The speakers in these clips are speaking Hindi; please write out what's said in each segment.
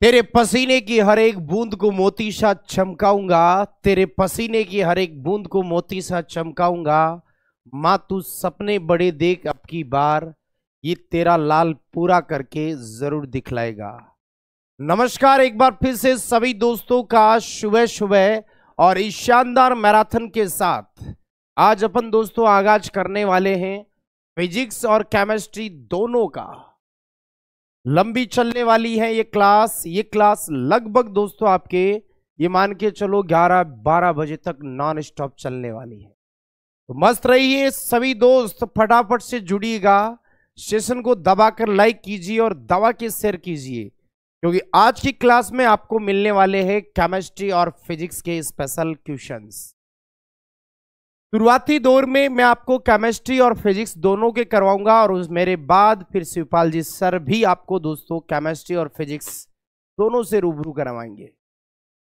तेरे पसीने की हर एक बूंद को मोती सा चमकाऊंगा तेरे पसीने की हर एक बूंद को मोती सा चमकाऊंगा माँ तू सपने बड़े देख अब की बार ये तेरा लाल पूरा करके जरूर दिखलाएगा नमस्कार एक बार फिर से सभी दोस्तों का सुबह सुबह और इस शानदार मैराथन के साथ आज अपन दोस्तों आगाज करने वाले हैं फिजिक्स और केमिस्ट्री दोनों का लंबी चलने वाली है ये क्लास ये क्लास लगभग दोस्तों आपके ये मान के चलो 11-12 बजे तक नॉन स्टॉप चलने वाली है तो मस्त रहिए सभी दोस्त फटाफट से जुड़िएगा सेशन को दबाकर लाइक कीजिए और दबा के शेयर कीजिए क्योंकि आज की क्लास में आपको मिलने वाले हैं केमिस्ट्री और फिजिक्स के स्पेशल क्वेश्चंस शुरुआती दौर में मैं आपको केमिस्ट्री और फिजिक्स दोनों के करवाऊंगा और उस मेरे बाद फिर शिवपाल जी सर भी आपको दोस्तों केमिस्ट्री और फिजिक्स दोनों से रूबरू करवाएंगे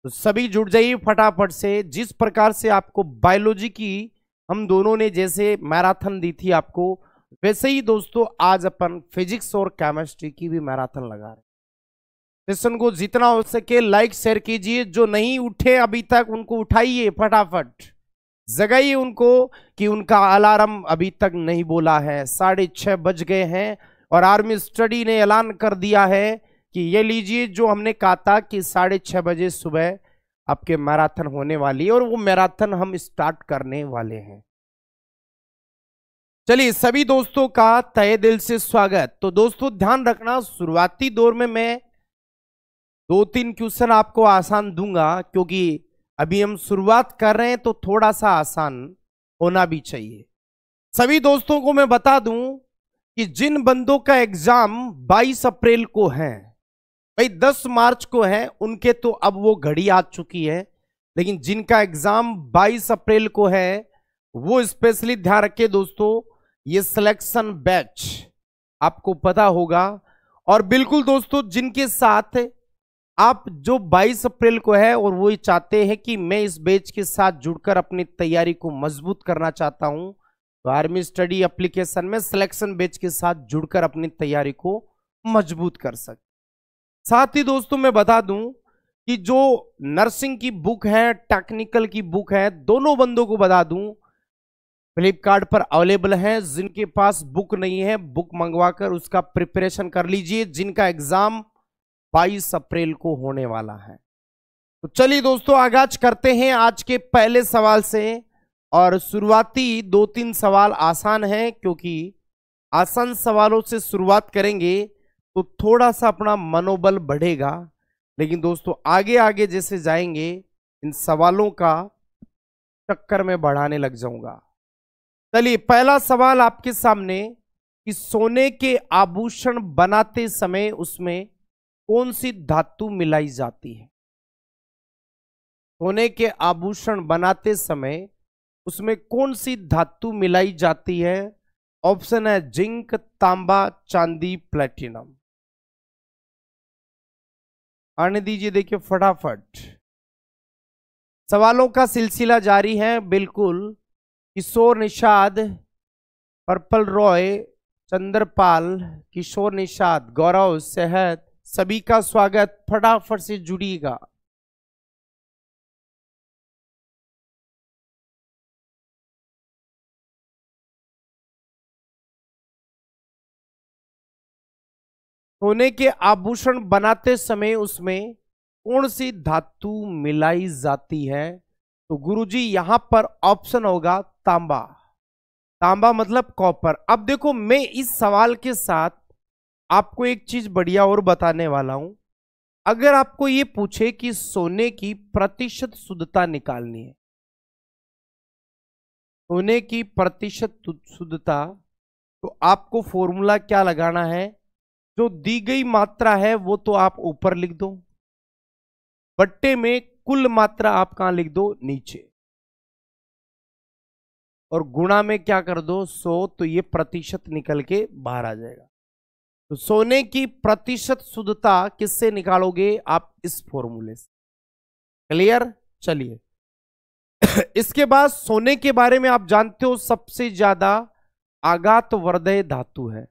तो सभी जुड़ जाइए फटाफट से जिस प्रकार से आपको बायोलॉजी की हम दोनों ने जैसे मैराथन दी थी आपको वैसे ही दोस्तों आज अपन फिजिक्स और केमिस्ट्री की भी मैराथन लगा रहे सेशन को जितना हो सके लाइक शेयर कीजिए जो नहीं उठे अभी तक उनको उठाइए फटाफट जगाइए उनको कि उनका अलार्म अभी तक नहीं बोला है साढ़े छः बज गए हैं और आर्मी स्टडी ने ऐलान कर दिया है कि ये लीजिए जो हमने कहा था कि साढ़े छः बजे सुबह आपके मैराथन होने वाली है और वो मैराथन हम स्टार्ट करने वाले हैं चलिए सभी दोस्तों का तय दिल से स्वागत तो दोस्तों ध्यान रखना शुरुआती दौर में मैं दो तीन क्वेश्चन आपको आसान दूंगा क्योंकि अभी हम शुरुआत कर रहे हैं तो थोड़ा सा आसान होना भी चाहिए सभी दोस्तों को मैं बता दूं कि जिन बंदों का एग्जाम 22 अप्रैल को है भाई 10 मार्च को है उनके तो अब वो घड़ी आ चुकी है लेकिन जिनका एग्जाम 22 अप्रैल को है वो स्पेशली ध्यान रखे दोस्तों ये सिलेक्शन बैच आपको पता होगा और बिल्कुल दोस्तों जिनके साथ आप जो 22 अप्रैल को है और वो चाहते हैं कि मैं इस बैच के साथ जुड़कर अपनी तैयारी को मजबूत करना चाहता हूं तो आर्मी स्टडी एप्लीकेशन में सिलेक्शन बैच के साथ जुड़कर अपनी तैयारी को मजबूत कर सकते साथ ही दोस्तों मैं बता दूं कि जो नर्सिंग की बुक है टेक्निकल की बुक है दोनों बंदों को बता दूं फ्लिपकार्ट पर अवेलेबल है जिनके पास बुक नहीं है बुक मंगवाकर उसका प्रिपरेशन कर लीजिए जिनका एग्जाम 22 अप्रैल को होने वाला है तो चलिए दोस्तों आगाज करते हैं आज के पहले सवाल से और शुरुआती दो तीन सवाल आसान है क्योंकि आसान सवालों से शुरुआत करेंगे तो थोड़ा सा अपना मनोबल बढ़ेगा लेकिन दोस्तों आगे आगे जैसे जाएंगे इन सवालों का चक्कर में बढ़ाने लग जाऊंगा चलिए पहला सवाल आपके सामने कि सोने के आभूषण बनाते समय उसमें कौन सी धातु मिलाई जाती है सोने के आभूषण बनाते समय उसमें कौन सी धातु मिलाई जाती है ऑप्शन है जिंक तांबा चांदी प्लेटिनम आने दीजिए देखिए फटाफट सवालों का सिलसिला जारी है बिल्कुल किशोर निषाद पर्पल रॉय चंद्रपाल किशोर निषाद गौरव सेहत सभी का स्वागत फटाफट से जुड़िएगा सोने के आभूषण बनाते समय उसमें कौन सी धातु मिलाई जाती है तो गुरुजी यहां पर ऑप्शन होगा तांबा तांबा मतलब कॉपर अब देखो मैं इस सवाल के साथ आपको एक चीज बढ़िया और बताने वाला हूं अगर आपको ये पूछे कि सोने की प्रतिशत शुद्धता निकालनी है सोने की प्रतिशत शुद्धता तो आपको फॉर्मूला क्या लगाना है जो दी गई मात्रा है वो तो आप ऊपर लिख दो बट्टे में कुल मात्रा आप कहां लिख दो नीचे और गुणा में क्या कर दो सो तो ये प्रतिशत निकल के बाहर आ जाएगा तो सोने की प्रतिशत शुद्धता किससे निकालोगे आप इस फॉर्मूले से क्लियर चलिए इसके बाद सोने के बारे में आप जानते हो सबसे ज्यादा आगात वर्दय धातु है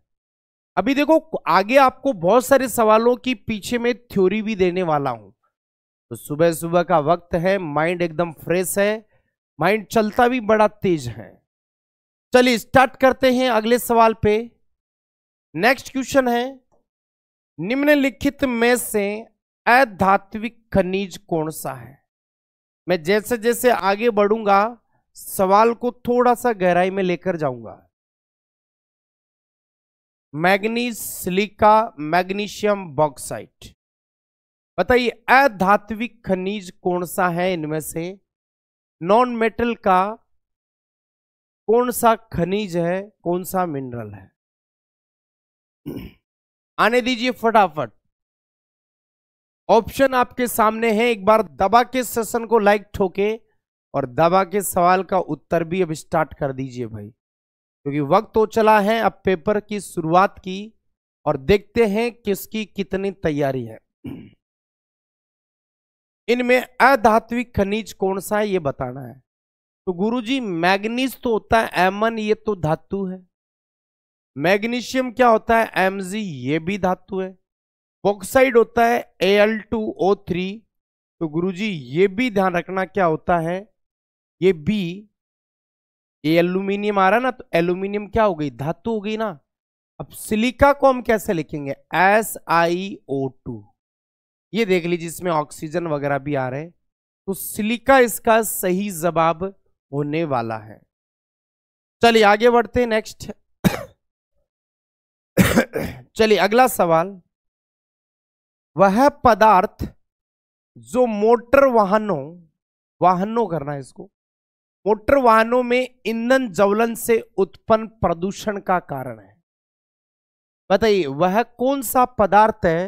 अभी देखो आगे आपको बहुत सारे सवालों की पीछे में थ्योरी भी देने वाला हूं तो सुबह सुबह का वक्त है माइंड एकदम फ्रेश है माइंड चलता भी बड़ा तेज है चलिए स्टार्ट करते हैं अगले सवाल पे नेक्स्ट क्वेश्चन है निम्नलिखित में से अधात्विक खनिज कौन सा है मैं जैसे जैसे आगे बढ़ूंगा सवाल को थोड़ा सा गहराई में लेकर जाऊंगा मैग्नीज सिलिका मैग्नीशियम बॉक्साइट बताइए अधात्विक खनिज कौन सा है इनमें से नॉन मेटल का कौन सा खनिज है कौन सा मिनरल है आने दीजिए फटाफट ऑप्शन आपके सामने है एक बार दबा के सेशन को लाइक ठोके और दबा के सवाल का उत्तर भी अब स्टार्ट कर दीजिए भाई क्योंकि वक्त तो चला है अब पेपर की शुरुआत की और देखते हैं किसकी कितनी तैयारी है इनमें अधात्विक खनिज कौन सा है ये बताना है तो गुरुजी मैग्नीज तो होता है एमन ये तो धातु है मैग्नीशियम क्या होता है एम ये भी धातु है बॉक्साइड होता है Al2O3 तो गुरुजी ये भी ध्यान रखना क्या होता है ये बी ये एल्यूमिनियम आ रहा है ना तो एल्यूमिनियम क्या हो गई धातु हो गई ना अब सिलिका को हम कैसे लिखेंगे एस आई ओ टू ये देख लीजिए इसमें ऑक्सीजन वगैरह भी आ रहे हैं तो सिलिका इसका सही जवाब होने वाला है चलिए आगे बढ़ते हैं नेक्स्ट चलिए अगला सवाल वह पदार्थ जो मोटर वाहनों वाहनों करना है इसको मोटर वाहनों में ईंधन ज्वलन से उत्पन्न प्रदूषण का कारण है बताइए वह कौन सा पदार्थ है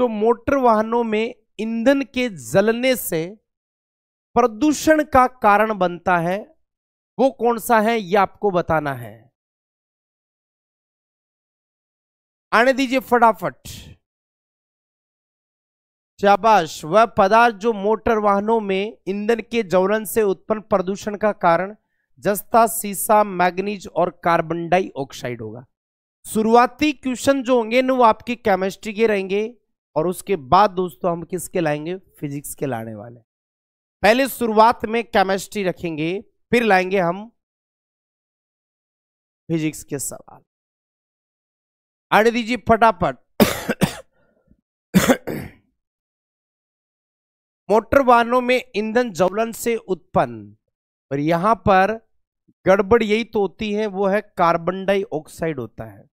जो मोटर वाहनों में ईंधन के जलने से प्रदूषण का कारण बनता है वो कौन सा है ये आपको बताना है आने दीजिए फटाफट शाबाश वह पदार्थ जो मोटर वाहनों में ईंधन के ज्वलन से उत्पन्न प्रदूषण का कारण जस्ता सीसा मैग्नीज और कार्बन डाइऑक्साइड होगा शुरुआती क्वेश्चन जो होंगे ना वो आपकी केमिस्ट्री के रहेंगे और उसके बाद दोस्तों हम किसके लाएंगे फिजिक्स के लाने वाले पहले शुरुआत में केमिस्ट्री रखेंगे फिर लाएंगे हम फिजिक्स के सवाल अड़ दीजिए फटाफट मोटर वाहनों में ईंधन ज्वलन से उत्पन्न और यहां पर गड़बड़ यही तो होती है वो है कार्बन डाइऑक्साइड होता है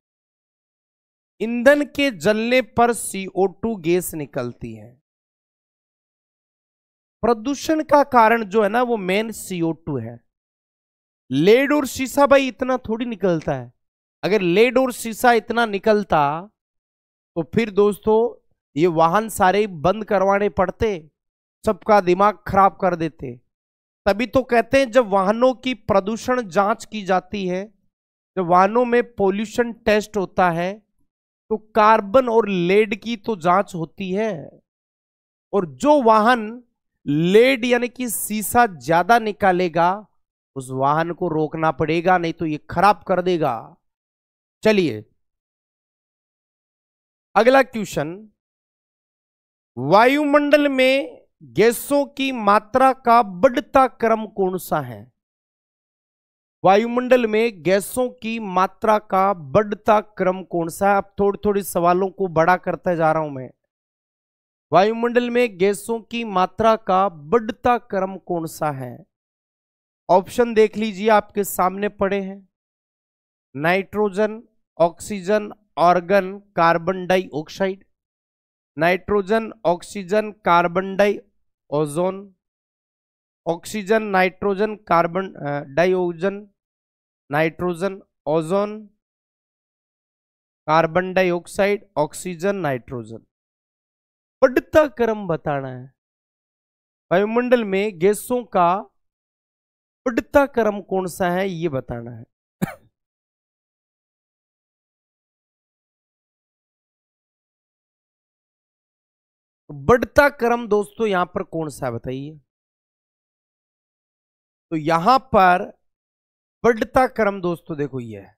ईंधन के जलने पर CO2 गैस निकलती है प्रदूषण का कारण जो है ना वो मेन CO2 है लेड और शीशा भाई इतना थोड़ी निकलता है अगर लेड और शीशा इतना निकलता तो फिर दोस्तों ये वाहन सारे बंद करवाने पड़ते सबका दिमाग खराब कर देते तभी तो कहते हैं जब वाहनों की प्रदूषण जांच की जाती है जब वाहनों में पोल्यूशन टेस्ट होता है तो कार्बन और लेड की तो जांच होती है और जो वाहन लेड यानी कि शीशा ज्यादा निकालेगा उस वाहन को रोकना पड़ेगा नहीं तो ये खराब कर देगा चलिए अगला क्वेश्चन वायुमंडल में गैसों की मात्रा का बढ़ता क्रम कौन सा है वायुमंडल में गैसों की मात्रा का बढ़ता क्रम कौन सा है अब थोड़ी थोड़े सवालों को बड़ा करता जा रहा हूं मैं वायुमंडल में गैसों की मात्रा का बढ़ता क्रम कौन सा है ऑप्शन देख लीजिए आपके सामने पड़े हैं nitrogen oxygen argon carbon dioxide nitrogen oxygen carbon डाई ओजोन ऑक्सीजन नाइट्रोजन कार्बन डाइओजन nitrogen ozone carbon dioxide oxygen nitrogen बढ़ता क्रम बताना है वायुमंडल में गैसों का बढ़ता क्रम कौन सा है ये बताना है बढ़ता क्रम दोस्तों यहां पर कौन सा बताइए तो यहां पर बढ़ता क्रम दोस्तों देखो ये है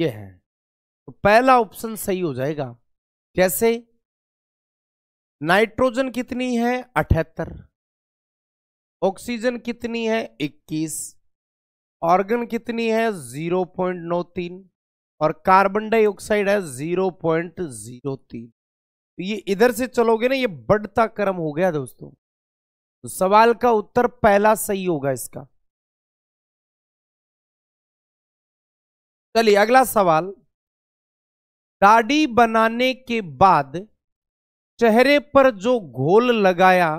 ये है तो पहला ऑप्शन सही हो जाएगा कैसे नाइट्रोजन कितनी है अठहत्तर ऑक्सीजन कितनी है 21 ऑर्गन कितनी है 0.93 और कार्बन डाइऑक्साइड है 0.03 तो ये इधर से चलोगे ना ये बढ़ता क्रम हो गया दोस्तों तो सवाल का उत्तर पहला सही होगा इसका चलिए अगला सवाल दाढ़ी बनाने के बाद चेहरे पर जो घोल लगाया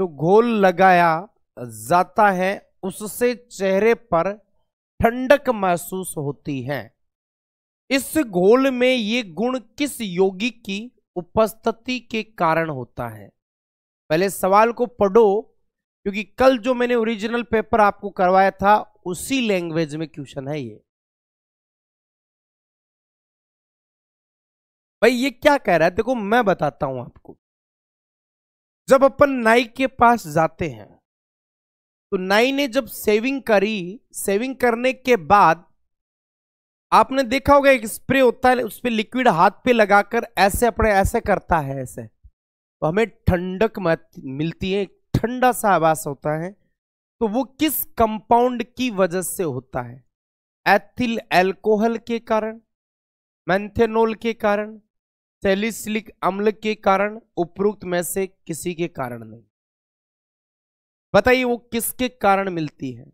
जो घोल लगाया जाता है उससे चेहरे पर ठंडक महसूस होती है इस घोल में ये गुण किस योगी की उपस्थिति के कारण होता है पहले सवाल को पढ़ो क्योंकि कल जो मैंने ओरिजिनल पेपर आपको करवाया था उसी लैंग्वेज में क्वेश्चन है ये भाई ये क्या कह रहा है देखो मैं बताता हूं आपको जब अपन नाई के पास जाते हैं तो नाई ने जब सेविंग करी सेविंग करने के बाद आपने देखा होगा एक स्प्रे होता है उस पर लिक्विड हाथ पे लगाकर ऐसे अपने ऐसे करता है ऐसे तो हमें ठंडक मिलती है ठंडा सा आवास होता है तो वो किस कंपाउंड की वजह से होता है एथिल एल्कोहल के कारण मैंथेनोल के कारण सेलिसिलिक अम्ल के कारण उपरोक्त में से किसी के कारण नहीं बताइए वो किसके कारण मिलती है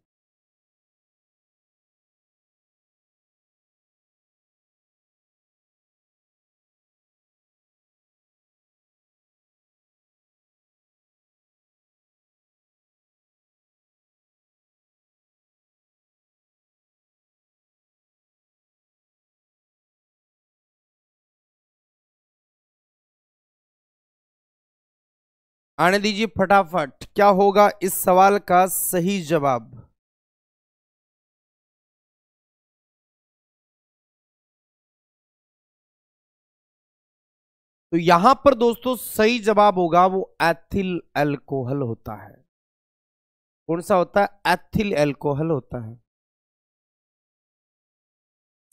आने दीजिए फटाफट क्या होगा इस सवाल का सही जवाब तो यहां पर दोस्तों सही जवाब होगा वो एथिल एल्कोहल होता है कौन सा होता है एथिल एल्कोहल होता है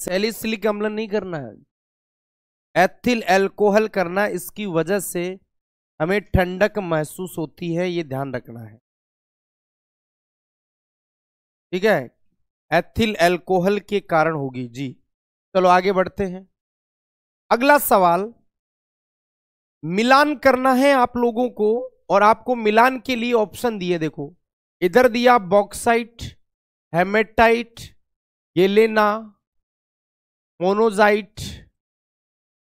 सेलिसिलिक अम्ल नहीं करना है एथिल एल्कोहल करना इसकी वजह से हमें ठंडक महसूस होती है ये ध्यान रखना है ठीक है एथिल एल्कोहल के कारण होगी जी चलो आगे बढ़ते हैं अगला सवाल मिलान करना है आप लोगों को और आपको मिलान के लिए ऑप्शन दिए देखो इधर दिया बॉक्साइट हेमेटाइट येलेना मोनोजाइट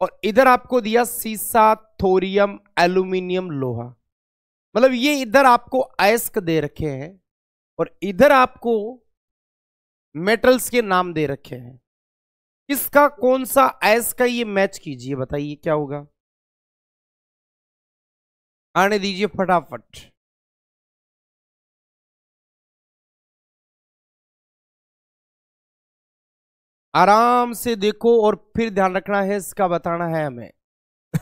और इधर आपको दिया सीसा थोरियम एल्यूमिनियम लोहा मतलब ये इधर आपको अयस्क दे रखे हैं और इधर आपको मेटल्स के नाम दे रखे हैं इसका कौन सा अयस्क का ये मैच कीजिए बताइए क्या होगा आने दीजिए फटाफट आराम से देखो और फिर ध्यान रखना है इसका बताना है हमें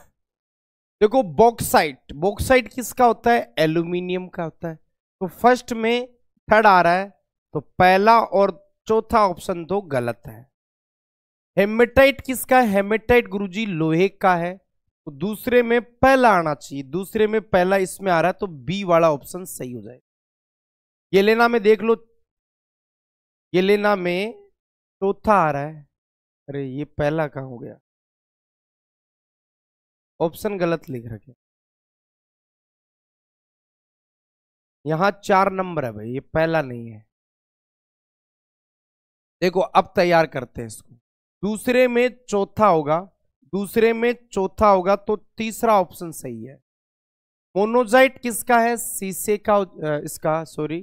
देखो बॉक्साइट बॉक्साइट किसका होता है एल्यूमिनियम का होता है तो फर्स्ट में थर्ड आ रहा है तो पहला और चौथा ऑप्शन दो गलत है हेमेटाइट किसका है हेमेटाइट गुरुजी लोहे का है तो दूसरे में पहला आना चाहिए दूसरे में पहला इसमें आ रहा है तो बी वाला ऑप्शन सही हो जाएगा ये लेना में देख लो ये लेना में चौथा आ रहा है अरे ये पहला कहाँ हो गया ऑप्शन गलत लिख रखे यहां चार नंबर है भाई ये पहला नहीं है देखो अब तैयार करते हैं इसको दूसरे में चौथा होगा दूसरे में चौथा होगा तो तीसरा ऑप्शन सही है मोनोजाइट किसका है शीशे का इसका सॉरी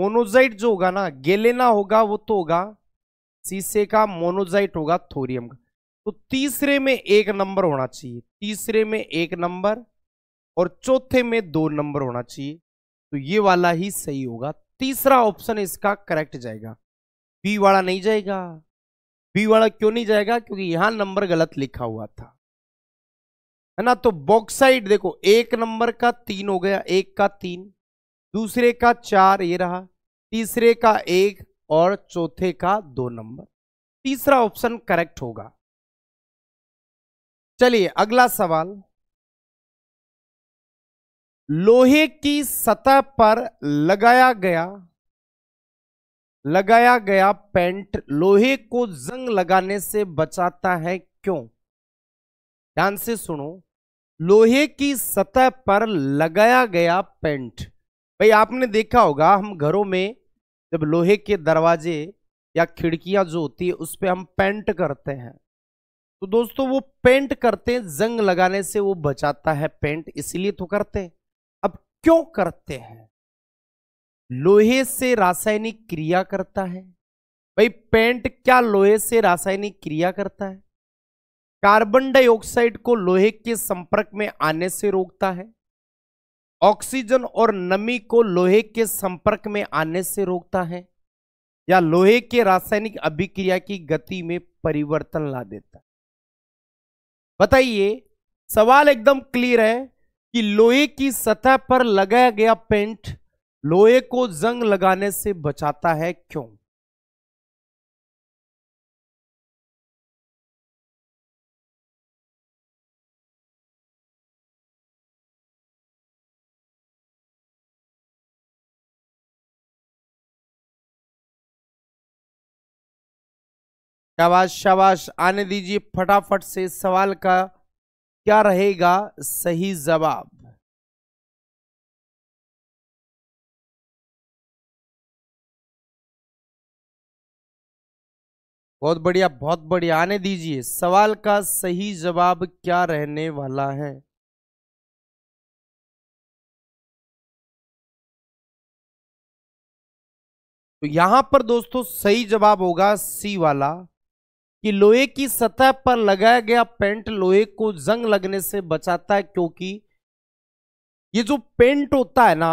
मोनोजाइट जो होगा ना गेलेना होगा वो तो होगा शीशे का मोनोजाइट होगा थोरियम का तो तीसरे में एक नंबर होना चाहिए तीसरे में एक नंबर और चौथे में दो नंबर होना चाहिए तो ये वाला ही सही होगा तीसरा ऑप्शन इसका करेक्ट जाएगा बी वाला नहीं जाएगा बी वाला क्यों नहीं जाएगा क्योंकि यहां नंबर गलत लिखा हुआ था है ना तो बॉक्साइड देखो एक नंबर का तीन हो गया एक का तीन दूसरे का चार ये रहा तीसरे का एक और चौथे का दो नंबर तीसरा ऑप्शन करेक्ट होगा चलिए अगला सवाल लोहे की सतह पर लगाया गया लगाया गया पेंट लोहे को जंग लगाने से बचाता है क्यों ध्यान से सुनो लोहे की सतह पर लगाया गया पेंट भाई आपने देखा होगा हम घरों में जब लोहे के दरवाजे या खिड़कियां जो होती है उस पर हम पेंट करते हैं तो दोस्तों वो पेंट करते हैं जंग लगाने से वो बचाता है पेंट इसीलिए तो करते हैं अब क्यों करते हैं लोहे से रासायनिक क्रिया करता है भाई पेंट क्या लोहे से रासायनिक क्रिया करता है कार्बन डाइऑक्साइड को लोहे के संपर्क में आने से रोकता है ऑक्सीजन और नमी को लोहे के संपर्क में आने से रोकता है या लोहे के रासायनिक अभिक्रिया की गति में परिवर्तन ला देता है बताइए सवाल एकदम क्लियर है कि लोहे की सतह पर लगाया गया पेंट लोहे को जंग लगाने से बचाता है क्यों शाबाश शाबाश आने दीजिए फटाफट से सवाल का क्या रहेगा सही जवाब बहुत बढ़िया बहुत बढ़िया आने दीजिए सवाल का सही जवाब क्या रहने वाला है तो यहां पर दोस्तों सही जवाब होगा सी वाला कि लोहे की सतह पर लगाया गया पेंट लोहे को जंग लगने से बचाता है क्योंकि ये जो पेंट होता है ना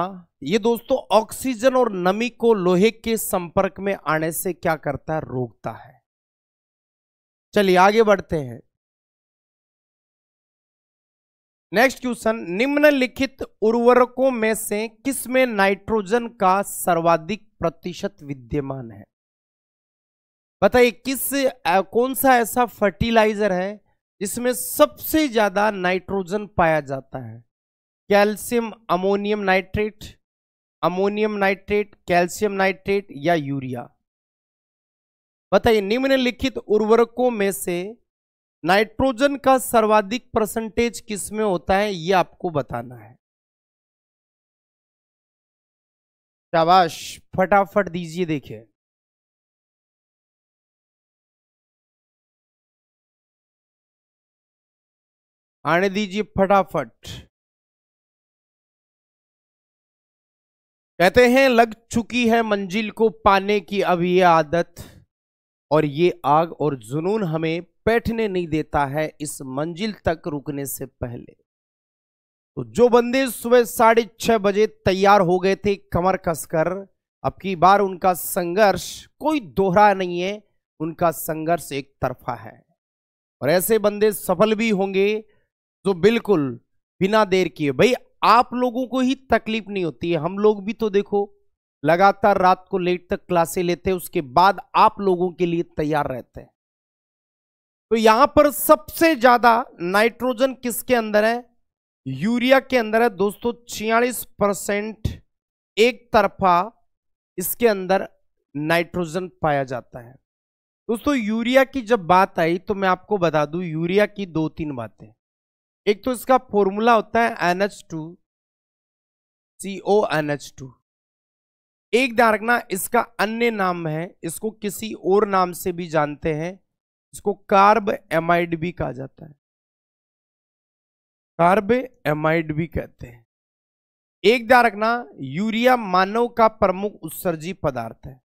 ये दोस्तों ऑक्सीजन और नमी को लोहे के संपर्क में आने से क्या करता है रोकता है चलिए आगे बढ़ते हैं नेक्स्ट क्वेश्चन निम्नलिखित उर्वरकों में से किसमें नाइट्रोजन का सर्वाधिक प्रतिशत विद्यमान है बताइए किस कौन सा ऐसा फर्टिलाइजर है जिसमें सबसे ज्यादा नाइट्रोजन पाया जाता है calcium ammonium nitrate ammonium nitrate calcium nitrate या यूरिया बताइए निम्नलिखित उर्वरकों में से नाइट्रोजन का सर्वाधिक परसेंटेज किसमें होता है यह आपको बताना है शाबाश फटाफट दीजिए देखिए आने दीजिए फटाफट कहते हैं लग चुकी है मंजिल को पाने की अब ये आदत और ये आग और जुनून हमें बैठने नहीं देता है इस मंजिल तक रुकने से पहले तो जो बंदे सुबह साढ़े छह बजे तैयार हो गए थे कमर कसकर अब की बार उनका संघर्ष कोई दोहरा नहीं है उनका संघर्ष एक तरफा है और ऐसे बंदे सफल भी होंगे जो बिल्कुल बिना देर किए भाई आप लोगों को ही तकलीफ नहीं होती है हम लोग भी तो देखो लगातार रात को लेट तक क्लासे लेते हैं उसके बाद आप लोगों के लिए तैयार रहते हैं तो यहां पर सबसे ज्यादा नाइट्रोजन किसके अंदर है यूरिया के अंदर है दोस्तों छियालीस परसेंट एक तरफा इसके अंदर नाइट्रोजन पाया जाता है दोस्तों यूरिया की जब बात आई तो मैं आपको बता दूं यूरिया की दो तीन बातें एक तो इसका फॉर्मूला होता है N H two C O N H two एक दारकना इसका अन्य नाम है इसको किसी और नाम से भी जानते हैं इसको कार्ब एमाइड भी कहा जाता है कार्ब एमाइड भी कहते हैं एक ध्यान रखना यूरिया मानव का प्रमुख उत्सर्जी पदार्थ है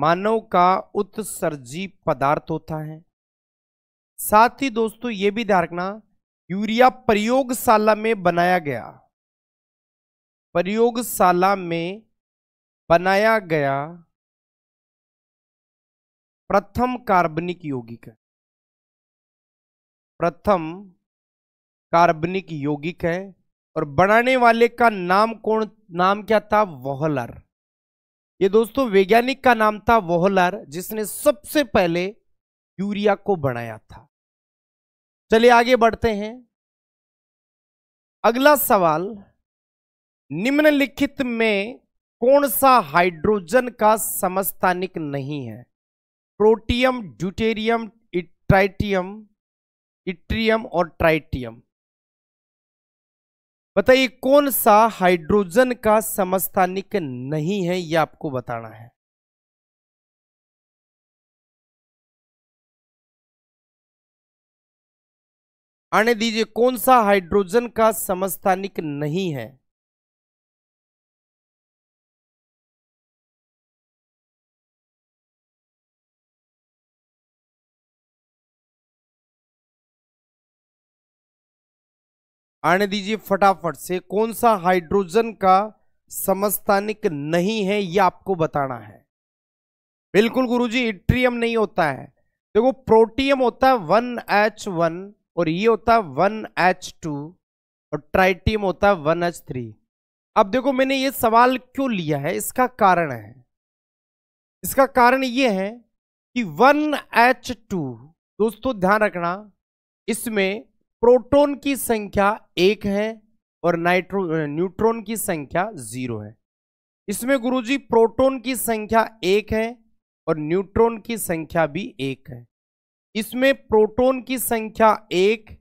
मानव का उत्सर्जी पदार्थ होता है साथ ही दोस्तों ये भी ध्यान रखना यूरिया प्रयोगशाला में बनाया गया प्रयोगशाला में बनाया गया प्रथम कार्बनिक यौगिक है प्रथम कार्बनिक यौगिक है और बनाने वाले का नाम कौन नाम क्या था वोहलर ये दोस्तों वैज्ञानिक का नाम था वोहलर जिसने सबसे पहले यूरिया को बनाया था चलिए आगे बढ़ते हैं अगला सवाल निम्नलिखित में कौन सा हाइड्रोजन का समस्थानिक नहीं है प्रोटियम ड्यूटेरियम ट्राइटियम इट्रियम और ट्राइटियम बताइए कौन सा हाइड्रोजन का समस्थानिक नहीं है यह आपको बताना है आने दीजिए कौन सा हाइड्रोजन का समस्थानिक नहीं है आने दीजिए फटाफट से कौन सा हाइड्रोजन का समस्थानिक नहीं है यह आपको बताना है बिल्कुल गुरुजी इट्रियम नहीं होता है देखो प्रोटियम होता है वन एच वन और ये होता वन एच टू और ट्राइटीम होता है वन एच थ्री अब देखो मैंने ये सवाल क्यों लिया है इसका कारण है इसका कारण ये है कि वन एच टू दोस्तों ध्यान रखना इसमें प्रोटॉन की संख्या एक है और नाइट्रो न्यूट्रॉन की संख्या जीरो है इसमें गुरुजी प्रोटॉन की संख्या एक है और न्यूट्रॉन की संख्या भी एक है इसमें प्रोटॉन की संख्या एक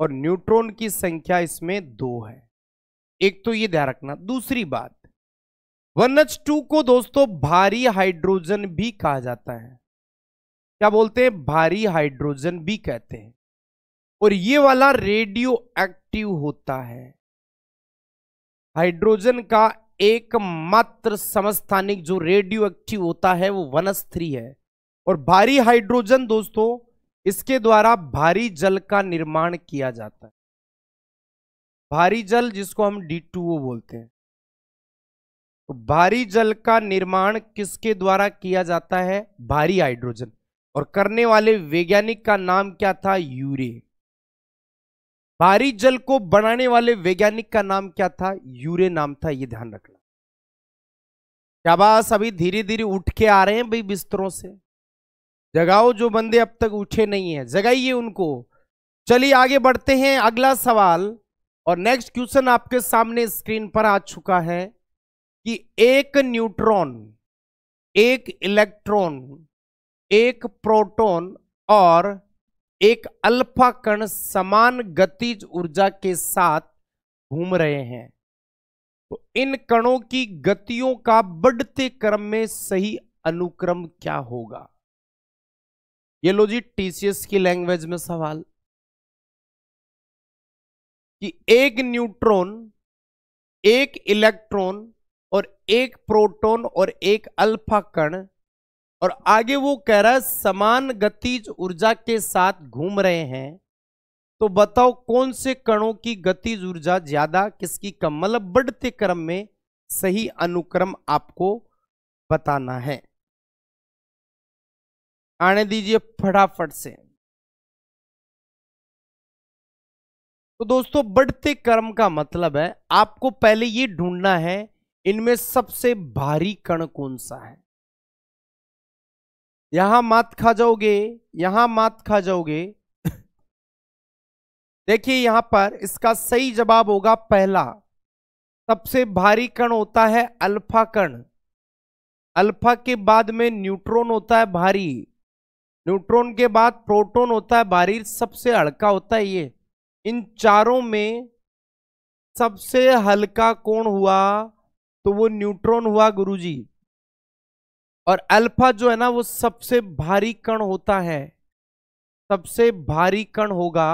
और न्यूट्रॉन की संख्या इसमें दो है एक तो ये ध्यान रखना दूसरी बात वन एच टू को दोस्तों भारी हाइड्रोजन भी कहा जाता है क्या बोलते हैं भारी हाइड्रोजन भी कहते हैं और ये वाला रेडियो एक्टिव होता है हाइड्रोजन का एकमात्र समस्थानिक जो रेडियो एक्टिव होता है वो वनस्त्री थ्री है और भारी हाइड्रोजन दोस्तों इसके द्वारा भारी जल का निर्माण किया जाता है भारी जल जिसको हम डी बोलते हैं तो भारी जल का निर्माण किसके द्वारा किया जाता है भारी हाइड्रोजन और करने वाले वैज्ञानिक का नाम क्या था यूरे भारी जल को बनाने वाले वैज्ञानिक का नाम क्या था यूरे नाम था ये ध्यान रखना बात अभी धीरे धीरे उठ के आ रहे हैं भाई बिस्तरों से जगाओ जो बंदे अब तक उठे नहीं है जगाइए उनको चलिए आगे बढ़ते हैं अगला सवाल और नेक्स्ट क्वेश्चन आपके सामने स्क्रीन पर आ चुका है कि एक न्यूट्रॉन एक इलेक्ट्रॉन एक प्रोटॉन और एक अल्फा कण समान गतिज ऊर्जा के साथ घूम रहे हैं तो इन कणों की गतियों का बढ़ते क्रम में सही अनुक्रम क्या होगा ये लो जी टीसीएस की लैंग्वेज में सवाल कि एक न्यूट्रॉन एक इलेक्ट्रॉन और एक प्रोटॉन और एक अल्फा कण और आगे वो कह रहा है समान गतिज ऊर्जा के साथ घूम रहे हैं तो बताओ कौन से कणों की गतिज ऊर्जा ज्यादा किसकी कम मतलब बढ़ते क्रम में सही अनुक्रम आपको बताना है आने दीजिए फटाफट से तो दोस्तों बढ़ते कर्म का मतलब है आपको पहले ये ढूंढना है इनमें सबसे भारी कण कौन सा है यहां मात खा जाओगे यहां मात खा जाओगे देखिए यहां पर इसका सही जवाब होगा पहला सबसे भारी कण होता है अल्फा कण अल्फा के बाद में न्यूट्रॉन होता है भारी न्यूट्रॉन के बाद प्रोटॉन होता है बारी सबसे हल्का होता है ये इन चारों में सबसे हल्का कौन हुआ तो वो न्यूट्रॉन हुआ गुरुजी और अल्फा जो है ना वो सबसे भारी कण होता है सबसे भारी कण होगा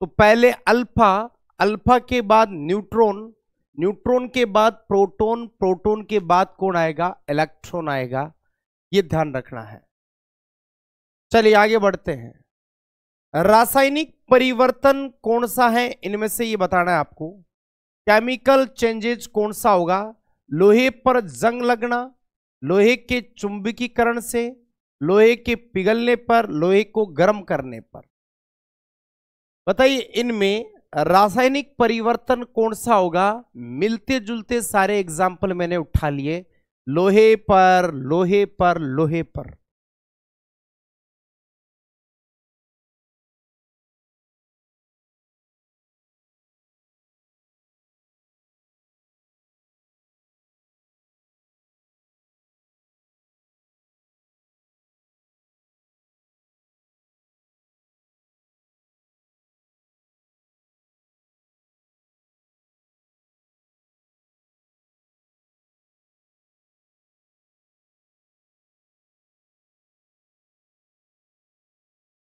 तो पहले अल्फा अल्फा के बाद न्यूट्रॉन न्यूट्रॉन के बाद प्रोटॉन प्रोटॉन के बाद कौन आएगा इलेक्ट्रॉन आएगा ये ध्यान रखना है चलिए आगे बढ़ते हैं रासायनिक परिवर्तन कौन सा है इनमें से ये बताना है आपको केमिकल चेंजेज कौन सा होगा लोहे पर जंग लगना लोहे के चुंबकीकरण से लोहे के पिघलने पर लोहे को गर्म करने पर बताइए इनमें रासायनिक परिवर्तन कौन सा होगा मिलते जुलते सारे एग्जाम्पल मैंने उठा लिए लोहे पर लोहे पर लोहे पर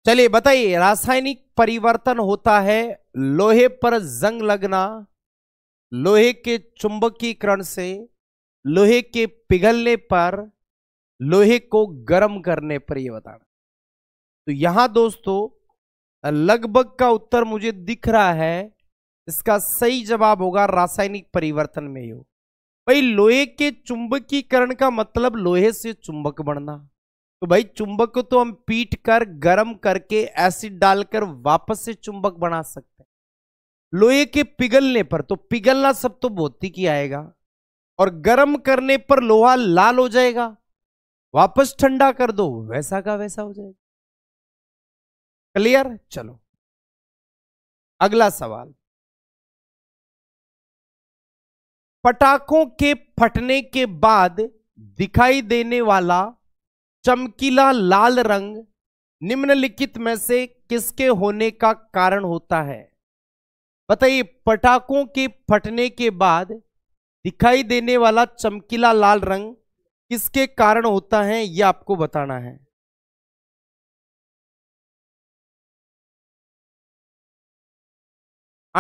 चलिए बताइए रासायनिक परिवर्तन होता है लोहे पर जंग लगना लोहे के चुंबकीकरण से लोहे के पिघलने पर लोहे को गर्म करने पर यह बताना तो यहां दोस्तों लगभग का उत्तर मुझे दिख रहा है इसका सही जवाब होगा रासायनिक परिवर्तन में ही हो भाई लोहे के चुंबकीकरण का मतलब लोहे से चुंबक बनना तो भाई चुंबक को तो हम पीट कर गर्म करके एसिड डालकर वापस से चुंबक बना सकते हैं लोहे के पिघलने पर तो पिघलना सब तो भौतिक ही आएगा और गर्म करने पर लोहा लाल हो जाएगा वापस ठंडा कर दो वैसा का वैसा हो जाएगा क्लियर चलो अगला सवाल पटाखों के फटने के बाद दिखाई देने वाला चमकीला लाल रंग निम्नलिखित में से किसके होने का कारण होता है बताइए पटाखों के फटने के बाद दिखाई देने वाला चमकीला लाल रंग किसके कारण होता है यह आपको बताना है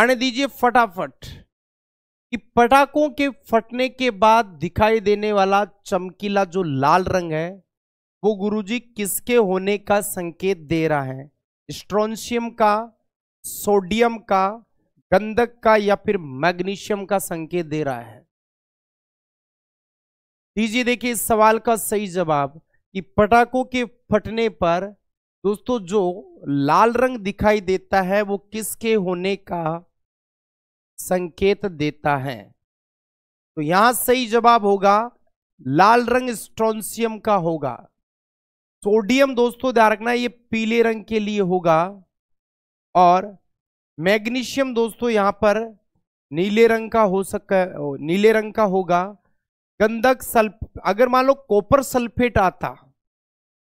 आने दीजिए फटाफट कि पटाखों के फटने के बाद दिखाई देने वाला चमकीला जो लाल रंग है वो गुरुजी किसके होने का संकेत दे रहा है स्ट्रोनशियम का सोडियम का गंधक का या फिर मैग्नीशियम का संकेत दे रहा है दीजिए देखिए इस सवाल का सही जवाब कि पटाखों के फटने पर दोस्तों जो लाल रंग दिखाई देता है वो किसके होने का संकेत देता है तो यहां सही जवाब होगा लाल रंग स्ट्रोनशियम का होगा सोडियम दोस्तों ध्यान रखना ये पीले रंग के लिए होगा और मैग्नीशियम दोस्तों यहां पर नीले रंग का हो है नीले रंग का होगा गंधक सल्फ अगर मान लो कॉपर सल्फेट आता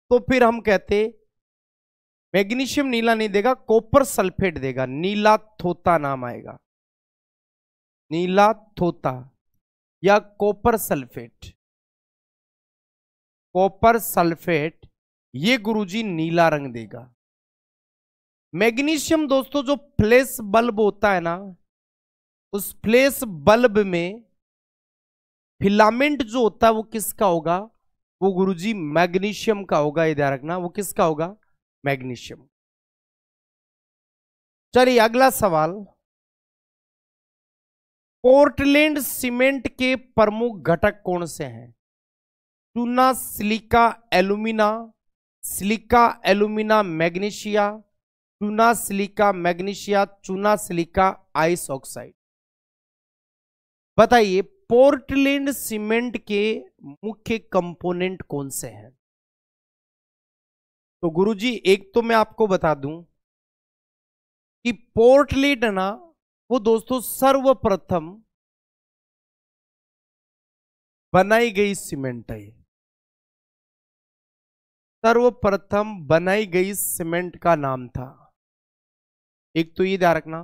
तो फिर हम कहते मैग्नीशियम नीला नहीं देगा कॉपर सल्फेट देगा नीला थोता नाम आएगा नीला थोता या कॉपर सल्फेट कॉपर सल्फेट ये गुरुजी नीला रंग देगा मैग्नीशियम दोस्तों जो फ्लैश बल्ब होता है ना उस फ्लैश बल्ब में फिलामेंट जो होता है वो किसका होगा वो गुरुजी मैग्नीशियम का होगा ये ध्यान रखना वो किसका होगा मैग्नीशियम चलिए अगला सवाल पोर्टलैंड सीमेंट के प्रमुख घटक कौन से हैं चूना silica alumina silica alumina magnesia चूना सिलिका मैग्नीशिया चूना सिलिका आइस ऑक्साइड बताइए पोर्टलैंड सीमेंट के मुख्य कंपोनेंट कौन से हैं तो गुरुजी एक तो मैं आपको बता दूं कि पोर्टलैंड ना वो दोस्तों सर्वप्रथम बनाई गई सीमेंट है सर्वप्रथम बनाई गई सीमेंट का नाम था एक तो ये ध्यान रखना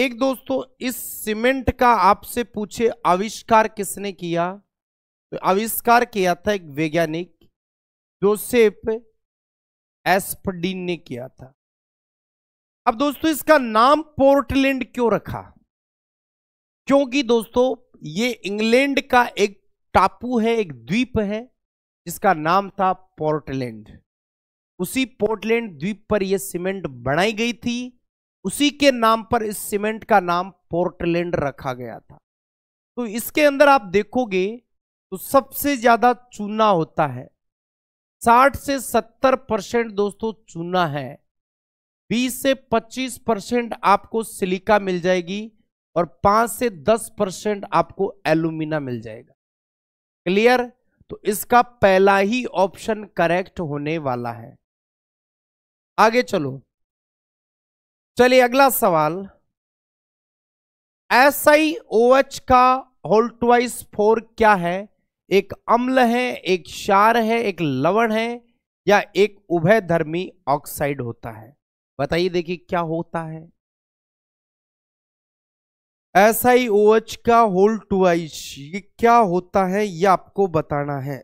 एक दोस्तों इस सीमेंट का आपसे पूछे आविष्कार किसने किया तो आविष्कार किया था एक वैज्ञानिक जोसेफ एस्पडीन ने किया था अब दोस्तों इसका नाम पोर्टलैंड क्यों रखा क्योंकि दोस्तों ये इंग्लैंड का एक टापू है एक द्वीप है जिसका नाम था पोर्टलैंड उसी पोर्टलैंड द्वीप पर यह सीमेंट बनाई गई थी उसी के नाम पर इस सीमेंट का नाम पोर्टलैंड रखा गया था तो इसके अंदर आप देखोगे तो सबसे ज्यादा चूना होता है 60 से 70 परसेंट दोस्तों चूना है 20 से 25 परसेंट आपको सिलिका मिल जाएगी और 5 से 10 परसेंट आपको एल्यूमिना मिल जाएगा क्लियर तो इसका पहला ही ऑप्शन करेक्ट होने वाला है आगे चलो चलिए अगला सवाल एस आई ओ एच का होल्टवाइस फोर क्या है एक अम्ल है एक क्षार है एक लवण है या एक उभयधर्मी ऑक्साइड होता है बताइए देखिए क्या होता है एस आई ओ एच का होल टू आइश ये क्या होता है ये आपको बताना है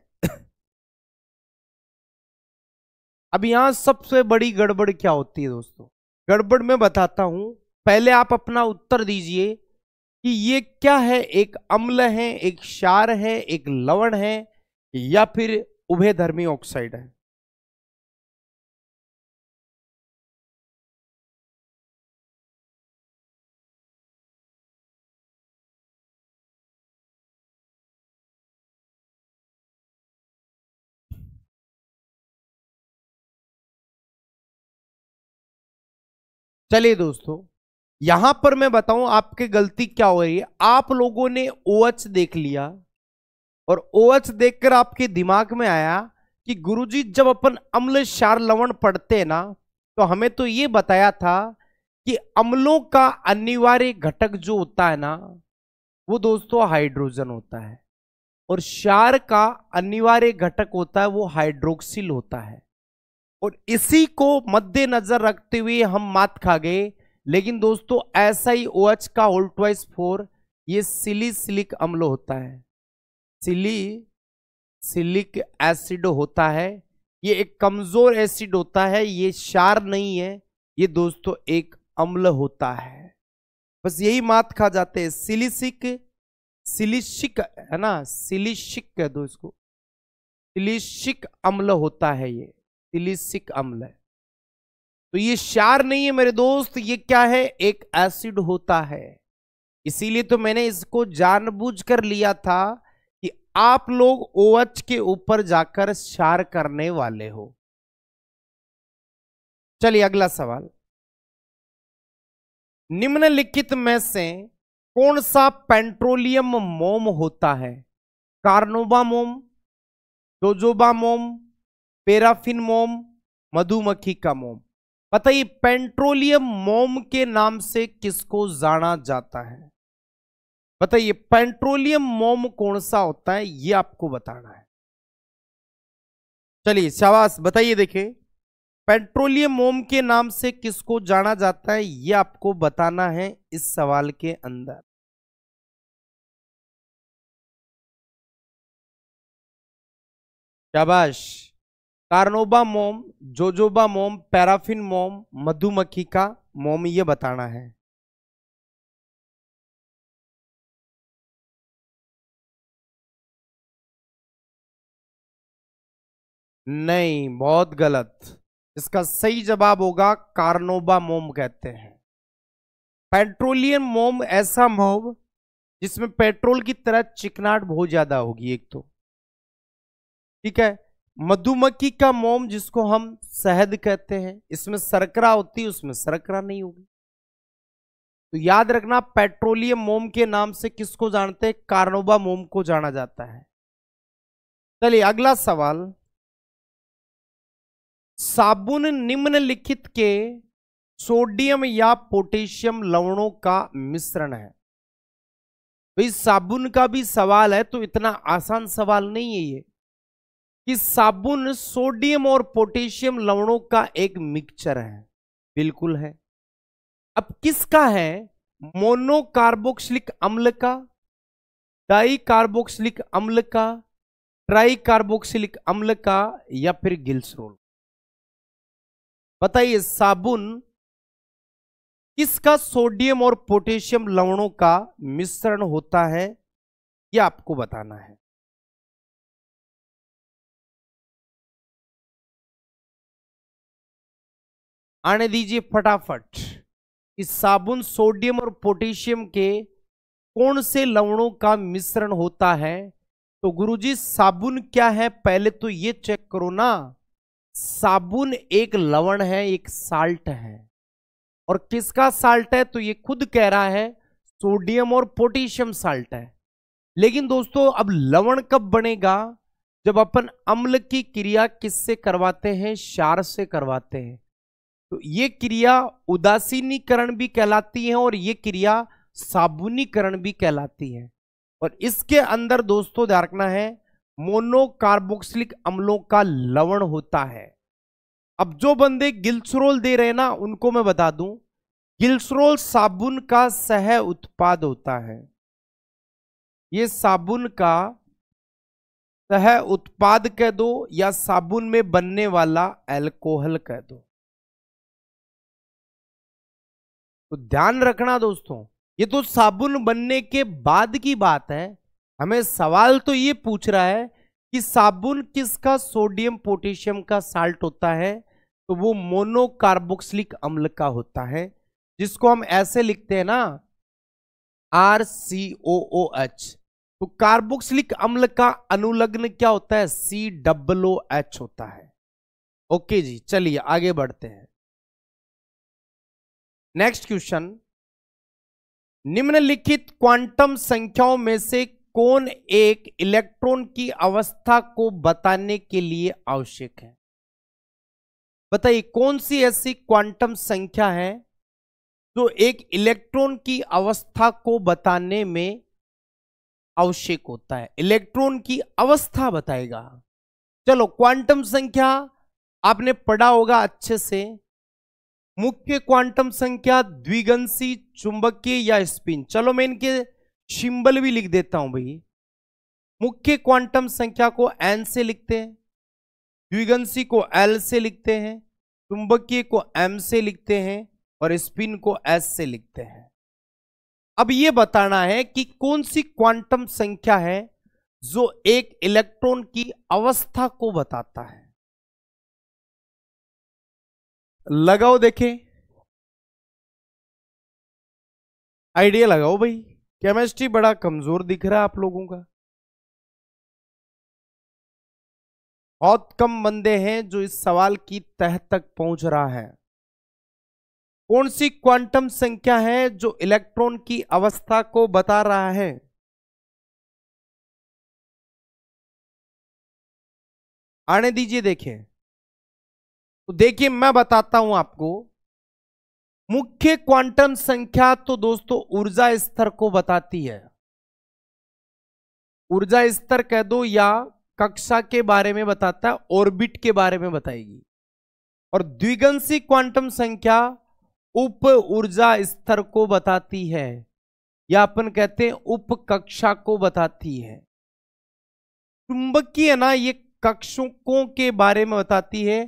अब यहां सबसे बड़ी गड़बड़ क्या होती है दोस्तों गड़बड़ में बताता हूं पहले आप अपना उत्तर दीजिए कि ये क्या है एक अम्ल है एक क्षार है एक लवण है या फिर उभयधर्मी ऑक्साइड है चलिए दोस्तों यहां पर मैं बताऊं आपकी गलती क्या हो रही है आप लोगों ने ओएच देख लिया और ओएच देखकर आपके दिमाग में आया कि गुरुजी जब अपन अम्ल शार लवण पढ़ते हैं ना तो हमें तो ये बताया था कि अम्लों का अनिवार्य घटक जो होता है ना वो दोस्तों हाइड्रोजन होता है और शार का अनिवार्य घटक होता है वो हाइड्रोक्सिल होता है और इसी को मद्देनजर रखते हुए हम मात खा गए लेकिन दोस्तों ऐसा ही ओएच का ओल्टवाइस फोर ये सिली सिलिक अम्ल होता है सिली सिलिक एसिड होता है ये एक कमजोर एसिड होता है ये शार नहीं है ये दोस्तों एक अम्ल होता है बस यही मात खा जाते हैं सिलिसिक सिलिशिक है ना सिलिशिक कह दो इसको सिलिशिक अम्ल होता है ये सिलिसिक अम्ल है तो ये शार नहीं है मेरे दोस्त ये क्या है एक एसिड होता है इसीलिए तो मैंने इसको जानबूझ कर लिया था कि आप लोग ओएच के ऊपर जाकर शार करने वाले हो चलिए अगला सवाल निम्नलिखित में से कौन सा पेट्रोलियम मोम होता है कार्नोबा मोम जोजोबा मोम पेराफिन मोम मधुमक्खी का मोम बताइए पेंट्रोलियम मोम के नाम से किसको जाना जाता है बताइए पेंट्रोलियम मोम कौन सा होता है ये आपको बताना है चलिए शाबाश बताइए देखिए पेंट्रोलियम मोम के नाम से किसको जाना जाता है ये आपको बताना है इस सवाल के अंदर शाबाश कार्नोबा मोम जोजोबा मोम पैराफिन मोम मधुमक्खी का मोम ये बताना है नहीं बहुत गलत इसका सही जवाब होगा कार्नोबा मोम कहते हैं पेट्रोलियम मोम ऐसा मोम जिसमें पेट्रोल की तरह चिकनाट बहुत ज्यादा होगी एक तो ठीक है मधुमक्खी का मोम जिसको हम शहद कहते हैं इसमें सरकरा होती है उसमें सरकरा नहीं होगी तो याद रखना पेट्रोलियम मोम के नाम से किसको जानते हैं कार्नोबा मोम को जाना जाता है चलिए अगला सवाल साबुन निम्नलिखित के सोडियम या पोटेशियम लवणों का मिश्रण है भाई साबुन का भी सवाल है तो इतना आसान सवाल नहीं है ये कि साबुन सोडियम और पोटेशियम लवणों का एक मिक्सचर है बिल्कुल है अब किसका है मोनोकार्बोक्सिलिक अम्ल का डाई कार्बोक्सिलिक अम्ल का ट्राई कार्बोक्सिलिक अम्ल का या फिर गिल्सरोल बताइए साबुन किसका सोडियम और पोटेशियम लवणों का मिश्रण होता है यह आपको बताना है आने दीजिए फटाफट इस साबुन सोडियम और पोटेशियम के कौन से लवणों का मिश्रण होता है तो गुरुजी साबुन क्या है पहले तो ये चेक करो ना साबुन एक लवण है एक साल्ट है और किसका साल्ट है तो ये खुद कह रहा है सोडियम और पोटेशियम साल्ट है लेकिन दोस्तों अब लवण कब बनेगा जब अपन अम्ल की क्रिया किससे करवाते हैं शार से करवाते हैं तो ये क्रिया उदासीनीकरण भी कहलाती है और ये क्रिया साबुनीकरण भी कहलाती है और इसके अंदर दोस्तों ध्यान रखना है मोनोकार्बोक्सिलिक अम्लों का लवण होता है अब जो बंदे गिल्सरोल दे रहे ना उनको मैं बता दूं गिल्सरोल साबुन का सह उत्पाद होता है ये साबुन का सह उत्पाद कह दो या साबुन में बनने वाला एल्कोहल कह दो तो ध्यान रखना दोस्तों ये तो साबुन बनने के बाद की बात है हमें सवाल तो ये पूछ रहा है कि साबुन किसका सोडियम पोटेशियम का साल्ट होता है तो वो मोनोकार्बोक्सिलिक अम्ल का होता है जिसको हम ऐसे लिखते हैं ना R C O O H तो कार्बोक्सिलिक अम्ल का अनुलग्न क्या होता है सी डब्लो एच होता है ओके जी चलिए आगे बढ़ते हैं नेक्स्ट क्वेश्चन निम्नलिखित क्वांटम संख्याओं में से कौन एक इलेक्ट्रॉन की अवस्था को बताने के लिए आवश्यक है बताइए कौन सी ऐसी क्वांटम संख्या है जो एक इलेक्ट्रॉन की अवस्था को बताने में आवश्यक होता है इलेक्ट्रॉन की अवस्था बताएगा चलो क्वांटम संख्या आपने पढ़ा होगा अच्छे से मुख्य क्वांटम संख्या द्विगंसी चुंबकीय या स्पिन चलो मैं इनके सिंबल भी लिख देता हूं भाई मुख्य क्वांटम संख्या को एन से लिखते हैं द्विगंसी को एल से लिखते हैं चुंबकीय को एम से लिखते हैं और स्पिन को एस से लिखते हैं अब ये बताना है कि कौन सी क्वांटम संख्या है जो एक इलेक्ट्रॉन की अवस्था को बताता है लगाओ देखें आइडिया लगाओ भाई केमिस्ट्री बड़ा कमजोर दिख रहा है आप लोगों का बहुत कम बंदे हैं जो इस सवाल की तह तक पहुंच रहा है कौन सी क्वांटम संख्या है जो इलेक्ट्रॉन की अवस्था को बता रहा है आने दीजिए देखें तो देखिए मैं बताता हूं आपको मुख्य क्वांटम संख्या तो दोस्तों ऊर्जा स्तर को बताती है ऊर्जा स्तर कह दो या कक्षा के बारे में बताता है ऑर्बिट के बारे में बताएगी और द्विगंसी क्वांटम संख्या उप ऊर्जा स्तर को बताती है या अपन कहते हैं उप कक्षा को बताती है चुंबकीय ना ये कक्षकों के बारे में बताती है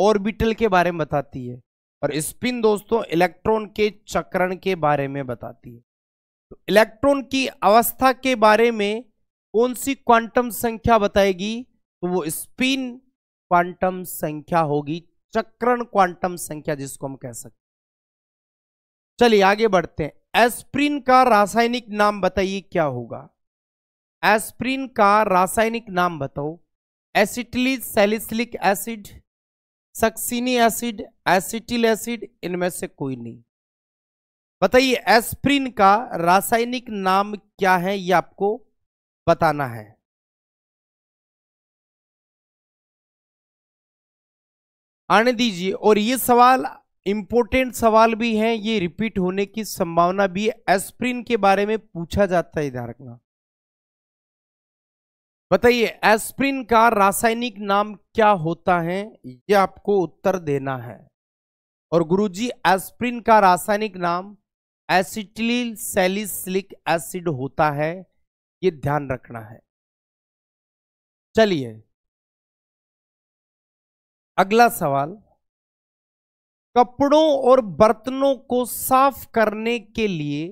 ऑर्बिटल के बारे में बताती है और स्पिन दोस्तों इलेक्ट्रॉन के चक्रण के बारे में बताती है तो इलेक्ट्रॉन की अवस्था के बारे में कौन सी क्वांटम संख्या बताएगी तो वो स्पिन क्वांटम संख्या होगी चक्रण क्वांटम संख्या जिसको हम कह सकते चलिए आगे बढ़ते हैं एस्प्रिन का रासायनिक नाम बताइए क्या होगा एस्प्रिन का रासायनिक नाम बताओ acetyl salicylic acid succinic acid acetyl acid इनमें से कोई नहीं बताइए एस्प्रिन का रासायनिक नाम क्या है ये आपको बताना है आने दीजिए और ये सवाल इंपॉर्टेंट सवाल भी है ये रिपीट होने की संभावना भी एस्प्रिन के बारे में पूछा जाता है ध्यान रखना बताइए एस्प्रिन का रासायनिक नाम क्या होता है ये आपको उत्तर देना है और गुरुजी एस्प्रिन का रासायनिक नाम एसिटिल सेलिसलिक एसिड होता है ये ध्यान रखना है चलिए अगला सवाल कपड़ों और बर्तनों को साफ करने के लिए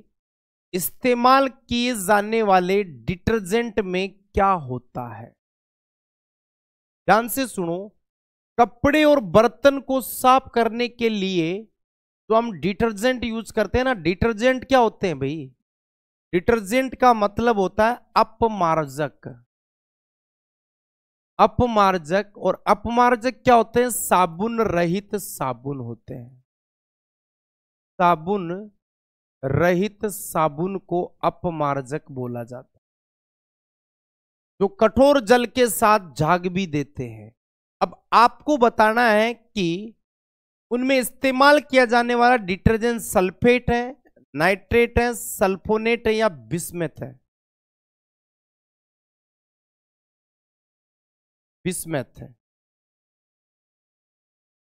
इस्तेमाल किए जाने वाले डिटर्जेंट में क्या होता है ध्यान से सुनो कपड़े और बर्तन को साफ करने के लिए जो हम डिटर्जेंट यूज करते हैं ना डिटर्जेंट क्या होते हैं भाई डिटर्जेंट का मतलब होता है अपमार्जक अपमार्जक और अपमार्जक क्या होते हैं साबुन रहित साबुन होते हैं साबुन रहित साबुन को अपमार्जक बोला जाता जो कठोर जल के साथ झाग भी देते हैं अब आपको बताना है कि उनमें इस्तेमाल किया जाने वाला डिटर्जेंट सल्फेट है नाइट्रेट है सल्फोनेट है या बिस्मेथ है बिस्मेथ है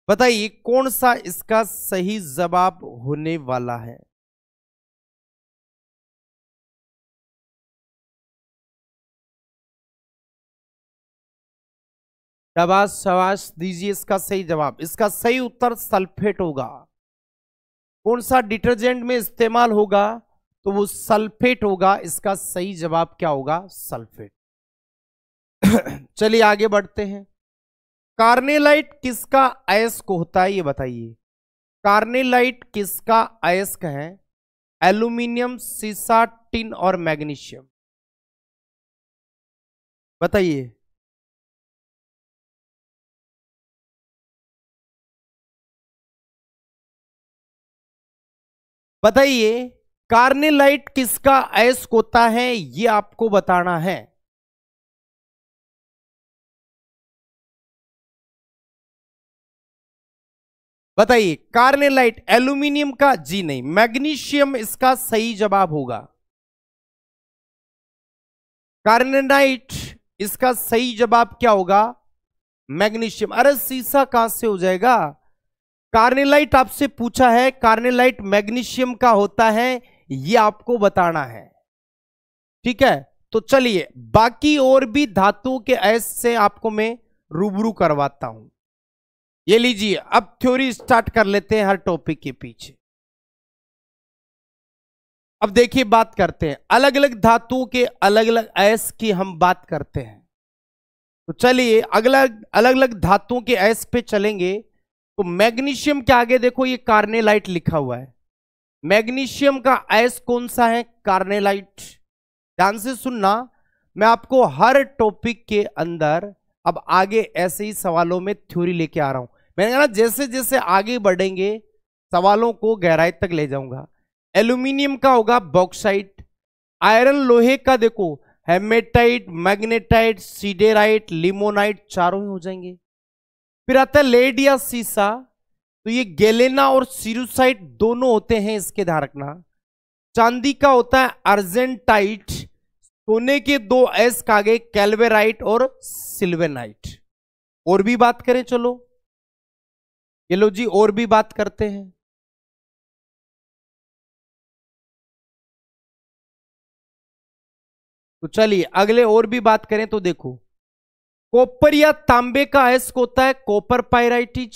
बताइए कौन सा इसका सही जवाब होने वाला है शबाश शबाश दीजिए इसका सही जवाब इसका सही उत्तर सल्फेट होगा कौन सा डिटर्जेंट में इस्तेमाल होगा तो वो सल्फेट होगा इसका सही जवाब क्या होगा सल्फेट चलिए आगे बढ़ते हैं कार्नेलाइट किसका अयस्क होता है ये बताइए कार्नेलाइट किसका अयस्क है एल्यूमिनियम सीसा टिन और मैग्नीशियम बताइए बताइए कार्नेलाइट किसका अयस्क होता है ये आपको बताना है बताइए कार्नेलाइट एल्यूमिनियम का जी नहीं मैग्नीशियम इसका सही जवाब होगा कार्नेलाइट इसका सही जवाब क्या होगा मैग्नीशियम अरे शीशा कहां से हो जाएगा कार्नेलाइट आपसे पूछा है कार्नेलाइट मैग्नीशियम का होता है ये आपको बताना है ठीक है तो चलिए बाकी और भी धातुओं के ऐस से आपको मैं रूबरू करवाता हूं ये लीजिए अब थ्योरी स्टार्ट कर लेते हैं हर टॉपिक के पीछे अब देखिए बात करते हैं अलग अलग धातुओं के अलग अलग ऐस की हम बात करते हैं तो चलिए अगला अलग अलग धातुओं के ऐस पे चलेंगे तो मैग्नीशियम के आगे देखो ये कार्नेलाइट लिखा हुआ है मैग्नीशियम का एस कौन सा है कार्नेलाइट ध्यान से सुनना मैं आपको हर टॉपिक के अंदर अब आगे ऐसे ही सवालों में थ्योरी लेके आ रहा हूं मैंने कहा जैसे जैसे आगे बढ़ेंगे सवालों को गहराई तक ले जाऊंगा एल्यूमिनियम का होगा बॉक्साइट आयरन लोहे का देखो हेमेटाइट मैग्नेटाइट सीडेराइट लिमोनाइट चारों ही हो जाएंगे फिर आता है लेडिया सीसा तो ये गेलेना और सीरुसाइट दोनों होते हैं इसके धारकना चांदी का होता है अर्जेंटाइट सोने के दो एस कागे कैल्वेराइट और सिल्वेनाइट और भी बात करें चलो ये लो जी और भी बात करते हैं तो चलिए अगले और भी बात करें तो देखो कॉपर या तांबे का अयस्क होता है कॉपर पायराइटिज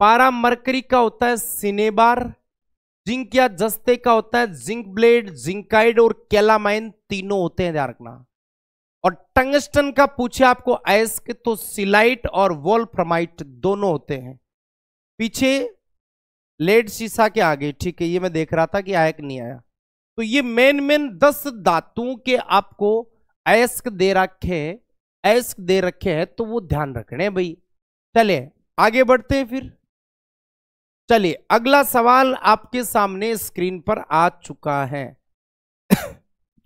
पारा मरकरी का होता है सिनेबार जिंक या जस्ते का होता है जिंक ब्लेड जिंकाइड और कैलामाइन तीनों होते हैं ध्यान रखना और टंगस्टन का पूछे आपको अयस्क तो सिलाइट और फ्रमाइट दोनों होते हैं पीछे लेड शीशा के आगे ठीक है ये मैं देख रहा था कि आयक नहीं आया तो ये मेन मेन दस धातुओं के आपको अयस्क दे रखे हैं एस दे रखे हैं तो वो ध्यान रखने भाई चले आगे बढ़ते हैं फिर चलिए अगला सवाल आपके सामने स्क्रीन पर आ चुका है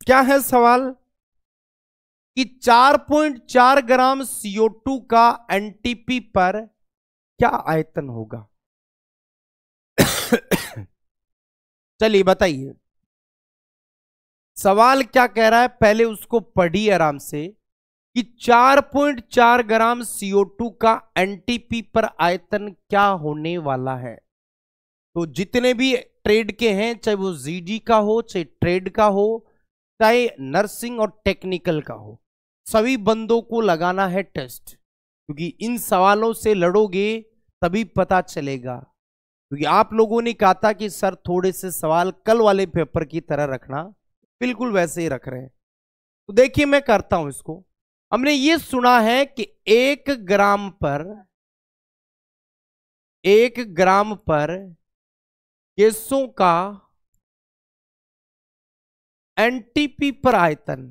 क्या है सवाल कि 4.4 ग्राम CO2 का एनटीपी पर क्या आयतन होगा चलिए बताइए सवाल क्या कह रहा है पहले उसको पढ़िए आराम से कि 4.4 ग्राम CO2 का एनटीपी पर आयतन क्या होने वाला है तो जितने भी ट्रेड के हैं चाहे वो जीडी का हो चाहे ट्रेड का हो चाहे नर्सिंग और टेक्निकल का हो सभी बंदों को लगाना है टेस्ट क्योंकि इन सवालों से लड़ोगे तभी पता चलेगा क्योंकि आप लोगों ने कहा था कि सर थोड़े से सवाल कल वाले पेपर की तरह रखना बिल्कुल वैसे ही रख रहे हैं तो देखिए मैं करता हूं इसको हमने ये सुना है कि एक ग्राम पर एक ग्राम पर केसों का एनटीपी पर आयतन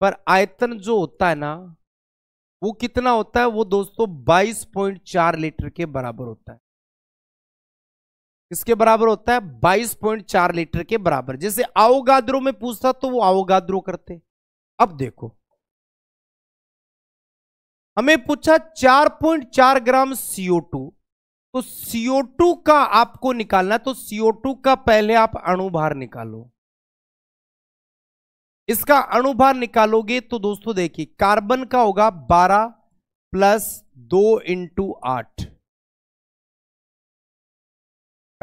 पर आयतन जो होता है ना वो कितना होता है वो दोस्तों 22.4 लीटर के बराबर होता है किसके बराबर होता है 22.4 लीटर के बराबर जैसे आओगाद्रो में पूछता तो वो आओगाद्रो करते अब देखो हमें पूछा 4.4 ग्राम CO2 तो CO2 का आपको निकालना तो CO2 का पहले आप अणुभार निकालो इसका अणुभार निकालोगे तो दोस्तों देखिए कार्बन का होगा 12 प्लस दो इंटू आठ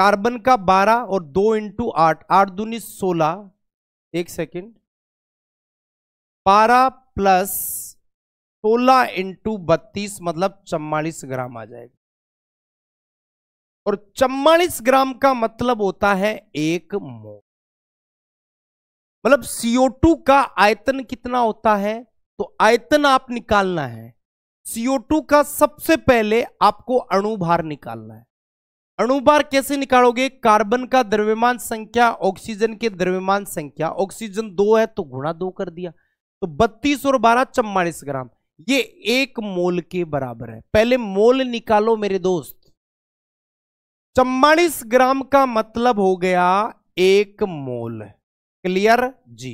कार्बन का 12 और दो इंटू आठ आठ दूनी सोलह एक सेकेंड बारह प्लस सोलह इंटू बत्तीस मतलब चम्मालीस ग्राम आ जाएगा और चम्मालीस ग्राम का मतलब होता है एक मो मतलब CO2 का आयतन कितना होता है तो आयतन आप निकालना है CO2 का सबसे पहले आपको अणुभार निकालना है अणुभार कैसे निकालोगे कार्बन का द्रव्यमान संख्या ऑक्सीजन के द्रव्यमान संख्या ऑक्सीजन दो है तो गुणा दो कर दिया तो बत्तीस और बारह चम्मालीस ग्राम ये एक मोल के बराबर है पहले मोल निकालो मेरे दोस्त चम्मालीस ग्राम का मतलब हो गया एक मोल क्लियर जी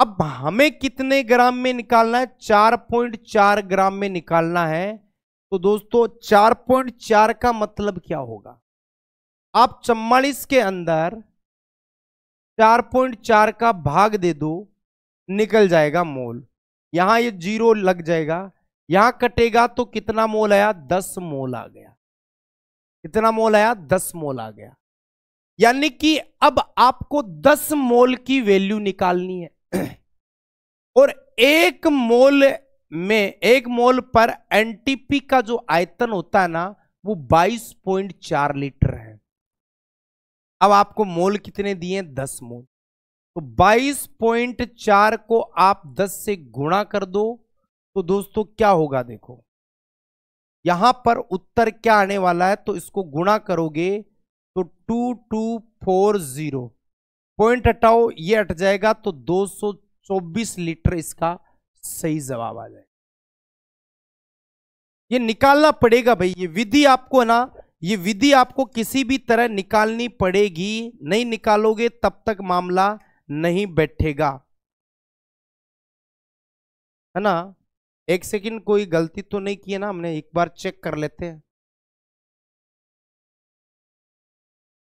अब हमें कितने ग्राम में निकालना है चार पॉइंट चार ग्राम में निकालना है तो दोस्तों चार पॉइंट चार का मतलब क्या होगा आप चम्मालीस के अंदर चार पॉइंट चार का भाग दे दो निकल जाएगा मोल यहां ये जीरो लग जाएगा यहां कटेगा तो कितना मोल आया दस मोल आ गया कितना मोल आया दस मोल आ गया यानी कि अब आपको दस मोल की वैल्यू निकालनी है और एक मोल में एक मोल पर एनटीपी का जो आयतन होता है ना वो 22.4 लीटर है अब आपको मोल कितने दिए दस मोल तो 22.4 को आप 10 से गुणा कर दो तो दोस्तों क्या होगा देखो यहां पर उत्तर क्या आने वाला है तो इसको गुणा करोगे तो 2240 पॉइंट हटाओ ये हट जाएगा तो 224 लीटर इसका सही जवाब आ जाएगा ये निकालना पड़ेगा भाई ये विधि आपको ना ये विधि आपको किसी भी तरह निकालनी पड़ेगी नहीं निकालोगे तब तक मामला नहीं बैठेगा है ना एक सेकंड कोई गलती तो नहीं की है ना हमने एक बार चेक कर लेते हैं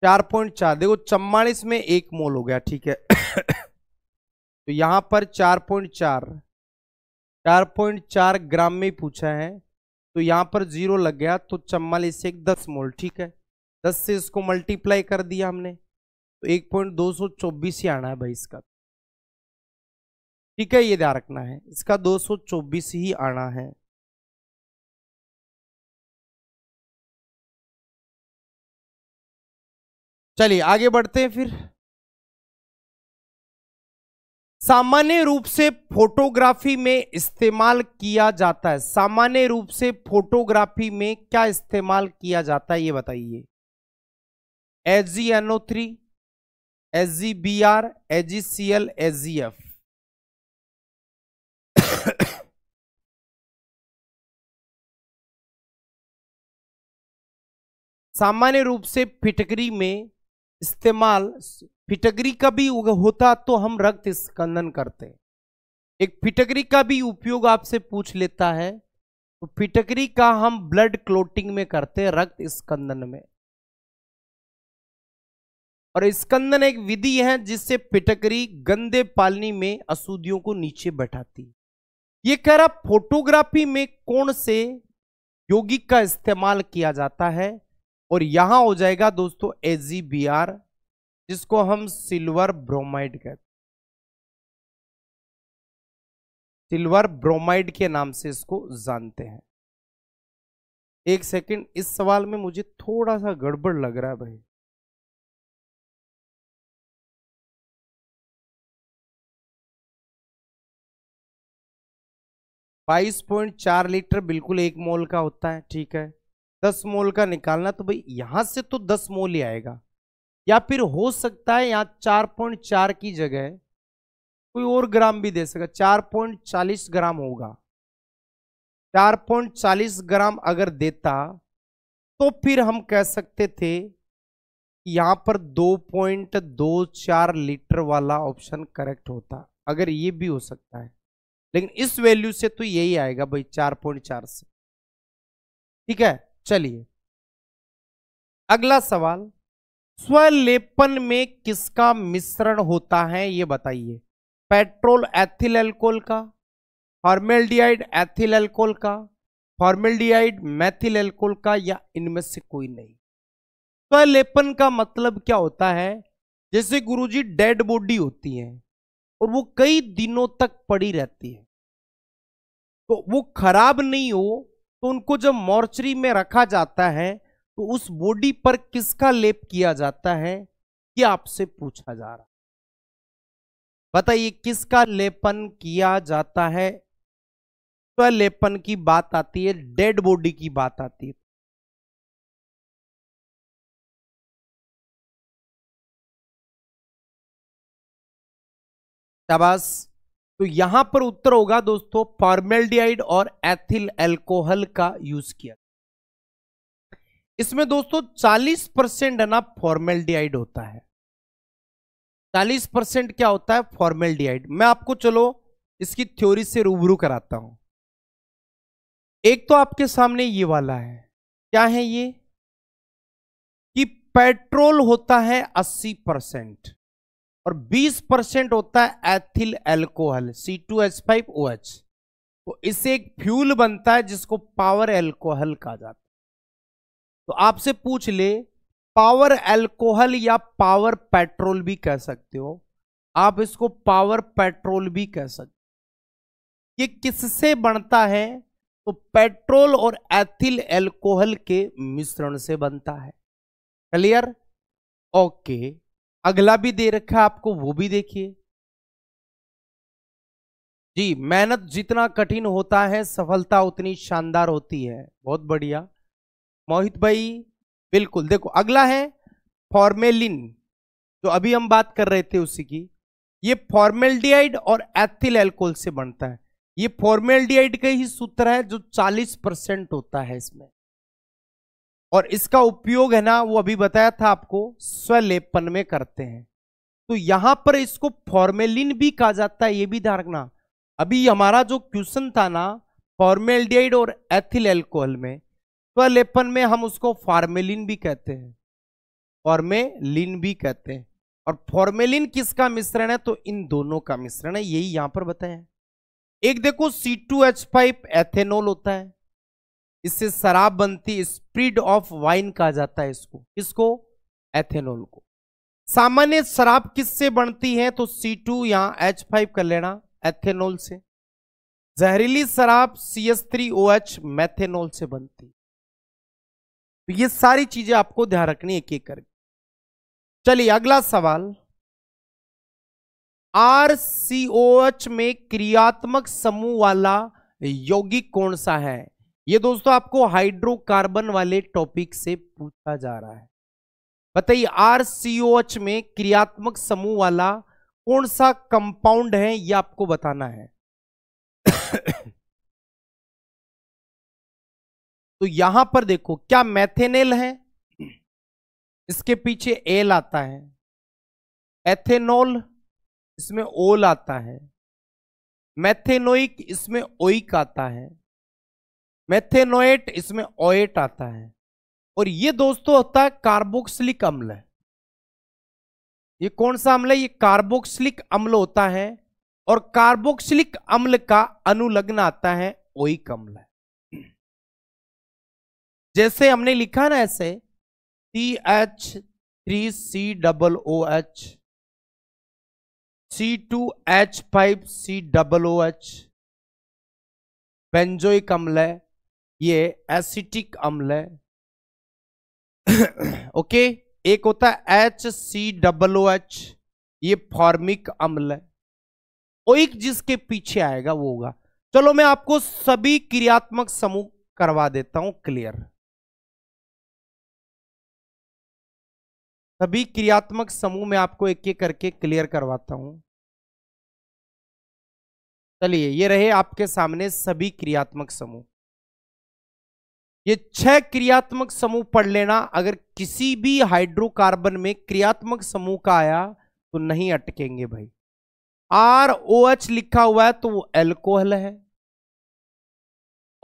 चार पॉइंट चार देखो चम्मालीस में एक मोल हो गया ठीक है तो यहां पर चार पॉइंट चार चार पॉइंट चार ग्राम में पूछा है तो यहाँ पर जीरो लग गया तो चम्मालीस से एक दस मोल ठीक है दस से इसको मल्टीप्लाई कर दिया हमने तो एक पॉइंट दो सौ चौबीस ही आना है भाई इसका ठीक है ये ध्यान रखना है इसका दो सौ चौबीस ही आना है चलिए आगे बढ़ते हैं फिर सामान्य रूप से फोटोग्राफी में इस्तेमाल किया जाता है सामान्य रूप से फोटोग्राफी में क्या इस्तेमाल किया जाता है ये बताइए H G N O three H G B R H G C L H G F सामान्य रूप से फिटकरी में इस्तेमाल फिटगरी का भी होता तो हम रक्त स्कंदन करते एक फिटगरी का भी उपयोग आपसे पूछ लेता है तो फिटकरी का हम ब्लड क्लोटिंग में करते रक्त स्कंदन में और स्कंदन एक विधि है जिससे फिटकरी गंदे पालनी में असूदियों को नीचे बैठाती ये कह रहा फोटोग्राफी में कौन से योगिक का इस्तेमाल किया जाता है और यहां हो जाएगा दोस्तों एजीबीआर जी बी आर जिसको हम सिल्वर ब्रोमाइड कहते सिल्वर ब्रोमाइड के नाम से इसको जानते हैं एक सेकंड इस सवाल में मुझे थोड़ा सा गड़बड़ लग रहा है भाई बाईस पॉइंट चार लीटर बिल्कुल एक मोल का होता है ठीक है दस मोल का निकालना तो भाई यहां से तो दस मोल ही आएगा या फिर हो सकता है यहाँ चार पॉइंट चार की जगह कोई और ग्राम भी दे सकता चार पॉइंट चालीस ग्राम होगा चार पॉइंट चालीस ग्राम अगर देता तो फिर हम कह सकते थे यहां पर दो पॉइंट दो चार लीटर वाला ऑप्शन करेक्ट होता अगर ये भी हो सकता है लेकिन इस वैल्यू से तो यही आएगा भाई चार पॉइंट चार से ठीक है चलिए अगला सवाल स्वलेपन में किसका मिश्रण होता है ये बताइए पेट्रोल एथिल एल्कोल का फॉर्मेल्डिहाइड एथिल एल्कोल का फॉर्मेल्डिहाइड मैथिल एल्कोल का या इनमें से कोई नहीं स्वलेपन का मतलब क्या होता है जैसे गुरुजी डेड बॉडी होती है और वो कई दिनों तक पड़ी रहती है तो वो खराब नहीं हो तो उनको जब मॉर्चरी में रखा जाता है तो उस बॉडी पर किसका लेप किया जाता है ये आपसे पूछा जा रहा बताइए किसका लेपन किया जाता है तो लेपन की बात आती है डेड बॉडी की बात आती है शाबाश तो यहां पर उत्तर होगा दोस्तों फॉर्मेल्डिहाइड और एथिल एल्कोहल का यूज किया इसमें दोस्तों 40 परसेंट है ना फॉर्मेल्डिहाइड होता है 40 परसेंट क्या होता है फॉर्मेल्डिहाइड मैं आपको चलो इसकी थ्योरी से रूबरू कराता हूं एक तो आपके सामने ये वाला है क्या है ये कि पेट्रोल होता है 80 परसेंट और 20 परसेंट होता है ethyl alcohol C two H five H तो इससे एक फ्यूल बनता है जिसको पावर एल्कोहल कहा जाता है तो आपसे पूछ ले पावर एल्कोहल या पावर पेट्रोल भी कह सकते हो आप इसको पावर पेट्रोल भी कह सकते हो ये किससे बनता है तो पेट्रोल और एथिल एल्कोहल के मिश्रण से बनता है क्लियर ओके अगला भी दे रखा है आपको वो भी देखिए जी मेहनत जितना कठिन होता है सफलता उतनी शानदार होती है बहुत बढ़िया मोहित भाई बिल्कुल देखो अगला है फॉर्मेलिन जो अभी हम बात कर रहे थे उसी की ये फॉर्मेल्डिहाइड और एथिल एल्कोहल से बनता है ये फॉर्मेल्डिहाइड का ही सूत्र है जो 40 परसेंट होता है इसमें और इसका उपयोग है ना वो अभी बताया था आपको स्वलेपन में करते हैं तो यहां पर इसको फॉर्मेलिन भी कहा जाता है ये भी ध्यान रखना अभी हमारा जो क्वेश्चन था ना फॉर्मेल्डिहाइड और एथिल एल्कोहल में स्वलेपन में हम उसको फॉर्मेलिन भी कहते हैं फॉर्मेलिन भी कहते हैं और फॉर्मेलिन किसका मिश्रण है तो इन दोनों का मिश्रण है यही यहां पर बताया एक देखो C two H five ethanol होता है इससे शराब बनती स्प्रिड ऑफ वाइन कहा जाता है इसको इसको एथेनोल को सामान्य शराब किससे बनती है तो सी टू यहां एच फाइव कर लेना एथेनोल से जहरीली शराब C S three O H methanol से बनती तो ये सारी चीजें आपको ध्यान रखनी एक एक करके चलिए अगला सवाल आर सी ओ एच में क्रियात्मक समूह वाला यौगिक कौन सा है ये दोस्तों आपको हाइड्रोकार्बन वाले टॉपिक से पूछा जा रहा है बताइए आर सी ओ एच में क्रियात्मक समूह वाला कौन सा कंपाउंड है ये आपको बताना है तो यहां पर देखो क्या मैथेनेल है इसके पीछे एल आता है एथेनॉल इसमें ओल आता है मैथेनोइक इसमें ओइक आता है मैथेनोएट इसमें ओएट आता है और ये दोस्तों होता है कार्बोक्सिलिक अम्ल है ये कौन सा अम्ल है ये कार्बोक्सिलिक अम्ल होता है और कार्बोक्सिलिक अम्ल का अनुलग्न आता है ओइक अम्ल है जैसे हमने लिखा ना ऐसे T H three C double O H C two H five C double O H benzoic अम्ल है ये एसिटिक अम्ल है ओके एक होता है H C double O H ये फॉर्मिक अम्ल है एक जिसके पीछे आएगा वो होगा चलो मैं आपको सभी क्रियात्मक समूह करवा देता हूं क्लियर सभी क्रियात्मक समूह में आपको एक एक करके क्लियर करवाता हूं चलिए ये रहे आपके सामने सभी क्रियात्मक समूह ये छह क्रियात्मक समूह पढ़ लेना अगर किसी भी हाइड्रोकार्बन में क्रियात्मक समूह का आया तो नहीं अटकेंगे भाई आर ओ एच लिखा हुआ है तो वो एल्कोहल है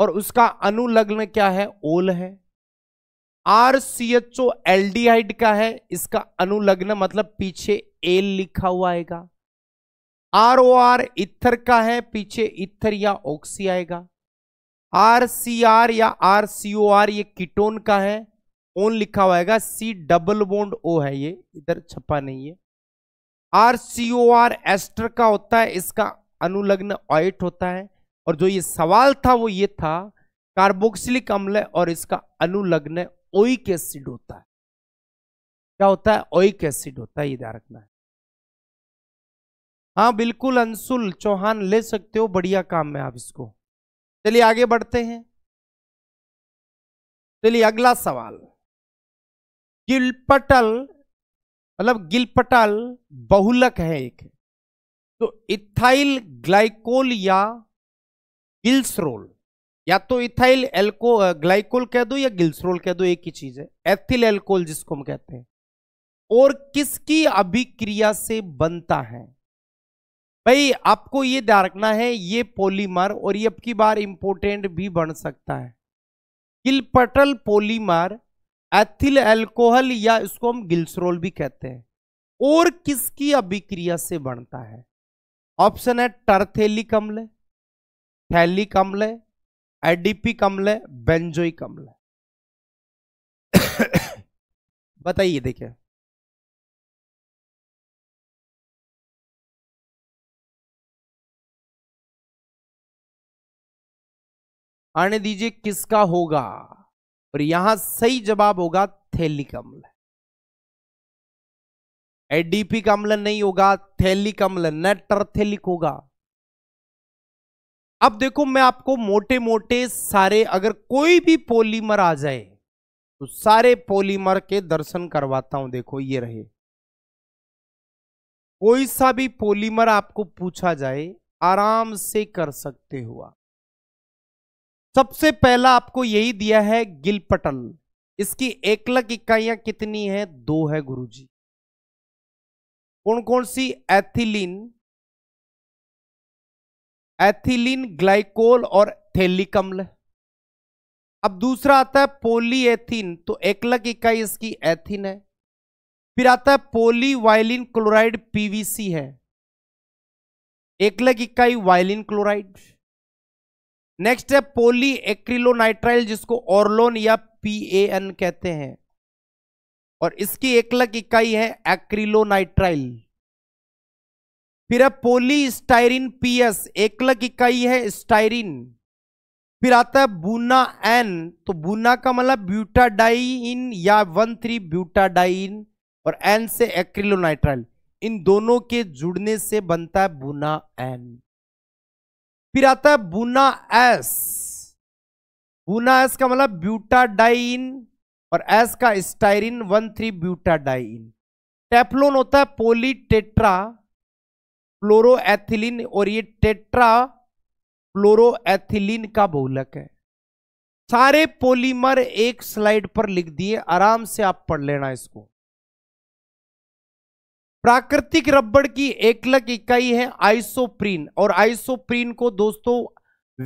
और उसका अनुलग्न क्या है ओल है R C H O aldehyde का है इसका अनुलग्न मतलब पीछे एल लिखा हुआ आएगा आर ओ आर इथर का है पीछे इथर या ऑक्सी आएगा आर सी आर या आर सी ओ आर ये कीटोन का है ओन लिखा हुआ आएगा सी डबल बोन्ड ओ है ये इधर छपा नहीं है R C O R ester का होता है इसका अनुलग्न ऑइट होता है और जो ये सवाल था वो ये था कार्बोक्सिलिक अम्ल और इसका अनुलग्न ओइक एसिड होता है क्या होता है ओइक एसिड होता है ये ध्यान रखना है हाँ बिल्कुल अंशुल चौहान ले सकते हो बढ़िया काम में आप इसको चलिए आगे बढ़ते हैं चलिए अगला सवाल गिलपटल मतलब गिलपटल बहुलक है एक तो इथाइल ग्लाइकोल या गिल्सरोल या तो इथाइल एल्को ग्लाइकोल कह दो या गिल्सरोल कह दो एक ही चीज है एथिल एल्कोल जिसको हम कहते हैं और किसकी अभिक्रिया से बनता है भाई आपको ये ध्यान रखना है ये पॉलीमर और ये अब की बार इंपोर्टेंट भी बन सकता है किलपटल पॉलीमर एथिल एल्कोहल या इसको हम गिल्सरोल भी कहते हैं और किसकी अभिक्रिया से बनता है ऑप्शन है टर्थेलिक अम्ल थैलिक अम्ल एडीपी कम्ल है बेंजोई कम्ल है बताइए देखिए आने दीजिए किसका होगा और यहां सही जवाब होगा थैली अम्ल एडीपी का अम्ल नहीं होगा थैली कम्ल नेटर थैलिक होगा अब देखो मैं आपको मोटे मोटे सारे अगर कोई भी पॉलीमर आ जाए तो सारे पॉलीमर के दर्शन करवाता हूं देखो ये रहे कोई सा भी पॉलीमर आपको पूछा जाए आराम से कर सकते हुआ सबसे पहला आपको यही दिया है गिलपटल इसकी एकलक इकाइयां कितनी है दो है गुरुजी कौन कौन सी एथिलीन एथिलीन ग्लाइकोल और थेलिकम्ल अब दूसरा आता है पोलीएथीन तो एकलक इकाई इसकी एथिन है फिर आता है पोलीवाइलिन क्लोराइड पीवीसी है एकलक इकाई वायलिन क्लोराइड नेक्स्ट है पोली एक्रिलोनाइट्राइल जिसको ओरलोन या पीएएन कहते हैं और इसकी एकलक इकाई है एक्रिलोनाइट्राइल फिर है पोली स्टाइरिन पीएस एकलक इकाई है स्टाइरिन फिर आता है बूना एन तो बूना का मतलब ब्यूटाडाइन या वन थ्री ब्यूटाडाइन और एन से एक्रिलोनाइट्राइल इन दोनों के जुड़ने से बनता है बूना एन फिर आता है बूना एस बूना एस का मतलब ब्यूटाडाइन और एस का styrene one three butadiene Teflon होता है पोली टेट्रा फ्लोरोएथिलीन और ये टेट्रा फ्लोरोएथिलीन का बहुलक है सारे पॉलीमर एक स्लाइड पर लिख दिए आराम से आप पढ़ लेना इसको प्राकृतिक रबड़ की एकलक इकाई है आइसोप्रीन और आइसोप्रीन को दोस्तों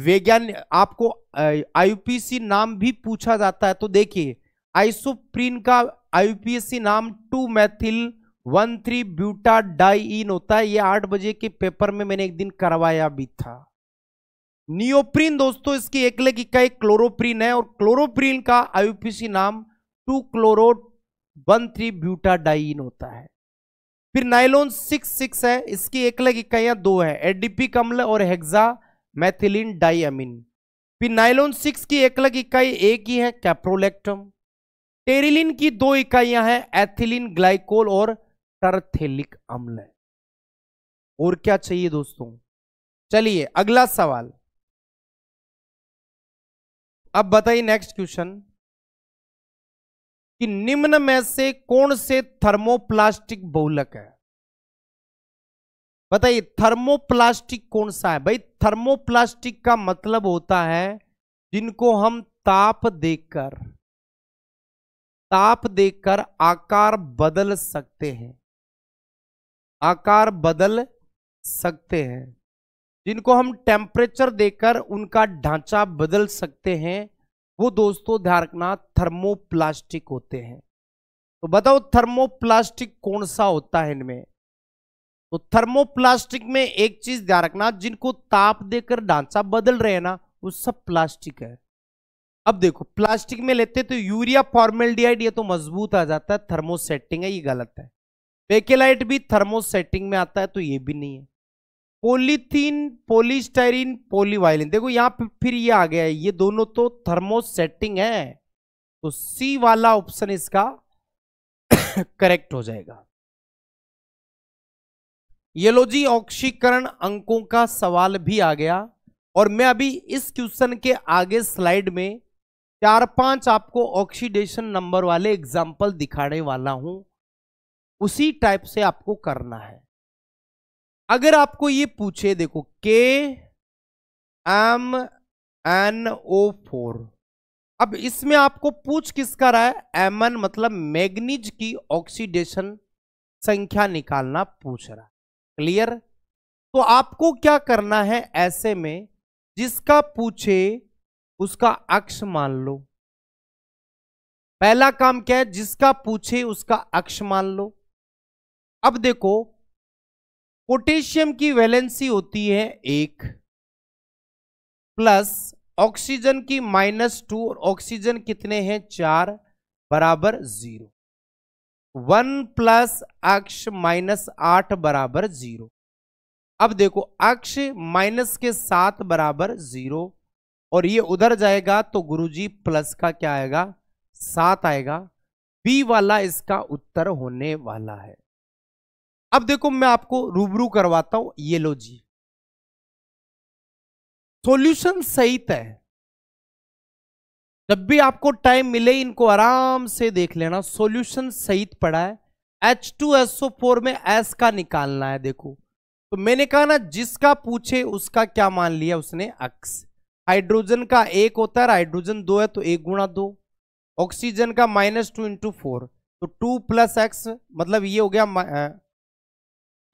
वैज्ञानिक आपको आईयूपीसी नाम भी पूछा जाता है तो देखिए आइसोप्रीन का आईयूपीसी नाम two methyl one three butadiene होता है ये आठ बजे के पेपर में मैंने एक दिन करवाया भी था नियोप्रीन दोस्तों इसकी एक लेग इकाई क्लोरोप्रीन है और क्लोरोप्रीन का आयुपीसी नाम two chloro one three butadiene होता है फिर नाइलोन सिक्स सिक्स है इसकी एक लग इकाइयां दो है एडीपी कमल और हेक्सा मैथिलीन डाइअमिन फिर नाइलोन सिक्स की एक लग इकाई एक ही है कैप्रोलेक्टम टेरिलिन की दो इकाइयां हैं एथिलीन ग्लाइकोल और टर्थेलिक अम्ल है और क्या चाहिए दोस्तों चलिए अगला सवाल अब बताइए नेक्स्ट क्वेश्चन कि निम्न में से कौन से थर्मोप्लास्टिक बहुलक है बताइए थर्मोप्लास्टिक कौन सा है भाई थर्मोप्लास्टिक का मतलब होता है जिनको हम ताप देकर ताप देकर आकार बदल सकते हैं आकार बदल सकते हैं जिनको हम टेम्परेचर देकर उनका ढांचा बदल सकते हैं वो दोस्तों ध्यान रखना थर्मोप्लास्टिक होते हैं तो बताओ थर्मोप्लास्टिक कौन सा होता है इनमें तो थर्मोप्लास्टिक में एक चीज ध्यान रखना जिनको ताप देकर ढांचा बदल रहे हैं ना वो सब प्लास्टिक है अब देखो प्लास्टिक में लेते तो यूरिया फॉर्मेल ये तो मजबूत आ जाता है थर्मोसेटिंग है ये गलत है बेकेलाइट भी थर्मोसेटिंग में आता है तो ये भी नहीं है पोलिथीन पोलिस्टाइरिन पोलीवायलिन देखो यहाँ पे फिर ये आ गया है ये दोनों तो थर्मोसेटिंग है तो सी वाला ऑप्शन इसका करेक्ट हो जाएगा ये लो जी ऑक्सीकरण अंकों का सवाल भी आ गया और मैं अभी इस क्वेश्चन के आगे स्लाइड में चार पांच आपको ऑक्सीडेशन नंबर वाले एग्जाम्पल दिखाने वाला हूं उसी टाइप से आपको करना है अगर आपको ये पूछे देखो के एम एन ओ फोर अब इसमें आपको पूछ किसका रहा है एन मतलब मैग्नीज की ऑक्सीडेशन संख्या निकालना पूछ रहा है क्लियर तो आपको क्या करना है ऐसे में जिसका पूछे उसका अक्ष मान लो पहला काम क्या है जिसका पूछे उसका अक्ष मान लो अब देखो पोटेशियम की वैलेंसी होती है एक प्लस ऑक्सीजन की माइनस टू और ऑक्सीजन कितने हैं चार बराबर जीरो वन प्लस अक्ष माइनस आठ बराबर जीरो अब देखो अक्ष माइनस के सात बराबर जीरो और ये उधर जाएगा तो गुरुजी प्लस का क्या आएगा सात आएगा बी वाला इसका उत्तर होने वाला है अब देखो मैं आपको रूबरू करवाता हूं ये लो जी सॉल्यूशन सही है जब भी आपको टाइम मिले इनको आराम से देख लेना सॉल्यूशन सही पड़ा है H2SO4 एस में S का निकालना है देखो तो मैंने कहा ना जिसका पूछे उसका क्या मान लिया उसने अक्स हाइड्रोजन का एक होता है हाइड्रोजन दो है तो एक गुणा दो ऑक्सीजन का माइनस टू इंटू फोर तो टू प्लस एक्स मतलब ये हो गया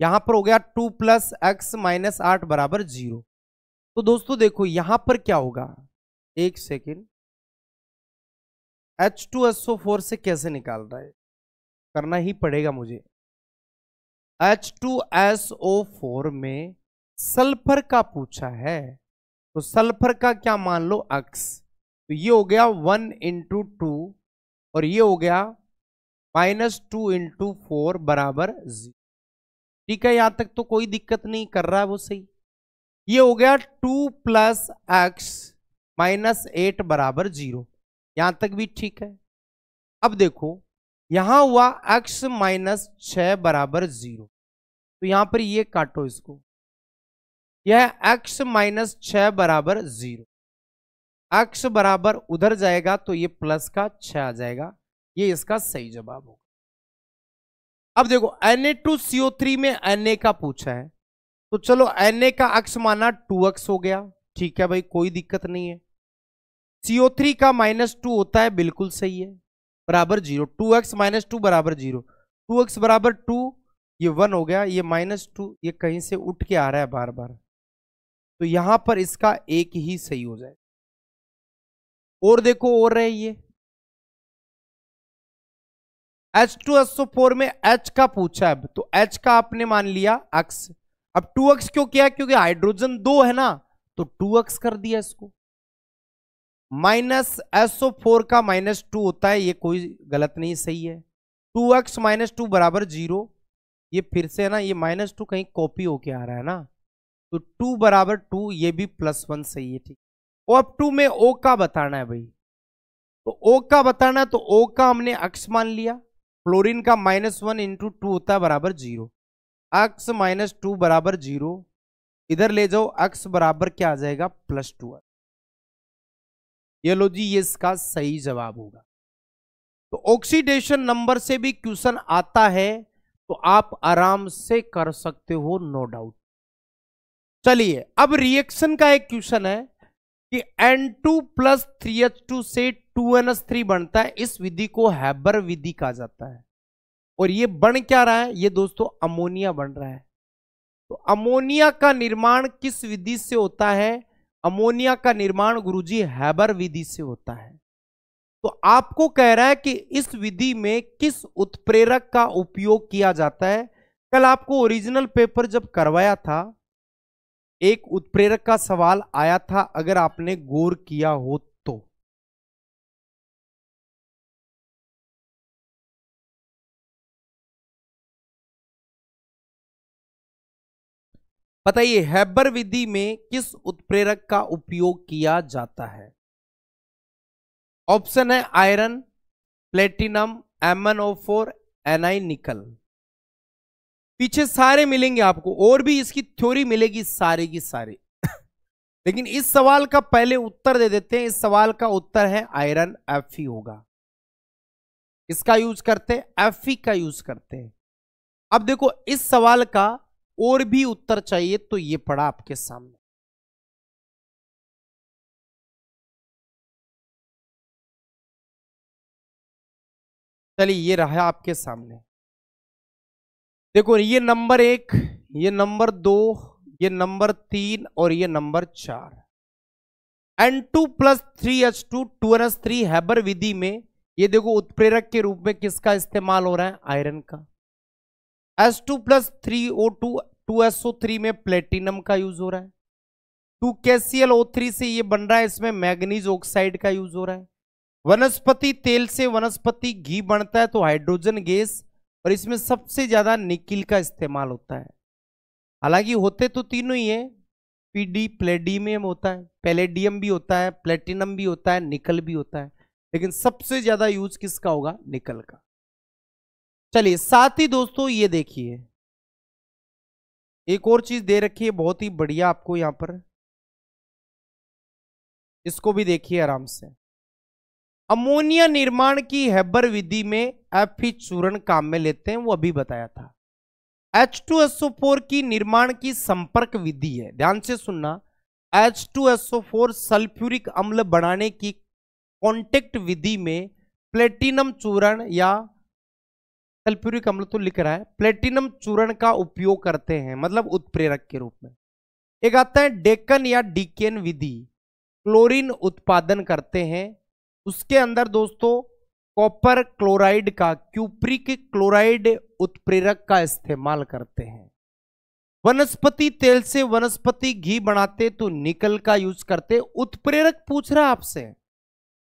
यहां पर हो गया टू प्लस एक्स माइनस आठ बराबर जीरो तो दोस्तों देखो यहां पर क्या होगा एक second H two S O four से कैसे निकाल रहा है करना ही पड़ेगा मुझे H two S O four में सल्फर का पूछा है तो सल्फर का क्या मान लो एक्स तो ये हो गया वन इंटू टू और ये हो गया माइनस टू इंटू फोर बराबर जीरो ठीक है यहां तक तो कोई दिक्कत नहीं कर रहा है वो सही ये हो गया two plus x minus eight बराबर जीरो यहां तक भी ठीक है अब देखो यहां हुआ एक्स माइनस छ बराबर जीरो तो यहां पर ये काटो इसको यह एक्स माइनस छ बराबर जीरो एक्स बराबर उधर जाएगा तो ये प्लस का छ आ जाएगा ये इसका सही जवाब होगा अब देखो N A two CO three में एन ए का पूछा है तो चलो ए का अक्स माना टू अक्स हो गया ठीक है भाई कोई दिक्कत नहीं है सीओ थ्री का माइनस टू होता है बिल्कुल सही है बराबर zero two x minus two बराबर जीरो टू एक्स बराबर टू ये वन हो गया ये माइनस टू ये कहीं से उठ के आ रहा है बार बार तो यहां पर इसका एक ही सही हो जाए और देखो और रहे ये H two S O four में एच का पूछा है तो एच का आपने मान लिया X अब टू एक्स क्यों किया क्योंकि हाइड्रोजन दो है ना तो टू एक्स कर दिया इसको माइनस एसओ फोर का माइनस टू होता है ये कोई गलत नहीं सही है टू एक्स माइनस टू बराबर जीरो ये फिर से है ना ये माइनस टू कहीं कॉपी होके आ रहा है ना तो टू बराबर टू ये भी प्लस वन सही है ठीक ओ अब टू में ओ का बताना है भाई तो ओ का बताना है तो ओ का हमने एक्स मान लिया फ्लोरीन का माइनस वन इंटू टू होता है बराबर जीरो अक्स माइनस टू बराबर जीरो इधर ले जाओ अक्स बराबर क्या आ जाएगा प्लस टू ये लो जी ये इसका सही जवाब होगा तो ऑक्सीडेशन नंबर से भी क्वेश्चन आता है तो आप आराम से कर सकते हो नो डाउट चलिए अब रिएक्शन का एक क्वेश्चन है कि N2 टू प्लस थ्री से टू एन एस थ्री बनता है इस विधि को हैबर विधि कहा जाता है और ये बन क्या रहा है ये दोस्तों अमोनिया बन रहा है तो अमोनिया का निर्माण किस विधि से होता है अमोनिया का निर्माण गुरुजी हैबर विधि से होता है तो आपको कह रहा है कि इस विधि में किस उत्प्रेरक का उपयोग किया जाता है कल आपको ओरिजिनल पेपर जब करवाया था एक उत्प्रेरक का सवाल आया था अगर आपने गौर किया हो बताइए हैबर विधि में किस उत्प्रेरक का उपयोग किया जाता है ऑप्शन है iron platinum MNO four NI nickel पीछे सारे मिलेंगे आपको और भी इसकी थ्योरी मिलेगी सारी की सारी लेकिन इस सवाल का पहले उत्तर दे देते हैं इस सवाल का उत्तर है आयरन एफ होगा इसका यूज करते हैं एफ का यूज करते हैं अब देखो इस सवाल का और भी उत्तर चाहिए तो ये पड़ा आपके सामने चलिए ये रहा आपके सामने देखो ये नंबर एक ये नंबर दो ये नंबर तीन और ये नंबर चार N two plus three H two two N S three Haber विधि में ये देखो उत्प्रेरक के रूप में किसका इस्तेमाल हो रहा है आयरन का S two plus three O two two S O three में प्लेटिनम का यूज हो रहा है टू के सी एल ओ थ्री से ये बन रहा है इसमें मैग्नीज ऑक्साइड का यूज हो रहा है वनस्पति तेल से वनस्पति घी बनता है तो हाइड्रोजन गैस और इसमें सबसे ज्यादा निकिल का इस्तेमाल होता है हालांकि होते तो तीनों ही है पीडी प्लेडियम होता है पेलेडियम भी होता है प्लेटिनम भी होता है निकल भी होता है लेकिन सबसे ज्यादा यूज किसका होगा निकल का चलिए साथ ही दोस्तों ये देखिए एक और चीज दे रखी है बहुत ही बढ़िया आपको यहां पर इसको भी देखिए आराम से अमोनिया निर्माण की हैबर विधि में एफ चूरण काम में लेते हैं वो अभी बताया था H2SO4 की निर्माण की संपर्क विधि है ध्यान से सुनना H2SO4 सल्फ्यूरिक अम्ल बनाने की कॉन्टेक्ट विधि में प्लेटिनम चूरण या सल्फ्यूरिक अम्ल तो लिख रहा है प्लेटिनम चूर्ण का उपयोग करते हैं मतलब उत्प्रेरक के रूप में एक आता है डेकन या डीकेन विधि क्लोरीन उत्पादन करते हैं उसके अंदर दोस्तों कॉपर क्लोराइड का क्यूप्रिक क्लोराइड उत्प्रेरक का इस्तेमाल करते हैं वनस्पति तेल से वनस्पति घी बनाते तो निकल का यूज करते उत्प्रेरक पूछ रहा आपसे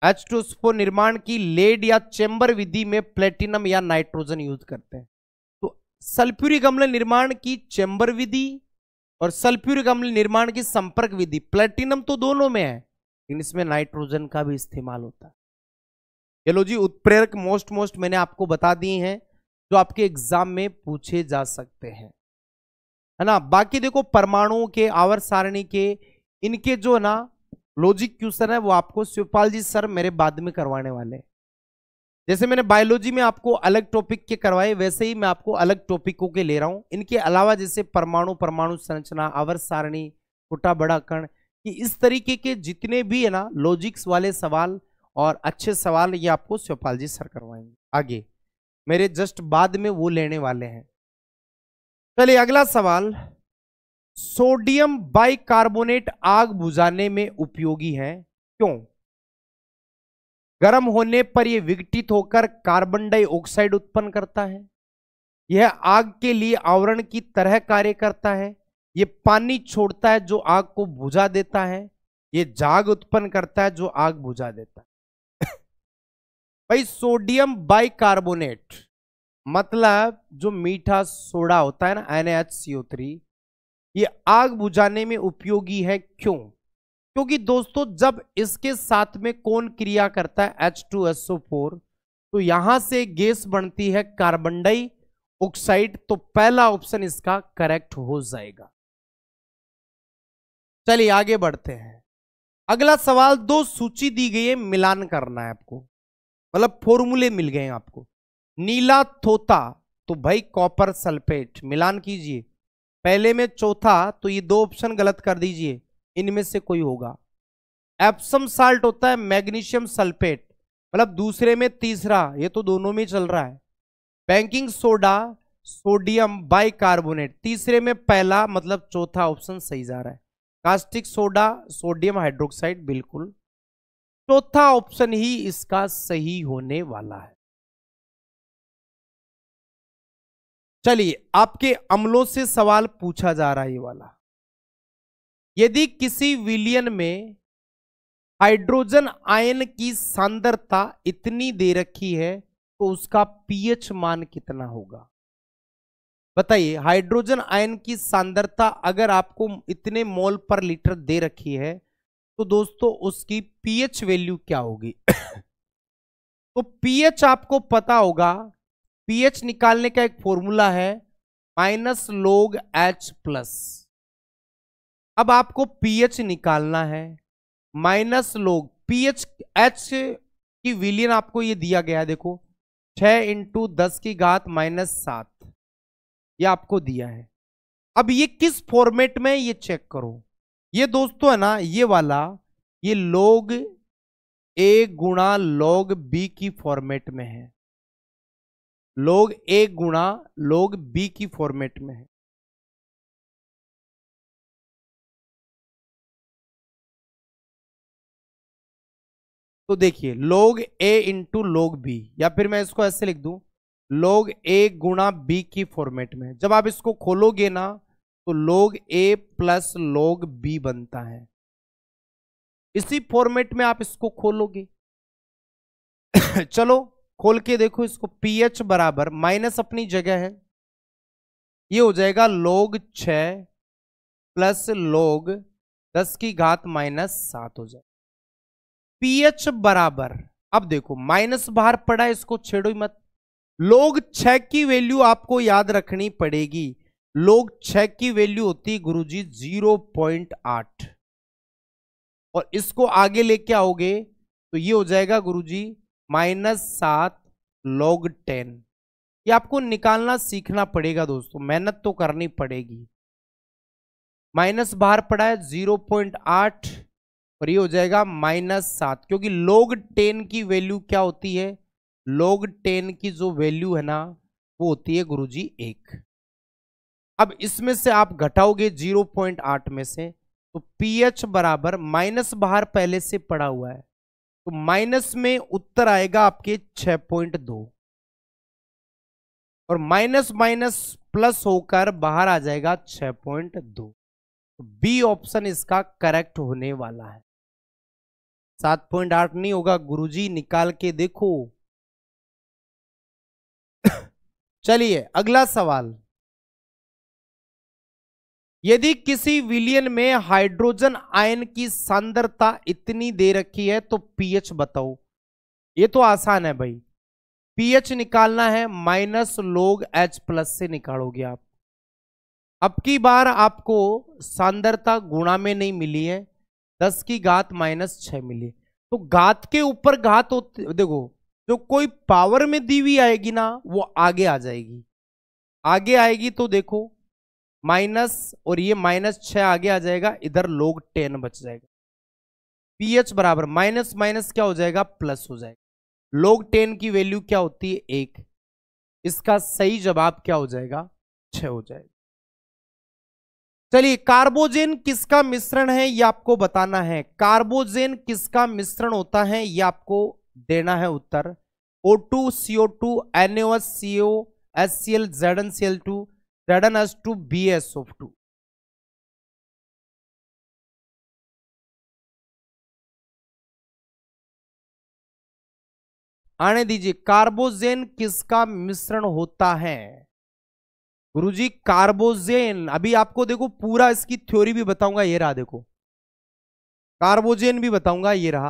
एच टू निर्माण की लेड या चेंबर विधि में प्लेटिनम या नाइट्रोजन यूज करते हैं तो सल्फ्यूरिक गमले निर्माण की चेंबर विधि और सल्फ्यूरिक गमले निर्माण की संपर्क विधि प्लेटिनम तो दोनों में है लेकिन इसमें नाइट्रोजन का भी इस्तेमाल होता है चलो जी उत्प्रेरक मोस्ट मोस्ट मैंने आपको बता दिए हैं जो आपके एग्जाम में पूछे जा सकते हैं है ना बाकी देखो परमाणुओं के आवर सारणी के इनके जो ना लॉजिक क्वेश्चन है वो आपको शिवपाल जी सर मेरे बाद में करवाने वाले जैसे मैंने बायोलॉजी में आपको अलग टॉपिक के करवाए वैसे ही मैं आपको अलग टॉपिकों के ले रहा हूं इनके अलावा जैसे परमाणु परमाणु संरचना आवर सारणी छोटा बड़ा कण कि इस तरीके के जितने भी है ना लॉजिक्स वाले सवाल और अच्छे सवाल ये आपको शिवपाल जी सर करवाएंगे आगे मेरे जस्ट बाद में वो लेने वाले हैं चलिए अगला सवाल सोडियम बाइकार्बोनेट आग बुझाने में उपयोगी है क्यों गर्म होने पर यह विघटित होकर कार्बन डाइऑक्साइड उत्पन्न करता है यह आग के लिए आवरण की तरह कार्य करता है यह पानी छोड़ता है जो आग को बुझा देता है यह जाग उत्पन्न करता है जो आग बुझा देता है भाई सोडियम बाइकार्बोनेट मतलब जो मीठा सोडा होता है ना N H C O three ये आग बुझाने में उपयोगी है क्यों क्योंकि दोस्तों जब इसके साथ में कौन क्रिया करता है H2SO4 तो यहां से गैस बनती है कार्बन डाई ऑक्साइड तो पहला ऑप्शन इसका करेक्ट हो जाएगा चलिए आगे बढ़ते हैं अगला सवाल दो सूची दी गई है मिलान करना है आपको मतलब फॉर्मूले मिल गए हैं आपको नीला थोता तो भाई कॉपर सल्फेट मिलान कीजिए पहले में चौथा तो ये दो ऑप्शन गलत कर दीजिए इनमें से कोई होगा एप्सम साल्ट होता है मैग्नीशियम सल्फेट मतलब दूसरे में तीसरा ये तो दोनों में चल रहा है बैंकिंग सोडा सोडियम बाइकार्बोनेट तीसरे में पहला मतलब चौथा ऑप्शन सही जा रहा है कास्टिक सोडा सोडियम हाइड्रोक्साइड बिल्कुल चौथा ऑप्शन ही इसका सही होने वाला है चलिए आपके अमलों से सवाल पूछा जा रहा है वाला यदि किसी विलियन में हाइड्रोजन आयन की सांद्रता इतनी दे रखी है तो उसका पीएच मान कितना होगा बताइए हाइड्रोजन आयन की सांद्रता अगर आपको इतने मोल पर लीटर दे रखी है तो दोस्तों उसकी पीएच वैल्यू क्या होगी तो पीएच आपको पता होगा पीएच निकालने का एक फॉर्मूला है माइनस लोग एच प्लस अब आपको पीएच निकालना है माइनस लोग पीएच एच की विलियन आपको ये दिया गया है देखो छह इंटू दस की घात माइनस सात ये आपको दिया है अब ये किस फॉर्मेट में ये चेक करो ये दोस्तों है ना ये वाला ये लोग ए गुणा लॉग बी की फॉर्मेट में है लोग ए गुणा लोग बी की फॉर्मेट में है तो देखिए लोग ए इंटू लोग बी या फिर मैं इसको ऐसे लिख दूं लोग ए गुणा बी की फॉर्मेट में जब आप इसको खोलोगे ना तो लोग ए प्लस लोग बी बनता है इसी फॉर्मेट में आप इसको खोलोगे चलो खोल के देखो इसको पीएच बराबर माइनस अपनी जगह है ये हो जाएगा लोग छ प्लस लोग दस की घात माइनस सात हो जाए पीएच बराबर अब देखो माइनस बाहर पड़ा इसको छेड़ो ही मत लोग छ की वैल्यू आपको याद रखनी पड़ेगी लोग छ की वैल्यू होती गुरुजी जीरो पॉइंट आठ और इसको आगे लेके आओगे तो ये हो जाएगा गुरुजी माइनस सात लॉग टेन ये आपको निकालना सीखना पड़ेगा दोस्तों मेहनत तो करनी पड़ेगी माइनस बाहर पड़ा है जीरो पॉइंट आठ और ये हो जाएगा माइनस सात क्योंकि लॉग टेन की वैल्यू क्या होती है लॉग टेन की जो वैल्यू है ना वो होती है गुरुजी एक अब इसमें से आप घटाओगे जीरो पॉइंट आठ में से तो पीएच बराबर माइनस बाहर पहले से पड़ा हुआ है तो माइनस में उत्तर आएगा आपके छह पॉइंट दो और माइनस माइनस प्लस होकर बाहर आ जाएगा छह पॉइंट दो तो बी ऑप्शन इसका करेक्ट होने वाला है सात पॉइंट आठ नहीं होगा गुरुजी निकाल के देखो चलिए अगला सवाल यदि किसी विलियन में हाइड्रोजन आयन की सांद्रता इतनी दे रखी है तो पीएच बताओ ये तो आसान है भाई पीएच निकालना है माइनस लोग एच प्लस से निकालोगे आप अब की बार आपको सांद्रता गुणा में नहीं मिली है दस की घात माइनस छ मिली तो घात के ऊपर घात होती देखो जो कोई पावर में दी हुई आएगी ना वो आगे आ जाएगी आगे आएगी तो देखो माइनस और ये माइनस छ आगे आ जाएगा इधर लोग टेन बच जाएगा पीएच बराबर माइनस माइनस क्या हो जाएगा प्लस हो जाएगा लोग टेन की वैल्यू क्या होती है एक इसका सही जवाब क्या हो जाएगा छ हो जाएगा चलिए कार्बोजेन किसका मिश्रण है ये आपको बताना है कार्बोजेन किसका मिश्रण होता है ये आपको देना है उत्तर O2 CO2 NaOH CO HCl ZnCl2 Zn has to bs of आने दीजिए कार्बोजेन किसका मिश्रण होता है गुरुजी कार्बोजेन अभी आपको देखो पूरा इसकी थ्योरी भी बताऊंगा ये रहा देखो कार्बोजेन भी बताऊंगा ये रहा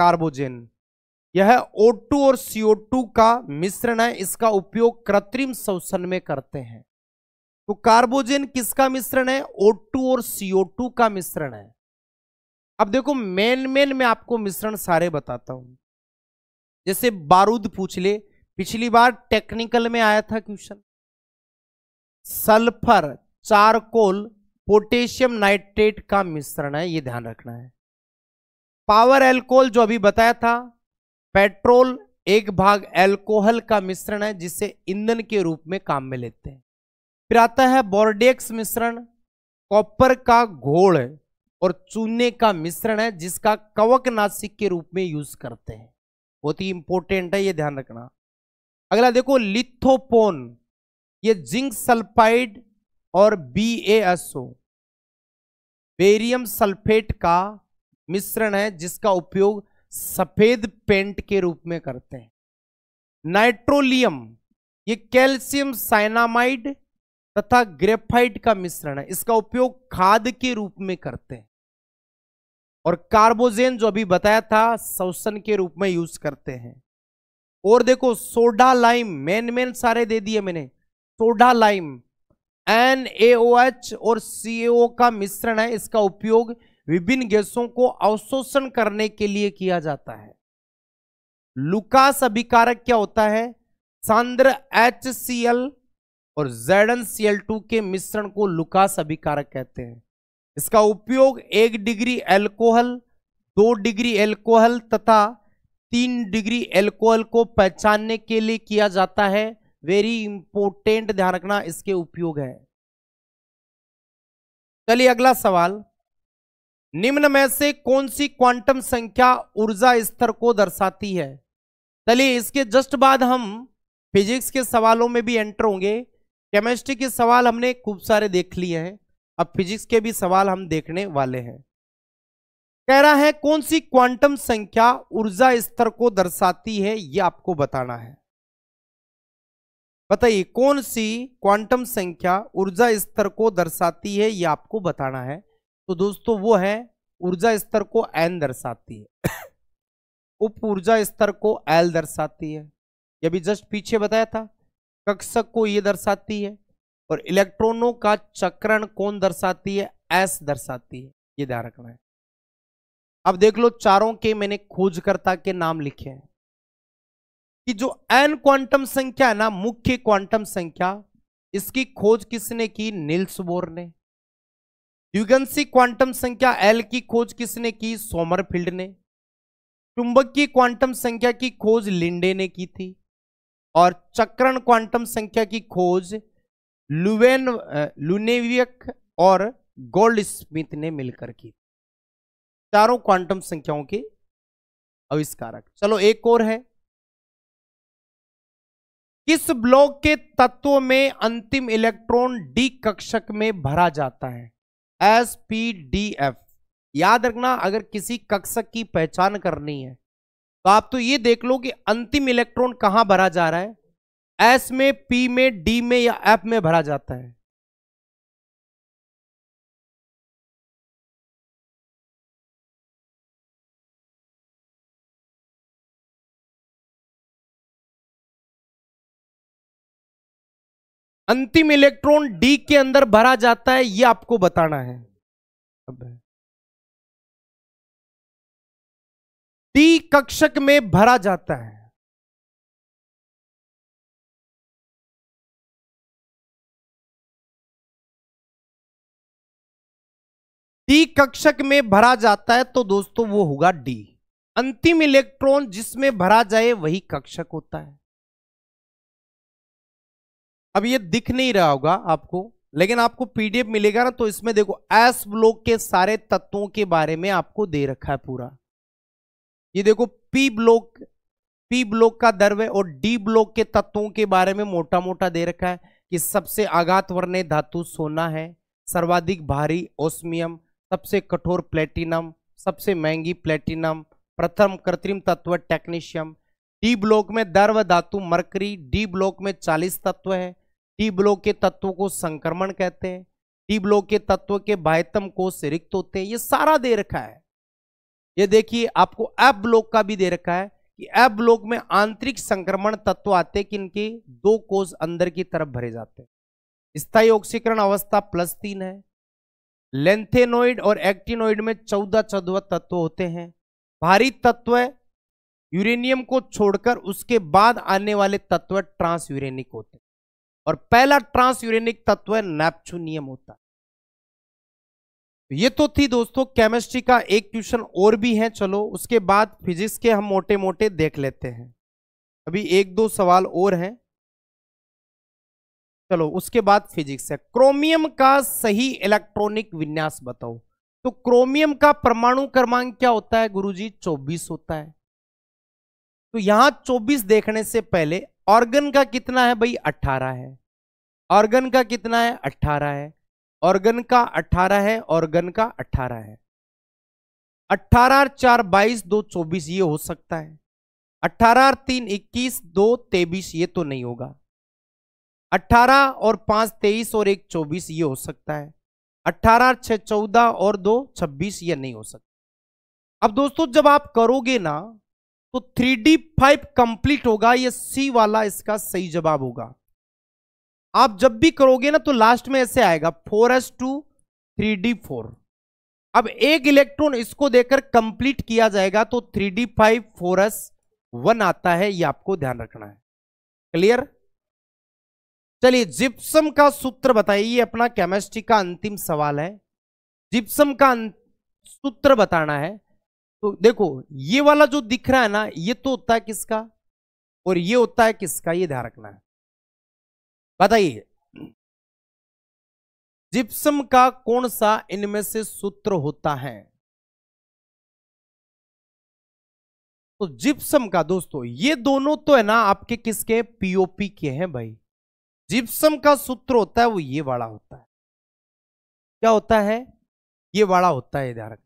कार्बोजेन यह O2 और CO2 का मिश्रण है इसका उपयोग कृत्रिम शोषण में करते हैं तो कार्बोजेन किसका मिश्रण है O2 और CO2 का मिश्रण है अब देखो मेन मेन में आपको मिश्रण सारे बताता हूं जैसे बारूद पूछ ले पिछली बार टेक्निकल में आया था question sulphur charcoal potassium nitrate का मिश्रण है ये ध्यान रखना है पावर एल्कोहल जो अभी बताया था पेट्रोल एक भाग एल्कोहल का मिश्रण है जिसे ईंधन के रूप में काम में लेते हैं फिर आता है बोर्डेक्स मिश्रण कॉपर का घोल और चूने का मिश्रण है जिसका कवक नासिक के रूप में यूज करते हैं बहुत ही इंपॉर्टेंट है ये ध्यान रखना अगला देखो लिथोपोन ये जिंक सल्फाइड और बी बेरियम सल्फेट का मिश्रण है जिसका उपयोग सफेद पेंट के रूप में करते हैं नाइट्रोलियम ये कैल्शियम साइनामाइड तथा ग्रेफाइट का मिश्रण है इसका उपयोग खाद के रूप में करते हैं और कार्बोजेन जो अभी बताया था शोषण के रूप में यूज करते हैं और देखो सोडा लाइम मेन मेन सारे दे दिए मैंने सोडा लाइम एन एच और सीओ का मिश्रण है इसका उपयोग विभिन्न गैसों को अवशोषण करने के लिए किया जाता है लुकास अभिकारक क्या होता है सांद्र एच सी एल और ZnCl2 के मिश्रण को लुकास अभिकारक कहते हैं इसका उपयोग एक डिग्री एल्कोहल दो डिग्री एल्कोहल तथा तीन डिग्री एल्कोहल को पहचानने के लिए किया जाता है वेरी इंपोर्टेंट ध्यान रखना इसके उपयोग है चलिए अगला सवाल निम्न में से कौन सी क्वांटम संख्या ऊर्जा स्तर को दर्शाती है चलिए इसके जस्ट बाद हम फिजिक्स के सवालों में भी एंटर होंगे केमिस्ट्री के सवाल हमने खूब सारे देख लिए हैं अब फिजिक्स के भी सवाल हम देखने वाले हैं कह रहा है कौन सी क्वांटम संख्या ऊर्जा स्तर को दर्शाती है यह आपको बताना है बताइए कौन सी क्वांटम संख्या ऊर्जा स्तर को दर्शाती है यह आपको बताना है तो दोस्तों वो है ऊर्जा स्तर को एन दर्शाती है उप ऊर्जा स्तर को एल दर्शाती है यह भी जस्ट पीछे बताया था कक्षक को ये दर्शाती है और इलेक्ट्रॉनों का चक्रण कौन दर्शाती है एस दर्शाती है ये ध्यान रखना है अब देख लो चारों के मैंने खोजकर्ता के नाम लिखे हैं कि जो एन क्वांटम संख्या है ना मुख्य क्वांटम संख्या इसकी खोज किसने की नील्स बोर ने युगंसी क्वांटम संख्या एल की खोज किसने की सोमरफील्ड ने चुंबक की क्वांटम संख्या की खोज लिंडे ने की थी और चक्रण क्वांटम संख्या की खोज लुवेन लुनेवियक और गोल्ड स्मिथ ने मिलकर की चारों क्वांटम संख्याओं के आविष्कारक चलो एक और है किस ब्लॉक के तत्व में अंतिम इलेक्ट्रॉन डी कक्षक में भरा जाता है एस पी डी एफ याद रखना अगर किसी कक्षक की पहचान करनी है तो आप तो ये देख लो कि अंतिम इलेक्ट्रॉन कहां भरा जा रहा है एस में पी में डी में या एफ में भरा जाता है अंतिम इलेक्ट्रॉन डी के अंदर भरा जाता है ये आपको बताना है अब टी कक्षक में भरा जाता है टी कक्षक में भरा जाता है तो दोस्तों वो होगा डी अंतिम इलेक्ट्रॉन जिसमें भरा जाए वही कक्षक होता है अब ये दिख नहीं रहा होगा आपको लेकिन आपको पीडीएफ मिलेगा ना तो इसमें देखो एस ब्लॉक के सारे तत्वों के बारे में आपको दे रखा है पूरा ये देखो पी ब्लॉक पी ब्लॉक का द्रव्य और डी ब्लॉक के तत्वों के बारे में मोटा मोटा दे रखा है कि सबसे आघात वर्ण धातु सोना है सर्वाधिक भारी ओस्मियम सबसे कठोर प्लेटिनम सबसे महंगी प्लेटिनम प्रथम कृत्रिम तत्व टेक्नीशियम डी ब्लॉक में दर्व धातु मरकरी डी ब्लॉक में 40 तत्व है डी ब्लॉक के तत्वों को संक्रमण कहते हैं डी ब्लॉक के तत्व के बाह्यतम कोष रिक्त होते हैं ये सारा दे रखा है ये देखिए आपको ऐप ब्लॉक का भी दे रखा है कि ऐप ब्लॉक में आंतरिक संक्रमण तत्व आते कि इनके दो कोज अंदर की तरफ भरे जाते हैं स्थायी ऑक्सीकरण अवस्था प्लस तीन है लेंथेनोइड और एक्टिनोइड में चौदह चौदह तत्व होते हैं भारी तत्व यूरेनियम को छोड़कर उसके बाद आने वाले तत्व ट्रांस यूरेनिक होते हैं और पहला ट्रांस यूरेनिक तत्व नेपचुनियम होता है ये तो थी दोस्तों केमिस्ट्री का एक क्वेश्चन और भी है चलो उसके बाद फिजिक्स के हम मोटे मोटे देख लेते हैं अभी एक दो सवाल और हैं चलो उसके बाद फिजिक्स है क्रोमियम का सही इलेक्ट्रॉनिक विन्यास बताओ तो क्रोमियम का परमाणु क्रमांक क्या होता है गुरुजी 24 होता है तो यहां 24 देखने से पहले ऑर्गन का कितना है भाई 18 है ऑर्गन का कितना है 18 है ऑर्गन का 18 है ऑर्गन का 18 है 18 चार बाईस दो चौबीस ये हो सकता है 18 तीन इक्कीस दो तेबीस ये तो नहीं होगा 18 और पांच तेईस और एक चौबीस ये हो सकता है 18 छह चौदह और दो छब्बीस ये नहीं हो सकता अब दोस्तों जब आप करोगे ना तो थ्री डी फाइव कंप्लीट होगा ये सी वाला इसका सही जवाब होगा आप जब भी करोगे ना तो लास्ट में ऐसे आएगा four S two three D four अब एक इलेक्ट्रॉन इसको देकर कंप्लीट किया जाएगा तो three D five four S one आता है ये आपको ध्यान रखना है क्लियर चलिए जिप्सम का सूत्र बताइए अपना केमिस्ट्री का अंतिम सवाल है जिप्सम का अं-, सूत्र बताना है तो देखो ये वाला जो दिख रहा है ना ये तो होता है किसका और ये होता है किसका ये ध्यान रखना है बताइए जिप्सम का कौन सा इनमें से सूत्र होता है तो जिप्सम का दोस्तों ये दोनों तो है ना आपके किसके पीओपी के हैं भाई जिप्सम का सूत्र होता है वो ये वाला होता है क्या होता है ये वाला होता है धारक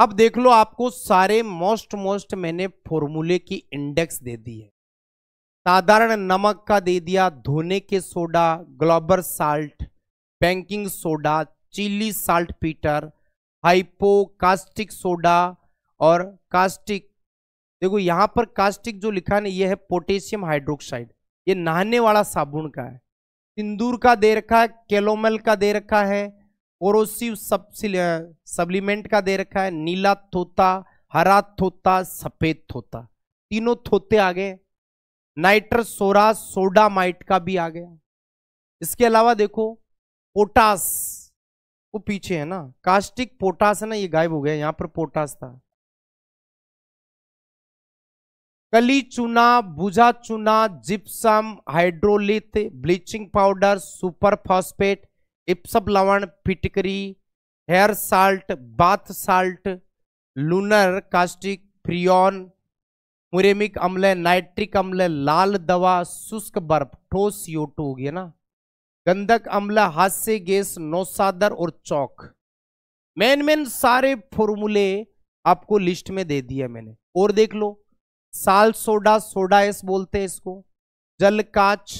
अब देख लो आपको सारे मोस्ट मोस्ट मैंने फॉर्मूले की इंडेक्स दे दी है साधारण नमक का दे दिया धोने के soda Glauber salt baking soda Chile saltpetre hypo caustic soda और कास्टिक देखो यहाँ पर कास्टिक जो लिखा है ये है पोटेशियम हाइड्रोक्साइड ये नहाने वाला साबुन का है सिंदूर का दे रखा है केलोमल का दे रखा है ओरोसिव सप्लीमेंट का दे रखा है नीला थोता हरा थोता सफेद थोता तीनों थोते आ गए नाइट्र सोरा सोडामाइट का भी आ गया इसके अलावा देखो पोटास वो पीछे है ना कास्टिक पोटास है ना ये गायब हो गया यहां पर पोटास था कली चूना भुजा चूना gypsum hydrolith bleaching powder super phosphate Epsom लवण फिटकरी hair salt bath salt lunar caustic freon muriatic अम्ल नाइट्रिक अम्ल लाल दवा शुष्क बर्फ ठोस सीओ टू हो गया ना गंधक अम्ल हास्य गैस नौसादर और चौक मेन मेन सारे फॉर्मूले आपको लिस्ट में दे दिया मैंने और देख लो साल सोडा सोडा एस बोलते हैं इसको जल काच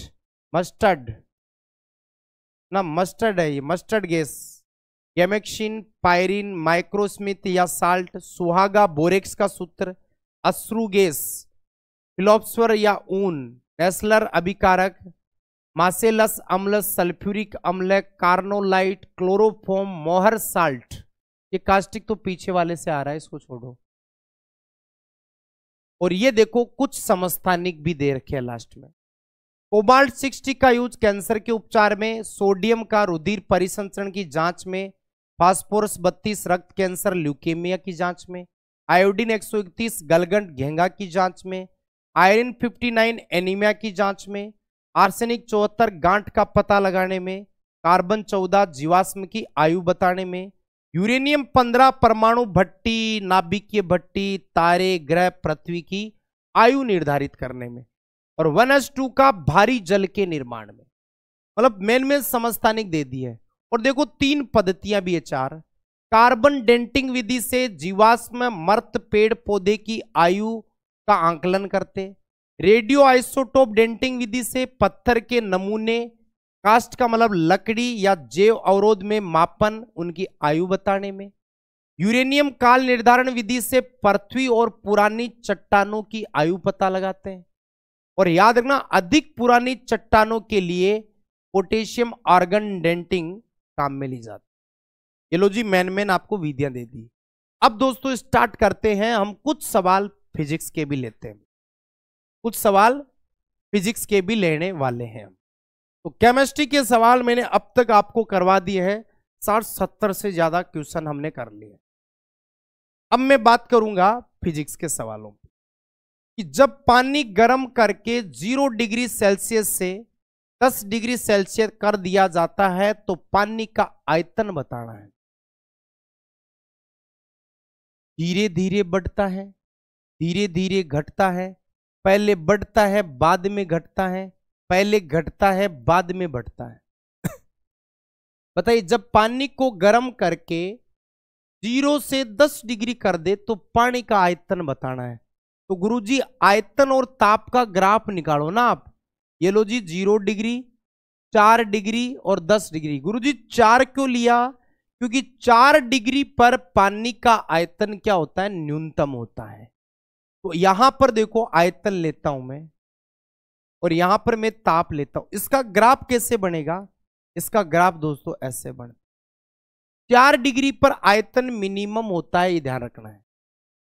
मस्टर्ड ना मस्टर्ड है ये mustard gas gammexane pyrene microcosmic या साल्ट सुहागा बोरेक्स का सूत्र अश्रुगेस फिलोप्सवर या ऊन नेस्लर अभिकारक मासेलस अम्ल सल्फ्यूरिक अम्ल कार्नोलाइट क्लोरोफोम मोहर साल्ट ये कास्टिक तो पीछे वाले से आ रहा है इसको छोड़ो और ये देखो कुछ समस्थानिक भी दे रखे हैं लास्ट में कोबाल्ट सिक्सटी का यूज कैंसर के उपचार में सोडियम का रुधिर परिसंचरण की जांच में फास्फोरस बत्तीस रक्त कैंसर ल्यूकेमिया की जांच में आयोडीन 131 गलगंड घेंगा की जांच में आयरन 59 एनीमिया की जांच में आर्सेनिक चौहत्तर गांठ का पता लगाने में कार्बन 14 जीवाश्म की आयु बताने में यूरेनियम 15 परमाणु भट्टी नाभिकीय भट्टी तारे ग्रह पृथ्वी की आयु निर्धारित करने में और वन का भारी जल के निर्माण में मतलब मेन मेन समस्थानिक दे दी है और देखो तीन पद्धतियां भी है चार कार्बन डेंटिंग विधि से जीवाश्म मर्त पेड़ पौधे की आयु का आंकलन करते रेडियो आइसोटोप डेंटिंग विधि से पत्थर के नमूने कास्ट का मतलब लकड़ी या जैव अवरोध में मापन उनकी आयु बताने में यूरेनियम काल निर्धारण विधि से पृथ्वी और पुरानी चट्टानों की आयु पता लगाते हैं और याद रखना अधिक पुरानी चट्टानों के लिए पोटेशियम आर्गन डेंटिंग काम में ली जाती ये लो जी मैन मैन आपको विधियां दे दी अब दोस्तों स्टार्ट करते हैं हम कुछ सवाल फिजिक्स के भी लेते हैं कुछ सवाल फिजिक्स के भी लेने वाले हैं तो केमिस्ट्री के सवाल मैंने अब तक आपको करवा दिए हैं साठ सत्तर से ज्यादा क्वेश्चन हमने कर लिए अब मैं बात करूंगा फिजिक्स के सवालों पर कि जब पानी गर्म करके जीरो डिग्री सेल्सियस से दस डिग्री सेल्सियस कर दिया जाता है तो पानी का आयतन बताना है धीरे धीरे बढ़ता है धीरे धीरे घटता है पहले बढ़ता है बाद में घटता है पहले घटता है बाद में बढ़ता है बताइए जब पानी को गर्म करके जीरो से दस डिग्री कर दे तो पानी का आयतन बताना है तो गुरुजी आयतन और ताप का ग्राफ निकालो ना आप ये लो जी जीरो डिग्री चार डिग्री और दस डिग्री गुरुजी चार क्यों लिया क्योंकि चार डिग्री पर पानी का आयतन क्या होता है न्यूनतम होता है तो यहां पर देखो आयतन लेता हूं मैं और यहां पर मैं ताप लेता हूं इसका ग्राफ कैसे बनेगा इसका ग्राफ दोस्तों ऐसे बने चार डिग्री पर आयतन मिनिमम होता है ये ध्यान रखना है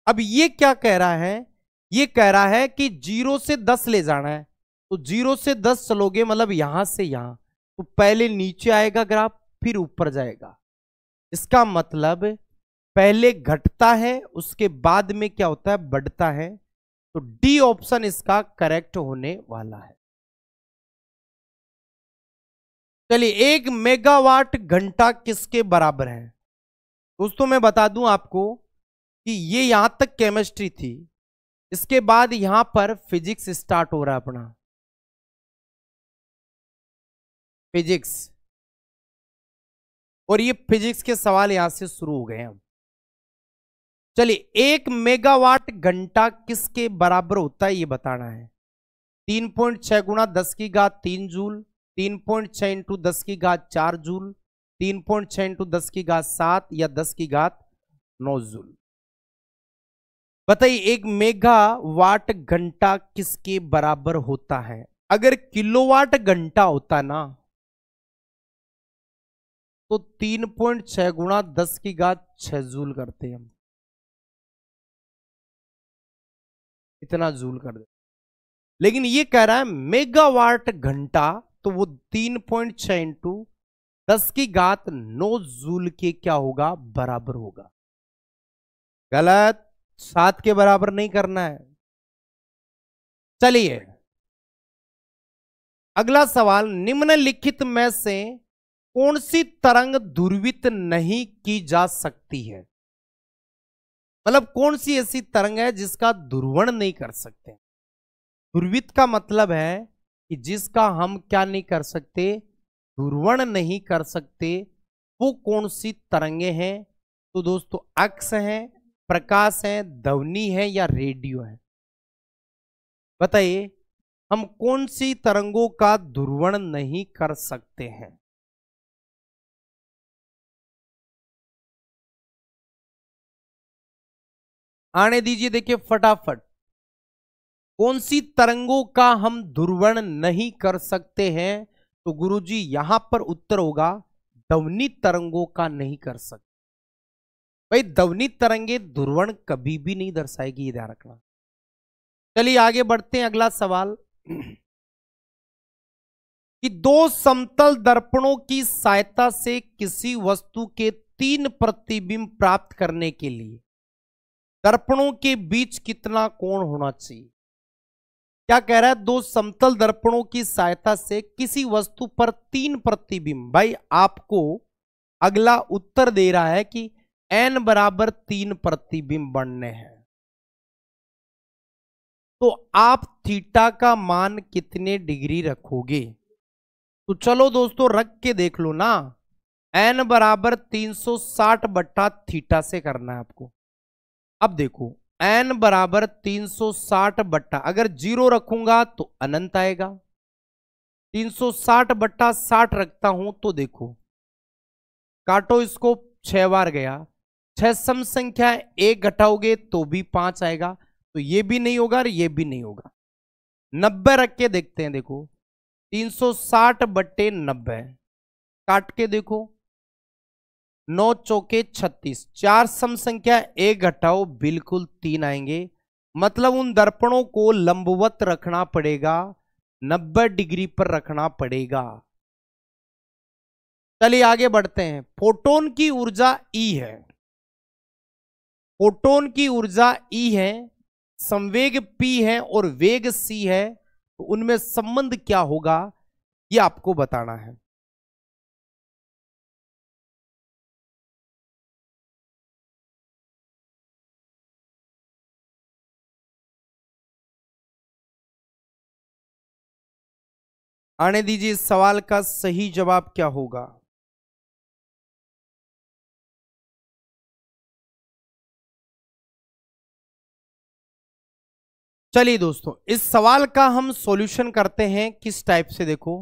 अब ये क्या कह रहा है ये कह रहा है कि जीरो से दस ले जाना है तो जीरो से दस चलोगे मतलब यहां से यहां तो पहले नीचे आएगा ग्राफ फिर ऊपर जाएगा इसका मतलब पहले घटता है उसके बाद में क्या होता है बढ़ता है तो डी ऑप्शन इसका करेक्ट होने वाला है चलिए एक मेगावाट घंटा किसके बराबर है दोस्तों मैं बता दूं आपको कि ये यहां तक केमिस्ट्री थी इसके बाद यहां पर फिजिक्स स्टार्ट हो रहा है अपना फिजिक्स और ये फिजिक्स के सवाल यहां से शुरू हो गए हैं चलिए एक मेगावाट घंटा किसके बराबर होता है ये बताना है तीन पॉइंट छह गुणा दस की घात तीन जूल तीन पॉइंट छह इंटू दस की घात चार जूल तीन पॉइंट छह इंटू दस की घात सात या दस की घात नौ जूल बताइए एक मेगा वाट घंटा किसके बराबर होता है अगर किलोवाट घंटा होता ना तो तीन पॉइंट छह गुणा दस की घात छह जूल करते हैं हम इतना जूल कर दे लेकिन ये कह रहा है मेगावाट घंटा तो वो तीन पॉइंट छह इंटू दस की घात नौ जूल के क्या होगा बराबर होगा गलत सात के बराबर नहीं करना है चलिए अगला सवाल निम्नलिखित में से कौन सी तरंग दुर्वित नहीं की जा सकती है मतलब कौन सी ऐसी तरंग है जिसका दुर्वण नहीं कर सकते दुर्वित का मतलब है कि जिसका हम क्या नहीं कर सकते दुर्वण नहीं कर सकते वो कौन सी तरंगे हैं तो दोस्तों अक्ष हैं प्रकाश है ध्वनि है या रेडियो है बताइए हम कौन सी तरंगों का दुर्वण नहीं कर सकते हैं आने दीजिए देखिए फटाफट कौन सी तरंगों का हम ध्रुवण नहीं कर सकते हैं तो गुरुजी यहां पर उत्तर होगा दवनी तरंगों का नहीं कर सकते भाई दवनी तरंगे ध्रुवण कभी भी नहीं दर्शाएगी ये ध्यान रखना चलिए आगे बढ़ते हैं अगला सवाल कि दो समतल दर्पणों की सहायता से किसी वस्तु के तीन प्रतिबिंब प्राप्त करने के लिए दर्पणों के बीच कितना कोण होना चाहिए क्या कह रहा है दो समतल दर्पणों की सहायता से किसी वस्तु पर तीन प्रतिबिंब भाई आपको अगला उत्तर दे रहा है कि एन बराबर तीन प्रतिबिंब बनने हैं तो आप थीटा का मान कितने डिग्री रखोगे तो चलो दोस्तों रख के देख लो ना एन बराबर 360 बट्टा थीटा से करना है आपको अब देखो एन बराबर 360 बट्टा अगर जीरो रखूंगा तो अनंत आएगा 360 बट्टा 60 रखता हूं तो देखो काटो इसको छह बार गया छह सम संख्या एक घटाओगे तो भी पांच आएगा तो ये भी नहीं होगा और ये भी नहीं होगा नब्बे रख के देखते हैं देखो 360 बट्टे नब्बे काट के देखो नौ चौके छत्तीस चार सम संख्या एक घटाओ बिल्कुल तीन आएंगे मतलब उन दर्पणों को लंबवत रखना पड़ेगा नब्बे डिग्री पर रखना पड़ेगा चलिए आगे बढ़ते हैं फोटोन की ऊर्जा ई e है फोटोन की ऊर्जा ई e है संवेग पी है और वेग सी है तो उनमें संबंध क्या होगा ये आपको बताना है आने दीजिए इस सवाल का सही जवाब क्या होगा चलिए दोस्तों इस सवाल का हम सॉल्यूशन करते हैं किस टाइप से देखो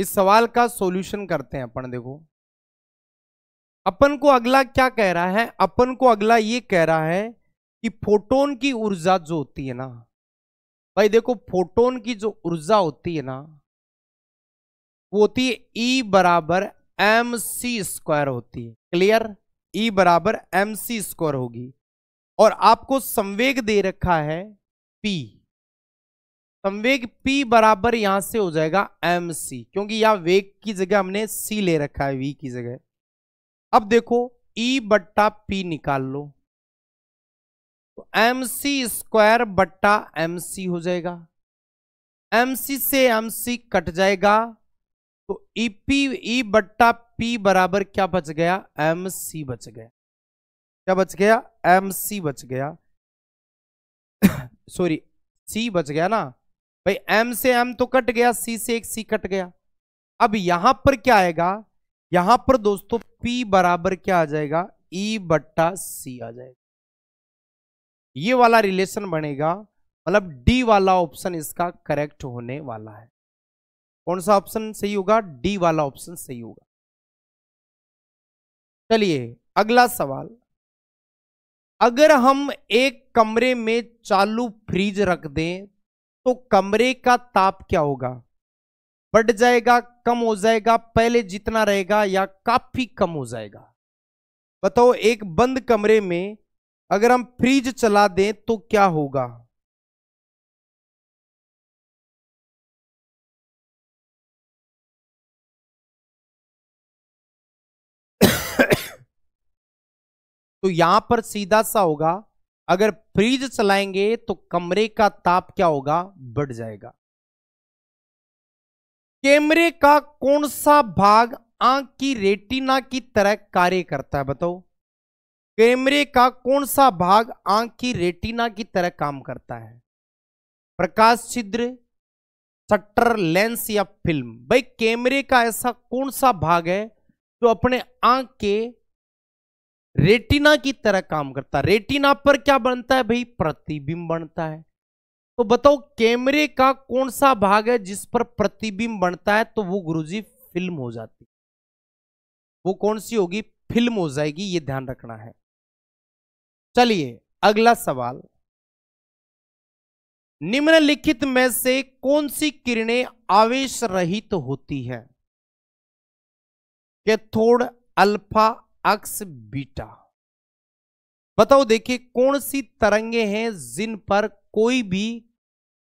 इस सवाल का सॉल्यूशन करते हैं अपन देखो अपन को अगला क्या कह रहा है अपन को अगला ये कह रहा है कि फोटोन की ऊर्जा जो होती है ना भाई देखो फोटोन की जो ऊर्जा होती है ना वो होती है ई e बराबर एम सी स्क्वायर होती है क्लियर ई e बराबर एम सी स्क्वायर होगी और आपको संवेग दे रखा है पी संवेग पी बराबर यहां से हो जाएगा एम सी क्योंकि यहां वेग की जगह हमने सी ले रखा है वी की जगह अब देखो ई e बट्टा पी निकाल लो तो एम सी स्क्वायर बट्टा एम सी हो जाएगा एम सी से एम सी कट जाएगा तो ई पी ई बट्टा पी बराबर क्या बच गया एम सी बच गया क्या बच गया एम सी बच गया सॉरी सी बच गया ना भाई एम से एम तो कट गया सी से एक सी कट गया अब यहां पर क्या आएगा यहां पर दोस्तों P बराबर क्या आ जाएगा E बट्टा C आ जाएगा ये वाला रिलेशन बनेगा मतलब D वाला ऑप्शन इसका करेक्ट होने वाला है कौन सा ऑप्शन सही होगा D वाला ऑप्शन सही होगा चलिए अगला सवाल अगर हम एक कमरे में चालू फ्रिज रख दें तो कमरे का ताप क्या होगा बढ़ जाएगा कम हो जाएगा पहले जितना रहेगा या काफी कम हो जाएगा बताओ एक बंद कमरे में अगर हम फ्रिज चला दें तो क्या होगा तो यहां पर सीधा सा होगा अगर फ्रिज चलाएंगे तो कमरे का ताप क्या होगा बढ़ जाएगा कैमरे का कौन सा भाग आंख की रेटिना की तरह कार्य करता है बताओ कैमरे का कौन सा भाग आंख की रेटिना की तरह काम करता है प्रकाश छिद्र सट्टर लेंस या फिल्म भाई कैमरे का ऐसा कौन सा भाग है जो अपने आंख के रेटिना की तरह काम करता है रेटिना पर क्या बनता है भाई प्रतिबिंब बनता है तो बताओ कैमरे का कौन सा भाग है जिस पर प्रतिबिंब बनता है तो वो गुरुजी फिल्म हो जाती वो कौन सी होगी फिल्म हो जाएगी ये ध्यान रखना है चलिए अगला सवाल निम्नलिखित में से कौन सी किरणें आवेश रहित तो होती है कैथोड अल्फा अक्स बीटा बताओ देखिए कौन सी तरंगे हैं जिन पर कोई भी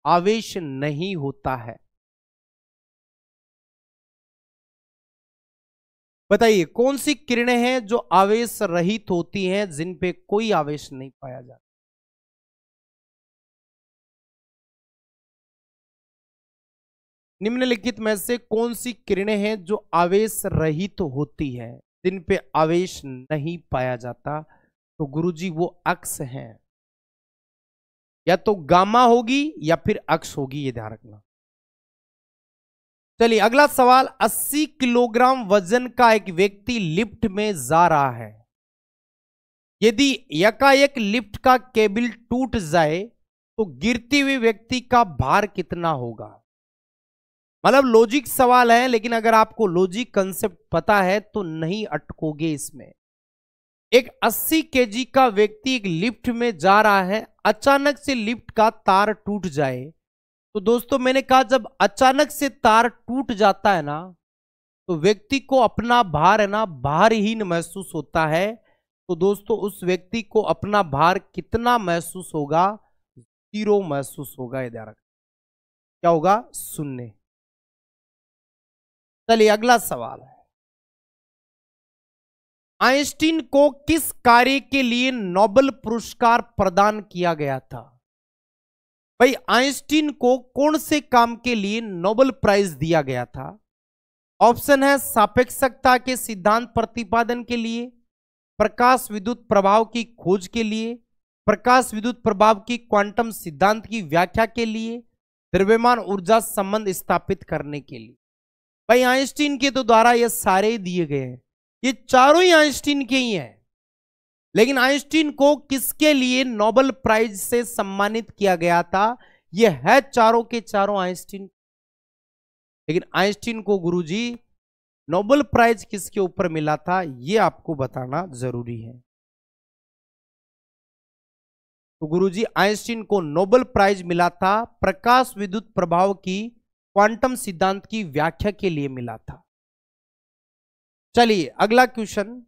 आवेश नहीं होता है बताइए कौन सी किरणें हैं जो आवेश रहित होती हैं जिन पे कोई आवेश नहीं पाया जाता निम्नलिखित में से कौन सी किरणें हैं जो आवेश रहित होती हैं जिन पे आवेश नहीं पाया जाता तो गुरुजी वो अक्स हैं या तो गामा होगी या फिर अक्स होगी ये ध्यान रखना चलिए अगला सवाल 80 किलोग्राम वजन का एक व्यक्ति लिफ्ट में जा रहा है यदि एकाएक लिफ्ट का केबल टूट जाए तो गिरती हुई व्यक्ति का भार कितना होगा मतलब लॉजिक सवाल है लेकिन अगर आपको लॉजिक कंसेप्ट पता है तो नहीं अटकोगे इसमें एक 80 के का व्यक्ति एक लिफ्ट में जा रहा है अचानक से लिफ्ट का तार टूट जाए तो दोस्तों मैंने कहा जब अचानक से तार टूट जाता है ना तो व्यक्ति को अपना भार है ना भारहीन महसूस होता है तो दोस्तों उस व्यक्ति को अपना भार कितना महसूस होगा जीरो महसूस होगा क्या होगा सुनने चलिए अगला सवाल है आइंस्टीन को किस कार्य के लिए नोबेल पुरस्कार प्रदान किया गया था भाई आइंस्टीन को कौन से काम के लिए नोबेल प्राइज दिया गया था ऑप्शन है सापेक्षकता के सिद्धांत प्रतिपादन के लिए प्रकाश विद्युत प्रभाव की खोज के लिए प्रकाश विद्युत प्रभाव की क्वांटम सिद्धांत की व्याख्या के लिए द्रव्यमान ऊर्जा संबंध स्थापित करने के लिए भाई आइंस्टीन के तो द्वारा ये सारे दिए गए हैं ये चारों ही आइंस्टीन के ही हैं लेकिन आइंस्टीन को किसके लिए नोबल प्राइज से सम्मानित किया गया था ये है चारों के चारों आइंस्टीन लेकिन आइंस्टीन को गुरुजी नोबल प्राइज किसके ऊपर मिला था ये आपको बताना जरूरी है तो गुरुजी आइंस्टीन को नोबल प्राइज मिला था प्रकाश विद्युत प्रभाव की क्वांटम सिद्धांत की व्याख्या के लिए मिला था चलिए अगला क्वेश्चन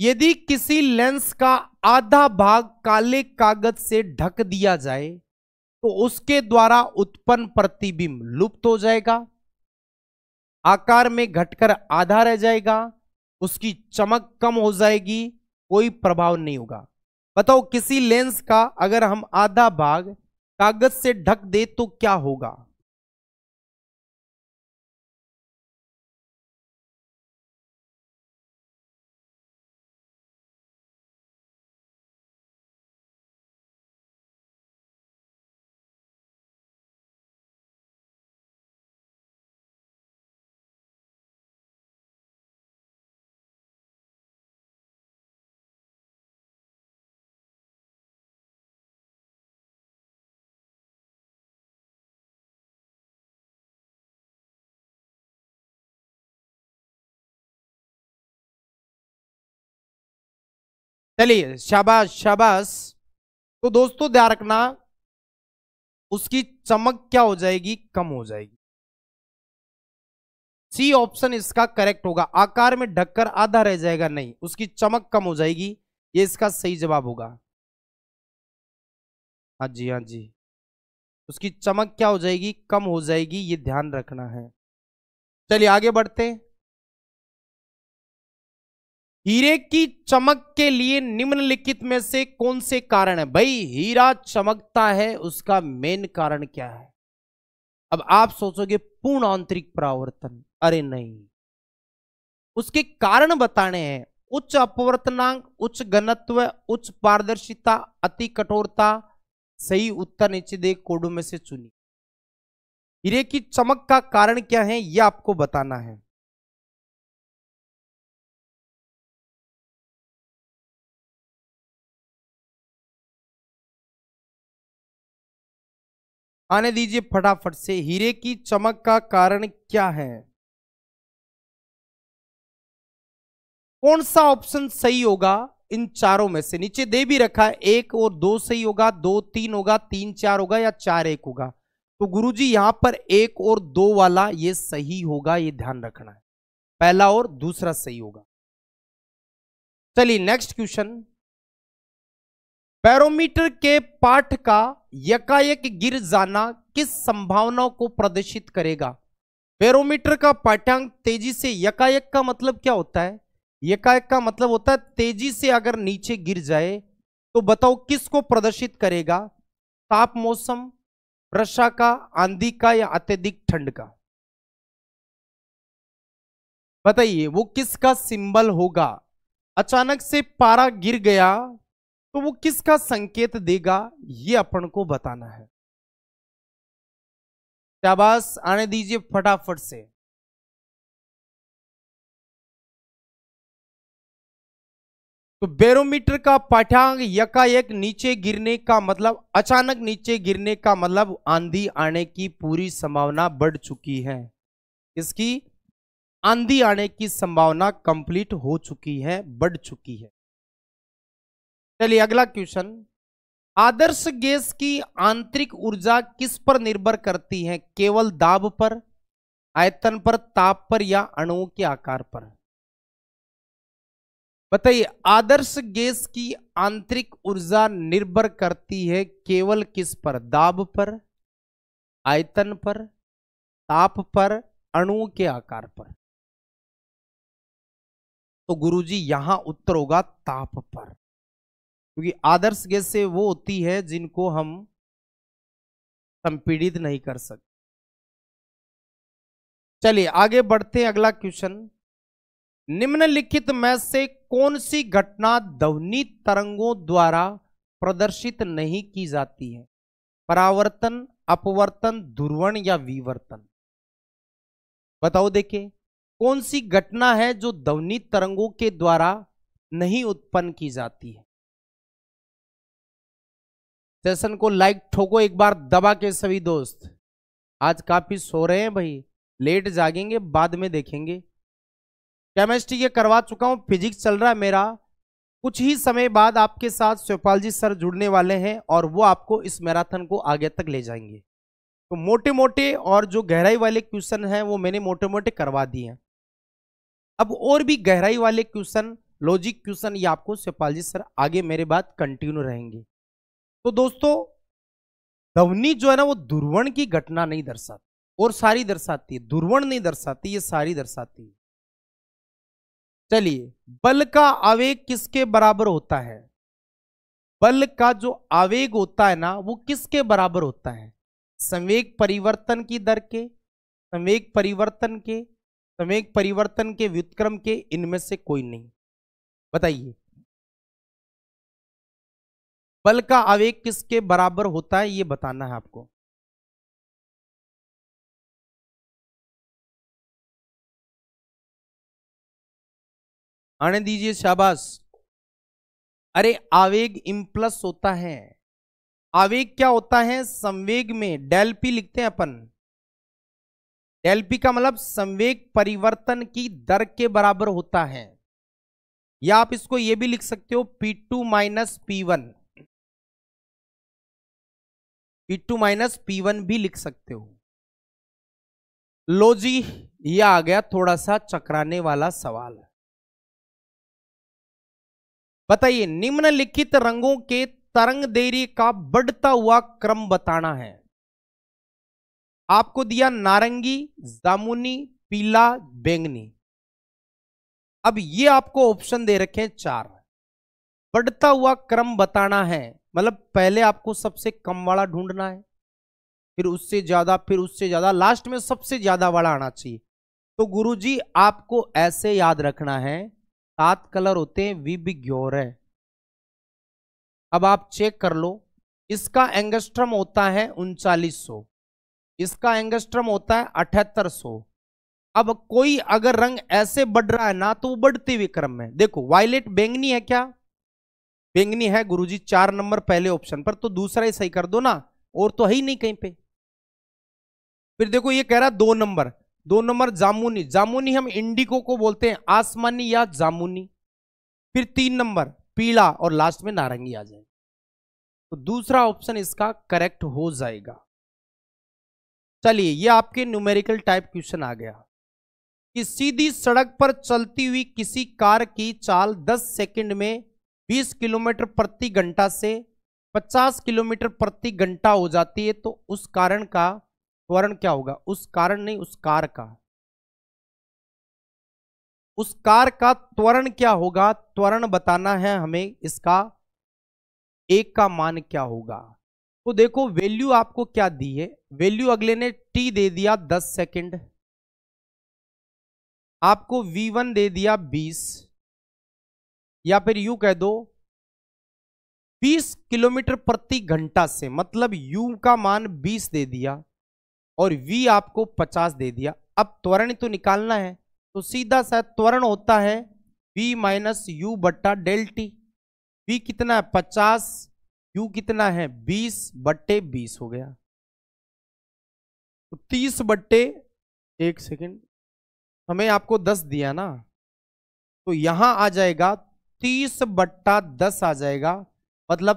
यदि किसी लेंस का आधा भाग काले कागज से ढक दिया जाए तो उसके द्वारा उत्पन्न प्रतिबिंब लुप्त हो जाएगा आकार में घटकर आधा रह जाएगा उसकी चमक कम हो जाएगी कोई प्रभाव नहीं होगा बताओ किसी लेंस का अगर हम आधा भाग कागज से ढक दे तो क्या होगा चलिए शाबाश शाबाश तो दोस्तों ध्यान रखना उसकी चमक क्या हो जाएगी कम हो जाएगी सी ऑप्शन इसका करेक्ट होगा आकार में ढककर आधा रह जाएगा नहीं उसकी चमक कम हो जाएगी ये इसका सही जवाब होगा हाँ जी हाँ जी उसकी चमक क्या हो जाएगी कम हो जाएगी ये ध्यान रखना है चलिए आगे बढ़ते हैं हीरे की चमक के लिए निम्नलिखित में से कौन से कारण है भाई हीरा चमकता है उसका मेन कारण क्या है अब आप सोचोगे पूर्ण आंतरिक परावर्तन अरे नहीं उसके कारण बताने हैं उच्च अपवर्तनांक उच्च घनत्व उच्च पारदर्शिता अति कठोरता सही उत्तर नीचे दे कोडो में से चुनी हीरे की चमक का कारण क्या है यह आपको बताना है आने दीजिए फटाफट से हीरे की चमक का कारण क्या है कौन सा ऑप्शन सही होगा इन चारों में से नीचे दे भी रखा है एक और दो सही होगा दो तीन होगा तीन चार होगा या चार एक होगा तो गुरुजी यहां पर एक और दो वाला ये सही होगा ये ध्यान रखना है पहला और दूसरा सही होगा चलिए नेक्स्ट क्वेश्चन पैरोमीटर के पाठ का यकायक गिर जाना किस संभावना को प्रदर्शित करेगा पैरोमीटर का पाठ्यांक तेजी से यकायक का मतलब क्या होता है यकायक का मतलब होता है तेजी से अगर नीचे गिर जाए तो बताओ किसको प्रदर्शित करेगा ताप मौसम वर्षा का आंधी का या अत्यधिक ठंड का बताइए वो किसका सिंबल होगा अचानक से पारा गिर गया तो वो किसका संकेत देगा ये अपन को बताना है शाबाश आने दीजिए फटाफट से तो बैरोमीटर का पाठ्यांक यकायक नीचे गिरने का मतलब अचानक नीचे गिरने का मतलब आंधी आने की पूरी संभावना बढ़ चुकी है इसकी आंधी आने की संभावना कंप्लीट हो चुकी है बढ़ चुकी है चलिए अगला क्वेश्चन आदर्श गैस की आंतरिक ऊर्जा किस पर निर्भर करती है केवल दाब पर आयतन पर ताप पर या अणुओं के आकार पर बताइए आदर्श गैस की आंतरिक ऊर्जा निर्भर करती है केवल किस पर दाब पर आयतन पर ताप पर अणुओं के आकार पर तो गुरुजी यहां उत्तर होगा ताप पर क्योंकि आदर्श से वो होती है जिनको हम संपीड़ित नहीं कर सकते चलिए आगे बढ़ते हैं अगला क्वेश्चन निम्नलिखित में से कौन सी घटना ध्वनि तरंगों द्वारा प्रदर्शित नहीं की जाती है परावर्तन अपवर्तन ध्रुवण या विवर्तन बताओ देखिए कौन सी घटना है जो ध्वनि तरंगों के द्वारा नहीं उत्पन्न की जाती है सेशन को लाइक ठोको एक बार दबा के सभी दोस्त आज काफी सो रहे हैं भाई लेट जागेंगे बाद में देखेंगे केमिस्ट्री ये करवा चुका हूँ फिजिक्स चल रहा है मेरा कुछ ही समय बाद आपके साथ शिवपाल जी सर जुड़ने वाले हैं और वो आपको इस मैराथन को आगे तक ले जाएंगे तो मोटे मोटे और जो गहराई वाले क्वेश्चन हैं वो मैंने मोटे मोटे करवा दिए हैं अब और भी गहराई वाले क्वेश्चन लॉजिक क्वेश्चन ये आपको शिवपाल जी सर आगे मेरे बाद कंटिन्यू रहेंगे तो दोस्तों दवनी जो है ना वो दुर्वण की घटना नहीं दर्शाती और सारी दर्शाती है दुर्वण नहीं दर्शाती ये सारी दर्शाती है चलिए बल का आवेग किसके बराबर होता है बल का जो आवेग होता है ना वो किसके बराबर होता है संवेग परिवर्तन की दर के संवेग परिवर्तन के संवेग परिवर्तन के व्युतक्रम के इनमें से कोई नहीं बताइए बल का आवेग किसके बराबर होता है ये बताना है आपको आने दीजिए शाबाश अरे आवेग इम्प्लस होता है आवेग क्या होता है संवेग में डेल पी लिखते हैं अपन डेल पी का मतलब संवेग परिवर्तन की दर के बराबर होता है या आप इसको ये भी लिख सकते हो P2 two minus P one P two minus P one भी लिख सकते हो लो जी ये आ गया थोड़ा सा चकराने वाला सवाल बताइए निम्नलिखित रंगों के तरंग देरी का बढ़ता हुआ क्रम बताना है आपको दिया नारंगी जामुनी पीला बैंगनी अब ये आपको ऑप्शन दे रखे हैं चार बढ़ता हुआ क्रम बताना है मतलब पहले आपको सबसे कम वाला ढूंढना है फिर उससे ज़्यादा फिर उससे ज़्यादा लास्ट में सबसे ज़्यादा वाला आना चाहिए तो गुरुजी आपको ऐसे याद रखना है सात कलर होते हैं ग्योर है अब आप चेक कर लो इसका एंगस्ट्रम होता है उनचालीस सौ इसका एंगस्ट्रम होता है अठहत्तर सौ अब कोई अगर रंग ऐसे बढ़ रहा है ना तो वो बढ़ते विक्रम क्रम में देखो वायलेट बैंगनी है क्या बेंगनी है गुरुजी चार नंबर पहले ऑप्शन पर तो दूसरा ही सही कर दो ना और तो है ही नहीं कहीं पे फिर देखो ये कह रहा दो नंबर दो नंबर जामुनी जामुनी हम इंडिको को बोलते हैं आसमानी या जामुनी फिर तीन नंबर पीला और लास्ट में नारंगी आ जाए तो दूसरा ऑप्शन इसका करेक्ट हो जाएगा चलिए ये आपके न्यूमेरिकल टाइप क्वेश्चन आ गया कि सीधी सड़क पर चलती हुई किसी कार की चाल 10 सेकंड में 20 किलोमीटर प्रति घंटा से 50 किलोमीटर प्रति घंटा हो जाती है तो उस कारण का त्वरण क्या होगा उस कारण नहीं उस कार का उस कार का त्वरण क्या होगा त्वरण बताना है हमें इसका एक का मान क्या होगा तो देखो वैल्यू आपको क्या दी है वैल्यू अगले ने टी दे दिया दस सेकंड आपको वी वन दे दिया बीस या फिर यू कह दो 20 किलोमीटर प्रति घंटा से मतलब u का मान 20 दे दिया और v आपको 50 दे दिया अब त्वरण तो निकालना है तो सीधा सा त्वरण होता है v माइनस यू बट्टा डेल्टी वी v कितना है 50 u कितना है 20 बट्टे 20 हो गया तो 30 बट्टे एक सेकेंड हमें आपको 10 दिया ना तो यहां आ जाएगा तीस बट्टा दस आ जाएगा मतलब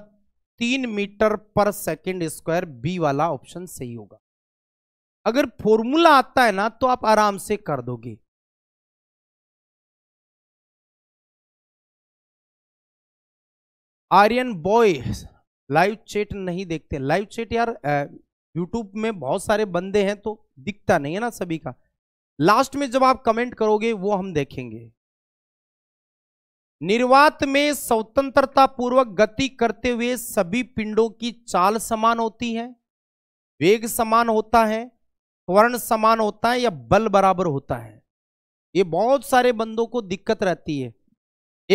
तीन मीटर पर सेकेंड स्क्वायर बी वाला ऑप्शन सही होगा अगर फॉर्मूला आता है ना तो आप आराम से कर दोगे आर्यन बॉय लाइव चैट नहीं देखते लाइव चैट यार यूट्यूब में बहुत सारे बंदे हैं तो दिखता नहीं है ना सभी का लास्ट में जब आप कमेंट करोगे वो हम देखेंगे निर्वात में स्वतंत्रता पूर्वक गति करते हुए सभी पिंडों की चाल समान होती है वेग समान होता है त्वरण समान होता है या बल बराबर होता है ये बहुत सारे बंदों को दिक्कत रहती है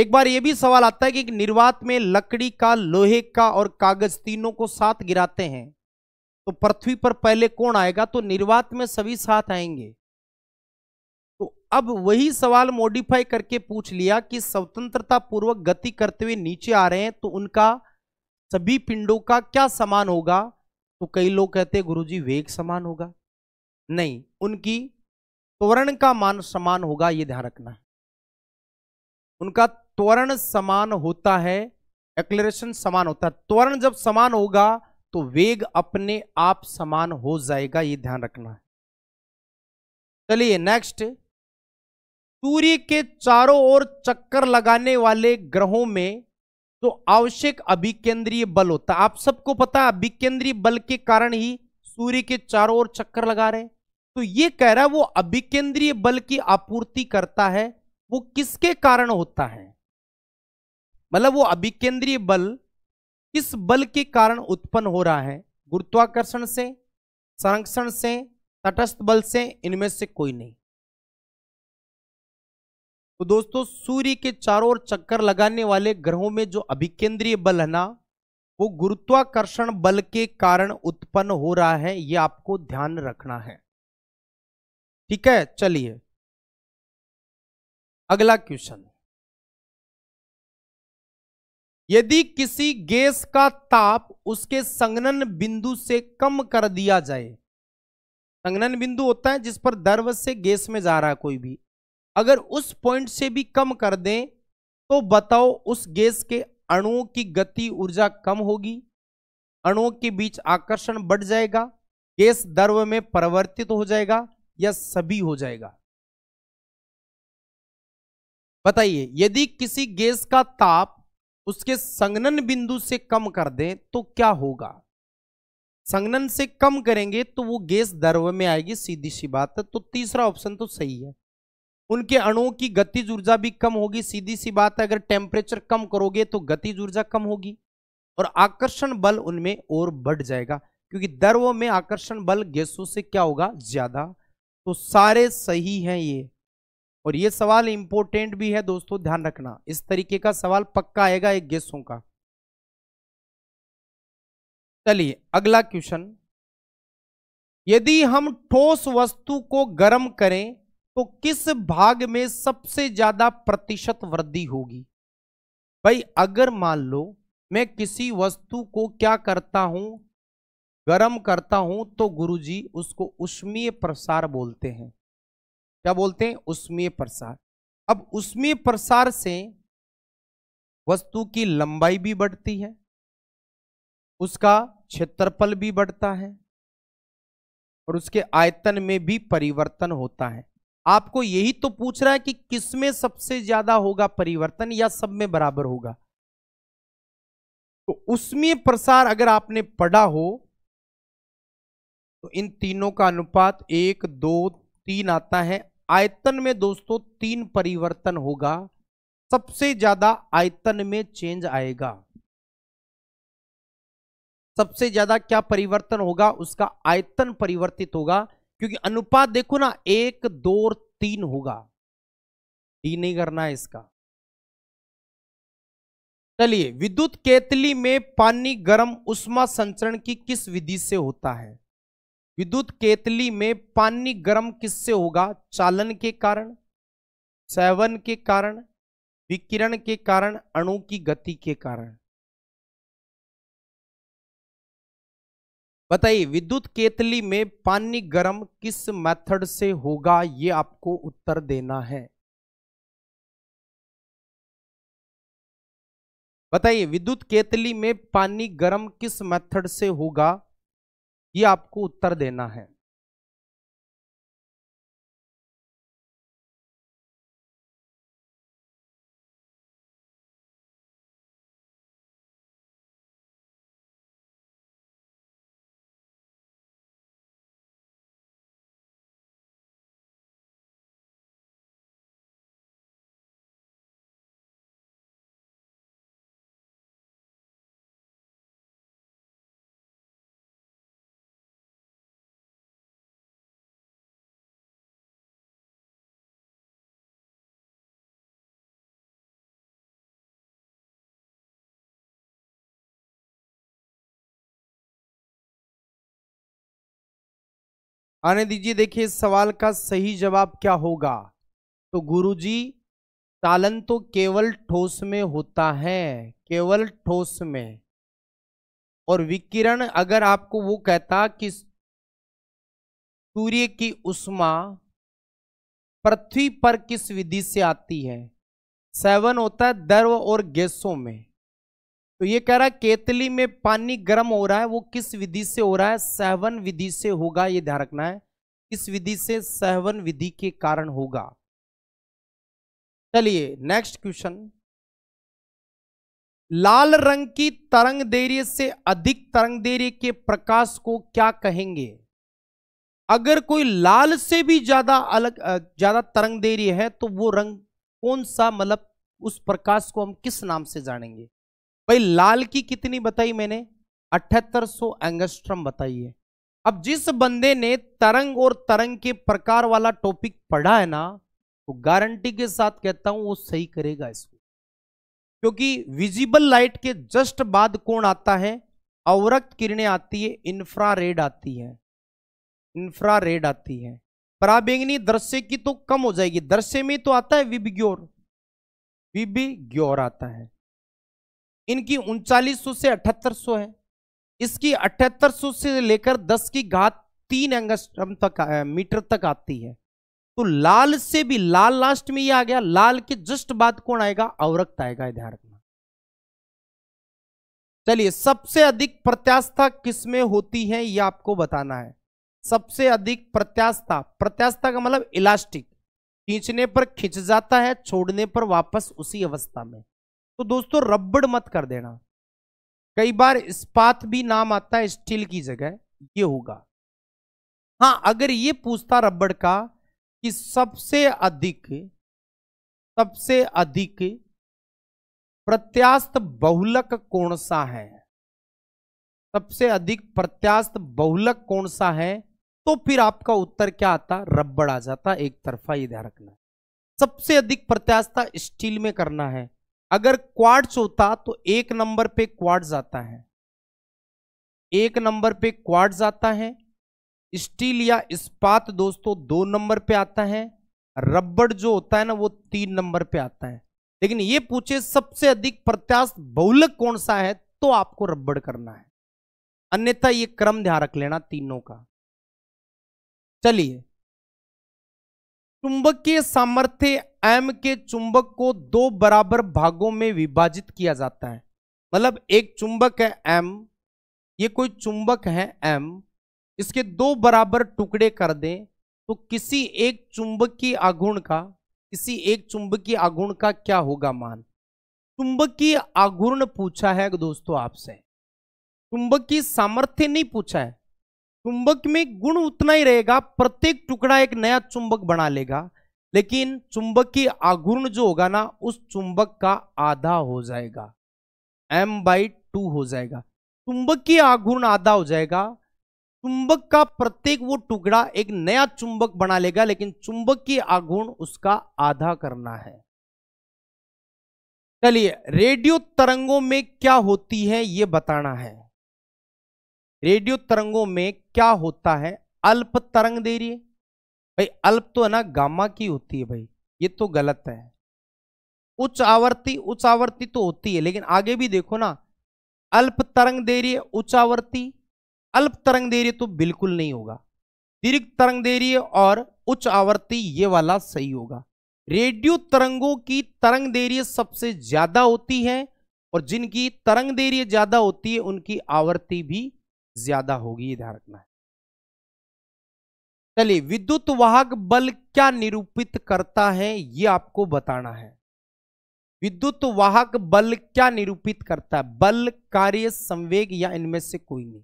एक बार ये भी सवाल आता है कि निर्वात में लकड़ी का लोहे का और कागज तीनों को साथ गिराते हैं तो पृथ्वी पर पहले कौन आएगा तो निर्वात में सभी साथ आएंगे अब वही सवाल मॉडिफाई करके पूछ लिया कि स्वतंत्रता पूर्वक गति करते हुए नीचे आ रहे हैं तो उनका सभी पिंडों का क्या समान होगा तो कई लोग कहते हैं गुरुजी वेग समान होगा नहीं उनकी त्वरण का मान समान होगा ये ध्यान रखना है उनका त्वरण समान होता है एक्लेरेशन समान होता है त्वरण जब समान होगा तो वेग अपने आप समान हो जाएगा ये ध्यान रखना है चलिए नेक्स्ट सूर्य के चारों ओर चक्कर लगाने वाले ग्रहों में तो आवश्यक अभिकेंद्रीय बल होता आप सबको पता अभिकेंद्रीय बल के कारण ही सूर्य के चारों ओर चक्कर लगा रहे तो ये कह रहा है वो अभिकेंद्रीय बल की आपूर्ति करता है वो किसके कारण होता है मतलब वो अभिकेंद्रीय बल किस बल के कारण उत्पन्न हो रहा है गुरुत्वाकर्षण से संरक्षण से तटस्थ बल से इनमें से कोई नहीं तो दोस्तों सूर्य के चारों ओर चक्कर लगाने वाले ग्रहों में जो अभिकेंद्रीय बल है ना वो गुरुत्वाकर्षण बल के कारण उत्पन्न हो रहा है ये आपको ध्यान रखना है ठीक है चलिए अगला क्वेश्चन यदि किसी गैस का ताप उसके संगनन बिंदु से कम कर दिया जाए संगनन बिंदु होता है जिस पर दर्व से गैस में जा रहा है कोई भी अगर उस पॉइंट से भी कम कर दें तो बताओ उस गैस के अणुओं की गति ऊर्जा कम होगी अणुओं के बीच आकर्षण बढ़ जाएगा गैस दर्व में परिवर्तित हो जाएगा या सभी हो जाएगा बताइए यदि किसी गैस का ताप उसके संगनन बिंदु से कम कर दें तो क्या होगा संगनन से कम करेंगे तो वो गैस दर्व में आएगी सीधी सी बात है तो तीसरा ऑप्शन तो सही है उनके अणुओं की गतिज ऊर्जा भी कम होगी सीधी सी बात है अगर टेम्परेचर कम करोगे तो गतिज ऊर्जा कम होगी और आकर्षण बल उनमें और बढ़ जाएगा क्योंकि दर्व में आकर्षण बल गैसों से क्या होगा ज्यादा तो सारे सही हैं ये और ये सवाल इंपॉर्टेंट भी है दोस्तों ध्यान रखना इस तरीके का सवाल पक्का आएगा एक गैसों का चलिए अगला क्वेश्चन यदि हम ठोस वस्तु को गर्म करें तो किस भाग में सबसे ज्यादा प्रतिशत वृद्धि होगी भाई अगर मान लो मैं किसी वस्तु को क्या करता हूं गर्म करता हूं तो गुरुजी उसको उष्मीय प्रसार बोलते हैं क्या बोलते हैं उष्मीय प्रसार अब उष्मीय प्रसार से वस्तु की लंबाई भी बढ़ती है उसका क्षेत्रफल भी बढ़ता है और उसके आयतन में भी परिवर्तन होता है आपको यही तो पूछ रहा है कि किस में सबसे ज्यादा होगा परिवर्तन या सब में बराबर होगा तो उसमें प्रसार अगर आपने पढ़ा हो तो इन तीनों का अनुपात एक दो तीन आता है आयतन में दोस्तों तीन परिवर्तन होगा सबसे ज्यादा आयतन में चेंज आएगा सबसे ज्यादा क्या परिवर्तन होगा उसका आयतन परिवर्तित होगा क्योंकि अनुपात देखो ना एक दो और तीन होगा डी नहीं करना है इसका चलिए विद्युत केतली में पानी गर्म उष्मा संचरण की किस विधि से होता है विद्युत केतली में पानी गर्म किससे होगा चालन के कारण सेवन के कारण विकिरण के कारण अणु की गति के कारण बताइए विद्युत केतली में पानी गर्म किस मेथड से होगा ये आपको उत्तर देना है बताइए विद्युत केतली में पानी गर्म किस मेथड से होगा ये आपको उत्तर देना है आने दीजिए देखिए इस सवाल का सही जवाब क्या होगा तो गुरुजी तालन तो केवल ठोस में होता है केवल ठोस में और विकिरण अगर आपको वो कहता कि सूर्य की उष्मा पृथ्वी पर किस विधि से आती है सेवन होता है द्रव और गैसों में तो ये कह रहा है केतली में पानी गर्म हो रहा है वो किस विधि से हो रहा है सहवन विधि से होगा ये ध्यान रखना है किस विधि से सहवन विधि के कारण होगा चलिए नेक्स्ट क्वेश्चन लाल रंग की तरंग देरी से अधिक तरंग देरी के प्रकाश को क्या कहेंगे अगर कोई लाल से भी ज्यादा अलग ज्यादा तरंग देरी है तो वो रंग कौन सा मतलब उस प्रकाश को हम किस नाम से जानेंगे भाई लाल की कितनी बताई मैंने अठहत्तर सौ एंगस्ट्रम बताई है अब जिस बंदे ने तरंग और तरंग के प्रकार वाला टॉपिक पढ़ा है ना तो गारंटी के साथ कहता हूं वो सही करेगा इसको क्योंकि विजिबल लाइट के जस्ट बाद कौन आता है अवरक्त किरणें आती है इंफ्रारेड आती है इंफ्रारेड आती है पराबेंगनी दृश्य की तो कम हो जाएगी दृश्य में तो आता है विबिग्योर विबिग्योर आता है इनकी उनचालीस से अठहत्तर है इसकी अठहत्तर से लेकर दस की घात तीन एंगस्ट्रम तक मीटर तक आती है तो लाल से भी लाल लास्ट में ये आ गया लाल के जस्ट बाद कौन आएगा अवरक्त आएगा ध्यान रखना चलिए सबसे अधिक प्रत्यास्था किसमें होती है ये आपको बताना है सबसे अधिक प्रत्यास्था प्रत्यास्था का मतलब इलास्टिक खींचने पर खिंच जाता है छोड़ने पर वापस उसी अवस्था में तो दोस्तों रबड़ मत कर देना कई बार इस्पात भी नाम आता है स्टील की जगह ये होगा हाँ अगर ये पूछता रबड़ का कि सबसे अधिक सबसे अधिक प्रत्यास्त बहुलक कौन सा है सबसे अधिक प्रत्यास्त बहुलक कौन सा है तो फिर आपका उत्तर क्या आता रबड़ आ जाता एक तरफा ये ध्यान रखना सबसे अधिक प्रत्यास्ता स्टील में करना है अगर क्वार्ट्स होता तो एक नंबर पे क्वार्ट्स आता है एक नंबर पे क्वार्ट्स आता है स्टील या इस्पात दोस्तों दो नंबर पे आता है रबड़ जो होता है ना वो तीन नंबर पे आता है लेकिन ये पूछे सबसे अधिक प्रत्याश बहुलक कौन सा है तो आपको रबड़ करना है अन्यथा ये क्रम ध्यान रख लेना तीनों का चलिए चुंबकीय सामर्थ्य एम के चुंबक को दो बराबर भागों में विभाजित किया जाता है मतलब एक चुंबक है एम ये कोई चुंबक है एम इसके दो बराबर टुकड़े कर दें तो किसी एक चुंबक की आघूर्ण का किसी एक चुंबक की आघूर्ण का क्या होगा मान की आघूर्ण पूछा है दोस्तों आपसे की सामर्थ्य नहीं पूछा है चुंबक में गुण उतना ही रहेगा प्रत्येक टुकड़ा एक नया चुंबक बना लेगा लेकिन चुंबक की आघूर्ण जो होगा ना उस चुंबक का आधा हो जाएगा एम बाई टू हो जाएगा चुंबक की आघूर्ण आधा हो जाएगा चुंबक का प्रत्येक वो टुकड़ा एक नया चुंबक बना लेगा लेकिन चुंबक की आगुण उसका आधा करना है चलिए रेडियो तरंगों में क्या होती है ये बताना है रेडियो तरंगों में क्या होता है अल्प तरंग दे रही है भाई अल्प तो है ना गामा की होती है भाई ये तो गलत है उच्च आवर्ती उच्च आवर्ती तो होती है लेकिन आगे भी देखो ना अल्प तरंग दे रही है उच्च आवर्ती अल्प तरंग दे रही है तो बिल्कुल नहीं होगा दीर्घ तरंग दे रही है और उच्च आवर्ती ये वाला सही होगा रेडियो तरंगों की तरंग देरी सबसे ज्यादा होती है और जिनकी तरंग देरी ज्यादा होती है उनकी आवर्ती भी ज्यादा होगी ये ध्यान रखना है चलिए विद्युत वाहक बल क्या निरूपित करता है ये आपको बताना है विद्युत वाहक बल क्या निरूपित करता है बल कार्य संवेग या इनमें से कोई नहीं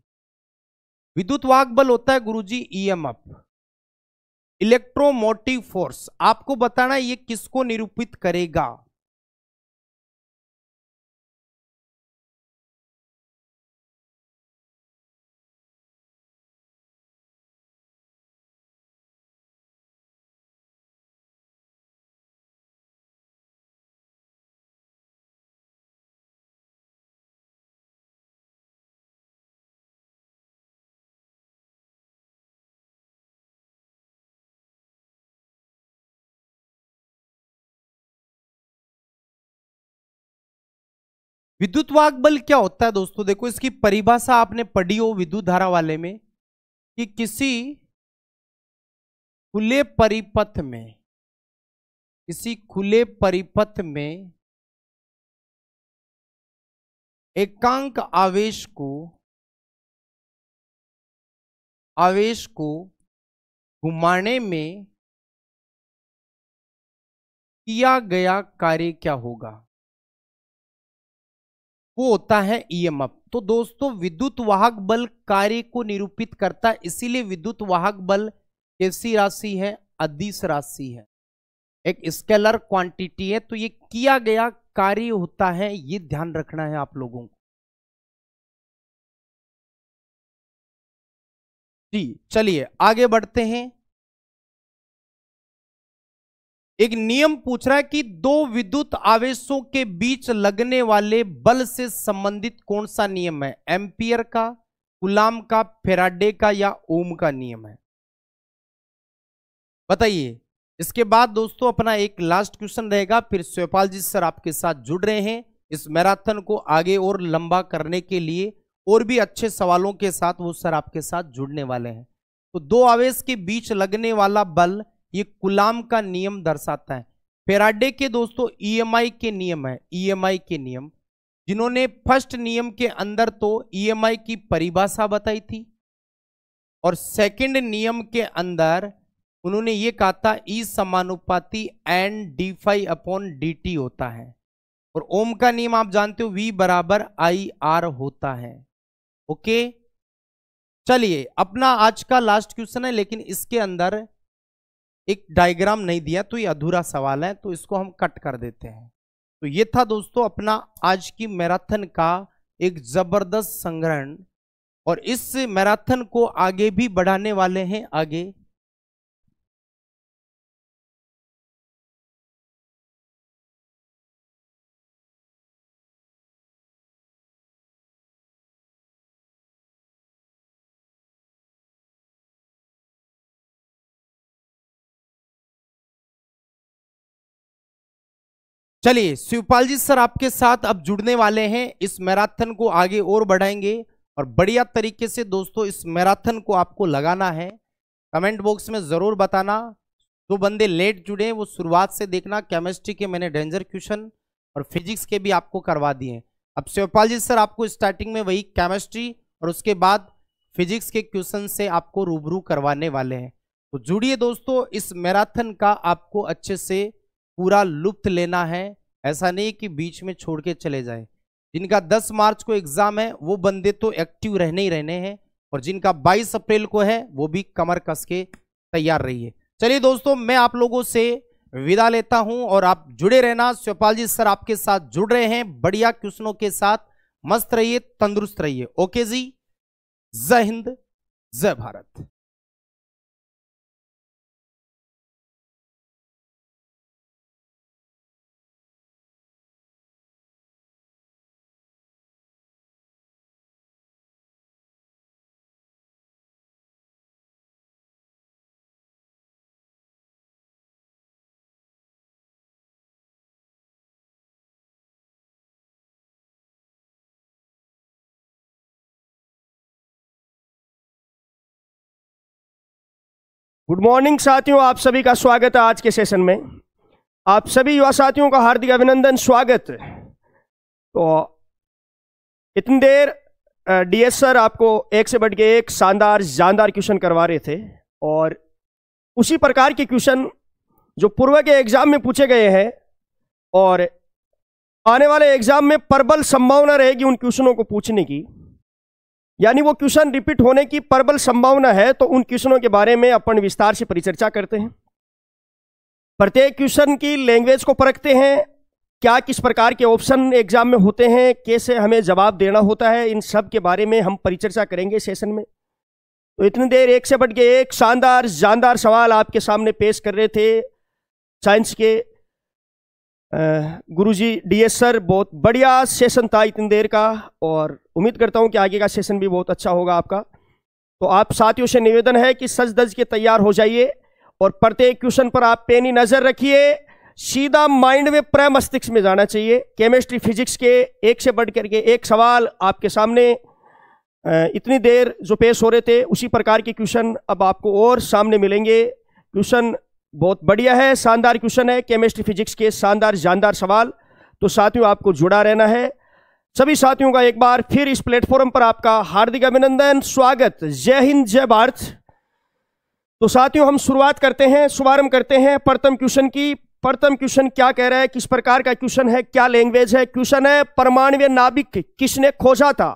विद्युत वाहक बल होता है गुरुजी ईएमएफ e इलेक्ट्रोमोटिव फोर्स आपको बताना ये किसको निरूपित करेगा विद्युत वाहक बल क्या होता है दोस्तों देखो इसकी परिभाषा आपने पढ़ी हो विद्युत धारा वाले में कि किसी खुले परिपथ में किसी खुले परिपथ में एकांक आवेश को आवेश को घुमाने में किया गया कार्य क्या होगा वो होता है ईएमएफ e तो दोस्तों विद्युत वाहक बल कार्य को निरूपित करता है इसीलिए विद्युत वाहक बल कैसी राशि है अदिश राशि है एक स्केलर क्वांटिटी है तो ये किया गया कार्य होता है ये ध्यान रखना है आप लोगों को जी चलिए आगे बढ़ते हैं एक नियम पूछ रहा है कि दो विद्युत आवेशों के बीच लगने वाले बल से संबंधित कौन सा नियम है एम्पियर का गुलाम का फेराडे का या ओम का नियम है बताइए इसके बाद दोस्तों अपना एक लास्ट क्वेश्चन रहेगा फिर श्योपाल जी सर आपके साथ जुड़ रहे हैं इस मैराथन को आगे और लंबा करने के लिए और भी अच्छे सवालों के साथ वो सर आपके साथ जुड़ने वाले हैं तो दो आवेश के बीच लगने वाला बल ये गुलाम का नियम दर्शाता है फेराडे के दोस्तों ईएमआई e के नियम है ईएमआई e के नियम जिन्होंने फर्स्ट नियम के अंदर तो ईएमआई e की परिभाषा बताई थी और सेकंड नियम के अंदर उन्होंने ये कहा था ई समानुपाति and D phi upon D T होता है और ओम का नियम आप जानते हो वी बराबर आई आर होता है ओके चलिए अपना आज का लास्ट क्वेश्चन है लेकिन इसके अंदर एक डायग्राम नहीं दिया तो ये अधूरा सवाल है तो इसको हम कट कर देते हैं तो ये था दोस्तों अपना आज की मैराथन का एक ज़बरदस्त संग्रहण और इस मैराथन को आगे भी बढ़ाने वाले हैं आगे चलिए शिवपाल जी सर आपके साथ अब जुड़ने वाले हैं इस मैराथन को आगे और बढ़ाएंगे और बढ़िया तरीके से दोस्तों इस मैराथन को आपको लगाना है कमेंट बॉक्स में ज़रूर बताना जो बंदे लेट जुड़े वो शुरुआत से देखना केमिस्ट्री के मैंने डेंजर क्वेश्चन और फिजिक्स के भी आपको करवा दिए अब शिवपाल जी सर आपको स्टार्टिंग में वही केमिस्ट्री और उसके बाद फिजिक्स के क्वेश्चन से आपको रूबरू करवाने वाले हैं तो जुड़िए दोस्तों इस मैराथन का आपको अच्छे से पूरा लुप्त लेना है ऐसा नहीं कि बीच में छोड़ के चले जाए जिनका 10 मार्च को एग्जाम है वो बंदे तो एक्टिव रहने ही रहने हैं और जिनका 22 अप्रैल को है वो भी कमर कस के तैयार रहिए चलिए दोस्तों मैं आप लोगों से विदा लेता हूं और आप जुड़े रहना श्योपाल जी सर आपके साथ जुड़ रहे हैं बढ़िया क्वेश्चनों के साथ मस्त रहिए तंदुरुस्त रहिए ओके जी जय हिंद जय भारत गुड मॉर्निंग साथियों आप सभी का स्वागत है आज के सेशन में आप सभी युवा साथियों का हार्दिक अभिनंदन स्वागत तो इतनी देर डीएस सर आपको एक से बढ़ के एक शानदार जानदार क्वेश्चन करवा रहे थे और उसी प्रकार के क्वेश्चन जो पूर्व के एग्जाम में पूछे गए हैं और आने वाले एग्जाम में प्रबल संभावना रहेगी उन क्वेश्चनों को पूछने की यानी वो क्वेश्चन रिपीट होने की प्रबल संभावना है तो उन क्वेश्चनों के बारे में अपन विस्तार से परिचर्चा करते हैं प्रत्येक क्वेश्चन की लैंग्वेज को परखते हैं क्या किस प्रकार के ऑप्शन एग्जाम में होते हैं कैसे हमें जवाब देना होता है इन सब के बारे में हम परिचर्चा करेंगे सेशन में तो इतनी देर एक से बढ़ के एक शानदार जानदार सवाल आपके सामने पेश कर रहे थे साइंस के गुरु जी डी एस सर बहुत बढ़िया सेशन था इतनी देर का और उम्मीद करता हूँ कि आगे का सेशन भी बहुत अच्छा होगा आपका तो आप साथियों से निवेदन है कि सज दज के तैयार हो जाइए और प्रत्येक क्वेश्चन पर आप पेनी नज़र रखिए सीधा माइंड में प्र मस्तिष्क में जाना चाहिए केमिस्ट्री फिजिक्स के एक से बढ़ करके एक सवाल आपके सामने इतनी देर जो पेश हो रहे थे उसी प्रकार के क्वेश्चन अब आपको और सामने मिलेंगे क्वेश्चन बहुत बढ़िया है शानदार क्वेश्चन है केमिस्ट्री फिजिक्स के शानदार जानदार सवाल तो साथियों आपको जुड़ा रहना है सभी साथियों का एक बार फिर इस प्लेटफॉर्म पर आपका हार्दिक अभिनंदन स्वागत जय हिंद जय भारत तो साथियों हम शुरुआत करते हैं शुभारंभ करते हैं प्रथम क्वेश्चन की प्रथम क्वेश्चन क्या कह रहा है किस प्रकार का क्वेश्चन है क्या लैंग्वेज है क्वेश्चन है परमाणु नाभिक किसने खोजा था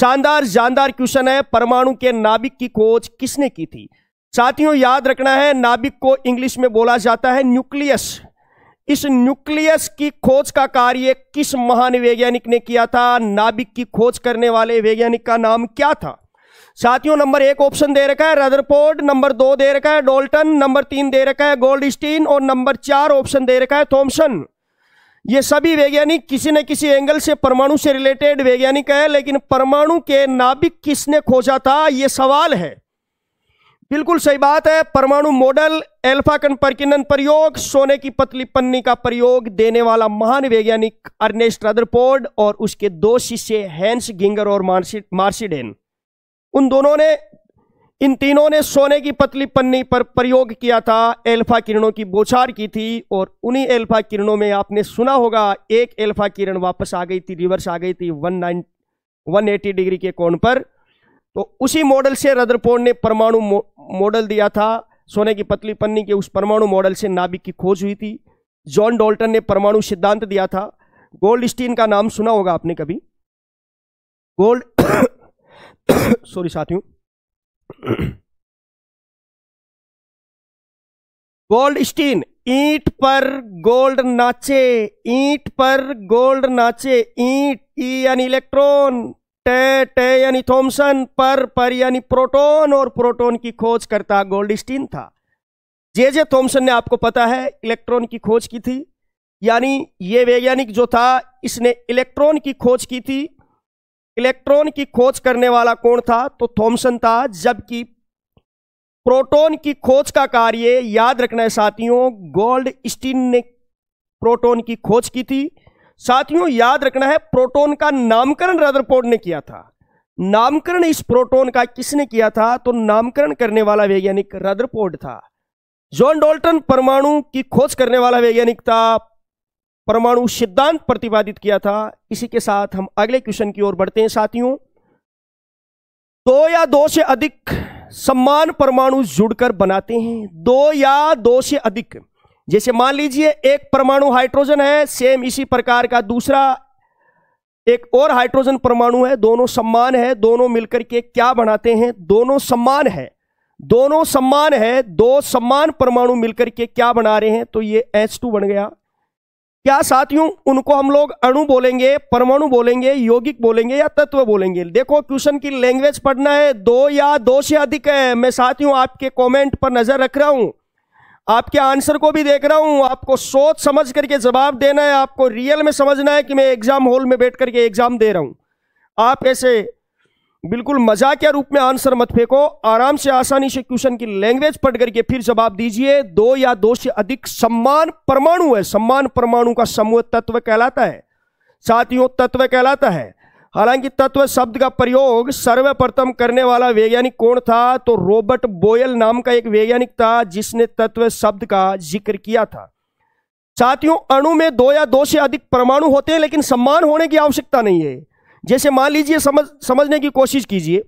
शानदार जानदार क्वेश्चन है परमाणु के नाभिक की खोज किसने की थी साथियों याद रखना है नाभिक को इंग्लिश में बोला जाता है न्यूक्लियस इस न्यूक्लियस की खोज का कार्य किस महान वैज्ञानिक ने किया था नाभिक की खोज करने वाले वैज्ञानिक का नाम क्या था साथियों नंबर एक ऑप्शन दे रखा है रदरपोर्ड नंबर दो दे रखा है डोल्टन नंबर तीन दे रखा है गोल्ड स्टीन और नंबर चार ऑप्शन दे रखा है थॉम्सन ये सभी वैज्ञानिक किसी न किसी एंगल से परमाणु से रिलेटेड वैज्ञानिक है लेकिन परमाणु के नाभिक किसने खोजा था ये सवाल है बिल्कुल सही बात है परमाणु मॉडल एल्फा कन परकिनन प्रयोग सोने की पतली पन्नी का प्रयोग देने वाला महान वैज्ञानिक अर्नेस्ट रदरपोर्ड और उसके दो शिष्य हैंस गिंगर और मार्सिडेन उन दोनों ने इन तीनों ने सोने की पतली पन्नी पर प्रयोग किया था एल्फा किरणों की बोछार की थी और उन्हीं एल्फा किरणों में आपने सुना होगा एक एल्फा किरण वापस आ गई थी रिवर्स आ गई थी one nine one eighty degree के कोण पर तो उसी मॉडल से रदरफोर्ड ने परमाणु मॉडल दिया था सोने की पतली पन्नी के उस परमाणु मॉडल से नाभिक की खोज हुई थी जॉन डोल्टन ने परमाणु सिद्धांत दिया था गोल्ड स्टीन का नाम सुना होगा आपने कभी गोल्ड सॉरी साथियों गोल्ड स्टीन ईट पर गोल्ड नाचे ईट पर गोल्ड नाचे ईट ई एन इलेक्ट्रॉन टे टे यानी थॉमसन पर पर यानी प्रोटॉन और प्रोटॉन की खोज करता गोल्डस्टीन था जे जे थॉमसन ने आपको पता है इलेक्ट्रॉन की खोज की थी यानी ये वैज्ञानिक जो था इसने इलेक्ट्रॉन की खोज की थी इलेक्ट्रॉन की खोज करने वाला कौन था तो थॉमसन था जबकि प्रोटॉन की खोज का कार्य याद रखना है साथियों गोल्ड स्टीन ने प्रोटॉन की खोज की थी साथियों याद रखना है प्रोटॉन का नामकरण रदरपोर्ड ने किया था नामकरण इस प्रोटॉन का किसने किया था तो नामकरण करने वाला वैज्ञानिक रदरपोर्ड था जॉन डोल्टन परमाणु की खोज करने वाला वैज्ञानिक था परमाणु सिद्धांत प्रतिपादित किया था इसी के साथ हम अगले क्वेश्चन की ओर बढ़ते हैं साथियों दो या दो से अधिक सम्मान परमाणु जुड़कर बनाते हैं दो या दो से अधिक जैसे मान लीजिए एक परमाणु हाइड्रोजन है सेम इसी प्रकार का दूसरा एक और हाइड्रोजन परमाणु है दोनों सम्मान है दोनों मिलकर के क्या बनाते हैं दोनों सम्मान है दोनों सम्मान है दो सम्मान परमाणु मिलकर के क्या बना रहे हैं तो ये टू बन गया क्या साथियों उनको हम लोग अणु बोलेंगे परमाणु बोलेंगे यौगिक बोलेंगे या तत्व बोलेंगे देखो क्वेश्चन की लैंग्वेज पढ़ना है दो या दो से अधिक है मैं साथियों आपके कमेंट पर नजर रख रहा हूं आपके आंसर को भी देख रहा हूं आपको सोच समझ करके जवाब देना है आपको रियल में समझना है कि मैं एग्जाम हॉल में बैठ करके एग्जाम दे रहा हूं आप ऐसे बिल्कुल के रूप में आंसर मत फेंको आराम से आसानी से क्वेश्चन की लैंग्वेज पढ़ करके फिर जवाब दीजिए दो या दो से अधिक सम्मान परमाणु है सम्मान परमाणु का समूह तत्व कहलाता है साथियों तत्व कहलाता है हालांकि तत्व शब्द का प्रयोग सर्वप्रथम करने वाला वैज्ञानिक कौन था तो रॉबर्ट बोयल नाम का एक वैज्ञानिक था जिसने तत्व शब्द का जिक्र किया था साथियों अणु में दो या दो से अधिक परमाणु होते हैं लेकिन सम्मान होने की आवश्यकता नहीं है जैसे मान लीजिए समझ समझने की कोशिश कीजिए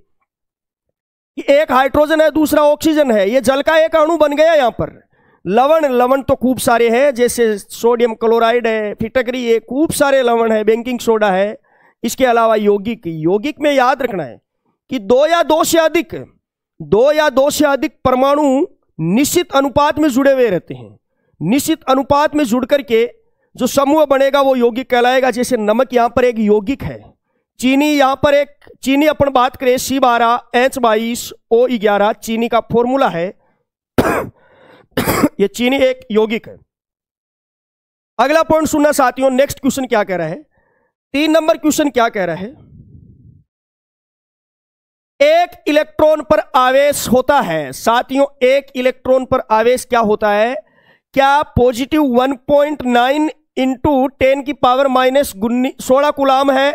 कि एक हाइड्रोजन है दूसरा ऑक्सीजन है ये जल का एक अणु बन गया यहां पर लवण लवण तो खूब सारे हैं जैसे सोडियम क्लोराइड है फिटकरी है खूब सारे लवण है बेंकिंग सोडा है इसके अलावा योगिक योगिक में याद रखना है कि दो या दो से अधिक दो या दो से अधिक परमाणु निश्चित अनुपात में जुड़े हुए रहते हैं निश्चित अनुपात में जुड़ करके जो समूह बनेगा वो यौगिक कहलाएगा जैसे नमक यहाँ पर एक यौगिक है चीनी यहाँ पर एक चीनी अपन बात करें सी बारह एच बाईस ओ ग्यारह चीनी का फॉर्मूला है ये चीनी एक यौगिक है अगला पॉइंट सुनना साथियों नेक्स्ट क्वेश्चन क्या कह रहा है तीन नंबर क्वेश्चन क्या कह रहा है एक इलेक्ट्रॉन पर आवेश होता है साथियों एक इलेक्ट्रॉन पर आवेश क्या होता है क्या पॉजिटिव 1.9 इंटू टेन की पावर माइनस सोलह गुलाम है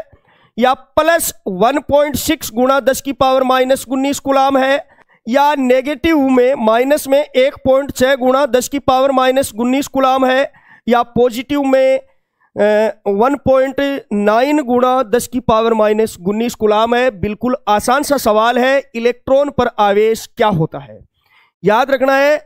या प्लस 1.6 गुणा दस की पावर माइनस उन्नीस गुलाम है या नेगेटिव में माइनस में एक पॉइंट छः गुणा दस की पावर माइनस उन्नीस गुलाम है या पॉजिटिव में वन पॉइंट नाइन गुणा दस की पावर माइनस उन्नीस गुलाम है बिल्कुल आसान सा सवाल है इलेक्ट्रॉन पर आवेश क्या होता है याद रखना है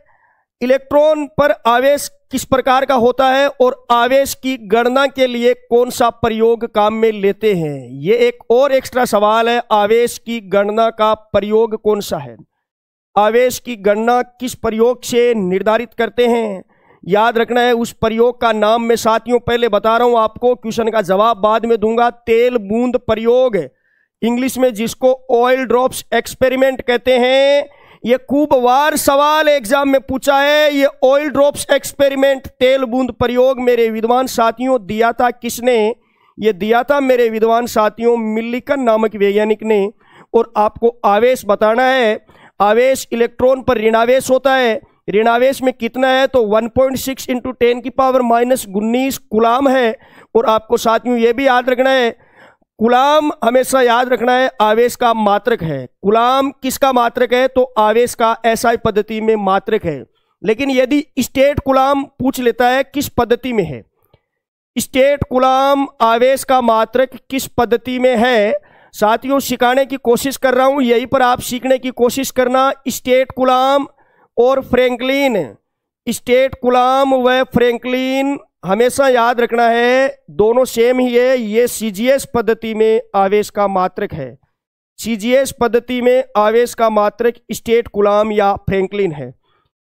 इलेक्ट्रॉन पर आवेश किस प्रकार का होता है और आवेश की गणना के लिए कौन सा प्रयोग काम में लेते हैं ये एक और एक्स्ट्रा सवाल है आवेश की गणना का प्रयोग कौन सा है आवेश की गणना किस प्रयोग से निर्धारित करते हैं याद रखना है उस प्रयोग का नाम मैं साथियों पहले बता रहा हूं आपको क्वेश्चन का जवाब बाद में दूंगा तेल बूंद प्रयोग इंग्लिश में जिसको ऑयल ड्रॉप्स एक्सपेरिमेंट कहते हैं ये खूबवार सवाल एग्जाम में पूछा है ये ऑयल ड्रॉप्स एक्सपेरिमेंट तेल बूंद प्रयोग मेरे विद्वान साथियों दिया था किसने ये दिया था मेरे विद्वान साथियों मिल्लिकन नामक वैज्ञानिक ने और आपको आवेश बताना है आवेश इलेक्ट्रॉन पर ऋणावेश होता है ऋणावेश में कितना है तो 1.6 पॉइंट सिक्स इंटू टेन की पावर माइनस उन्नीस गुलाम है और आपको साथ में ये भी याद रखना है गुलाम हमेशा याद रखना है आवेश का मात्रक है गुलाम किसका मात्रक है तो आवेश का ऐसा पद्धति में मात्रक है लेकिन यदि स्टेट गुलाम पूछ लेता है किस पद्धति में है स्टेट गुलाम आवेश का मात्रक किस पद्धति में है साथियों सिखाने की कोशिश कर रहा हूं यही पर आप सीखने की कोशिश करना स्टेट गुलाम और फ्रैंकलिन स्टेट गुलाम व फ्रैंकलिन हमेशा याद रखना है दोनों सेम ही है ये सीजीएस पद्धति में आवेश का मात्रक है सीजीएस पद्धति में आवेश का मात्रक स्टेट गुलाम या फ्रैंकलिन है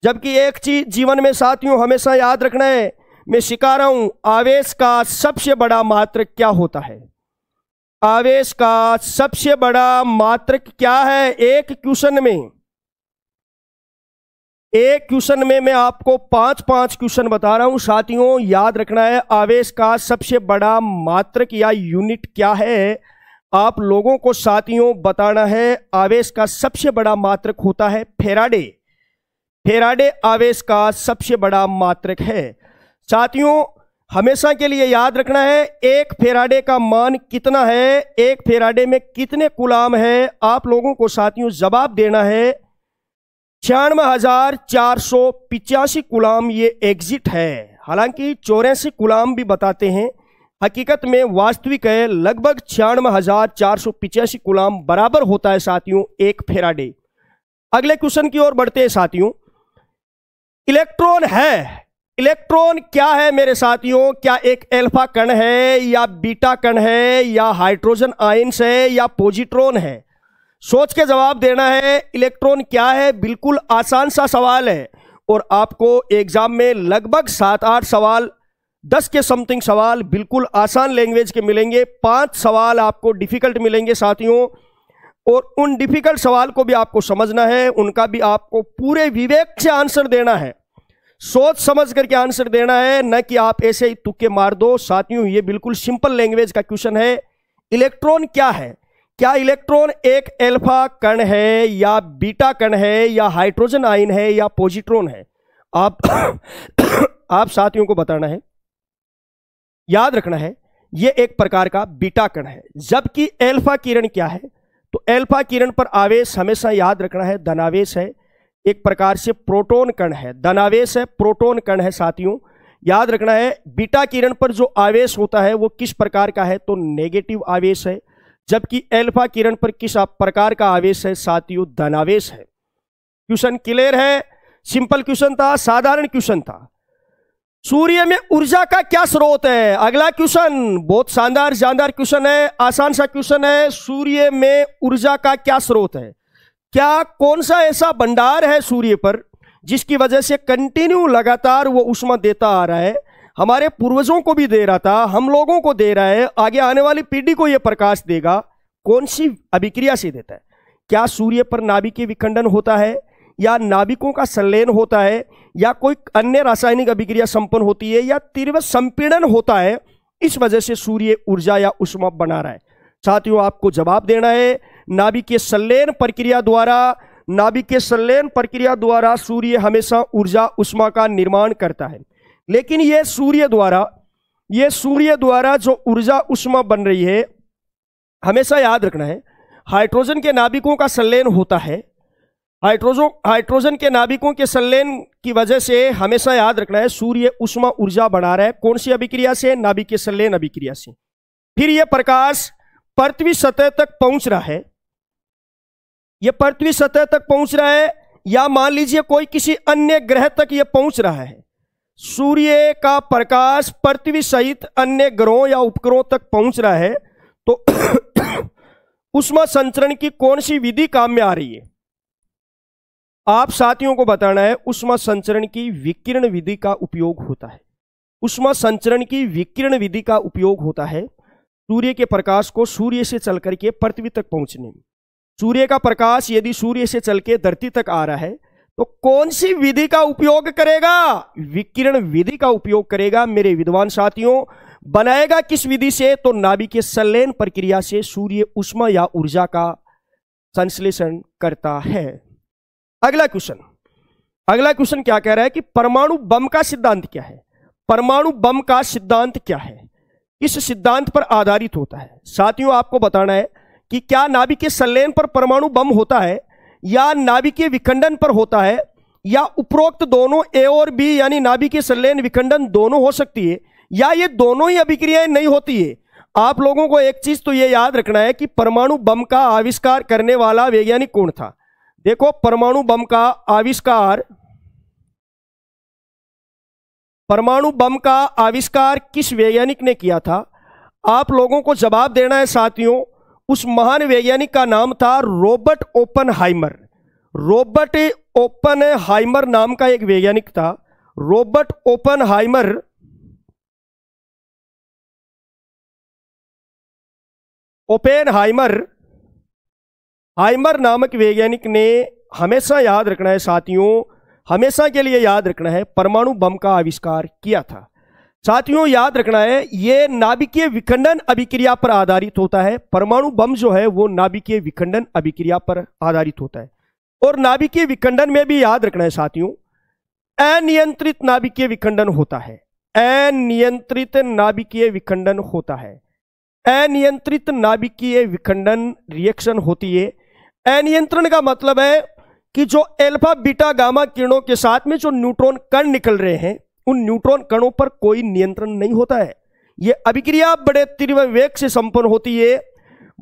जबकि एक चीज जीवन में साथियों हमेशा याद रखना है मैं सिखा रहा हूं आवेश का सबसे बड़ा मात्रक क्या होता है आवेश का सबसे बड़ा मात्रक क्या है एक क्वेश्चन में एक क्वेश्चन में मैं आपको पांच पांच क्वेश्चन बता रहा हूं साथियों याद रखना है आवेश का सबसे बड़ा मात्रक या यूनिट क्या है आप लोगों को साथियों बताना है आवेश का सबसे बड़ा मात्रक होता है फेराडे फेराडे आवेश का सबसे बड़ा मात्रक है साथियों हमेशा के लिए याद रखना है एक फेराडे का मान कितना है एक फेराडे में कितने गुलाम है आप लोगों को साथियों जवाब देना है छियानवे हजार चार सौ पिचासी गुलाम ये एग्जिट है हालांकि चौरासी गुलाम भी बताते हैं हकीकत में वास्तविक है लगभग छियानवे हजार चार सौ पिचासी गुलाम बराबर होता है साथियों एक फेराडे अगले क्वेश्चन की ओर बढ़ते हैं साथियों इलेक्ट्रॉन है इलेक्ट्रॉन क्या है मेरे साथियों क्या एक एल्फा कण है या बीटा कण है या हाइड्रोजन आयंस है या पॉजिट्रॉन है सोच के जवाब देना है इलेक्ट्रॉन क्या है बिल्कुल आसान सा सवाल है और आपको एग्जाम में लगभग सात आठ सवाल दस के समथिंग सवाल बिल्कुल आसान लैंग्वेज के मिलेंगे पांच सवाल आपको डिफिकल्ट मिलेंगे साथियों और उन डिफिकल्ट सवाल को भी आपको समझना है उनका भी आपको पूरे विवेक से आंसर देना है सोच समझ करके आंसर देना है न कि आप ऐसे ही तुक्के मार दो साथियों ये बिल्कुल सिंपल लैंग्वेज का क्वेश्चन है इलेक्ट्रॉन क्या है क्या इलेक्ट्रॉन एक एल्फा कण है या बीटा कण है या हाइड्रोजन आयन है या पॉजिट्रॉन है आप आप साथियों को बताना है याद रखना है यह एक प्रकार का बीटा कण है जबकि एल्फा किरण क्या है तो एल्फा किरण पर आवेश हमेशा याद रखना है धनावेश है एक प्रकार से प्रोटोन कण है धनावेश है प्रोटोन कण है साथियों याद रखना है बीटा किरण पर जो आवेश होता है वो किस प्रकार का है तो नेगेटिव आवेश है जबकि एल्फा किरण पर किस प्रकार का आवेश है साथियों धनावेश है क्वेश्चन क्लियर है सिंपल क्वेश्चन था साधारण क्वेश्चन था सूर्य में ऊर्जा का क्या स्रोत है अगला क्वेश्चन बहुत शानदार शानदार क्वेश्चन है आसान सा क्वेश्चन है सूर्य में ऊर्जा का क्या स्रोत है क्या कौन सा ऐसा भंडार है सूर्य पर जिसकी वजह से कंटिन्यू लगातार वो उष्मा देता आ रहा है हमारे पूर्वजों को भी दे रहा था हम लोगों को दे रहा है आगे आने वाली पीढ़ी को यह प्रकाश देगा कौन सी अभिक्रिया से देता है क्या सूर्य पर नाभिकीय विखंडन होता है या नाभिकों का संलयन होता है या कोई अन्य रासायनिक अभिक्रिया संपन्न होती है या तीव्र संपीड़न होता है इस वजह से सूर्य ऊर्जा या उष्मा बना रहा है साथियों आपको जवाब देना है नाभिकीय संलयन प्रक्रिया द्वारा नाभिकीय संलयन प्रक्रिया द्वारा सूर्य हमेशा ऊर्जा उष्मा का निर्माण करता है लेकिन ये सूर्य द्वारा ये सूर्य द्वारा जो ऊर्जा उष्मा बन रही है हमेशा याद रखना है हाइड्रोजन के नाभिकों का संलयन होता है हाइड्रोजो हाइड्रोजन के नाभिकों के संलयन की वजह से हमेशा याद रखना है सूर्य उष्मा ऊर्जा बढ़ा रहा है कौन सी अभिक्रिया से नाभिक के संलयन अभिक्रिया से फिर यह प्रकाश पृथ्वी सतह तक पहुंच रहा है यह पृथ्वी सतह तक पहुंच रहा है या मान लीजिए कोई किसी अन्य ग्रह तक यह पहुंच रहा है सूर्य का प्रकाश पृथ्वी सहित अन्य ग्रहों या उपग्रहों तक पहुंच रहा है तो उष्मा संचरण की कौन सी विधि काम में आ रही है आप साथियों को बताना है उष्मा संचरण की विकिरण विधि का उपयोग होता है उष्मा संचरण की विकिरण विधि का उपयोग होता है सूर्य के प्रकाश को सूर्य से चल करके पृथ्वी तक पहुंचने में सूर्य का प्रकाश यदि सूर्य से चल के धरती तक आ रहा है तो कौन सी विधि का उपयोग करेगा विकिरण विधि का उपयोग करेगा मेरे विद्वान साथियों बनाएगा किस विधि से तो नाभिकीय संलयन प्रक्रिया से सूर्य उष्मा या ऊर्जा का संश्लेषण करता है अगला क्वेश्चन अगला क्वेश्चन क्या कह रहा है कि परमाणु बम का सिद्धांत क्या है परमाणु बम का सिद्धांत क्या है इस सिद्धांत पर आधारित होता है साथियों आपको बताना है कि क्या नाभिक के संलयन पर परमाणु बम होता है या नाभिकीय विखंडन पर होता है या उपरोक्त दोनों ए और बी यानी नाभिकीय संलयन विखंडन दोनों हो सकती है या ये दोनों ही अभिक्रियाएं नहीं होती है आप लोगों को एक चीज तो ये याद रखना है कि परमाणु बम का आविष्कार करने वाला वैज्ञानिक कौन था देखो परमाणु बम का आविष्कार परमाणु बम का आविष्कार किस वैज्ञानिक ने किया था आप लोगों को जवाब देना है साथियों उस महान वैज्ञानिक का नाम था Robert Oppenheimer Robert Oppenheimer नाम का एक वैज्ञानिक था Robert Oppenheimer Oppenheimer हाइमर नामक वैज्ञानिक ने हमेशा याद रखना है साथियों हमेशा के लिए याद रखना है परमाणु बम का आविष्कार किया था साथियों याद रखना है ये नाभिकीय विखंडन अभिक्रिया पर आधारित होता है परमाणु बम जो है वो नाभिकीय विखंडन अभिक्रिया पर आधारित होता है और नाभिकीय विखंडन में भी याद रखना है साथियों अनियंत्रित नाभिकीय विखंडन होता है अनियंत्रित नाभिकीय विखंडन होता है अनियंत्रित नाभिकीय विखंडन रिएक्शन होती है अनियंत्रण का मतलब है कि जो एल्फा बीटा गामा किरणों के साथ में जो न्यूट्रॉन कण निकल रहे हैं उन न्यूट्रॉन कणों पर कोई नियंत्रण नहीं होता है यह अभिक्रिया बड़े तीव्र वेग से संपन्न होती है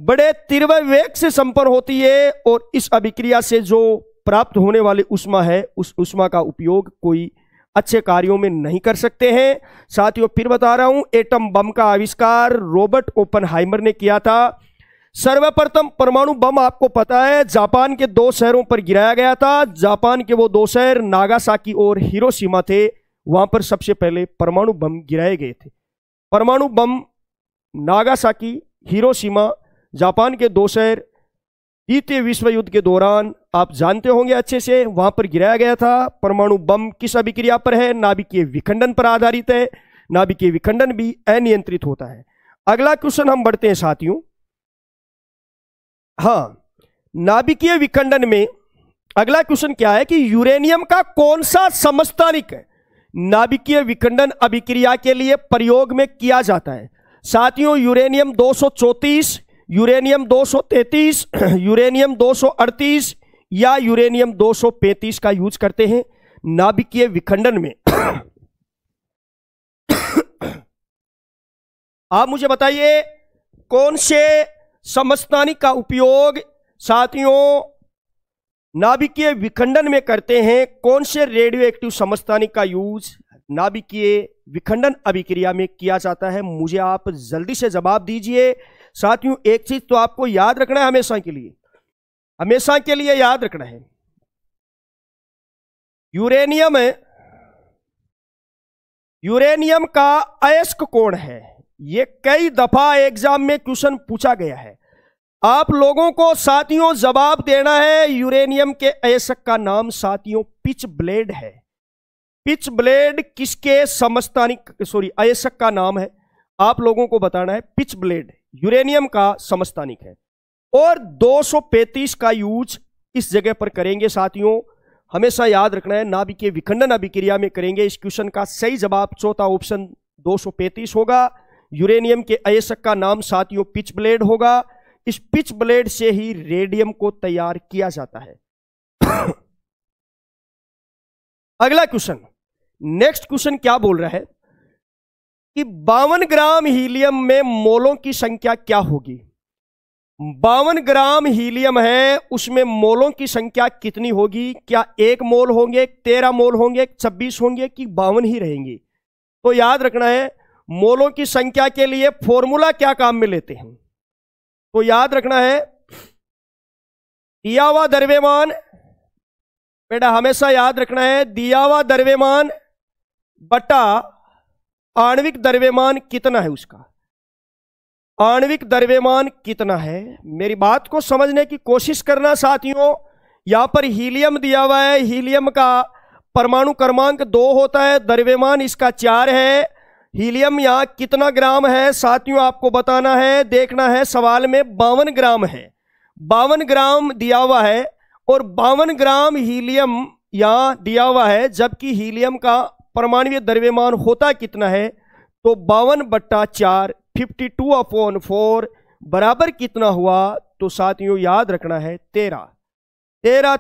बड़े तीव्र वेग से संपन्न होती है और इस अभिक्रिया से जो प्राप्त होने वाली उष्मा है उस उष्मा का उपयोग कोई अच्छे कार्यों में नहीं कर सकते हैं साथियों फिर बता रहा हूं एटम बम का आविष्कार रॉबर्ट ओपन ने किया था सर्वप्रथम परमाणु बम आपको पता है जापान के दो शहरों पर गिराया गया था जापान के वो दो शहर नागासाकी और हिरोशिमा थे वहां पर सबसे पहले परमाणु बम गिराए गए थे परमाणु बम नागासाकी हिरोशिमा जापान के दो शहर द्वितीय विश्व युद्ध के दौरान आप जानते होंगे अच्छे से वहां पर गिराया गया था परमाणु बम किस अभिक्रिया पर है नाभिकीय विखंडन पर आधारित है नाभिकीय विखंडन भी अनियंत्रित होता है अगला क्वेश्चन हम बढ़ते हैं साथियों हाँ नाभिकीय विखंडन में अगला क्वेश्चन क्या है कि यूरेनियम का कौन सा समस्तानिक है नाभिकीय विखंडन अभिक्रिया के लिए प्रयोग में किया जाता है साथियों यूरेनियम 234, यूरेनियम 233, यूरेनियम 238 या यूरेनियम 235 का यूज करते हैं नाभिकीय विखंडन में आप मुझे बताइए कौन से समस्तानी का उपयोग साथियों नाभिकीय विखंडन में करते हैं कौन से रेडियो एक्टिव समस्थानिक का यूज नाभिकीय विखंडन अभिक्रिया में किया जाता है मुझे आप जल्दी से जवाब दीजिए साथियों एक चीज तो आपको याद रखना है हमेशा के लिए हमेशा के लिए याद रखना है यूरेनियम है यूरेनियम का अयस्क कोण है यह कई दफा एग्जाम में क्वेश्चन पूछा गया है आप लोगों को साथियों जवाब देना है यूरेनियम के अयस्क का नाम साथियों पिच ब्लेड है पिच ब्लेड किसके समस्तानिक सॉरी अयस्क का नाम है आप लोगों को बताना है पिच ब्लेड यूरेनियम का समस्तानिक है और 235 का यूज इस जगह पर करेंगे साथियों हमेशा याद रखना है नाभिकीय विखंडन अभिक्रिया में करेंगे इस क्वेश्चन का सही जवाब चौथा ऑप्शन 235 होगा यूरेनियम के अयस्क का नाम साथियों पिच ब्लेड होगा स्पिच ब्लेड से ही रेडियम को तैयार किया जाता है अगला क्वेश्चन नेक्स्ट क्वेश्चन क्या बोल रहा है कि बावन ग्राम हीलियम में मोलों की संख्या क्या होगी बावन ग्राम हीलियम है उसमें मोलों की संख्या कितनी होगी क्या एक मोल होंगे तेरह मोल होंगे छब्बीस होंगे कि बावन ही रहेंगी तो याद रखना है मोलों की संख्या के लिए फॉर्मूला क्या काम में लेते हैं को याद रखना है दिया हुआ दरवेमान बेटा हमेशा याद रखना है दिया हुआ दरवेमान बटा आणविक दरवेमान कितना है उसका आणविक दरवेमान कितना है मेरी बात को समझने की कोशिश करना साथियों यहां पर हीलियम दिया हुआ है हीलियम का परमाणु क्रमांक दो होता है दरवेमान इसका चार है हीलियम यहाँ कितना ग्राम है साथियों आपको बताना है देखना है सवाल में बावन ग्राम है बावन ग्राम दिया हुआ है और बावन ग्राम हीलियम यहाँ दिया हुआ है जबकि हीलियम का परमाणु द्रव्यमान होता कितना है तो बावन बट्टा चार फिफ्टी टू अपॉन फोर बराबर कितना हुआ तो साथियों याद रखना है तेरह तेरह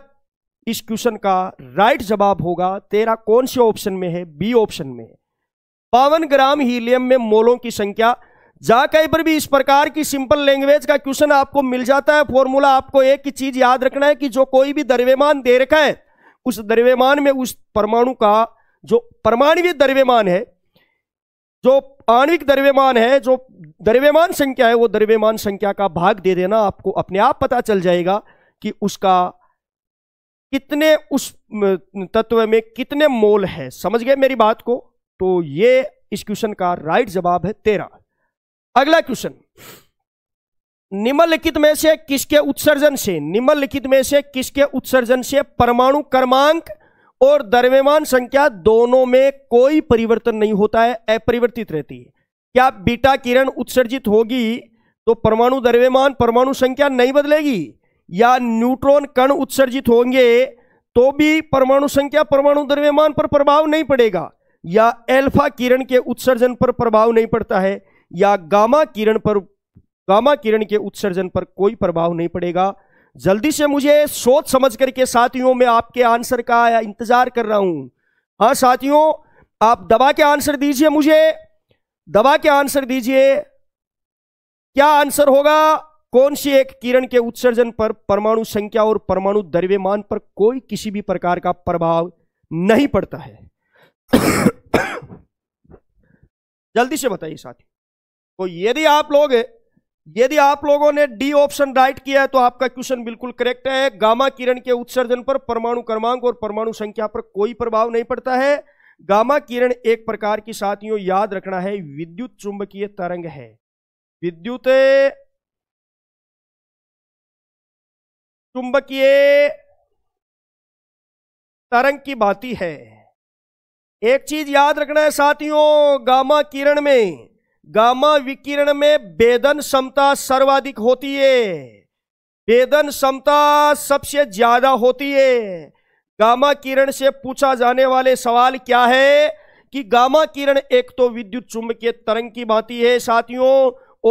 इस क्वेश्चन का राइट जवाब होगा तेरह कौन से ऑप्शन में है बी ऑप्शन में है बावन ग्राम हीलियम में मोलों की संख्या कहीं पर भी इस प्रकार की सिंपल लैंग्वेज का क्वेश्चन आपको मिल जाता है फॉर्मूला आपको एक ही चीज याद रखना है कि जो कोई भी द्रव्यमान दे रखा है उस द्रव्यमान में उस परमाणु का जो परमाणवीय द्रव्यमान है जो आणविक द्रव्यमान है जो द्रव्यमान संख्या है वो द्रव्यमान संख्या का भाग दे देना आपको अपने आप पता चल जाएगा कि उसका कितने उस तत्व में कितने मोल है समझ गए मेरी बात को तो ये इस क्वेश्चन का राइट जवाब है तेरा अगला क्वेश्चन निम्नलिखित में से किसके उत्सर्जन से निम्नलिखित में से किसके उत्सर्जन से परमाणु क्रमांक और द्रव्यमान संख्या दोनों में कोई परिवर्तन नहीं होता है अपरिवर्तित रहती है क्या बीटा किरण उत्सर्जित होगी तो परमाणु द्रव्यमान परमाणु संख्या नहीं बदलेगी या न्यूट्रॉन कण उत्सर्जित होंगे तो भी परमाणु संख्या परमाणु द्रव्यमान पर प्रभाव नहीं पड़ेगा या एल्फा किरण के उत्सर्जन पर प्रभाव नहीं पड़ता है या गामा किरण पर गामा किरण के उत्सर्जन पर कोई प्रभाव नहीं पड़ेगा जल्दी से मुझे सोच समझ करके साथियों में आपके आंसर का इंतजार कर रहा हूं हाँ साथियों आप दबा के आंसर दीजिए मुझे दबा के आंसर दीजिए क्या आंसर होगा कौन सी एक किरण के उत्सर्जन पर परमाणु संख्या और परमाणु द्रव्यमान पर कोई किसी भी प्रकार का प्रभाव नहीं पड़ता है जल्दी से बताइए साथी तो यदि आप लोग यदि आप लोगों ने डी ऑप्शन राइट किया है तो आपका क्वेश्चन बिल्कुल करेक्ट है गामा किरण के उत्सर्जन पर परमाणु क्रमांक और परमाणु संख्या पर कोई प्रभाव नहीं पड़ता है गामा किरण एक प्रकार की साथियों याद रखना है विद्युत चुंबकीय तरंग है विद्युत चुंबकीय तरंग की बाती है एक चीज याद रखना है साथियों गामा किरण में गामा विकिरण में वेदन क्षमता सर्वाधिक होती है वेदन क्षमता सबसे ज्यादा होती है गामा किरण से पूछा जाने वाले सवाल क्या है कि गामा किरण एक तो विद्युत चुंबकीय तरंग की भांति है साथियों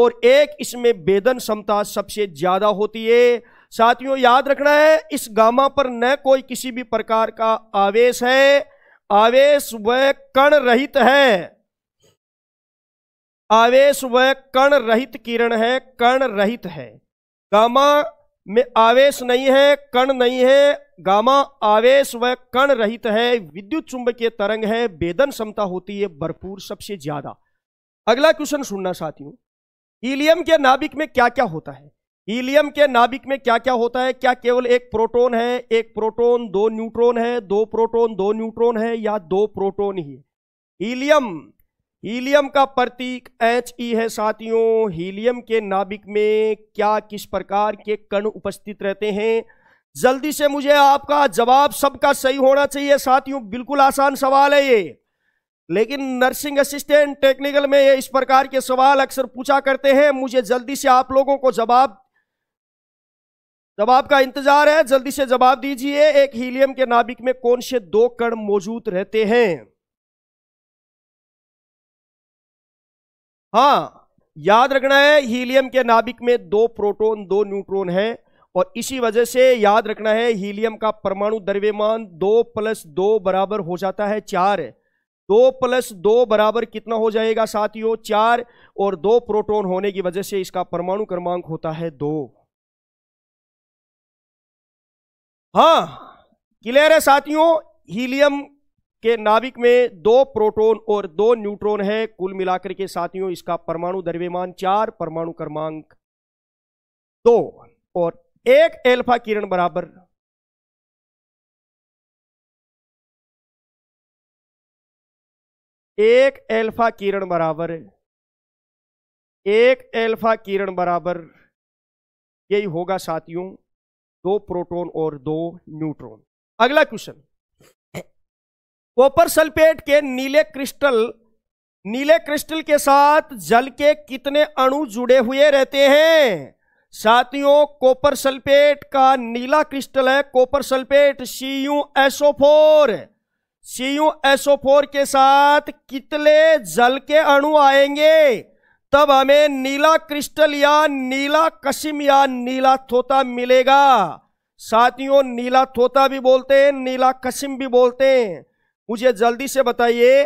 और एक इसमें वेदन क्षमता सबसे ज्यादा होती है साथियों याद रखना है इस गामा पर न कोई किसी भी प्रकार का आवेश है आवेश व कण रहित है आवेश व कण रहित किरण है कण रहित है गामा में आवेश नहीं है कण नहीं है गामा आवेश व कण रहित है विद्युत चुंबकीय तरंग है वेदन क्षमता होती है भरपूर सबसे ज्यादा अगला क्वेश्चन सुनना साथियों हीलियम के नाभिक में क्या क्या होता है हीलियम के नाभिक में क्या क्या होता है क्या केवल एक प्रोटॉन है एक प्रोटॉन दो न्यूट्रॉन है दो प्रोटॉन दो न्यूट्रॉन है या दो प्रोटॉन ही है हीलियम हीलियम का प्रतीक एच ई e है साथियों हीलियम के नाभिक में क्या किस प्रकार के कण उपस्थित रहते हैं जल्दी से मुझे आपका जवाब सबका सही होना चाहिए साथियों बिल्कुल आसान सवाल है ये लेकिन नर्सिंग असिस्टेंट टेक्निकल में इस प्रकार के सवाल अक्सर पूछा करते हैं मुझे जल्दी से आप लोगों को जवाब जवाब का इंतजार है जल्दी से जवाब दीजिए एक हीलियम के नाभिक में कौन से दो कण मौजूद रहते हैं हाँ याद रखना है हीलियम के नाभिक में दो प्रोटॉन दो न्यूट्रॉन है और इसी वजह से याद रखना है हीलियम का परमाणु द्रव्यमान दो प्लस दो बराबर हो जाता है चार दो प्लस दो बराबर कितना हो जाएगा साथियों चार और दो प्रोटॉन होने की वजह से इसका परमाणु क्रमांक होता है दो हाँ क्लियर है साथियों हीलियम के नाभिक में दो प्रोटॉन और दो न्यूट्रॉन है कुल मिलाकर के साथियों इसका परमाणु द्रव्यमान चार परमाणु क्रमांक दो और एक एल्फा किरण बराबर एक एल्फा किरण बराबर एक एल्फा किरण बराबर यही होगा साथियों दो प्रोटॉन और दो न्यूट्रॉन अगला क्वेश्चन कॉपर सल्फेट के नीले क्रिस्टल नीले क्रिस्टल के साथ जल के कितने अणु जुड़े हुए रहते हैं साथियों कॉपर सल्फेट का नीला क्रिस्टल है copper sulphate C U SO four C U SO four के साथ कितने जल के अणु आएंगे तब हमें नीला क्रिस्टल या नीला कशिम या नीला थोता मिलेगा साथियों नीला थोता भी बोलते हैं नीला कशिम भी बोलते हैं मुझे जल्दी से बताइए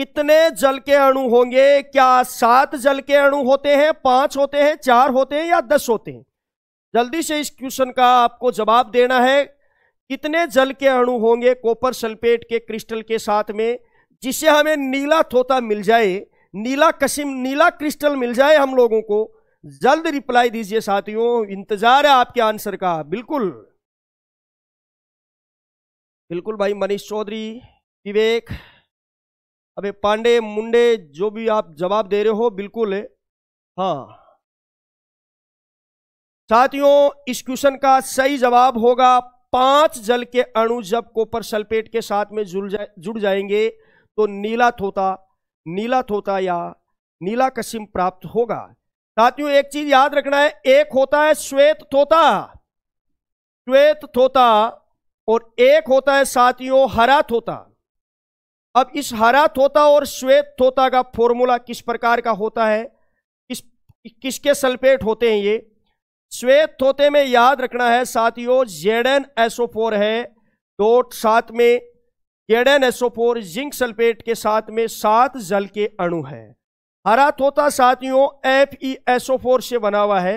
कितने जल के अणु होंगे क्या सात जल के अणु होते हैं पांच होते हैं चार होते हैं या दस होते हैं जल्दी से इस क्वेश्चन का आपको जवाब देना है कितने जल के अणु होंगे कॉपर सल्फेट के क्रिस्टल के साथ में जिससे हमें नीला थोता मिल जाए नीला कशिम नीला क्रिस्टल मिल जाए हम लोगों को जल्द रिप्लाई दीजिए साथियों इंतजार है आपके आंसर का बिल्कुल बिल्कुल भाई मनीष चौधरी विवेक अबे पांडे मुंडे जो भी आप जवाब दे रहे हो बिल्कुल हाँ साथियों इस क्वेश्चन का सही जवाब होगा पांच जल के अणु जब कोपर सल्फेट के साथ में जुड़ जाए जुड़ जाएंगे तो नीला थोता नीला थोता या नीला कशिम प्राप्त होगा साथियों एक चीज याद रखना है एक होता है श्वेत थोता श्वेत थोता और एक होता है साथियों हरा थोता अब इस हरा थोता और श्वेत थोता का फॉर्मूला किस प्रकार का होता है किस किसके सल्फेट होते हैं ये श्वेत थोते में याद रखना है साथियों जेड एन एसओ फोर है दो सात में केडेन एसोफोर जिंक सल्फेट के साथ में सात जल के अणु है हरा तोता साथियों एफ ई फोर से बना हुआ है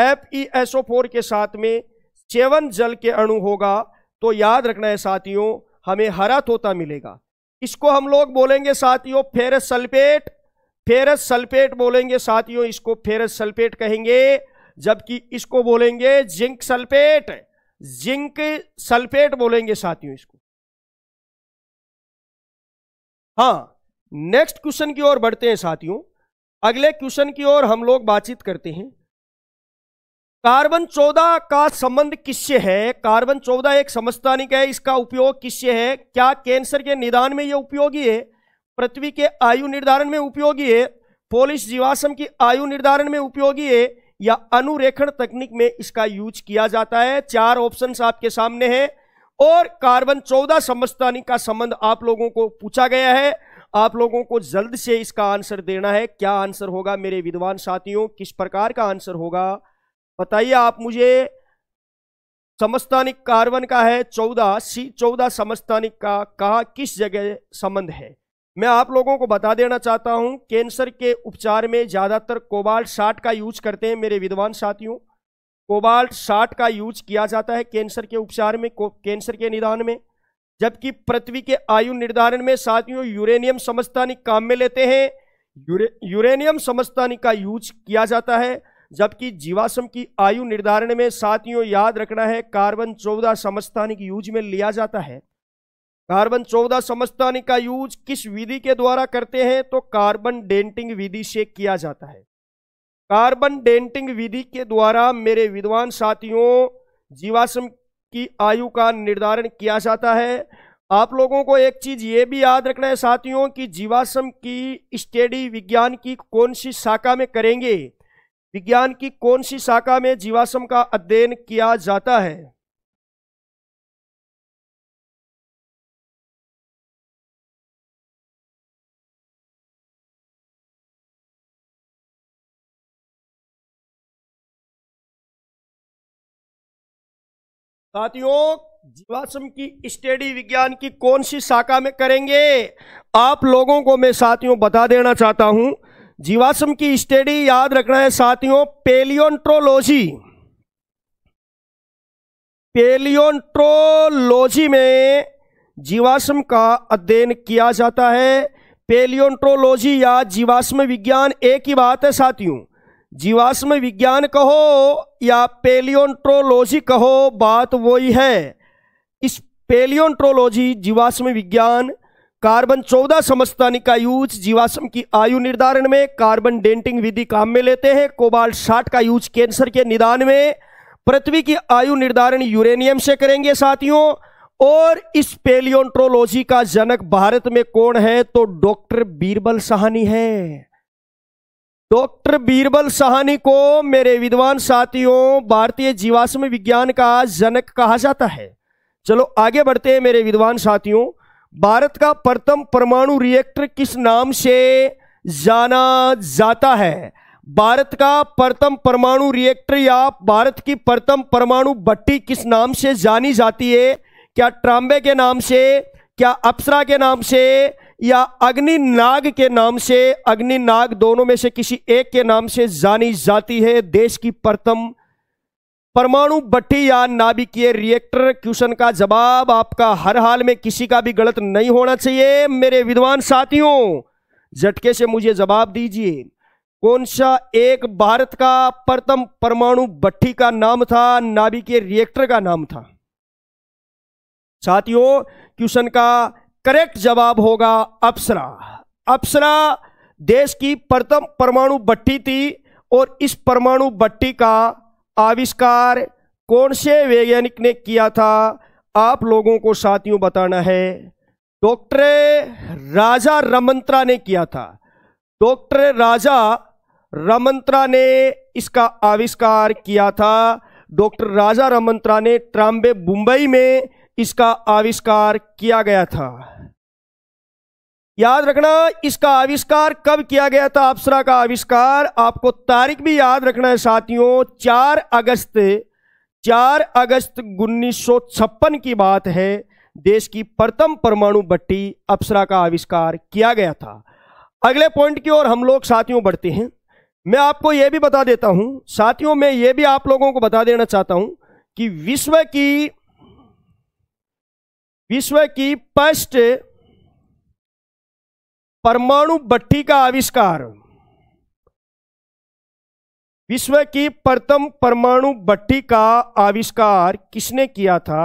एफ ई फोर के साथ में सेवन जल के अणु होगा तो याद रखना है साथियों हमें हरा तोता मिलेगा इसको हम लोग बोलेंगे साथियों फेरस सल्फेट फेरस सल्फेट बोलेंगे साथियों इसको फेरस सल्फेट कहेंगे जबकि इसको बोलेंगे जिंक सल्फेट जिंक सल्फेट बोलेंगे साथियों इसको हाँ नेक्स्ट क्वेश्चन की ओर बढ़ते हैं साथियों अगले क्वेश्चन की ओर हम लोग बातचीत करते हैं कार्बन चौदह का संबंध किससे है कार्बन चौदह एक समस्तानिक है इसका उपयोग किससे है क्या कैंसर के निदान में यह उपयोगी है पृथ्वी के आयु निर्धारण में उपयोगी है पोलिश जीवाश्म की आयु निर्धारण में उपयोगी है या अनुरेखण तकनीक में इसका यूज किया जाता है चार ऑप्शंस आपके सामने हैं और कार्बन चौदह समस्तानी का संबंध आप लोगों को पूछा गया है आप लोगों को जल्द से इसका आंसर देना है क्या आंसर होगा मेरे विद्वान साथियों किस प्रकार का आंसर होगा बताइए आप मुझे समस्तानिक कार्बन का है चौदह सी चौदह समस्तानिक का कहा किस जगह संबंध है मैं आप लोगों को बता देना चाहता हूं कैंसर के उपचार में ज़्यादातर कोबाल्ट साठ का यूज करते हैं मेरे विद्वान साथियों कोबाल्ट साठ का यूज किया जाता है कैंसर के उपचार में कैंसर के निदान में जबकि पृथ्वी के आयु निर्धारण में साथियों यूरेनियम समस्तानी काम में लेते हैं यूरे, यूरेनियम समस्तानिक का यूज किया जाता है जबकि जीवाश्म की आयु निर्धारण में साथियों याद रखना है कार्बन चौदह समस्तानिक यूज में लिया जाता है कार्बन चौदह समस्तानिक का यूज किस विधि के द्वारा करते हैं तो कार्बन डेंटिंग विधि से किया जाता है कार्बन डेंटिंग विधि के द्वारा मेरे विद्वान साथियों जीवाश्म की आयु का निर्धारण किया जाता है आप लोगों को एक चीज ये भी याद रखना है साथियों कि जीवाश्म की स्टडी विज्ञान की कौन सी शाखा में करेंगे विज्ञान की कौन सी शाखा में जीवाश्म का अध्ययन किया जाता है साथियों जीवाश्म की स्टडी विज्ञान की कौन सी शाखा में करेंगे आप लोगों को मैं साथियों बता देना चाहता हूं जीवाश्म की स्टडी याद रखना है साथियों पेलियोन्ट्रोलॉजी पेलियोन्ट्रोलॉजी में जीवाश्म का अध्ययन किया जाता है पेलियोन्ट्रोलॉजी या जीवाश्म विज्ञान एक ही बात है साथियों जीवाश्म विज्ञान कहो या पेलियोन्ट्रोलॉजी कहो बात वही है इस पेलियोन्ट्रोलॉजी जीवाश्म विज्ञान कार्बन चौदह समस्तानी का यूज जीवाश्म की आयु निर्धारण में कार्बन डेंटिंग विधि काम में लेते हैं कोबाल्ट साठ का यूज कैंसर के निदान में पृथ्वी की आयु निर्धारण यूरेनियम से करेंगे साथियों और इस पेलियोन्ट्रोलॉजी का जनक भारत में कौन है तो डॉक्टर बीरबल सहानी है डॉक्टर बीरबल सहानी को मेरे विद्वान साथियों भारतीय जीवाश्म विज्ञान का जनक कहा जाता है चलो आगे बढ़ते हैं मेरे विद्वान साथियों भारत का प्रथम परमाणु रिएक्टर किस नाम से जाना जाता है भारत का प्रथम परमाणु रिएक्टर या भारत की प्रथम परमाणु भट्टी किस नाम से जानी जाती है क्या ट्राम्बे के नाम से क्या अप्सरा के नाम से या अग्नि नाग के नाम से अग्नि नाग दोनों में से किसी एक के नाम से जानी जाती है देश की प्रथम परमाणु भट्टी या नाभिकीय रिएक्टर क्वेश्चन का जवाब आपका हर हाल में किसी का भी गलत नहीं होना चाहिए मेरे विद्वान साथियों झटके से मुझे जवाब दीजिए कौन सा एक भारत का प्रथम परमाणु भट्टी का नाम था नाभिकीय रिएक्टर का नाम था साथियों क्वेश्चन का करेक्ट जवाब होगा अप्सरा अप्सरा देश की प्रथम परमाणु भट्टी थी और इस परमाणु भट्टी का आविष्कार कौन से वैज्ञानिक ने किया था आप लोगों को साथियों बताना है डॉक्टर राजा रमंत्रा ने किया था डॉक्टर राजा रमंत्रा ने इसका आविष्कार किया था डॉक्टर राजा रमंत्रा ने ट्राम्बे मुंबई में इसका आविष्कार किया गया था याद रखना इसका आविष्कार कब किया गया था अप्सरा का आविष्कार आपको तारीख भी याद रखना है साथियों चार अगस्त चार अगस्त उन्नीस की बात है देश की प्रथम परमाणु भट्टी अप्सरा का आविष्कार किया गया था अगले पॉइंट की ओर हम लोग साथियों बढ़ते हैं मैं आपको यह भी बता देता हूं साथियों मैं ये भी आप लोगों को बता देना चाहता हूं कि विश्व की विश्व की फर्स्ट परमाणु भट्टी का आविष्कार विश्व की प्रथम परमाणु भट्टी का आविष्कार किसने किया था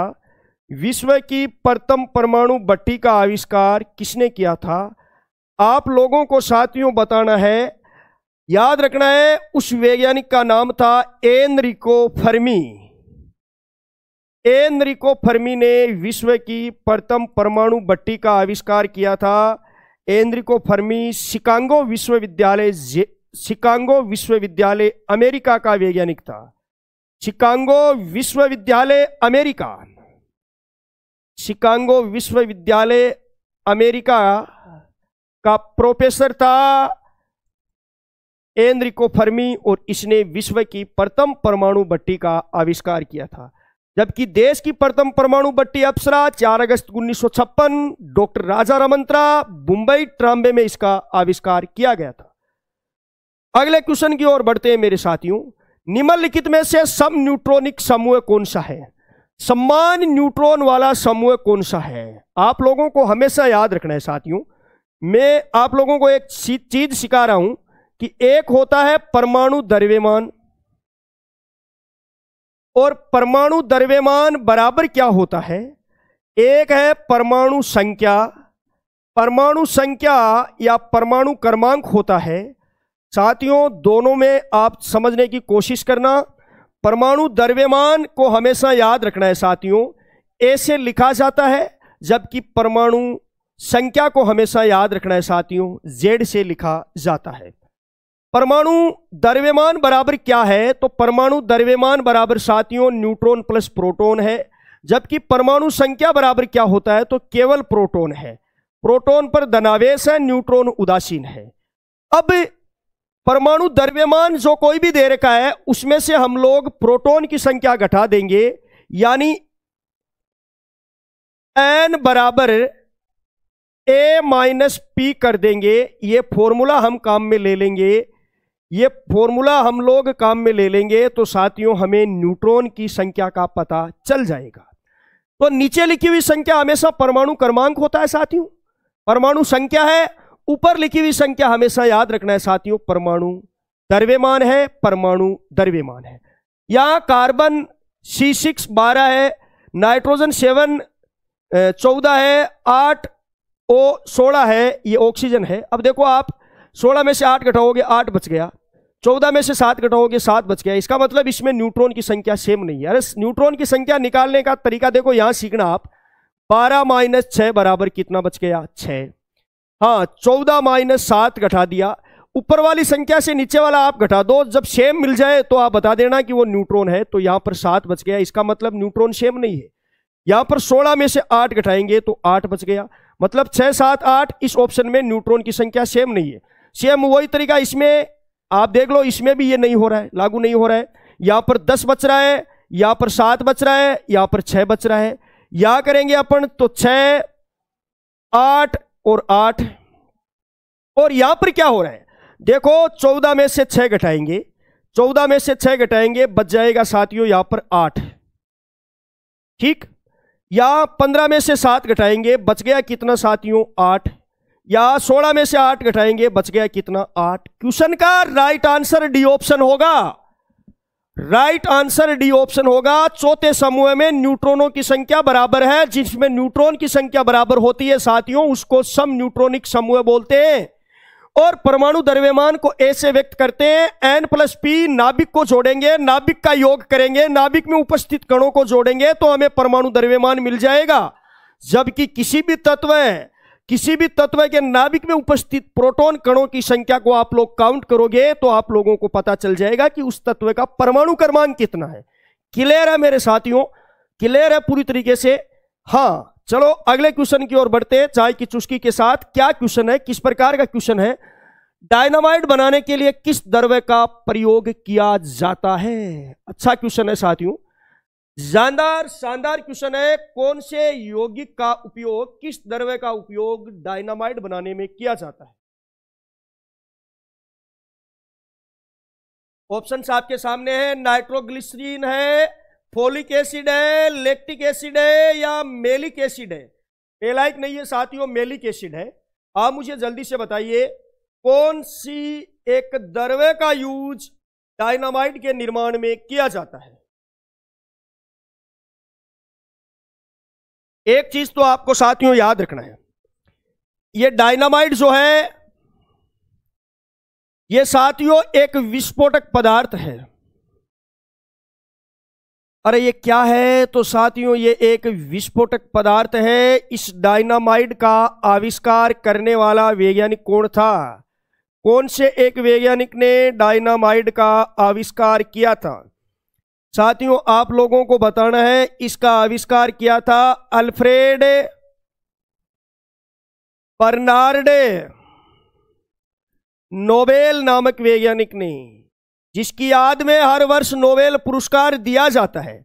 विश्व की प्रथम परमाणु भट्टी का आविष्कार किसने किया था आप लोगों को साथियों बताना है याद रखना है उस वैज्ञानिक का नाम था एनरिको फर्मी एनरिको फर्मी ने विश्व की प्रथम परमाणु भट्टी का आविष्कार किया था एनरिको फर्मी शिकांगो विश्वविद्यालय शिकांगो विश्वविद्यालय अमेरिका का वैज्ञानिक था शिकांगो विश्वविद्यालय अमेरिका शिकांगो विश्वविद्यालय अमेरिका का प्रोफेसर था एनरिको फर्मी और इसने विश्व की प्रथम परमाणु भट्टी का आविष्कार किया था जबकि देश की प्रथम परमाणु बट्टी अप्सरा 4 अगस्त उन्नीस डॉक्टर राजा रमंत्रा मुंबई ट्राम्बे में इसका आविष्कार किया गया था अगले क्वेश्चन की ओर बढ़ते हैं मेरे साथियों निम्नलिखित में से सम न्यूट्रॉनिक समूह कौन सा है सम्मान न्यूट्रॉन वाला समूह कौन सा है आप लोगों को हमेशा याद रखना है साथियों मैं आप लोगों को एक चीज सिखा रहा हूं कि एक होता है परमाणु द्रव्यमान और परमाणु द्रव्यमान बराबर क्या होता है एक है परमाणु संख्या परमाणु संख्या या परमाणु क्रमांक होता है साथियों दोनों में आप समझने की कोशिश करना परमाणु द्रव्यमान को हमेशा याद रखना है साथियों ऐसे लिखा जाता है जबकि परमाणु संख्या को हमेशा याद रखना है साथियों जेड से लिखा जाता है परमाणु द्रव्यमान बराबर क्या है तो परमाणु द्रव्यमान बराबर साथियों न्यूट्रॉन प्लस प्रोटॉन है जबकि परमाणु संख्या बराबर क्या होता है तो केवल प्रोटॉन है प्रोटॉन पर धनावेश है न्यूट्रॉन उदासीन है अब परमाणु द्रव्यमान जो कोई भी दे रखा है उसमें से हम लोग प्रोटॉन की संख्या घटा देंगे यानी एन बराबर ए माइनस पी कर देंगे ये फॉर्मूला हम काम में ले लेंगे ये फॉर्मूला हम लोग काम में ले लेंगे तो साथियों हमें न्यूट्रॉन की संख्या का पता चल जाएगा तो नीचे लिखी हुई संख्या हमेशा परमाणु क्रमांक होता है साथियों परमाणु संख्या है ऊपर लिखी हुई संख्या हमेशा याद रखना है साथियों परमाणु द्रव्यमान है परमाणु द्रव्यमान है यहां कार्बन सी सिक्स बारह है नाइट्रोजन सेवन चौदह है आठ ओ सोलह है ये ऑक्सीजन है अब देखो आप सोलह में से आठ घटाओगे आठ बच गया चौदह में से सात घटाओगे सात बच गया इसका मतलब इसमें न्यूट्रॉन की संख्या सेम नहीं है अरे न्यूट्रॉन की संख्या निकालने का तरीका देखो यहां सीखना आप बारह माइनस छह बराबर कितना बच गया छः हाँ चौदह माइनस सात घटा दिया ऊपर वाली संख्या से नीचे वाला आप घटा दो जब सेम मिल जाए तो आप बता देना कि वो न्यूट्रॉन है तो यहां पर सात बच गया इसका मतलब न्यूट्रॉन सेम नहीं है यहां पर सोलह में से आठ घटाएंगे तो आठ बच गया मतलब छह सात आठ इस ऑप्शन में न्यूट्रॉन की संख्या सेम नहीं है सेम वही तरीका इसमें आप देख लो इसमें भी ये नहीं हो रहा है लागू नहीं हो रहा है यहां पर दस बच रहा है यहां पर सात बच रहा है यहां पर छह बच रहा है या करेंगे अपन तो छ आठ और आठ और यहां पर क्या हो रहा है देखो चौदह में से छह घटाएंगे चौदह में से छह घटाएंगे बच जाएगा साथियों यहां पर आठ ठीक या पंद्रह में से सात घटाएंगे बच गया कितना साथियों आठ या सोलह में से आठ घटाएंगे बच गया कितना आठ क्वेश्चन का राइट आंसर डी ऑप्शन होगा राइट आंसर डी ऑप्शन होगा चौथे समूह में न्यूट्रॉनों की संख्या बराबर है जिसमें न्यूट्रॉन की संख्या बराबर होती है साथियों उसको सम न्यूट्रॉनिक समूह बोलते हैं और परमाणु द्रव्यमान को ऐसे व्यक्त करते हैं एन प्लस पी नाभिक को जोड़ेंगे नाभिक का योग करेंगे नाभिक में उपस्थित कणों को जोड़ेंगे तो हमें परमाणु द्रव्यमान मिल जाएगा जबकि किसी भी तत्व है किसी भी तत्व के नाभिक में उपस्थित प्रोटॉन कणों की संख्या को आप लोग काउंट करोगे तो आप लोगों को पता चल जाएगा कि उस तत्व का परमाणु क्रमांक कितना है क्लियर है मेरे साथियों क्लियर है पूरी तरीके से हाँ चलो अगले क्वेश्चन की ओर बढ़ते हैं चाय की चुस्की के साथ क्या क्वेश्चन है किस प्रकार का क्वेश्चन है डायनामाइट बनाने के लिए किस द्रव्य का प्रयोग किया जाता है अच्छा क्वेश्चन है साथियों जानदार शानदार क्वेश्चन है कौन से यौगिक का उपयोग किस द्रव्य का उपयोग डायनामाइट बनाने में किया जाता है ऑप्शन आपके सामने है नाइट्रोग्लिसरीन है फोलिक एसिड है लेक्टिक एसिड है या मेलिक एसिड है एलाइक नहीं है साथियों मेलिक एसिड है आप मुझे जल्दी से बताइए कौन सी एक द्रव्य का यूज डायनामाइट के निर्माण में किया जाता है एक चीज तो आपको साथियों याद रखना है ये डायनामाइट जो है ये साथियों एक विस्फोटक पदार्थ है अरे ये क्या है तो साथियों ये एक विस्फोटक पदार्थ है इस डायनामाइट का आविष्कार करने वाला वैज्ञानिक कौन था कौन से एक वैज्ञानिक ने डायनामाइट का आविष्कार किया था साथियों आप लोगों को बताना है इसका आविष्कार किया था अल्फ्रेड बर्नार्डे नोबेल नामक वैज्ञानिक ने जिसकी याद में हर वर्ष नोबेल पुरस्कार दिया जाता है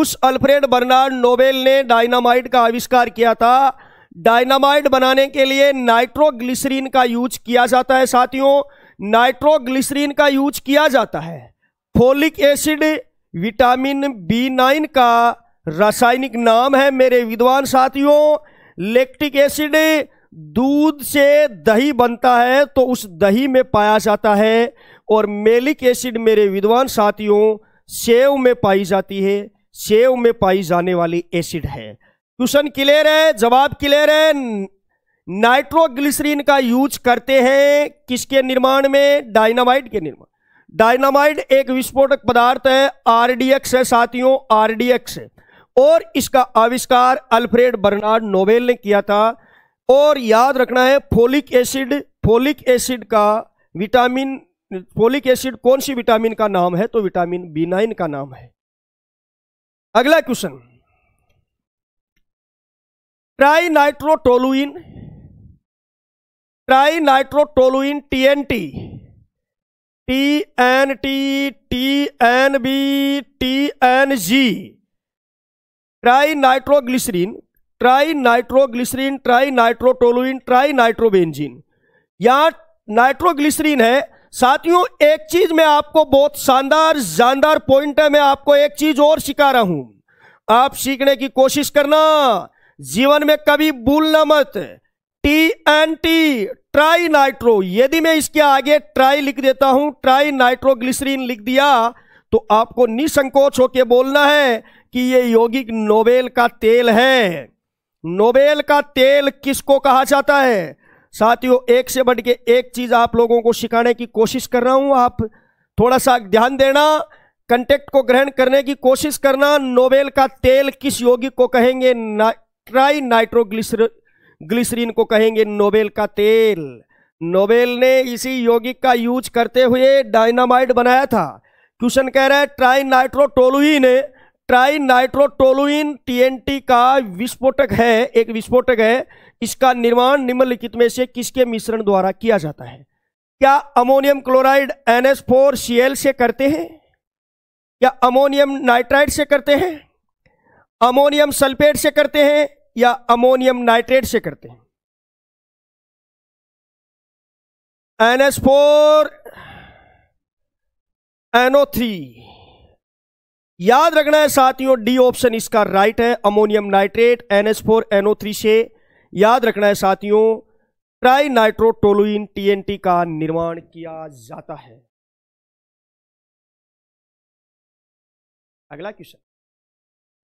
उस अल्फ्रेड बर्नार्ड नोबेल ने डायनामाइट का आविष्कार किया था डायनामाइट बनाने के लिए नाइट्रोग्लिसरीन का यूज किया जाता है साथियों नाइट्रोग्लिसरीन का यूज किया जाता है folic acid vitamin B nine का रासायनिक नाम है मेरे विद्वान साथियों लेक्टिक एसिड दूध से दही बनता है तो उस दही में पाया जाता है और मेलिक एसिड मेरे विद्वान साथियों सेव में पाई जाती है सेव में पाई जाने वाली एसिड है क्वेश्चन क्लियर है जवाब क्लियर है नाइट्रोग्लिसरीन का यूज करते हैं किसके निर्माण में डायनामाइट के निर्माण डायनामाइड एक विस्फोटक पदार्थ है आरडीएक्स है साथियों आरडीएक्स और इसका आविष्कार अल्फ्रेड बर्नार्ड नोबेल ने किया था और याद रखना है फोलिक एसिड फोलिक एसिड का विटामिन फोलिक एसिड कौन सी विटामिन का नाम है तो विटामिन बी नाइन का नाम है अगला question trinitrotoluene trinitrotoluene TNT T N T T N B T N G trinitroglycerine trinitroglycerine trinitrotoluene trinitrobenzene यहां नाइट्रोग्लिसरीन है साथियों एक चीज में आपको बहुत शानदार जानदार पॉइंट है मैं आपको एक चीज और सिखा रहा हूं आप सीखने की कोशिश करना जीवन में कभी भूलना मत T N T trinitro यदि मैं इसके आगे ट्राई लिख देता हूं ट्राई नाइट्रोग्लिसरीन लिख दिया तो आपको निसंकोच होकर बोलना है कि यह यौगिक नोबेल का तेल है नोबेल का तेल किसको कहा जाता है साथियों एक से बढ़ के एक चीज आप लोगों को सिखाने की कोशिश कर रहा हूं आप थोड़ा सा ध्यान देना कंटेक्ट को ग्रहण करने की कोशिश करना नोबेल का तेल किस यौगिक को कहेंगे ना, ट्राई नाइट्रोग्लिसर ग्लिसरीन को कहेंगे नोबेल का तेल नोबेल ने इसी यौगिक का यूज करते हुए डायनामाइट बनाया था क्वेश्चन कह रहा है trinitrotoluene trinitrotoluene TNT का विस्फोटक है एक विस्फोटक है इसका निर्माण निम्नलिखित में से किसके मिश्रण द्वारा किया जाता है क्या अमोनियम क्लोराइड एन से करते हैं क्या अमोनियम नाइट्राइड से करते हैं अमोनियम सल्फेट से करते हैं या अमोनियम नाइट्रेट से करते हैं एनएस फोर एनओ थ्री याद रखना है साथियों डी ऑप्शन इसका राइट है ammonium nitrate N S four NO three से याद रखना है साथियों ट्राई नाइट्रोटोलुइन टीएनटी का निर्माण किया जाता है अगला क्वेश्चन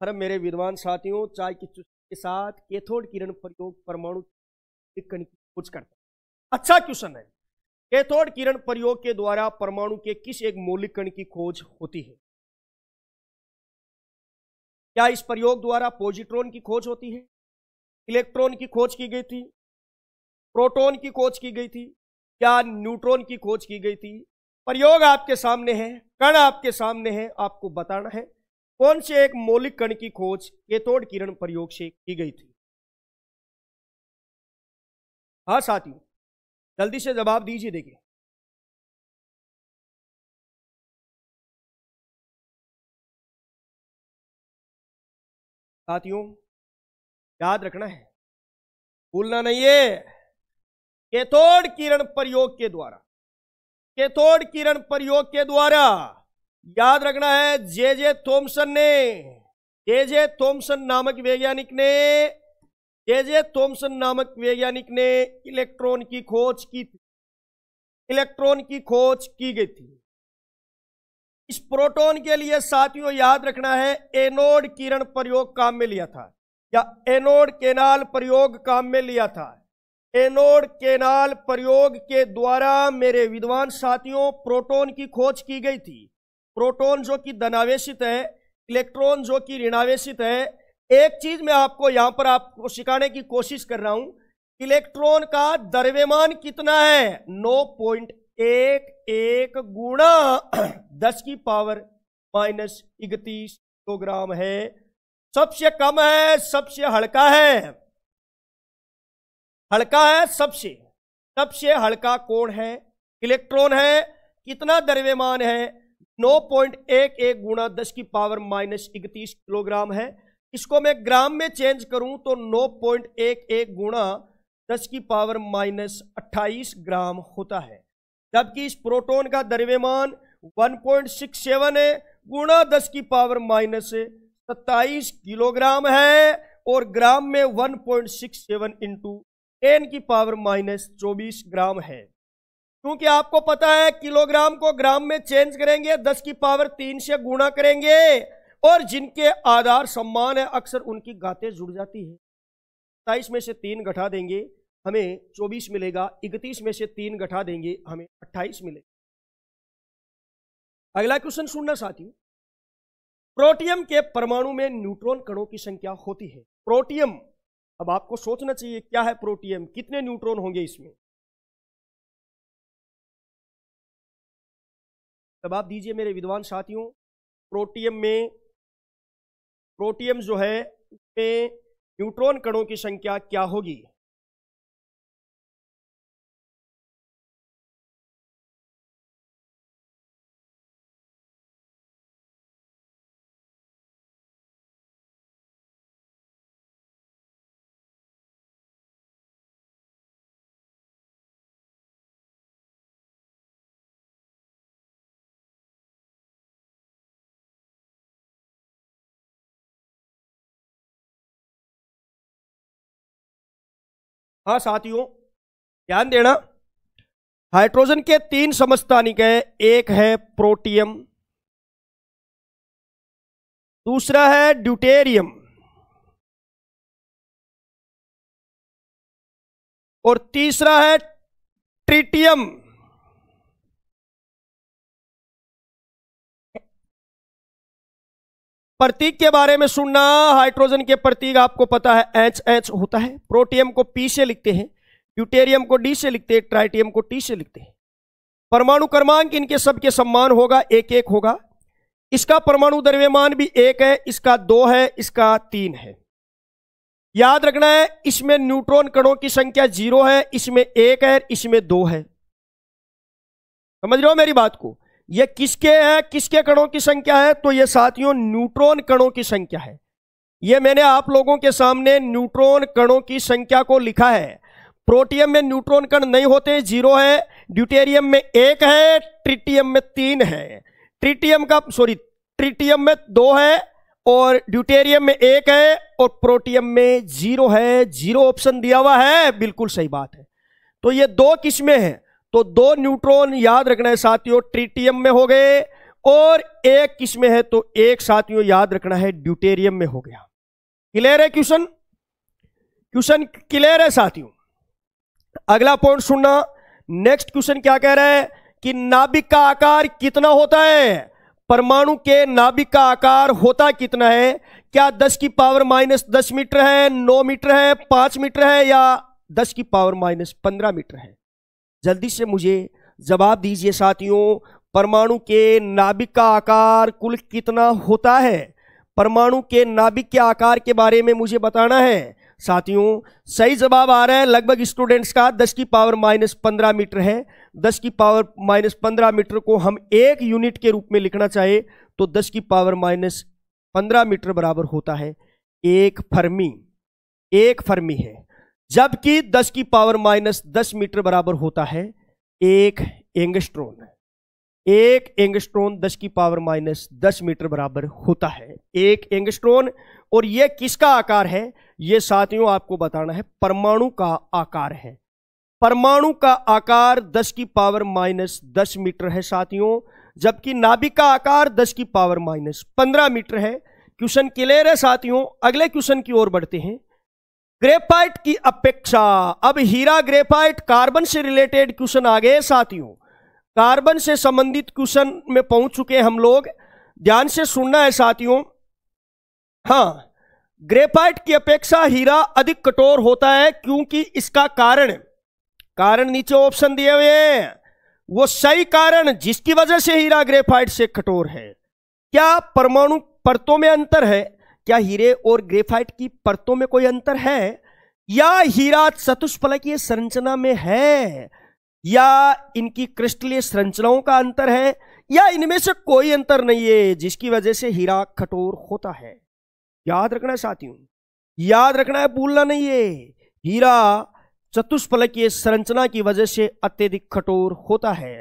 अरे मेरे विद्वान साथियों चाय की के साथ कैथोड किरण प्रयोग परमाणु की खोज करता है अच्छा क्वेश्चन है कैथोड किरण प्रयोग के द्वारा परमाणु के किस एक मौलिक कण की खोज होती है क्या इस प्रयोग द्वारा पॉजिट्रॉन की खोज होती है इलेक्ट्रॉन की खोज की गई थी प्रोटॉन की खोज की गई थी क्या न्यूट्रॉन की खोज की गई थी प्रयोग आपके सामने है कण आपके सामने है आपको बताना है कौन से एक मौलिक कण की खोज केतोड किरण प्रयोग से की गई थी हाँ साथियों जल्दी से जवाब दीजिए देखिए साथियों याद रखना है भूलना नहीं है केतोड़ किरण प्रयोग के द्वारा केतोड़ किरण प्रयोग के द्वारा याद रखना है जे जे थोमसन ने जे जे थोमसन नामक वैज्ञानिक ने जे जे थोमसन नामक वैज्ञानिक ने इलेक्ट्रॉन की खोज की थी इलेक्ट्रॉन की खोज की गई थी इस प्रोटॉन के लिए साथियों याद रखना है एनोड किरण प्रयोग काम में लिया था या एनोड केनाल प्रयोग काम में लिया था एनोड केनाल प्रयोग के द्वारा मेरे विद्वान साथियों प्रोटॉन की खोज की गई थी प्रोटॉन जो कि धनावेशित है इलेक्ट्रॉन जो कि ऋणावेशित है एक चीज मैं आपको यहां पर आपको सिखाने की कोशिश कर रहा हूं इलेक्ट्रॉन का द्रव्यमान कितना है 9.11 पॉइंट एक एक गुणा दस की पावर माइनस इकतीस किलोग्राम है सबसे कम है सबसे हल्का है हल्का है सबसे सबसे हल्का कौन है इलेक्ट्रॉन है कितना द्रव्यमान है नौ पॉइंट एक एक गुणा दस की पावर माइनस इकतीस किलोग्राम है इसको मैं ग्राम में चेंज करूं तो नौ पॉइंट एक एक गुणा दस की पावर माइनस अट्ठाईस ग्राम होता है जबकि इस प्रोटोन का द्रव्यमान 1.67 है गुणा दस की पावर माइनस सत्ताईस किलोग्राम है और ग्राम में 1.67 point six seven into ten की पावर माइनस चौबीस ग्राम है क्योंकि आपको पता है किलोग्राम को ग्राम में चेंज करेंगे दस की पावर तीन से गुणा करेंगे और जिनके आधार सम्मान है अक्सर उनकी गाते जुड़ जाती है सत्ताईस में से तीन घटा देंगे हमें चौबीस मिलेगा इकतीस में से तीन घटा देंगे हमें अट्ठाईस मिलेगा अगला क्वेश्चन सुनना साथी प्रोटियम के परमाणु में न्यूट्रॉन कणों की संख्या होती है प्रोटियम अब आपको सोचना चाहिए क्या है प्रोटियम कितने न्यूट्रॉन होंगे इसमें जवाब दीजिए मेरे विद्वान साथियों प्रोटियम में प्रोटियम जो है उसमें न्यूट्रॉन कणों की संख्या क्या होगी हाँ साथियों ध्यान देना हाइड्रोजन के तीन समस्थानिक है एक है प्रोटियम दूसरा है ड्यूटेरियम और तीसरा है ट्रिटियम प्रतीक के बारे में सुनना हाइड्रोजन के प्रतीक आपको पता है एच एच होता है प्रोटियम को पी से लिखते हैं ड्यूटेरियम को डी से लिखते हैं ट्राइटियम को टी से लिखते हैं परमाणु क्रमांक इनके सबके सम्मान होगा एक एक होगा इसका परमाणु द्रव्यमान भी एक है इसका दो है इसका तीन है याद रखना है इसमें न्यूट्रॉन कणों की संख्या जीरो है इसमें एक है इसमें दो है समझ रहे हो मेरी बात को ये किसके है किसके कणों की संख्या है तो ये साथियों न्यूट्रॉन कणों की संख्या है ये मैंने आप लोगों के सामने न्यूट्रॉन कणों की संख्या को लिखा है प्रोटियम में न्यूट्रॉन कण नहीं होते जीरो है ड्यूटेरियम में एक है ट्रिटियम में तीन है ट्रिटियम का सॉरी ट्रिटियम में दो है और ड्यूटेरियम में एक है और प्रोटियम में जीरो है जीरो ऑप्शन दिया हुआ है बिल्कुल सही बात है तो ये दो किस्में हैं तो दो न्यूट्रॉन याद रखना है साथियों ट्रिटियम में हो गए और एक किसमें है तो एक साथियों याद रखना है ड्यूटेरियम में हो गया क्लियर है क्वेश्चन क्वेश्चन क्लियर है साथियों अगला पॉइंट सुनना नेक्स्ट क्वेश्चन क्या कह रहा है कि नाभिक का आकार कितना होता है परमाणु के नाभिक का आकार होता कितना है क्या 10 की पावर माइनस दस मीटर है 9 मीटर है 5 मीटर है या 10 की पावर माइनस 15 मीटर है जल्दी से मुझे जवाब दीजिए साथियों परमाणु के नाभिक का आकार कुल कितना होता है परमाणु के नाभिक के आकार के बारे में मुझे बताना है साथियों सही जवाब आ रहा है लगभग स्टूडेंट्स का 10 की पावर माइनस पंद्रह मीटर है 10 की पावर माइनस पंद्रह मीटर को हम एक यूनिट के रूप में लिखना चाहे तो 10 की पावर माइनस पंद्रह मीटर बराबर होता है एक फर्मी एक फर्मी है जबकि 10 की पावर माइनस दस मीटर बराबर होता है एक एंगस्ट्रोन एक एंगस्ट्रोन 10 की पावर माइनस दस मीटर बराबर होता है एक एंगस्ट्रोन और यह किसका आकार है यह साथियों आपको बताना है परमाणु का आकार है परमाणु का आकार 10 की पावर माइनस दस मीटर है साथियों जबकि नाभिक का आकार 10 की पावर माइनस पंद्रह मीटर है क्वेश्चन क्लियर है साथियों अगले क्वेश्चन की ओर बढ़ते हैं ग्रेफाइट की अपेक्षा अब हीरा ग्रेफाइट कार्बन से रिलेटेड क्वेश्चन आ गए साथियों कार्बन से संबंधित क्वेश्चन में पहुंच चुके हम लोग ध्यान से सुनना है साथियों हाँ ग्रेफाइट की अपेक्षा हीरा अधिक कठोर होता है क्योंकि इसका कारण कारण नीचे ऑप्शन दिए हुए हैं वो सही कारण जिसकी वजह से हीरा ग्रेफाइट से कठोर है क्या परमाणु परतों में अंतर है क्या हीरे और ग्रेफाइट की परतों में कोई अंतर है या हीरा चतुष्फलकीय संरचना में है या इनकी क्रिस्टलीय संरचनाओं का अंतर है या इनमें से कोई अंतर नहीं है जिसकी वजह से हीरा कठोर होता है याद रखना है साथियों याद रखना है भूलना नहीं है हीरा चतुष्फलकीय संरचना की वजह से अत्यधिक कठोर होता है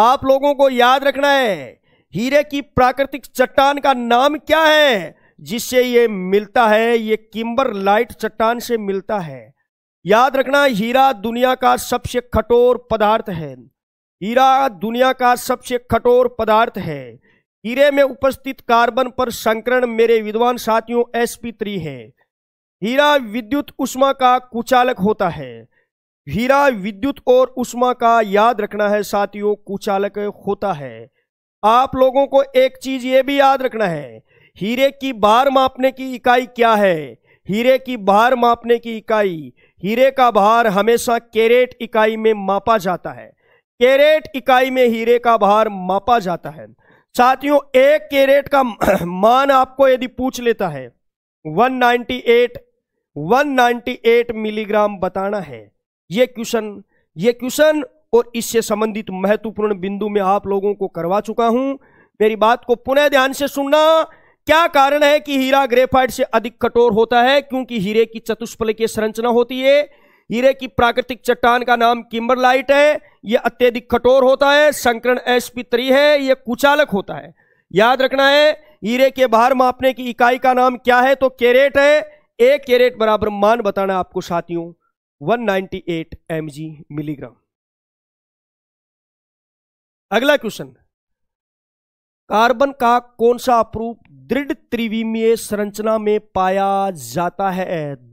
आप लोगों को याद रखना है हीरे की प्राकृतिक चट्टान का नाम क्या है जिससे ये मिलता है ये किम्बर लाइट चट्टान से मिलता है याद रखना हीरा दुनिया का सबसे कठोर पदार्थ है हीरा दुनिया का सबसे कठोर पदार्थ है हीरे में उपस्थित कार्बन पर संकरण मेरे विद्वान साथियों एस पी थ्री है हीरा विद्युत उष्मा का कुचालक होता है हीरा विद्युत और उष्मा का याद रखना है साथियों कुचालक होता है आप लोगों को एक चीज ये भी याद रखना है हीरे की भार मापने की इकाई क्या है हीरे की बाहर मापने की इकाई हीरे का भार हमेशा कैरेट इकाई में मापा जाता है कैरेट इकाई में हीरे का भार मापा जाता है साथियों एक कैरेट का मान आपको यदि पूछ लेता है 198 198 मिलीग्राम बताना है ये क्वेश्चन ये क्वेश्चन और इससे संबंधित महत्वपूर्ण बिंदु में आप लोगों को करवा चुका हूं मेरी बात को पुनः ध्यान से सुनना क्या कारण है कि हीरा ग्रेफाइट से अधिक कठोर होता है क्योंकि हीरे की की संरचना होती है हीरे की प्राकृतिक चट्टान का नाम किम्बरलाइट है यह अत्यधिक कठोर होता है संकरण एस पी त्री है यह कुचालक होता है याद रखना है हीरे के बाहर मापने की इकाई का नाम क्या है तो कैरेट है एक कैरेट बराबर मान बताना आपको साथियों 198 नाइनटी मिलीग्राम अगला क्वेश्चन कार्बन का कौन सा अपरूप दृढ़ त्रिविमीय संरचना में पाया जाता है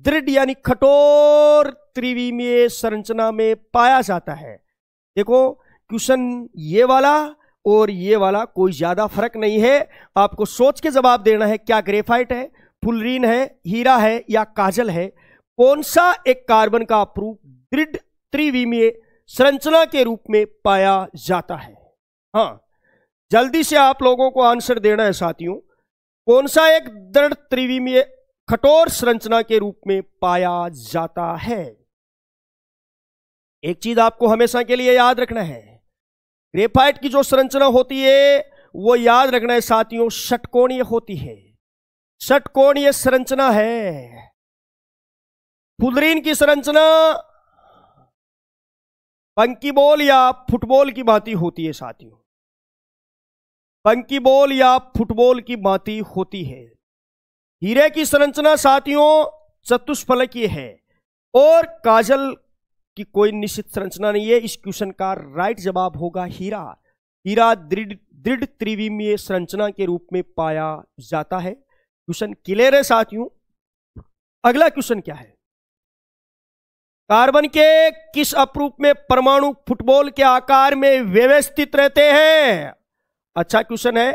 दृढ़ यानी खटोर त्रिविमीय संरचना में पाया जाता है देखो क्वेश्चन ये वाला और ये वाला कोई ज्यादा फर्क नहीं है आपको सोच के जवाब देना है क्या ग्रेफाइट है फुलरीन है हीरा है या काजल है कौन सा एक कार्बन का अपरूप दृढ़ त्रिविमीय संरचना के रूप में पाया जाता है हाँ जल्दी से आप लोगों को आंसर देना है साथियों कौन सा एक दृढ़ त्रिवी में कठोर संरचना के रूप में पाया जाता है एक चीज आपको हमेशा के लिए याद रखना है ग्रेफाइट की जो संरचना होती है वो याद रखना है साथियों षटकोणीय होती है षटकोणीय संरचना है फुलरीन की संरचना पंकी बॉल या फुटबॉल की भांति होती है साथियों पंकी बॉल या फुटबॉल की भांति होती है हीरे की संरचना साथियों चतुष्फल की है और काजल की कोई निश्चित संरचना नहीं है इस क्वेश्चन का राइट जवाब होगा हीरा हीरा दृढ़ दृढ़ त्रिविमीय संरचना के रूप में पाया जाता है क्वेश्चन क्लियर है साथियों अगला क्वेश्चन क्या है कार्बन के किस अपरूप में परमाणु फुटबॉल के आकार में व्यवस्थित रहते हैं अच्छा क्वेश्चन है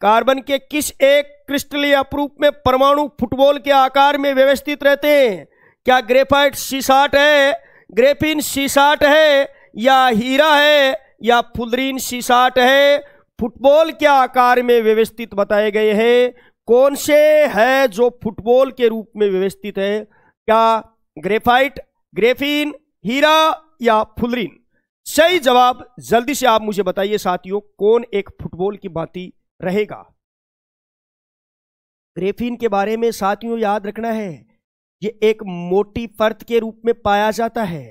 कार्बन के किस एक क्रिस्टलीय अपरूप में परमाणु फुटबॉल के आकार में व्यवस्थित रहते हैं क्या ग्रेफाइट सीसाट है ग्रेफिन सीसाट है या हीरा है या फुलरीन सीसाट है फुटबॉल के आकार में व्यवस्थित बताए गए हैं कौन से है जो फुटबॉल के रूप में व्यवस्थित है क्या ग्रेफाइट ग्रेफिन हीरा या फुलरीन सही जवाब जल्दी से आप मुझे बताइए साथियों कौन एक फुटबॉल की बाती रहेगा ग्रेफिन के बारे में साथियों याद रखना है ये एक मोटी फर्त के रूप में पाया जाता है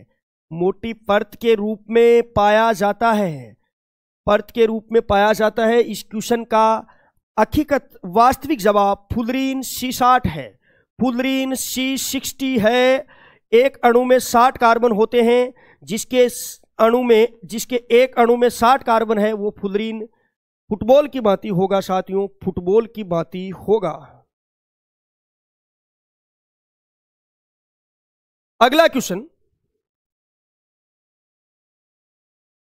मोटी पर्त के रूप में पाया जाता है पर्त के रूप में पाया जाता है इस क्वेश्चन का हकीकत वास्तविक जवाब फुलरीन सी साठ है फुलरीन सी सिक्सटी है एक अणु में साठ कार्बन होते हैं जिसके अणु में जिसके एक अणु में साठ कार्बन है वो फुलरीन फुटबॉल की भांति होगा साथियों फुटबॉल की भांति होगा अगला क्वेश्चन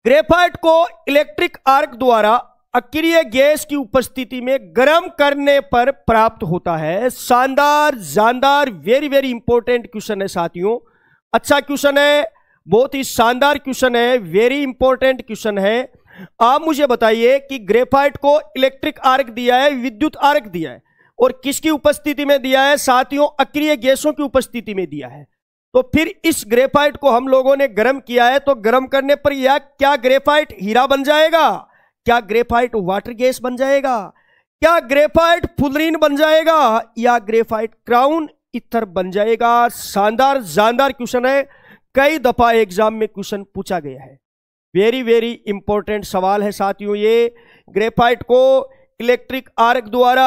ग्रेफाइट को इलेक्ट्रिक आर्क द्वारा अक्रिय गैस की उपस्थिति में गर्म करने पर प्राप्त होता है शानदार जानदार वेरी वेरी इंपॉर्टेंट क्वेश्चन है साथियों अच्छा क्वेश्चन है बहुत ही शानदार क्वेश्चन है वेरी इंपॉर्टेंट क्वेश्चन है आप मुझे बताइए कि ग्रेफाइट को इलेक्ट्रिक आर्क दिया है विद्युत आर्क दिया है और किसकी उपस्थिति में दिया है साथियों अक्रिय गैसों की उपस्थिति में दिया है तो फिर इस ग्रेफाइट को हम लोगों ने गर्म किया है तो गर्म करने पर यह क्या ग्रेफाइट हीरा बन जाएगा क्या ग्रेफाइट वाटर गैस बन जाएगा क्या ग्रेफाइट फुलरीन बन जाएगा या ग्रेफाइट क्राउन इथर बन जाएगा शानदार जानदार क्वेश्चन है कई दफा एग्जाम में क्वेश्चन पूछा गया है वेरी वेरी इंपॉर्टेंट सवाल है साथियों ये ग्रेफाइट को इलेक्ट्रिक आर्क द्वारा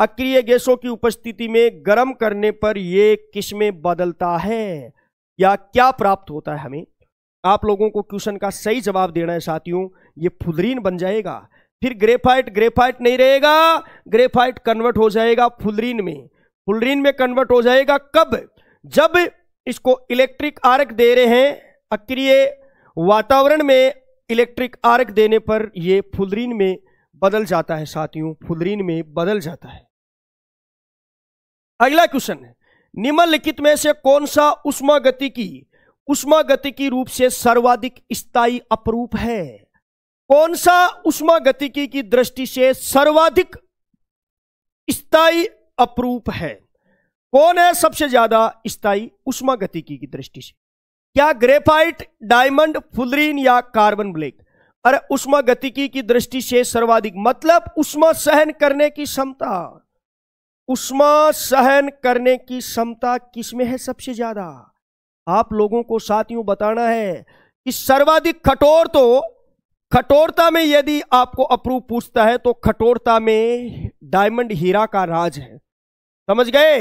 अक्रिय गैसों की उपस्थिति में गर्म करने पर यह किसमें बदलता है या क्या प्राप्त होता है हमें आप लोगों को क्वेश्चन का सही जवाब देना है साथियों ये फुलरीन बन जाएगा फिर ग्रेफाइट ग्रेफाइट नहीं रहेगा ग्रेफाइट कन्वर्ट हो जाएगा फुलरीन में फुलरीन में कन्वर्ट हो जाएगा कब जब इसको इलेक्ट्रिक आर्क दे रहे हैं अक्रिय वातावरण में इलेक्ट्रिक आर्क देने पर यह फुलरीन में बदल जाता है साथियों फुलरीन में बदल जाता है अगला क्वेश्चन है निम्नलिखित में से कौन सा उष्मा गति की उष्मा गति की रूप से सर्वाधिक स्थायी अपरूप है कौन सा उष्मा गति की दृष्टि से सर्वाधिक स्थायी अपरूप है कौन है सबसे ज्यादा स्थायी उष्मा गतिकी की दृष्टि से क्या ग्रेफाइट डायमंड फुलरीन या कार्बन ब्लैक अरे उष्मा गतिकी की दृष्टि से सर्वाधिक मतलब उष्मा सहन करने की क्षमता उष्मा सहन करने की क्षमता किसमें है सबसे ज्यादा आप लोगों को साथियों बताना है कि सर्वाधिक कठोर तो खटोरता में यदि आपको अप्रूव पूछता है तो खटोरता में डायमंड हीरा का राज है समझ गए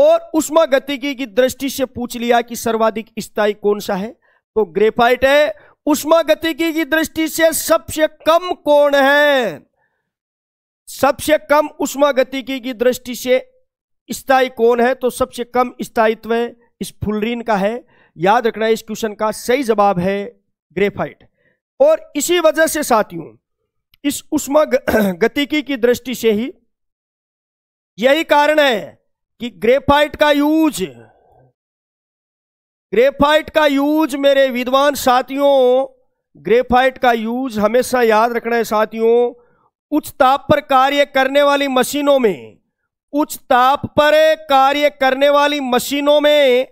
और उष्मा गतिकी की दृष्टि से पूछ लिया कि सर्वाधिक स्थायी कौन सा है तो ग्रेफाइट है उष्मा गतिकी की दृष्टि से सबसे कम कौन है सबसे कम उष्मा गतिकी की दृष्टि से स्थायी कौन है तो सबसे कम स्थायित्व इस फुलरीन का है याद रखना इस क्वेश्चन का सही जवाब है ग्रेफाइट और इसी वजह से साथियों इस उष्मा गतिकी की दृष्टि से ही यही कारण है कि ग्रेफाइट का यूज ग्रेफाइट का यूज मेरे विद्वान साथियों ग्रेफाइट का यूज हमेशा याद रखना है साथियों उच्च ताप पर कार्य करने वाली मशीनों में उच्च ताप पर कार्य करने वाली मशीनों में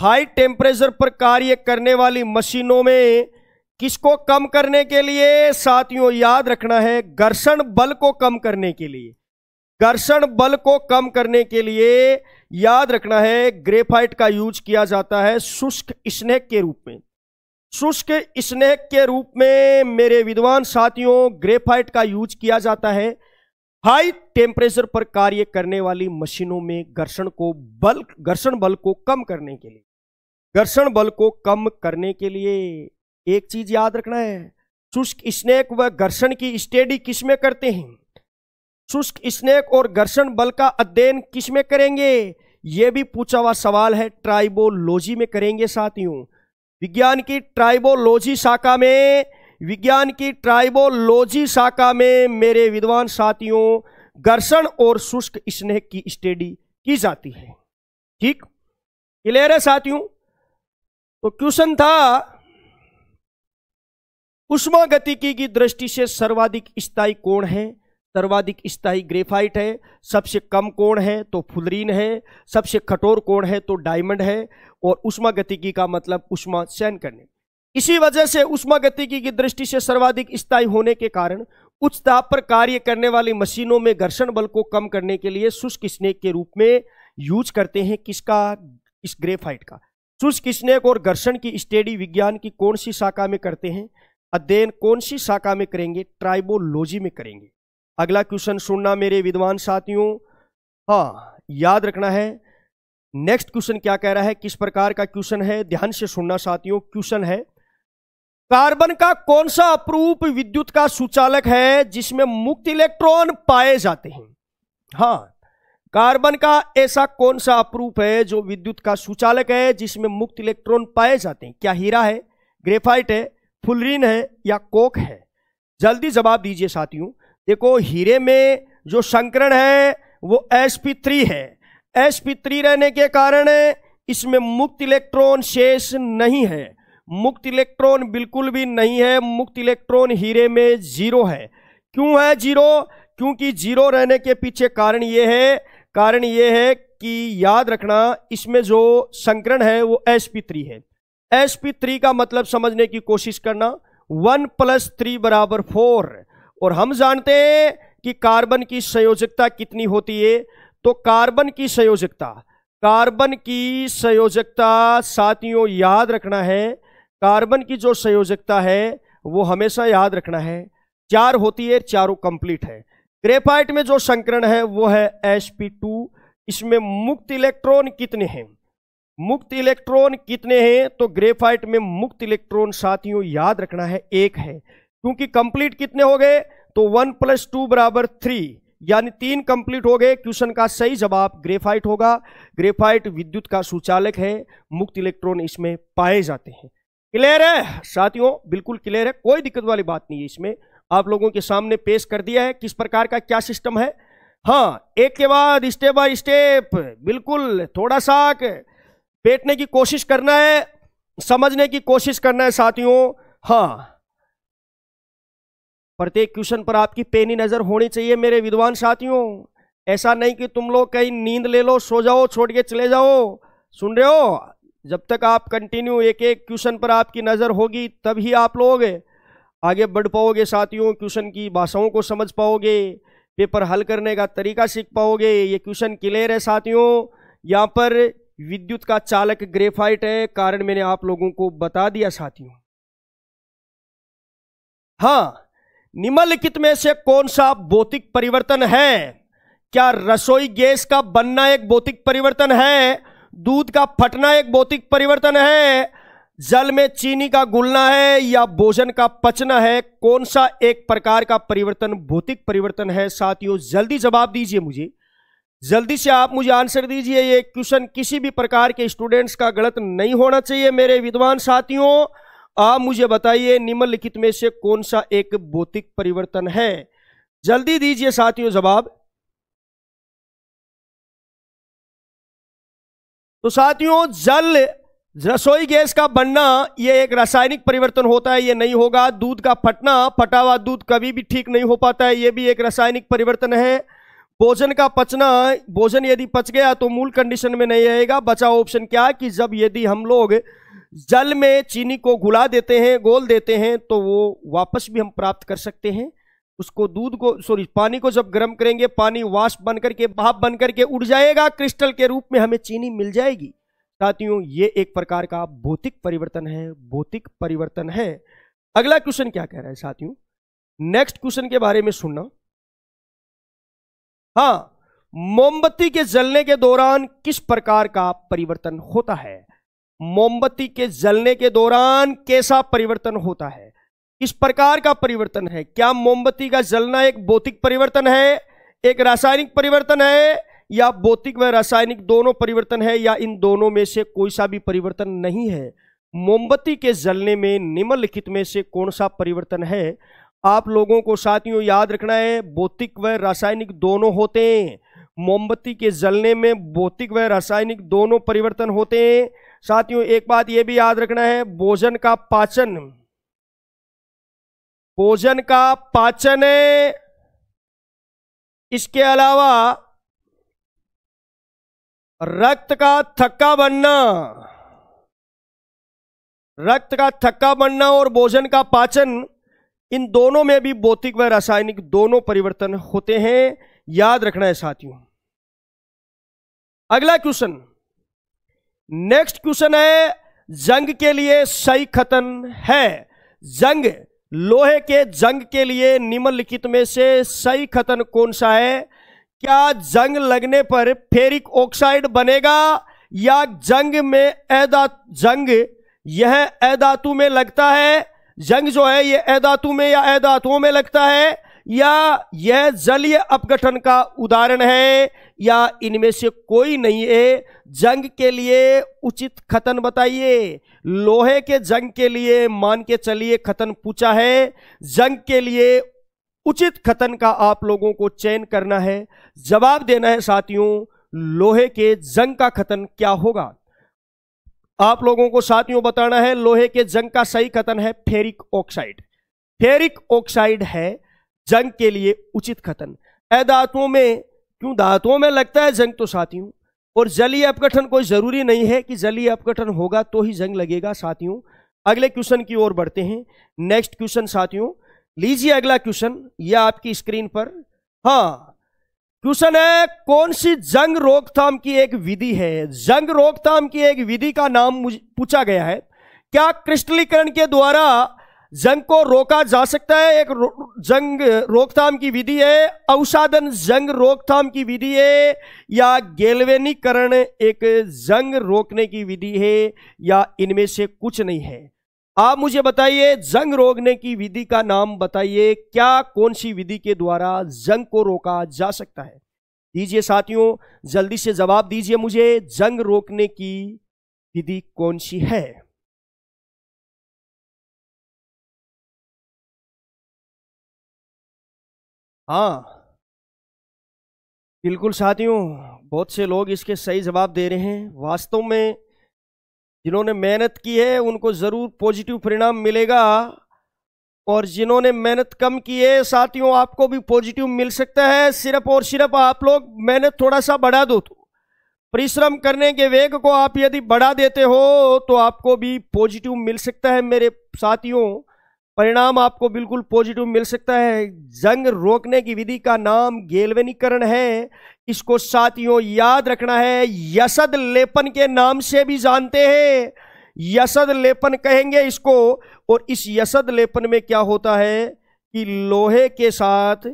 हाई टेम्परेचर पर कार्य करने वाली मशीनों में किसको कम करने के लिए साथियों याद रखना है घर्षण बल को कम करने के लिए घर्षण बल को कम करने के लिए याद रखना है ग्रेफाइट का यूज किया जाता है शुष्क स्नेक के रूप में शुष्क स्नेक के रूप में मेरे विद्वान साथियों ग्रेफाइट का यूज किया जाता है हाई टेम्परेचर पर कार्य करने वाली मशीनों में घर्षण को बल घर्षण बल को कम करने के लिए घर्षण बल को कम करने के लिए एक चीज याद रखना है शुष्क स्नेक व घर्षण की स्टडी किस में करते हैं शुष्क स्नेक और घर्षण बल का अध्ययन किस में करेंगे यह भी पूछा हुआ सवाल है ट्राइबोलॉजी में करेंगे साथियों विज्ञान की ट्राइबोलॉजी शाखा में विज्ञान की ट्राइबोलॉजी शाखा में मेरे विद्वान साथियों घर्षण और शुष्क स्नेह की स्टडी की जाती है ठीक क्लियर है साथियों तो क्वेश्चन था उष्मा गतिकी की दृष्टि से सर्वाधिक स्थायी कोण है सर्वाधिक स्थायी ग्रेफाइट है सबसे कम कोण है तो फुलरीन है सबसे कठोर कोण है तो डायमंड है और उष्मा गतिकी का मतलब उष्मा सहन करने इसी वजह से उष्मा गतिकी की दृष्टि से सर्वाधिक स्थायी होने के कारण उच्च ताप पर कार्य करने वाली मशीनों में घर्षण बल को कम करने के लिए शुष्क स्नेक के रूप में यूज करते हैं किसका इस ग्रेफाइट का शुष्क स्नेक और घर्षण की स्टडी विज्ञान की कौन सी शाखा में करते हैं अध्ययन कौन सी शाखा में करेंगे ट्राइबोलॉजी में करेंगे अगला क्वेश्चन सुनना मेरे विद्वान साथियों हाँ याद रखना है नेक्स्ट क्वेश्चन क्या कह रहा है किस प्रकार का क्वेश्चन है ध्यान से सुनना साथियों क्वेश्चन है कार्बन का कौन सा अपरूप विद्युत का सुचालक है जिसमें मुक्त इलेक्ट्रॉन पाए जाते हैं हाँ कार्बन का ऐसा कौन सा अपरूप है जो विद्युत का सुचालक है जिसमें मुक्त इलेक्ट्रॉन पाए जाते हैं क्या हीरा है ग्रेफाइट है फुलरिन है या कोक है जल्दी जवाब दीजिए साथियों देखो हीरे में जो संकरण है वो एस पी थ्री है एस पी थ्री रहने के कारण इसमें मुक्त इलेक्ट्रॉन शेष नहीं है मुक्त इलेक्ट्रॉन बिल्कुल भी नहीं है मुक्त इलेक्ट्रॉन हीरे में जीरो है क्यों है जीरो क्योंकि जीरो रहने के पीछे कारण ये है कारण ये है कि याद रखना इसमें जो संकरण है वो एस पी थ्री है एस पी थ्री का मतलब समझने की कोशिश करना वन प्लस थ्री बराबर फोर और हम जानते हैं कि कार्बन की संयोजकता कितनी होती है तो कार्बन की संयोजकता कार्बन की संयोजकता साथियों याद रखना है कार्बन की जो संयोजकता है वो हमेशा याद रखना है चार होती है चारों कंप्लीट है ग्रेफाइट में जो संकरण है वो है sp2 इसमें मुक्त इलेक्ट्रॉन कितने हैं मुक्त इलेक्ट्रॉन कितने हैं तो ग्रेफाइट में मुक्त इलेक्ट्रॉन साथियों याद रखना है एक है क्योंकि कंप्लीट कितने हो गए तो वन प्लस टू बराबर थ्री यानी तीन कंप्लीट हो गए क्वेश्चन का सही जवाब ग्रेफाइट होगा ग्रेफाइट विद्युत का सुचालक है मुक्त इलेक्ट्रॉन इसमें पाए जाते हैं क्लियर है साथियों बिल्कुल क्लियर है कोई दिक्कत वाली बात नहीं है इसमें आप लोगों के सामने पेश कर दिया है किस प्रकार का क्या सिस्टम है हाँ एक के बाद स्टेप बाय स्टेप बिल्कुल थोड़ा सा पेटने की कोशिश करना है समझने की कोशिश करना है साथियों हाँ प्रत्येक क्वेश्चन पर आपकी पेनी नज़र होनी चाहिए मेरे विद्वान साथियों ऐसा नहीं कि तुम लोग कहीं नींद ले लो सो जाओ छोड़ के चले जाओ सुन रहे हो जब तक आप कंटिन्यू एक एक क्वेश्चन पर आपकी नज़र होगी तभी आप लोग आगे बढ़ पाओगे साथियों क्वेश्चन की भाषाओं को समझ पाओगे पेपर हल करने का तरीका सीख पाओगे ये क्वेश्चन क्लियर है साथियों यहाँ पर विद्युत का चालक ग्रेफाइट है कारण मैंने आप लोगों को बता दिया साथियों हाँ निम्नलिखित में से कौन सा भौतिक परिवर्तन है क्या रसोई गैस का बनना एक भौतिक परिवर्तन है दूध का फटना एक भौतिक परिवर्तन है जल में चीनी का घुलना है या भोजन का पचना है कौन सा एक प्रकार का परिवर्तन भौतिक परिवर्तन है साथियों जल्दी जवाब दीजिए मुझे जल्दी से आप मुझे आंसर दीजिए ये क्वेश्चन किसी भी प्रकार के स्टूडेंट्स का गलत नहीं होना चाहिए मेरे विद्वान साथियों आप मुझे बताइए निम्नलिखित में से कौन सा एक भौतिक परिवर्तन है जल्दी दीजिए साथियों जवाब तो साथियों जल रसोई गैस का बनना यह एक रासायनिक परिवर्तन होता है ये नहीं होगा दूध का फटना फटा हुआ दूध कभी भी ठीक नहीं हो पाता है ये भी एक रासायनिक परिवर्तन है भोजन का पचना भोजन यदि पच गया तो मूल कंडीशन में नहीं आएगा बचा ऑप्शन क्या है कि जब यदि हम लोग जल में चीनी को घुला देते हैं गोल देते हैं तो वो वापस भी हम प्राप्त कर सकते हैं उसको दूध को सॉरी पानी को जब गर्म करेंगे पानी वाष्प बन करके भाप बन करके उड़ जाएगा क्रिस्टल के रूप में हमें चीनी मिल जाएगी साथियों ये एक प्रकार का भौतिक परिवर्तन है भौतिक परिवर्तन है अगला क्वेश्चन क्या कह रहा है साथियों नेक्स्ट क्वेश्चन के बारे में सुनना हाँ मोमबत्ती के जलने के दौरान किस प्रकार का परिवर्तन होता है मोमबत्ती के जलने के दौरान कैसा परिवर्तन होता है किस प्रकार का परिवर्तन है क्या मोमबत्ती का जलना एक भौतिक परिवर्तन है एक रासायनिक परिवर्तन है या भौतिक व रासायनिक दोनों परिवर्तन है या इन दोनों में से कोई सा भी परिवर्तन नहीं है मोमबत्ती के जलने में निम्नलिखित में से कौन सा परिवर्तन है आप लोगों को साथियों याद रखना है भौतिक व रासायनिक दोनों होते हैं मोमबत्ती के जलने में भौतिक व रासायनिक दोनों परिवर्तन होते हैं साथियों एक बात यह भी याद रखना है भोजन का पाचन भोजन का पाचन इसके अलावा रक्त का थक्का बनना रक्त का थक्का बनना और भोजन का पाचन इन दोनों में भी भौतिक व रासायनिक दोनों परिवर्तन होते हैं याद रखना है साथियों अगला क्वेश्चन नेक्स्ट क्वेश्चन है जंग के लिए सही खतन है जंग लोहे के जंग के लिए निम्नलिखित में से सही खतन कौन सा है क्या जंग लगने पर फेरिक ऑक्साइड बनेगा या जंग में अधातु जंग यह अधातु में लगता है जंग जो है ये ऐदातु में या ऐदातुओं में लगता है या यह जलीय अपगठन का उदाहरण है या इनमें से कोई नहीं है जंग के लिए उचित खतन बताइए लोहे के जंग के लिए मान के चलिए खतन पूछा है जंग के लिए उचित खतन का आप लोगों को चयन करना है जवाब देना है साथियों लोहे के जंग का खतन क्या होगा आप लोगों को साथियों बताना है लोहे के जंग का सही कथन है फेरिक ऑक्साइड फेरिक ऑक्साइड है जंग के लिए उचित कथन धातुओं में क्यों दातुओं में लगता है जंग तो साथियों और जलीय अपगठन कोई जरूरी नहीं है कि जलीय अपगठन होगा तो ही जंग लगेगा साथियों अगले क्वेश्चन की ओर बढ़ते हैं नेक्स्ट क्वेश्चन साथियों लीजिए अगला क्वेश्चन यह आपकी स्क्रीन पर हाँ क्वेश्चन है कौन सी जंग रोकथाम की एक विधि है जंग रोकथाम की एक विधि का नाम पूछा गया है क्या क्रिस्टलीकरण के द्वारा जंग को रोका जा सकता है एक रो, जंग रोकथाम की विधि है अवसाधन जंग रोकथाम की विधि है या गेलवेनीकरण एक जंग रोकने की विधि है या इनमें से कुछ नहीं है आप मुझे बताइए जंग रोकने की विधि का नाम बताइए क्या कौन सी विधि के द्वारा जंग को रोका जा सकता है दीजिए साथियों जल्दी से जवाब दीजिए मुझे जंग रोकने की विधि कौन सी है हाँ बिल्कुल साथियों बहुत से लोग इसके सही जवाब दे रहे हैं वास्तव में जिन्होंने मेहनत की है उनको ज़रूर पॉजिटिव परिणाम मिलेगा और जिन्होंने मेहनत कम की है साथियों आपको भी पॉजिटिव मिल सकता है सिर्फ और सिर्फ आप लोग मेहनत थोड़ा सा बढ़ा दो तो परिश्रम करने के वेग को आप यदि बढ़ा देते हो तो आपको भी पॉजिटिव मिल सकता है मेरे साथियों परिणाम आपको बिल्कुल पॉजिटिव मिल सकता है जंग रोकने की विधि का नाम गेलवेनीकरण है इसको साथियों याद रखना है यसद लेपन के नाम से भी जानते हैं यसद लेपन कहेंगे इसको और इस यसद लेपन में क्या होता है कि लोहे के साथ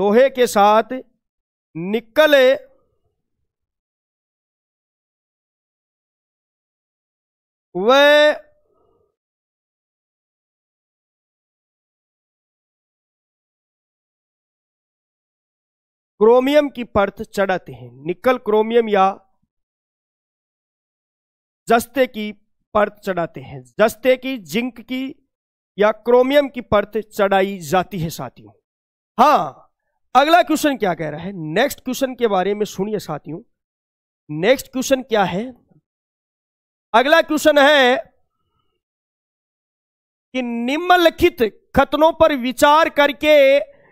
लोहे के साथ निकल वह क्रोमियम की परत चढ़ाते हैं निकल क्रोमियम या जस्ते की परत चढ़ाते हैं जस्ते की जिंक की या क्रोमियम की परत चढ़ाई जाती है साथियों हाँ अगला क्वेश्चन क्या कह रहा है नेक्स्ट क्वेश्चन के बारे में सुनिए साथियों नेक्स्ट क्वेश्चन क्या है अगला क्वेश्चन है कि निम्नलिखित खतनों पर विचार करके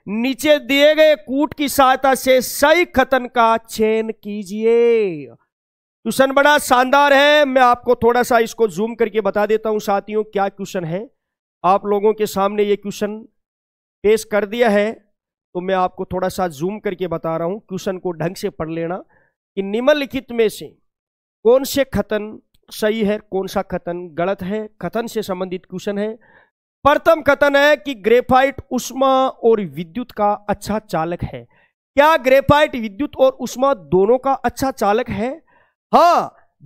नीचे दिए गए कूट की सहायता से सही खतन का चयन कीजिए क्वेश्चन बड़ा शानदार है मैं आपको थोड़ा सा इसको जूम करके बता देता हूं साथियों क्या क्वेश्चन है आप लोगों के सामने ये क्वेश्चन पेश कर दिया है तो मैं आपको थोड़ा सा जूम करके बता रहा हूं क्वेश्चन को ढंग से पढ़ लेना कि निम्नलिखित में से कौन से खतन सही है कौन सा खतन गलत है खतन से संबंधित क्वेश्चन है प्रथम कथन है कि ग्रेफाइट उष्मा और विद्युत का अच्छा चालक है क्या ग्रेफाइट विद्युत और उष्मा दोनों का अच्छा चालक है हा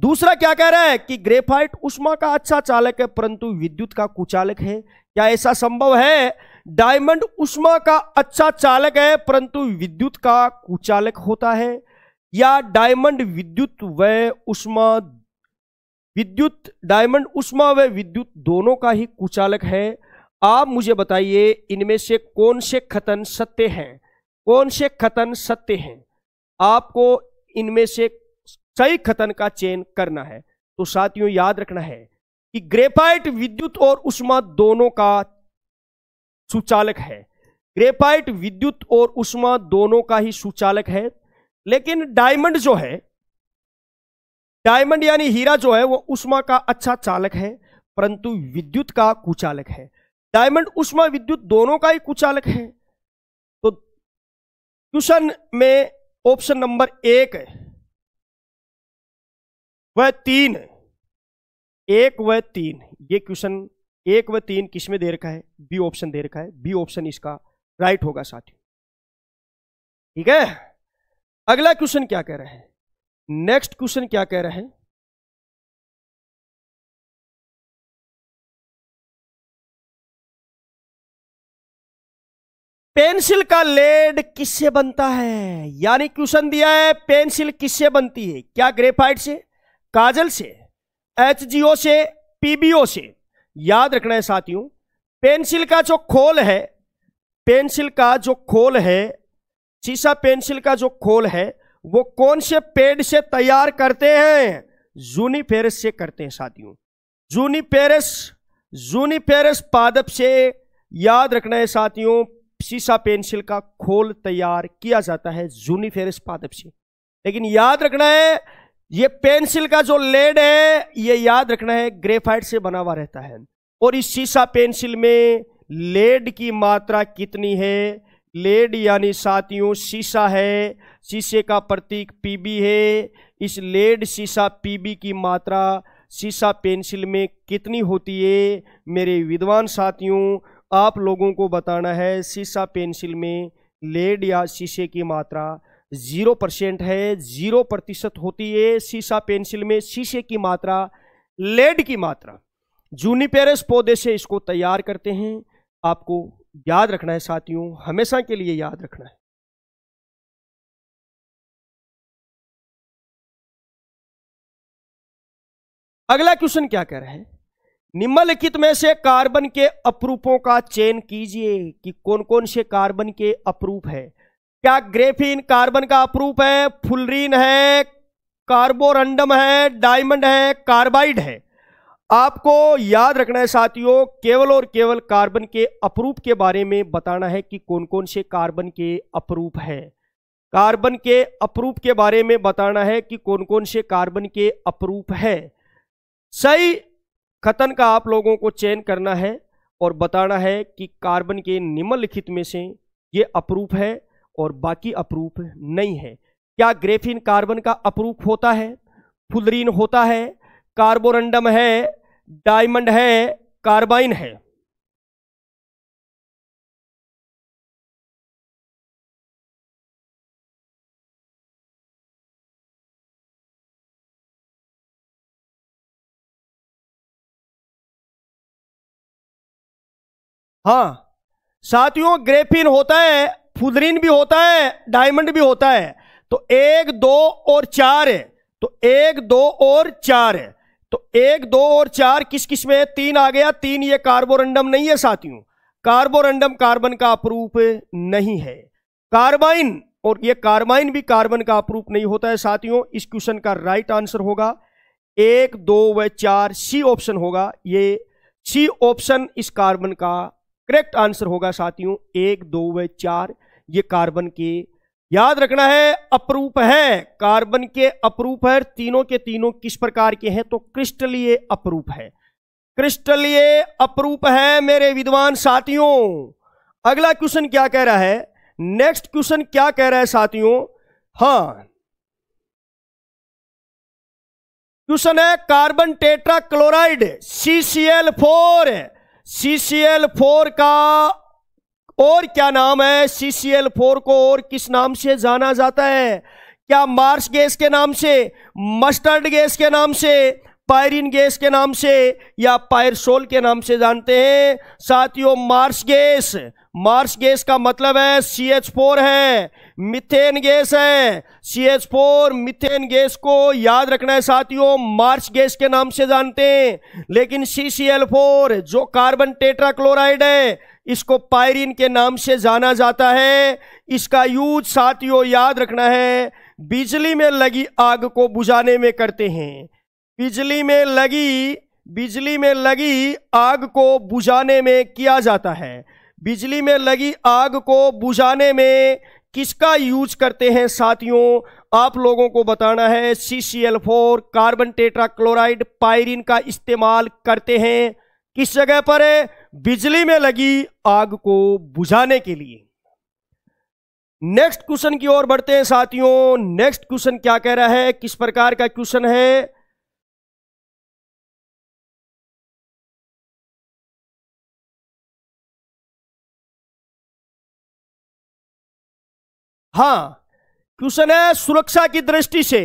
दूसरा क्या कह रहा है कि ग्रेफाइट उष्मा का अच्छा चालक है परंतु विद्युत का कुचालक है क्या ऐसा संभव है डायमंड उष्मा का अच्छा चालक है परंतु विद्युत का कुचालक होता है या डायमंड विद्युत व उष्मा विद्युत डायमंड उष्मा व विद्युत दोनों का ही कुचालक है आप मुझे बताइए इनमें से कौन से कथन सत्य हैं कौन से कथन सत्य हैं आपको इनमें से सही कथन का चयन करना है तो साथियों याद रखना है कि ग्रेफाइट विद्युत और उष्मा दोनों का सुचालक है ग्रेफाइट विद्युत और उष्मा दोनों का ही सुचालक है लेकिन डायमंड जो है डायमंड यानी हीरा जो है वो उष्मा का अच्छा चालक है परंतु विद्युत का कुचालक है डायमंड उष्मा विद्युत दोनों का ही कुचालक है तो क्वेश्चन में ऑप्शन नंबर एक वह तीन एक व तीन ये क्वेश्चन एक व तीन किसमें दे रखा है बी ऑप्शन दे रखा है बी ऑप्शन इसका राइट होगा साथियों ठीक है अगला क्वेश्चन क्या कह रहे हैं नेक्स्ट क्वेश्चन क्या कह रहे हैं पेंसिल का लेड किससे बनता है यानी क्वेश्चन दिया है पेंसिल किससे बनती है क्या ग्रेफाइट से काजल से एच से पीबीओ से याद रखना है साथियों पेंसिल का जो खोल है पेंसिल का जो खोल है चीसा पेंसिल का जो खोल है वो कौन से पेड़ से तैयार करते हैं जूनी पेरस से करते हैं साथियों जूनी पेरस जूनी पेरस पादप से याद रखना है साथियों सीसा पेंसिल का खोल तैयार किया जाता है पादप से लेकिन याद रखना है ये पेंसिल का जो लेड है ये याद रखना है ग्रेफाइट से बना हुआ रहता है और इस सीसा पेंसिल में लेड की मात्रा कितनी है लेड यानी साथियों शीशा है शीशे का प्रतीक पीबी है इस लेड शीशा पीबी की मात्रा शीशा पेंसिल में कितनी होती है मेरे विद्वान साथियों आप लोगों को बताना है शीशा पेंसिल में लेड या शीशे की मात्रा ज़ीरो परसेंट है ज़ीरो प्रतिशत होती है शीशा पेंसिल में शीशे की मात्रा लेड की मात्रा जूनीपेरस पौधे से इसको तैयार करते हैं आपको याद रखना है साथियों हमेशा के लिए याद रखना है अगला क्वेश्चन क्या कह रहे हैं निम्नलिखित में से कार्बन के अपरूपों का चयन कीजिए कि कौन कौन से कार्बन के अपरूप है क्या ग्रेफिन कार्बन का अपरूप है फुलरीन है कार्बोरंडम है डायमंड है कार्बाइड है आपको याद रखना है साथियों केवल और केवल कार्बन के अपरूप के बारे में बताना है कि कौन कौन से कार्बन के अपरूप है कार्बन के अपरूप के बारे में बताना है कि कौन कौन से कार्बन के अपरूप है सही कथन का आप लोगों को चयन करना है और बताना है कि कार्बन के निम्नलिखित में से ये अप्रूफ है और बाकी अप्रूफ नहीं है क्या ग्रेफिन कार्बन का अप्रूफ होता है फुलरीन होता है कार्बोरंडम है डायमंड है कार्बाइन है हाँ साथियों ग्रेफिन होता है फुदरीन भी होता है डायमंड भी होता है तो एक दो और चार है तो एक दो और चार है तो एक दो और चार किस किस में है तीन आ गया तीन ये कार्बोरेंडम नहीं है साथियों कार्बोरेंडम कार्बन का अपरूप नहीं है कार्बाइन और ये कार्बाइन भी कार्बन का अपरूप नहीं होता है साथियों इस क्वेश्चन का राइट आंसर होगा एक दो व चार सी ऑप्शन होगा ये सी ऑप्शन इस कार्बन का करेक्ट आंसर होगा साथियों एक दो व चार ये कार्बन के याद रखना है अपरूप है कार्बन के अपरूप है तीनों के तीनों किस प्रकार के हैं तो क्रिस्टलीय अपरूप है क्रिस्टलीय अपरूप है मेरे विद्वान साथियों अगला क्वेश्चन क्या कह रहा है नेक्स्ट क्वेश्चन क्या कह रहा है साथियों हा क्वेश्चन है carbon tetrachloride C C L four C C L four का और क्या नाम है सी सी एल फोर को और किस नाम से जाना जाता है क्या मार्स गैस के नाम से मस्टर्ड गैस के नाम से पायरिन गैस के नाम से या पायरसोल के नाम से जानते हैं साथियों मार्स गैस मार्स गैस का मतलब है सी एच फोर है मिथेन गैस है C H four methane gas को याद रखना है साथियों मार्च गैस के नाम से जानते हैं लेकिन सी सी एल फोर जो कार्बन टेट्राक्लोराइड है इसको पायरिन के नाम से जाना जाता है इसका यूज साथियों याद रखना है बिजली में लगी आग को बुझाने में करते हैं बिजली में लगी बिजली में लगी आग को बुझाने में किया जाता है बिजली में लगी आग को बुझाने में किसका यूज करते हैं साथियों आप लोगों को बताना है C C L four carbon tetrachloride pyrene का इस्तेमाल करते हैं किस जगह पर है बिजली में लगी आग को बुझाने के लिए नेक्स्ट क्वेश्चन की ओर बढ़ते हैं साथियों नेक्स्ट क्वेश्चन क्या कह रहा है किस प्रकार का क्वेश्चन है हाँ क्वेश्चन है सुरक्षा की दृष्टि से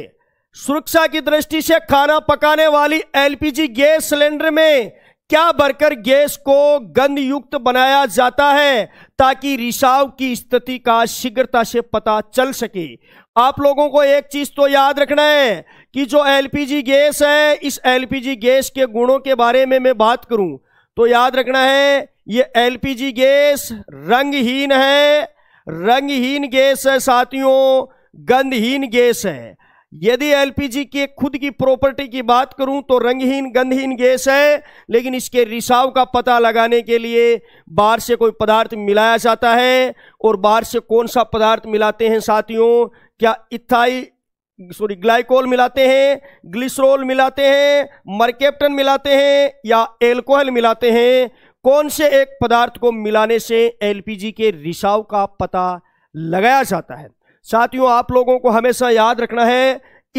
सुरक्षा की दृष्टि से खाना पकाने वाली एलपीजी गैस सिलेंडर में क्या भरकर गैस को गंध युक्त बनाया जाता है ताकि रिसाव की स्थिति का शीघ्रता से पता चल सके आप लोगों को एक चीज तो याद रखना है कि जो एलपीजी गैस है इस एलपीजी गैस के गुणों के बारे में मैं बात करूं तो याद रखना है ये एलपीजी गैस रंगहीन है रंगहीन गैस है साथियों गंधहीन गैस है यदि एलपीजी के खुद की प्रॉपर्टी की बात करूं तो रंगहीन गंधहीन गैस है लेकिन इसके रिसाव का पता लगाने के लिए बाहर से कोई पदार्थ मिलाया जाता है और बाहर से कौन सा पदार्थ मिलाते हैं साथियों क्या इथाई सॉरी ग्लाइकोल मिलाते हैं ग्लिसरोल मिलाते हैं मरकेप्टन मिलाते हैं या एल्कोहल मिलाते हैं कौन से एक पदार्थ को मिलाने से एलपीजी के रिसाव का पता लगाया जाता है साथियों आप लोगों को हमेशा याद रखना है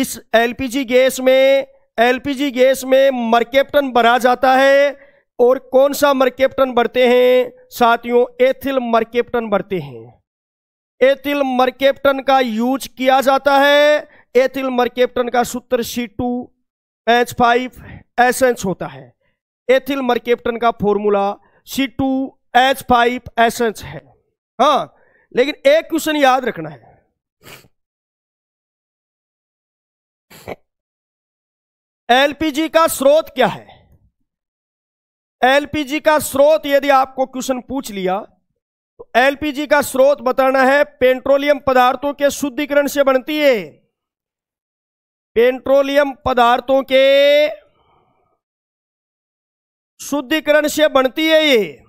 इस एलपीजी गैस में एलपीजी गैस में मर्केप्टन बढ़ा जाता है और कौन सा मर्केप्टन बढ़ते हैं साथियों एथिल मर्केप्टन बढ़ते हैं एथिल मर्केप्टन का यूज किया जाता है एथिल मर्केप्टन का सूत्र C two H five S होता है एथिल मर्केप्टन का formula C two H five S H है हाँ लेकिन एक क्वेश्चन याद रखना है एलपीजी का स्रोत क्या है एलपीजी का स्रोत यदि आपको क्वेश्चन पूछ लिया तो एलपीजी का स्रोत बताना है पेट्रोलियम पदार्थों के शुद्धिकरण से बनती है पेट्रोलियम पदार्थों के शुद्धिकरण से बनती है ये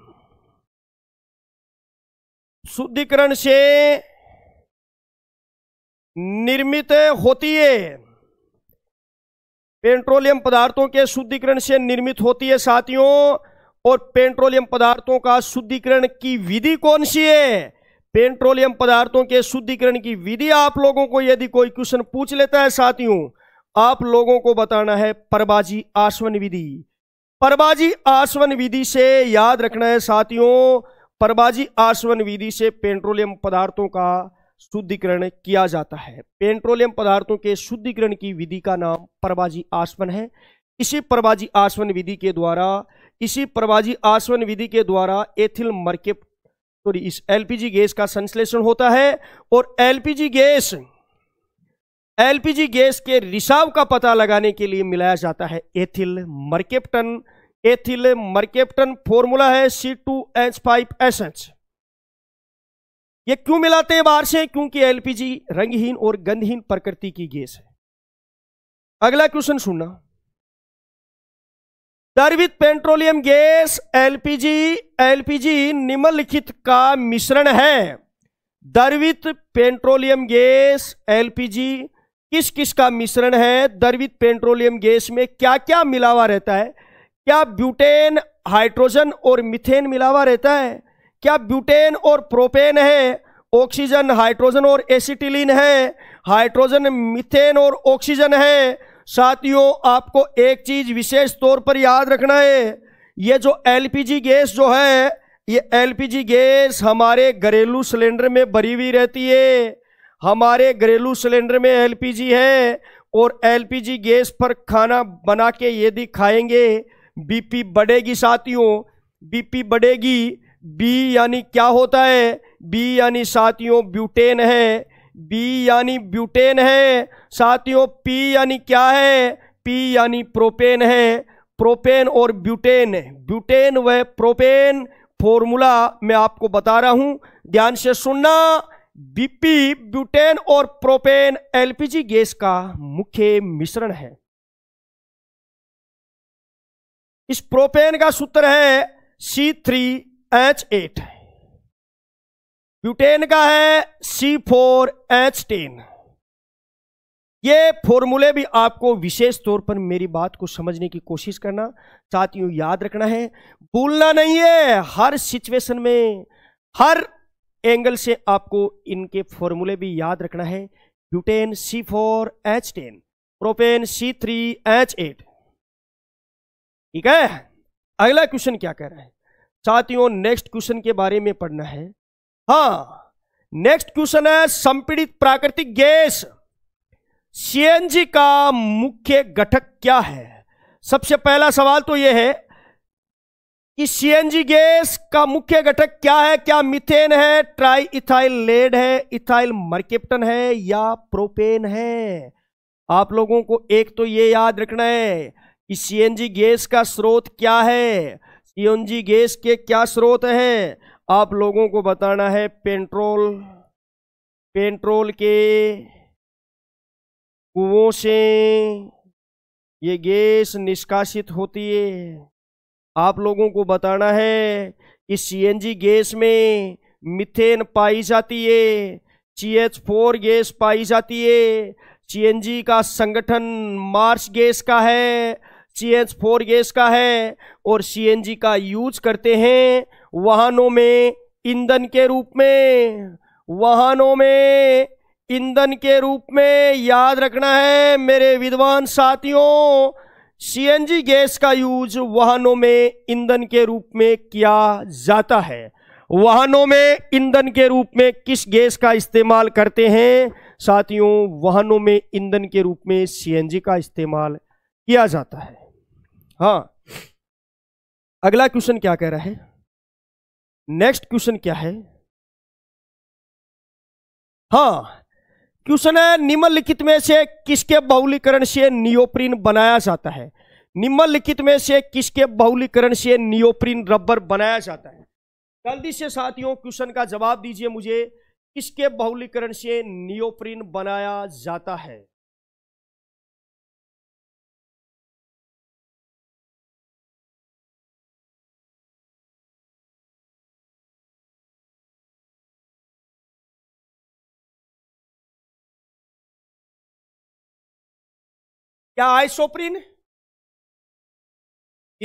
शुद्धिकरण से निर्मित होती है पेट्रोलियम पदार्थों के शुद्धिकरण से निर्मित होती है साथियों और पेट्रोलियम पदार्थों का शुद्धिकरण की विधि कौन सी है पेट्रोलियम पदार्थों के शुद्धिकरण की विधि आप लोगों को यदि कोई क्वेश्चन पूछ लेता है साथियों आप लोगों को बताना है परबाजी आसवन विधि परबाजी आसवन विधि से याद रखना है साथियों परबाजी आसवन विधि से पेट्रोलियम पदार्थों का शुद्धिकरण किया जाता है पेट्रोलियम पदार्थों के शुद्धिकरण की विधि का नाम परबाजी आसवन है इसी परबाजी आसवन विधि के द्वारा इसी परबाजी आसवन विधि के द्वारा एथिल मर्केप सॉरी इस एलपीजी गैस का संश्लेषण होता है और एलपीजी गैस एलपीजी गैस के रिसाव का पता लगाने के लिए मिलाया जाता है ethyl mercaptan ethyl mercaptan formula है C two H five S H ये क्यों मिलाते हैं बाहर से क्योंकि एलपीजी रंगहीन और गंधहीन प्रकृति की गैस है अगला क्वेश्चन सुनना दर्वित पेट्रोलियम गैस एलपीजी एलपीजी निम्नलिखित का मिश्रण है दर्वित पेट्रोलियम गैस एलपीजी किस किस का मिश्रण है दर्वित पेट्रोलियम गैस में क्या क्या मिलावा रहता है क्या ब्यूटेन हाइड्रोजन और मिथेन मिलावा रहता है क्या ब्यूटेन और प्रोपेन है ऑक्सीजन हाइड्रोजन और एसिटिलीन है हाइड्रोजन मिथेन और ऑक्सीजन है साथियों आपको एक चीज विशेष तौर पर याद रखना है ये जो एलपीजी गैस जो है ये एलपीजी गैस हमारे घरेलू सिलेंडर में भरी हुई रहती है हमारे घरेलू सिलेंडर में एलपीजी है और एलपीजी गैस पर खाना बना के यदि खाएंगे बीपी बढ़ेगी साथियों बीपी बढ़ेगी बी यानी क्या होता है बी यानी साथियों ब्यूटेन है बी यानी ब्यूटेन है साथियों पी यानी क्या है पी यानी प्रोपेन है प्रोपेन और ब्यूटेन ब्यूटेन व प्रोपेन फॉर्मूला मैं आपको बता रहा हूं ध्यान से सुनना बीपी ब्यूटेन और प्रोपेन एलपीजी गैस का मुख्य मिश्रण है इस प्रोपेन का सूत्र है C three H eight butane का है सी फोर एच टेन ये फॉर्मूले भी आपको विशेष तौर पर मेरी बात को समझने की कोशिश करना साथियों याद रखना है भूलना नहीं है हर सिचुएशन में हर एंगल से आपको इनके फॉर्मूले भी याद रखना है butane C four H ten propane C three H eight ठीक है अगला क्वेश्चन क्या कह रहा है साथियों नेक्स्ट क्वेश्चन के बारे में पढ़ना है हा नेक्स्ट क्वेश्चन है संपीड़ित प्राकृतिक गैस सीएनजी का मुख्य घटक क्या है सबसे पहला सवाल तो यह है कि सीएनजी गैस का मुख्य घटक क्या है क्या मिथेन है ट्राई इथाइल लेड है इथाइल मर्केप्टन है या प्रोपेन है आप लोगों को एक तो ये याद रखना है कि सीएनजी गैस का स्रोत क्या है सीएनजी गैस के क्या स्रोत है आप लोगों को बताना है पेट्रोल पेट्रोल के कुओं से ये गैस निष्कासित होती है आप लोगों को बताना है कि सी गैस में मिथेन पाई जाती है एच फोर गैस पाई जाती है सी का संगठन मार्स गैस का है एच फोर गैस का है और सी का यूज करते हैं वाहनों में ईंधन के रूप में वाहनों में ईंधन के रूप में याद रखना है मेरे विद्वान साथियों सीएनजी गैस का यूज वाहनों में ईंधन के रूप में किया जाता है वाहनों में ईंधन के रूप में किस गैस का इस्तेमाल करते हैं साथियों वाहनों में ईंधन के रूप में सीएनजी का इस्तेमाल किया जाता है हाँ अगला क्वेश्चन क्या कह रहा है नेक्स्ट क्वेश्चन क्या है हाँ क्वेश्चन है निम्नलिखित में से किसके बहुलीकरण से नियोप्रीन बनाया जाता है निम्नलिखित में से किसके बहुलीकरण से नियोप्रीन रबर बनाया जाता है जल्दी से साथियों क्वेश्चन का जवाब दीजिए मुझे किसके बहुलीकरण से नियोप्रीन बनाया जाता है क्या आइसोप्रिन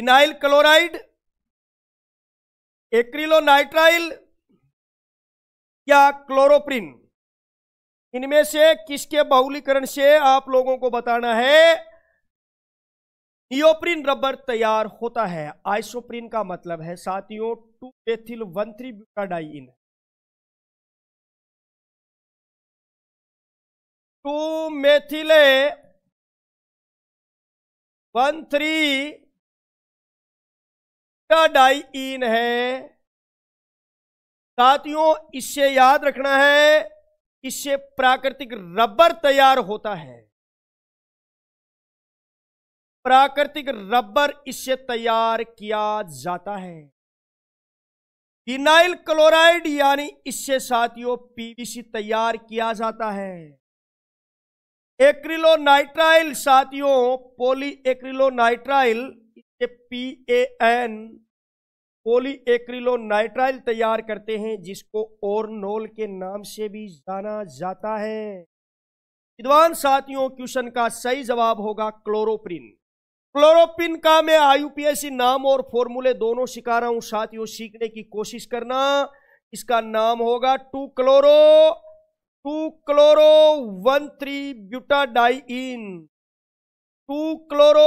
इनाइल क्लोराइड एक्रिलोनाइट्राइल या क्लोरोप्रिन इनमें से किसके बहुलीकरण से आप लोगों को बताना है नियोप्रिन रबर तैयार होता है आइसोप्रिन का मतलब है साथियों two ethyl one three butadiene two methyl one three die इन है साथियों इससे याद रखना है इससे प्राकृतिक रबर तैयार होता है प्राकृतिक रबर इससे तैयार किया जाता है फिनाइल क्लोराइड यानी इससे साथियों पीवीसी तैयार किया जाता है एक्रिलोनाइट्राइल साथियों polyacrylonitrile P A N polyacrylonitrile तैयार करते हैं जिसको ओरनोल के नाम से भी जाना जाता है विद्वान साथियों क्वेश्चन का सही जवाब होगा क्लोरोप्रिन क्लोरोपिन का मैं आईयूपीएससी नाम और फॉर्मूले दोनों सिखा रहा हूं साथियों सीखने की कोशिश करना इसका नाम होगा two chloro two chloro one three butadiene two chloro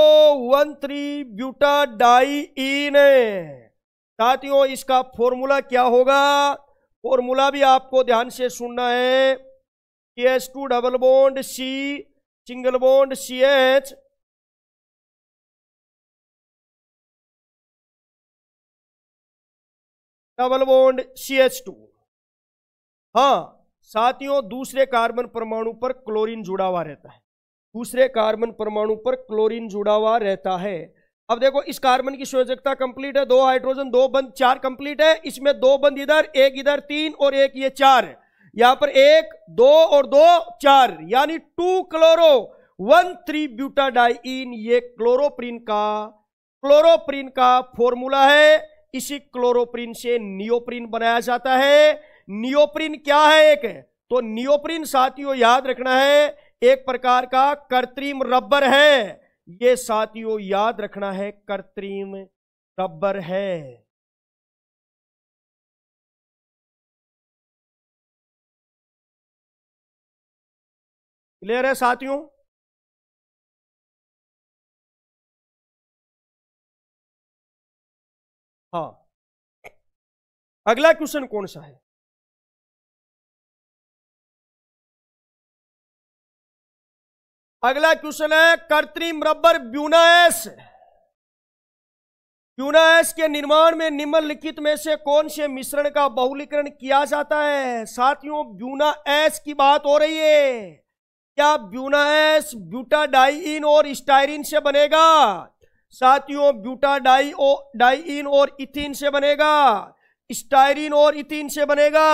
one three buta butadiene साथियों इसका फॉर्मूला क्या होगा फॉर्मूला भी आपको ध्यान से सुनना है के S two double bond C single bond C H double bond C H two हाँ साथियों दूसरे कार्बन परमाणु पर क्लोरीन जुड़ा हुआ रहता है दूसरे कार्बन परमाणु पर क्लोरीन जुड़ा हुआ रहता है अब देखो इस कार्बन की संयोजकता कंप्लीट है दो हाइड्रोजन दो बंद चार कंप्लीट है इसमें दो बंद इधर एक इधर तीन और एक ये चार यहां पर एक दो और दो चार यानी two chloro one three butadiene ये क्लोरोप्रीन का क्लोरोप्रीन का फॉर्मूला है इसी क्लोरोप्रीन से नियोप्रीन बनाया जाता है नियोप्रिन क्या है एक तो नियोप्रिन साथियों याद रखना है एक प्रकार का कृत्रिम रबर है ये साथियों याद रखना है कृत्रिम रबर है क्लियर है साथियों हाँ अगला क्वेश्चन कौन सा है अगला क्वेश्चन है कृत्रिम रबर ब्यूनाएस ब्यूनाएस के निर्माण में निम्नलिखित में से कौन से मिश्रण का बहुलीकरण किया जाता है साथियों ब्यूनाएस की बात हो रही है क्या ब्यूनाएस ब्यूटाडाइन और स्टाइरिन से बनेगा साथियों ब्यूटाडाई डाइन और इथिन से बनेगा स्टाइरिन और इथिन से बनेगा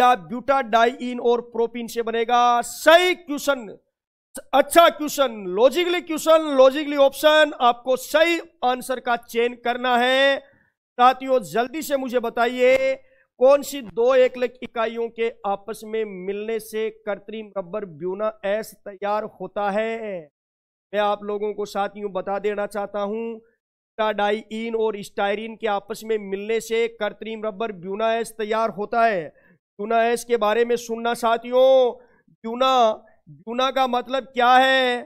या ब्यूटाडाइन और प्रोपिन से बनेगा सही क्वेश्चन अच्छा question logically question logically option आपको सही आंसर का चेन करना है साथियों जल्दी से मुझे बताइए कौन सी दो एक इकाइयों के आपस में मिलने से कृत्रिम रबर ब्यूना एस तैयार होता है मैं आप लोगों को साथियों बता देना चाहता हूं डाइन और स्टाइरिन के आपस में मिलने से कृत्रिम रबर ब्यूना एस तैयार होता है ब्यूना एस के बारे में सुनना साथियों ब्यूना गुना का मतलब क्या है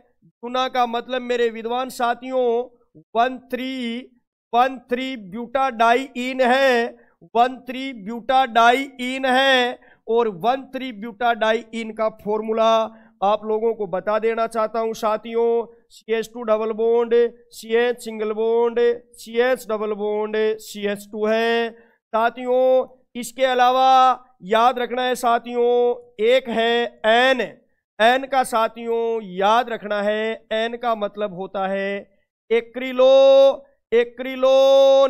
गुना का मतलब मेरे विद्वान साथियों one three one three die इन है वन थ्री ब्यूटा डाई इन है और one three butadiene का फॉर्मूला आप लोगों को बता देना चाहता हूं साथियों C H two double bond C H single bond C H double bond C H two है साथियों इसके अलावा याद रखना है साथियों एक है एन एन का साथियों याद रखना है एन का मतलब होता है एक्रिलो एक्रिलो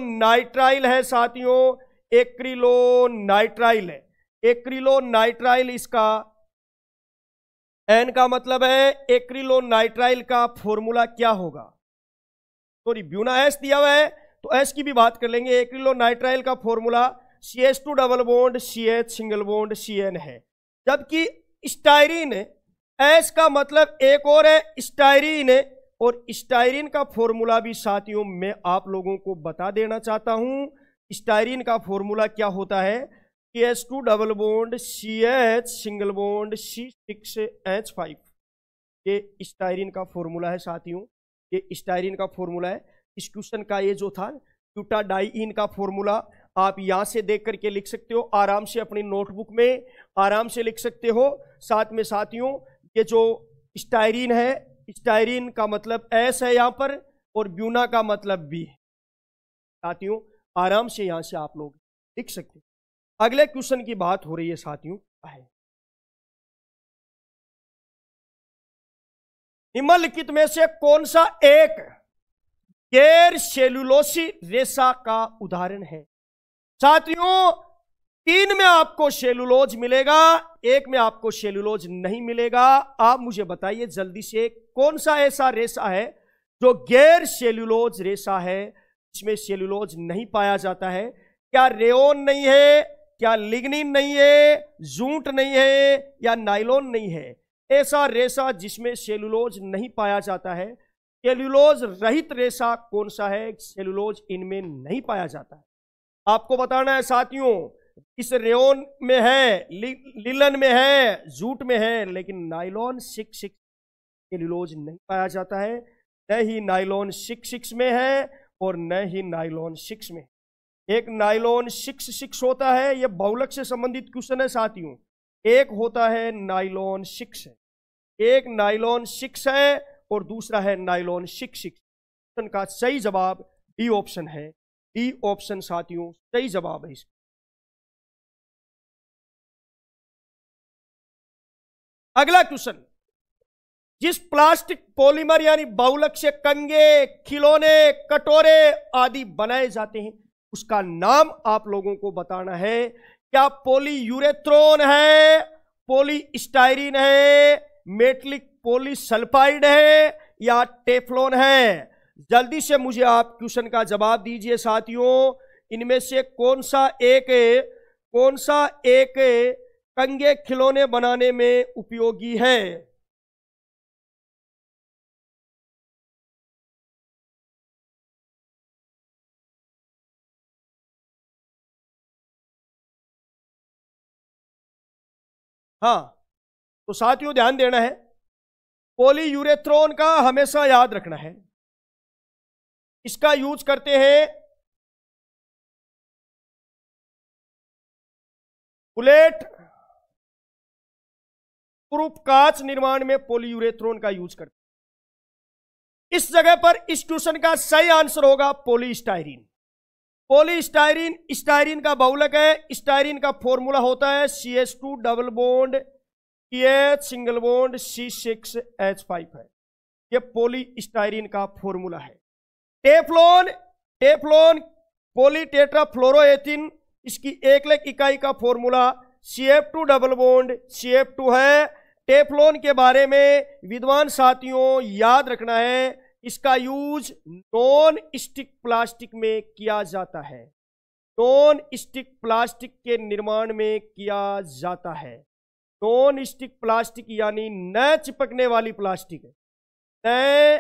नाइट्राइल है साथियों एक्रिलो नाइट्राइल है एक्रिलो नाइट्राइल इसका एन का मतलब है एक्रिलो नाइट्राइल का फॉर्मूला क्या होगा सॉरी तो ब्यूना एस दिया हुआ है तो एस की भी बात कर लेंगे एक्रिलो नाइट्राइल का formula C S two double bond C H single bond C N है जबकि स्टाइरिन एस का मतलब एक और है स्टाइरिन और स्टाइरिन का फॉर्मूला भी साथियों मैं आप लोगों को बता देना चाहता हूं स्टाइरिन का फॉर्मूला क्या होता है के S two double bond C H single bond C six H five ये स्टाइरिन का फॉर्मूला है साथियों ये स्टायरीन का फॉर्मूला है इस क्वेश्चन का ये जो था क्यूटाडाइन का फॉर्मूला आप यहाँ से देख करके लिख सकते हो आराम से अपनी नोटबुक में आराम से लिख सकते हो साथ में साथियों ये जो स्टायरीन है स्टायरीन का मतलब एस है यहाँ पर और ब्यूना का मतलब बी है साथियों आराम से यहाँ से आप लोग लिख सकते अगले क्वेश्चन की बात हो रही है साथियों निम्नलिखित में से कौन सा एक गैर सेलुलोसी रेशा का उदाहरण है साथियों तीन में आपको शेलुलोज मिलेगा एक में आपको शेलुलोज नहीं मिलेगा आप मुझे बताइए जल्दी से कौन सा ऐसा रेशा है जो गैर शेलुलोज रेशा है जिसमें शेलुलोज नहीं पाया जाता है क्या रेओन नहीं है क्या लिग्निन नहीं है जूट नहीं है या नाइलोन नहीं है ऐसा रेशा जिसमें सेलुलोज नहीं पाया जाता है सेलुलोज रहित रेशा कौन सा है सेलुलोज इनमें नहीं पाया जाता है आपको बताना है साथियों इस रेन में है लि, लिलन में है जूट में है लेकिन नाइलॉन सिक्स सिक्स के लिलोज नहीं पाया जाता है न ही नाइलॉन सिक्स सिक्स में है और न ही नाइलॉन सिक्स में एक नाइलॉन सिक्स सिक्स होता है यह बहुलक से संबंधित क्वेश्चन है साथियों एक होता है नाइलॉन सिक्स एक नाइलॉन सिक्स है और दूसरा है नाइलॉन सिक्स सिक्स क्वेश्चन का सही जवाब डी ऑप्शन है डी ऑप्शन साथियों सही जवाब है इसका अगला क्वेश्चन जिस प्लास्टिक पॉलीमर यानी बहुलक से कंगे खिलौने कटोरे आदि बनाए जाते हैं उसका नाम आप लोगों को बताना है क्या पोली यूरेथ्रोन है पोली स्टायरिन है मेटलिक पोलीसल्फाइड है या टेफ्लोन है जल्दी से मुझे आप क्वेश्चन का जवाब दीजिए साथियों इनमें से कौन सा एक कौन सा एक कंगे खिलौने बनाने में उपयोगी है हाँ तो साथियों ध्यान देना है पोली यूरेथ्रोन का हमेशा याद रखना है इसका यूज करते हैं बुलेट प्रूफ काच निर्माण में पोलियोरेथ्रोन का यूज करते इस जगह पर इस क्वेश्चन का सही आंसर होगा पोलिस्टाइरिन पोलिस्टाइरिन स्टाइरिन का बहुलक है स्टाइरिन का फॉर्मूला होता है C S two double bond H single bond C six H five है ये पोलिस्टाइरिन का फॉर्मूला है टेफ्लोन टेफ्लोन फ्लोरोन इसकी एक इकाई का formula C F two double bond C F two है टेफलोन के बारे में विद्वान साथियों याद रखना है इसका यूज नॉन स्टिक प्लास्टिक में किया जाता है नॉन स्टिक प्लास्टिक के निर्माण में किया जाता है नॉन स्टिक प्लास्टिक यानी न चिपकने वाली प्लास्टिक न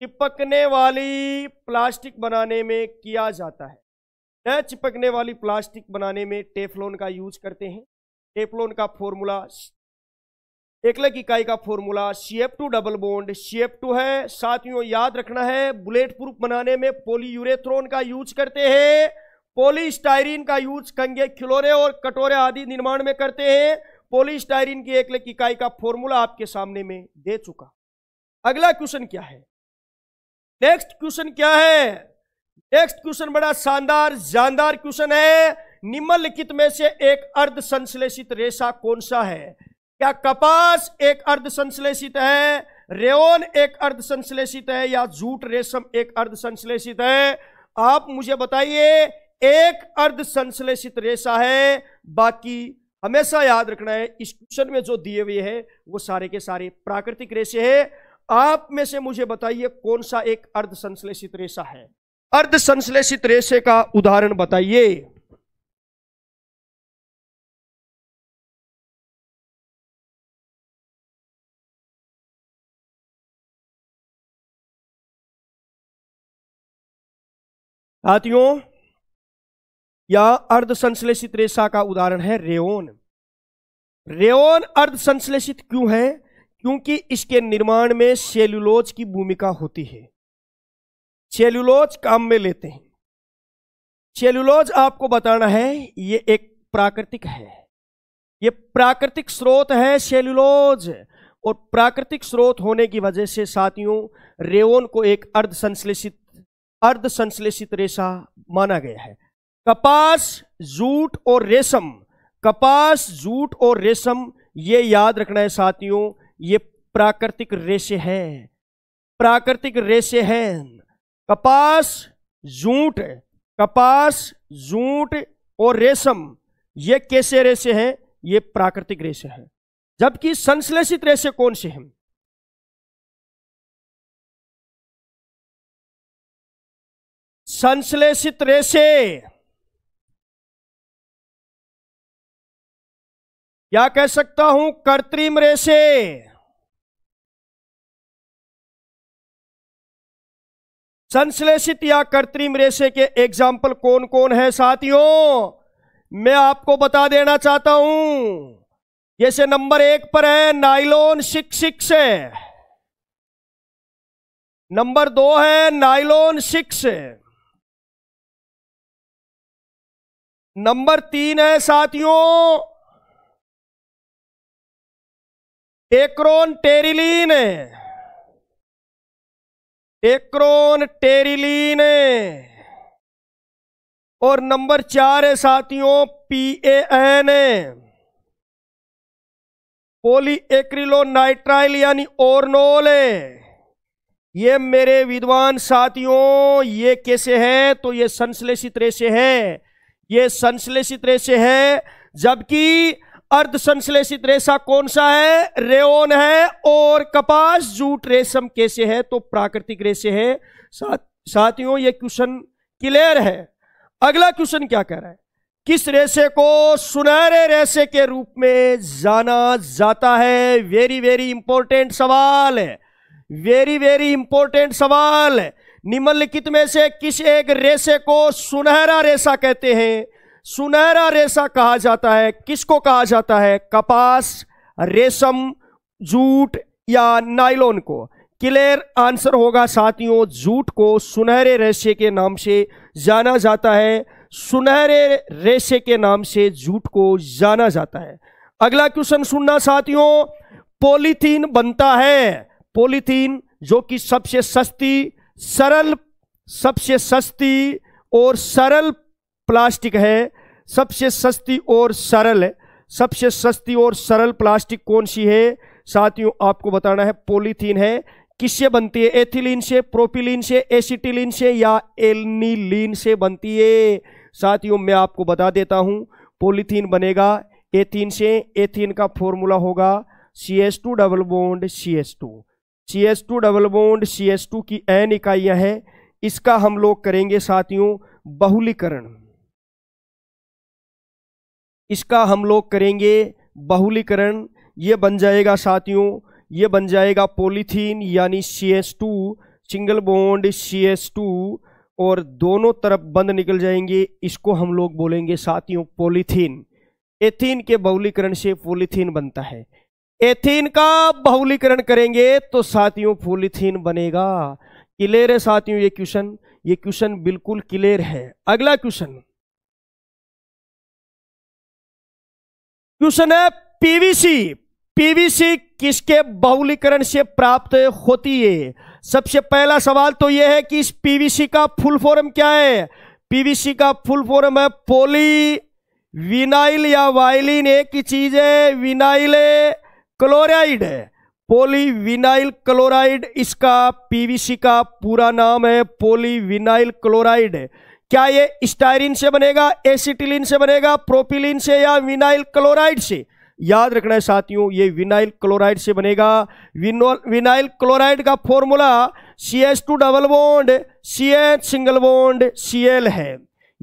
चिपकने वाली प्लास्टिक बनाने में किया जाता है न चिपकने वाली प्लास्टिक बनाने में टेफलोन का यूज करते हैं टेफलोन का फॉर्मूला एकलक इकाई का formula C F two double bond C F two है साथियों याद रखना है बुलेट प्रूफ बनाने में पोलियूरेथ्रोन का यूज करते हैं पोलीस्टायरीन का यूज कंगे खिलोरे और कटोरे आदि निर्माण में करते हैं पोलीस्टायरीन की एकलक इकाई का फॉर्मूला आपके सामने में दे चुका अगला क्वेश्चन क्या है नेक्स्ट क्वेश्चन क्या है नेक्स्ट क्वेश्चन बड़ा शानदार जानदार क्वेश्चन है निम्नलिखित में से एक अर्ध संश्लेषित रेशा कौन सा है क्या कपास एक अर्ध संश्लेषित है रेओन एक अर्ध संश्लेषित है या जूट रेशम एक अर्ध संश्लेषित है आप मुझे बताइए एक अर्ध संश्लेषित रेशा है बाकी हमेशा याद रखना है इस क्वेश्चन में जो दिए हुए हैं वो सारे के सारे प्राकृतिक रेशे हैं आप में से मुझे बताइए कौन सा एक अर्ध संश्लेषित रेशा है अर्ध संश्लेषित रेशे का उदाहरण बताइए हाथियों या अर्ध संश्लेषित रेशा का उदाहरण है रेओन रेओन अर्ध संश्लेषित क्यों है क्योंकि इसके निर्माण में सेलुलोज की भूमिका होती है सेल्युलोज काम में लेते हैं सेल्युलोज आपको बताना है ये एक प्राकृतिक है ये प्राकृतिक स्रोत है सेल्युलोज और प्राकृतिक स्रोत होने की वजह से साथियों रेओन को एक अर्ध संश्लेषित अर्ध संश्लेषित रेशा माना गया है कपास जूट और रेशम कपास जूट और रेशम ये याद रखना है साथियों ये प्राकृतिक रेशे हैं प्राकृतिक रेशे हैं कपास जूट कपास जूट और रेशम ये कैसे रेशे हैं ये प्राकृतिक रेशे हैं जबकि संश्लेषित रेशे कौन से हैं संश्लेषित रेशे या कह सकता हूं कृत्रिम रेशे संश्लेषित या कृत्रिम रेशे के एग्जाम्पल कौन कौन है साथियों मैं आपको बता देना चाहता हूं जैसे नंबर एक पर है नाइलोन सिक्स सिक्स है नंबर दो है नाइलोन सिक्स है नंबर तीन है साथियों टेक्रोन टेरिलीन टेक्रोन टेरिलीन और नंबर चार है साथियों P A N poly nitrile यानी ओरनोल ये मेरे विद्वान साथियों ये कैसे है तो ये संश्लेषित रेशे है ये संश्लेषित रेशे है जबकि अर्ध संश्लेषित रेशा कौन सा है रेओन है और कपास जूट रेशम कैसे है तो प्राकृतिक रेशे है साथ साथियों ये क्वेश्चन क्लियर है अगला क्वेश्चन क्या कह रहा है किस रेशे को सुनहरे रेशे के रूप में जाना जाता है वेरी वेरी इंपॉर्टेंट सवाल है वेरी वेरी इंपॉर्टेंट सवाल है निम्नलिखित में से किस एक रेशे को सुनहरा रेशा कहते हैं सुनहरा रेशा कहा जाता है किसको कहा जाता है कपास रेशम जूट या नाइलोन को क्लियर आंसर होगा साथियों जूट को सुनहरे रेशे के नाम से जाना जाता है सुनहरे रेशे के नाम से जूट को जाना जाता है अगला क्वेश्चन सुनना साथियों पॉलीथीन बनता है पॉलीथीन जो कि सबसे सस्ती सरल सबसे सस्ती और सरल प्लास्टिक है सबसे सस्ती और सरल सबसे सस्ती और सरल प्लास्टिक कौन सी है साथियों आपको बताना है पॉलीथीन है किससे बनती है एथिलीन से प्रोपिलीन से एसिटिलीन से या एलनीलीन से बनती है साथियों मैं आपको बता देता हूं पॉलीथीन बनेगा एथीन से एथीन का फॉर्मूला होगा C S two double bond C S two C S two double bond C S two की एन इकाइयां हैं इसका हम लोग करेंगे साथियों बहुलीकरण इसका हम लोग करेंगे बहुलीकरण ये बन जाएगा साथियों ये बन जाएगा पॉलीथीन यानी C S two single bond C S two और दोनों तरफ बंद निकल जाएंगे इसको हम लोग बोलेंगे साथियों पॉलीथीन एथीन के बहुलीकरण से पॉलीथीन बनता है एथीन का बहुलीकरण करेंगे तो साथियों फूलिथीन बनेगा क्लियर है साथियों ये क्वेश्चन ये क्वेश्चन बिल्कुल क्लियर है अगला क्वेश्चन क्वेश्चन है पीवीसी पीवीसी किसके बहुलीकरण से प्राप्त होती है सबसे पहला सवाल तो यह है कि इस पीवीसी का फुल फॉर्म क्या है पीवीसी का फुल फॉर्म है पोली विनाइल या वायलिन एक ही चीज है विनाइल है क्लोराइड है पोलीविनाइल क्लोराइड इसका पीवीसी का पूरा नाम है पोलीविनाइल क्लोराइड है क्या ये स्टाइरिन से बनेगा एसिटिलिन से बनेगा प्रोपिलिन से या विनाइल क्लोराइड से याद रखना है साथियों ये विनाइल क्लोराइड से बनेगा विनाइल क्लोराइड का formula C S two double bond C H single bond C L है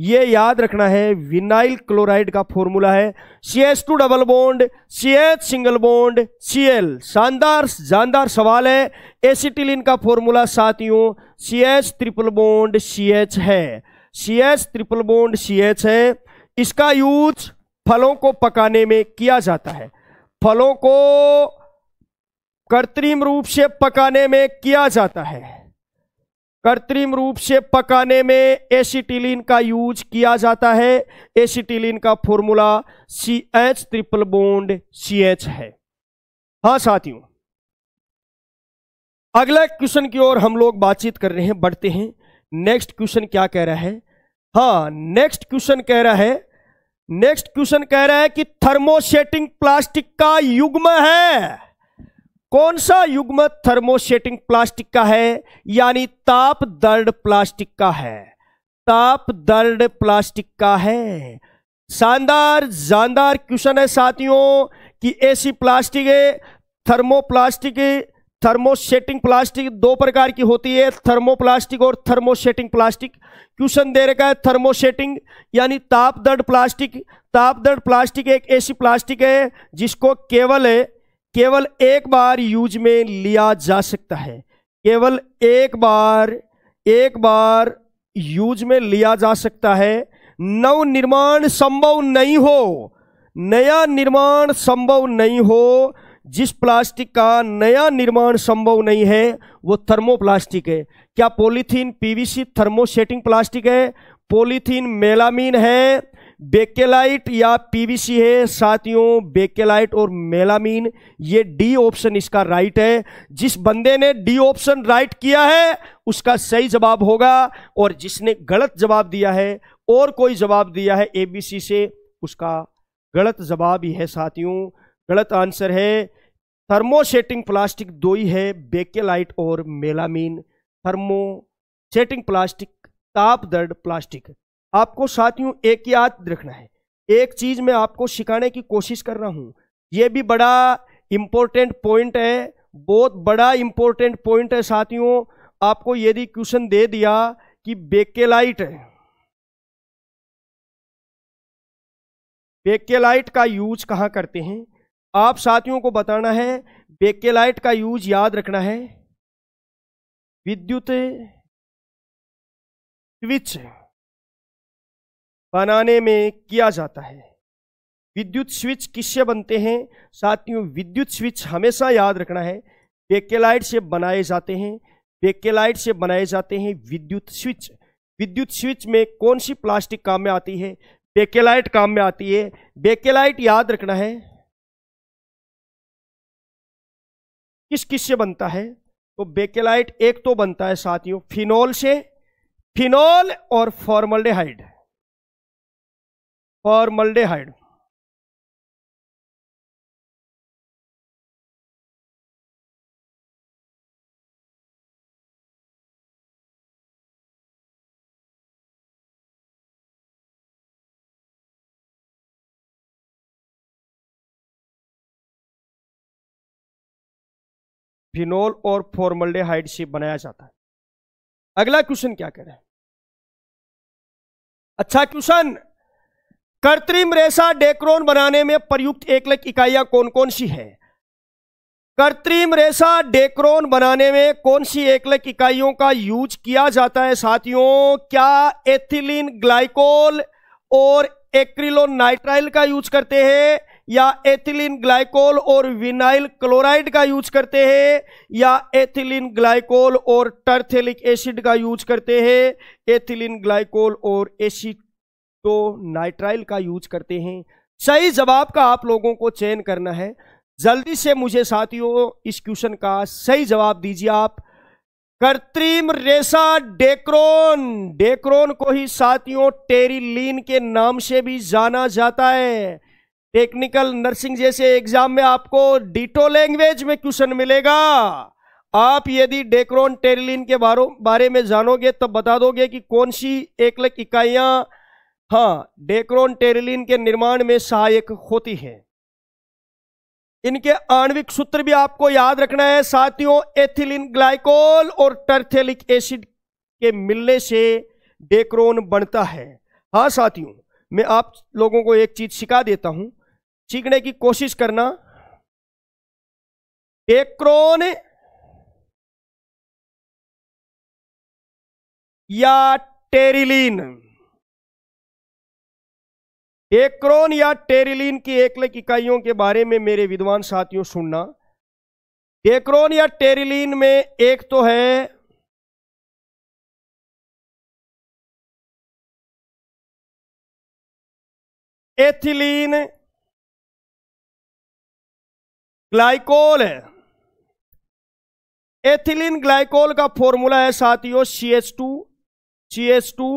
ये याद रखना है विनाइल क्लोराइड का फॉर्मूला है C H two double bond C H single bond C L शानदार जानदार सवाल है एसिटिलिन का फॉर्मूला साथियों C H triple bond C H है C H triple bond C H है इसका यूज फलों को पकाने में किया जाता है फलों को कृत्रिम रूप से पकाने में किया जाता है कृत्रिम रूप से पकाने में एसिटिलीन का यूज किया जाता है एसिटिलीन का formula C H triple bond C H है हाँ साथियों अगला क्वेश्चन की ओर हम लोग बातचीत कर रहे हैं बढ़ते हैं नेक्स्ट क्वेश्चन क्या कह रहा है हाँ नेक्स्ट क्वेश्चन कह रहा है नेक्स्ट क्वेश्चन कह रहा है कि थर्मोसेटिंग प्लास्टिक का युग्म है कौन सा युग्म थर्मोसेटिंग प्लास्टिक का है यानी ताप दर्द प्लास्टिक का है ताप दर्द प्लास्टिक का है शानदार जानदार क्वेश्चन है साथियों कि ऐसी प्लास्टिक है थर्मोप्लास्टिक थर्मोसेटिंग प्लास्टिक दो प्रकार की होती है थर्मोप्लास्टिक और थर्मोसेटिंग प्लास्टिक क्वेश्चन दे रखा है थर्मोसेटिंग यानी ताप दर्द प्लास्टिक ताप दर्द प्लास्टिक एक ऐसी प्लास्टिक है जिसको केवल है केवल एक बार यूज में लिया जा सकता है केवल एक बार एक बार यूज में लिया जा सकता है नव निर्माण संभव नहीं हो नया निर्माण संभव नहीं हो जिस प्लास्टिक का नया निर्माण संभव नहीं है वो थर्मोप्लास्टिक है क्या पॉलीथीन पीवीसी थर्मोसेटिंग प्लास्टिक है पॉलीथीन मेलामीन है बेकेलाइट या पीवीसी है साथियों बेकेलाइट और मेलामीन ये डी ऑप्शन इसका राइट है जिस बंदे ने डी ऑप्शन राइट किया है उसका सही जवाब होगा और जिसने गलत जवाब दिया है और कोई जवाब दिया है एबीसी से उसका गलत जवाब ही है साथियों गलत आंसर है थर्मोसेटिंग प्लास्टिक दो ही है बेकेलाइट और मेलामीन थर्मोसेटिंग प्लास्टिक ताप दर्द प्लास्टिक आपको साथियों एक याद रखना है एक चीज़ मैं आपको सिखाने की कोशिश कर रहा हूं ये भी बड़ा इंपॉर्टेंट पॉइंट है बहुत बड़ा इंपॉर्टेंट पॉइंट है साथियों आपको यदि क्वेश्चन दे दिया कि बेकेलाइट बेकेलाइट का यूज कहां करते हैं आप साथियों को बताना है बेकेलाइट का यूज याद रखना है विद्युत स्विच बनाने में किया जाता है विद्युत स्विच किससे बनते हैं साथियों विद्युत स्विच हमेशा याद रखना है बेकेलाइट से बनाए जाते हैं बेकेलाइट से बनाए जाते हैं विद्युत स्विच विद्युत स्विच में कौन सी प्लास्टिक काम में आती है बेकेलाइट काम में आती है बेकेलाइट याद रखना है किस किस से बनता है तो बेकेलाइट एक तो बनता है साथियों फिनोल से फिनोल और फॉर्मलडेहाइड formaldehyde फिनोल और फॉर्मल्डेहाइड से बनाया जाता है अगला क्वेश्चन क्या करें अच्छा क्वेश्चन कृत्रिम रेशा डेक्रोन बनाने में प्रयुक्त एकलक इकाइया इकाइयां कौन कौन सी है कृत्रिम रेशा डेक्रोन बनाने में कौन सी एकलक इकाइयों का यूज किया जाता है साथियों क्या एथिलीन ग्लाइकोल और एक्रिलोनाइट्राइल का यूज करते हैं या एथिलीन ग्लाइकोल और विनाइल क्लोराइड का यूज करते हैं या एथिलीन ग्लाइकोल और टर्थेलिक एसिड का यूज करते हैं एथिलीन ग्लाइकोल और एसिड तो नाइट्राइल का यूज करते हैं सही जवाब का आप लोगों को चयन करना है जल्दी से मुझे साथियों इस क्वेश्चन का सही जवाब दीजिए आप कृत्रिम रेशा डेक्रोन डेक्रोन को ही साथियों टेरिलीन के नाम से भी जाना जाता है टेक्निकल नर्सिंग जैसे एग्जाम में आपको डिटो लैंग्वेज में क्वेश्चन मिलेगा आप यदि डेक्रोन टेरिलीन के बारे में जानोगे तब बता दोगे कि कौन सी एकलक इकाइयां हाँ डेक्रोन टेरिलिन के निर्माण में सहायक होती है इनके आणविक सूत्र भी आपको याद रखना है साथियों एथिलीन ग्लाइकोल और टर्थेलिक एसिड के मिलने से डेक्रोन बनता है हाँ साथियों मैं आप लोगों को एक चीज सिखा देता हूं सीखने की कोशिश करना डेक्रोन या टेरिलीन एक्रोन या टेरिलीन की एकलक इकाइयों के बारे में मेरे विद्वान साथियों सुनना एक्रोन या टेरिलीन में एक तो है एथिलीन ग्लाइकोल है एथिलीन ग्लाइकोल का फॉर्मूला है साथियों C H two C H two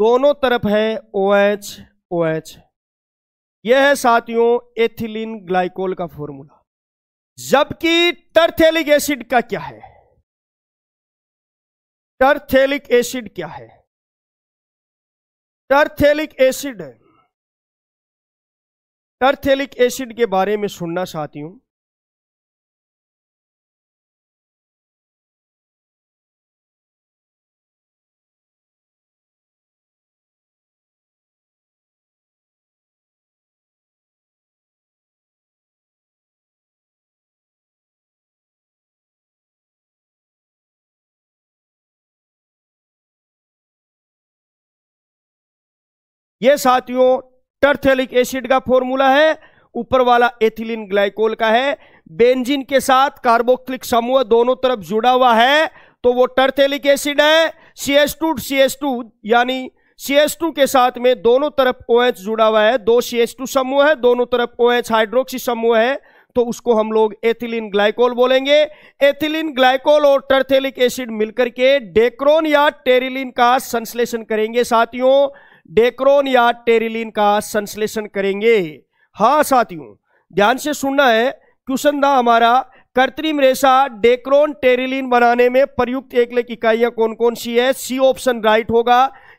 दोनों तरफ है ओ OH, एच OH. यह है साथियों एथिलीन ग्लाइकोल का फॉर्मूला जबकि टर्थेलिक एसिड का क्या है टर्थेलिक एसिड क्या है टर्थेलिक एसिड टर्थेलिक एसिड के बारे में सुनना चाहती हूं ये साथियों टर्थेलिक एसिड का फॉर्मूला है ऊपर वाला एथिलीन ग्लाइकोल का है बेंजीन के साथ कार्बोक्लिक समूह दोनों तरफ जुड़ा हुआ है तो वो टर्थेलिक एसिड है C S two C S two यानी सी एस टू के साथ में दोनों तरफ ओ एच जुड़ा हुआ है दो सी एस टू समूह है दोनों तरफ ओ एच हाइड्रोक्सी समूह है तो उसको हम लोग एथिलीन ग्लाइकोल बोलेंगे एथिलीन ग्लाइकोल और टर्थेलिक एसिड मिलकर के डेक्रोन या टेरिलिन का संश्लेषण करेंगे साथियों डेक्रोन या टेरिलिन का संश्लेषण करेंगे हाँ साथियों ध्यान से सुनना है क्वेश्चन था हमारा कृत्रिम रेशा डेक्रोन टेरिलिन बनाने में प्रयुक्त एकलिक इकाइयां कौन कौन सी है सी ऑप्शन राइट होगा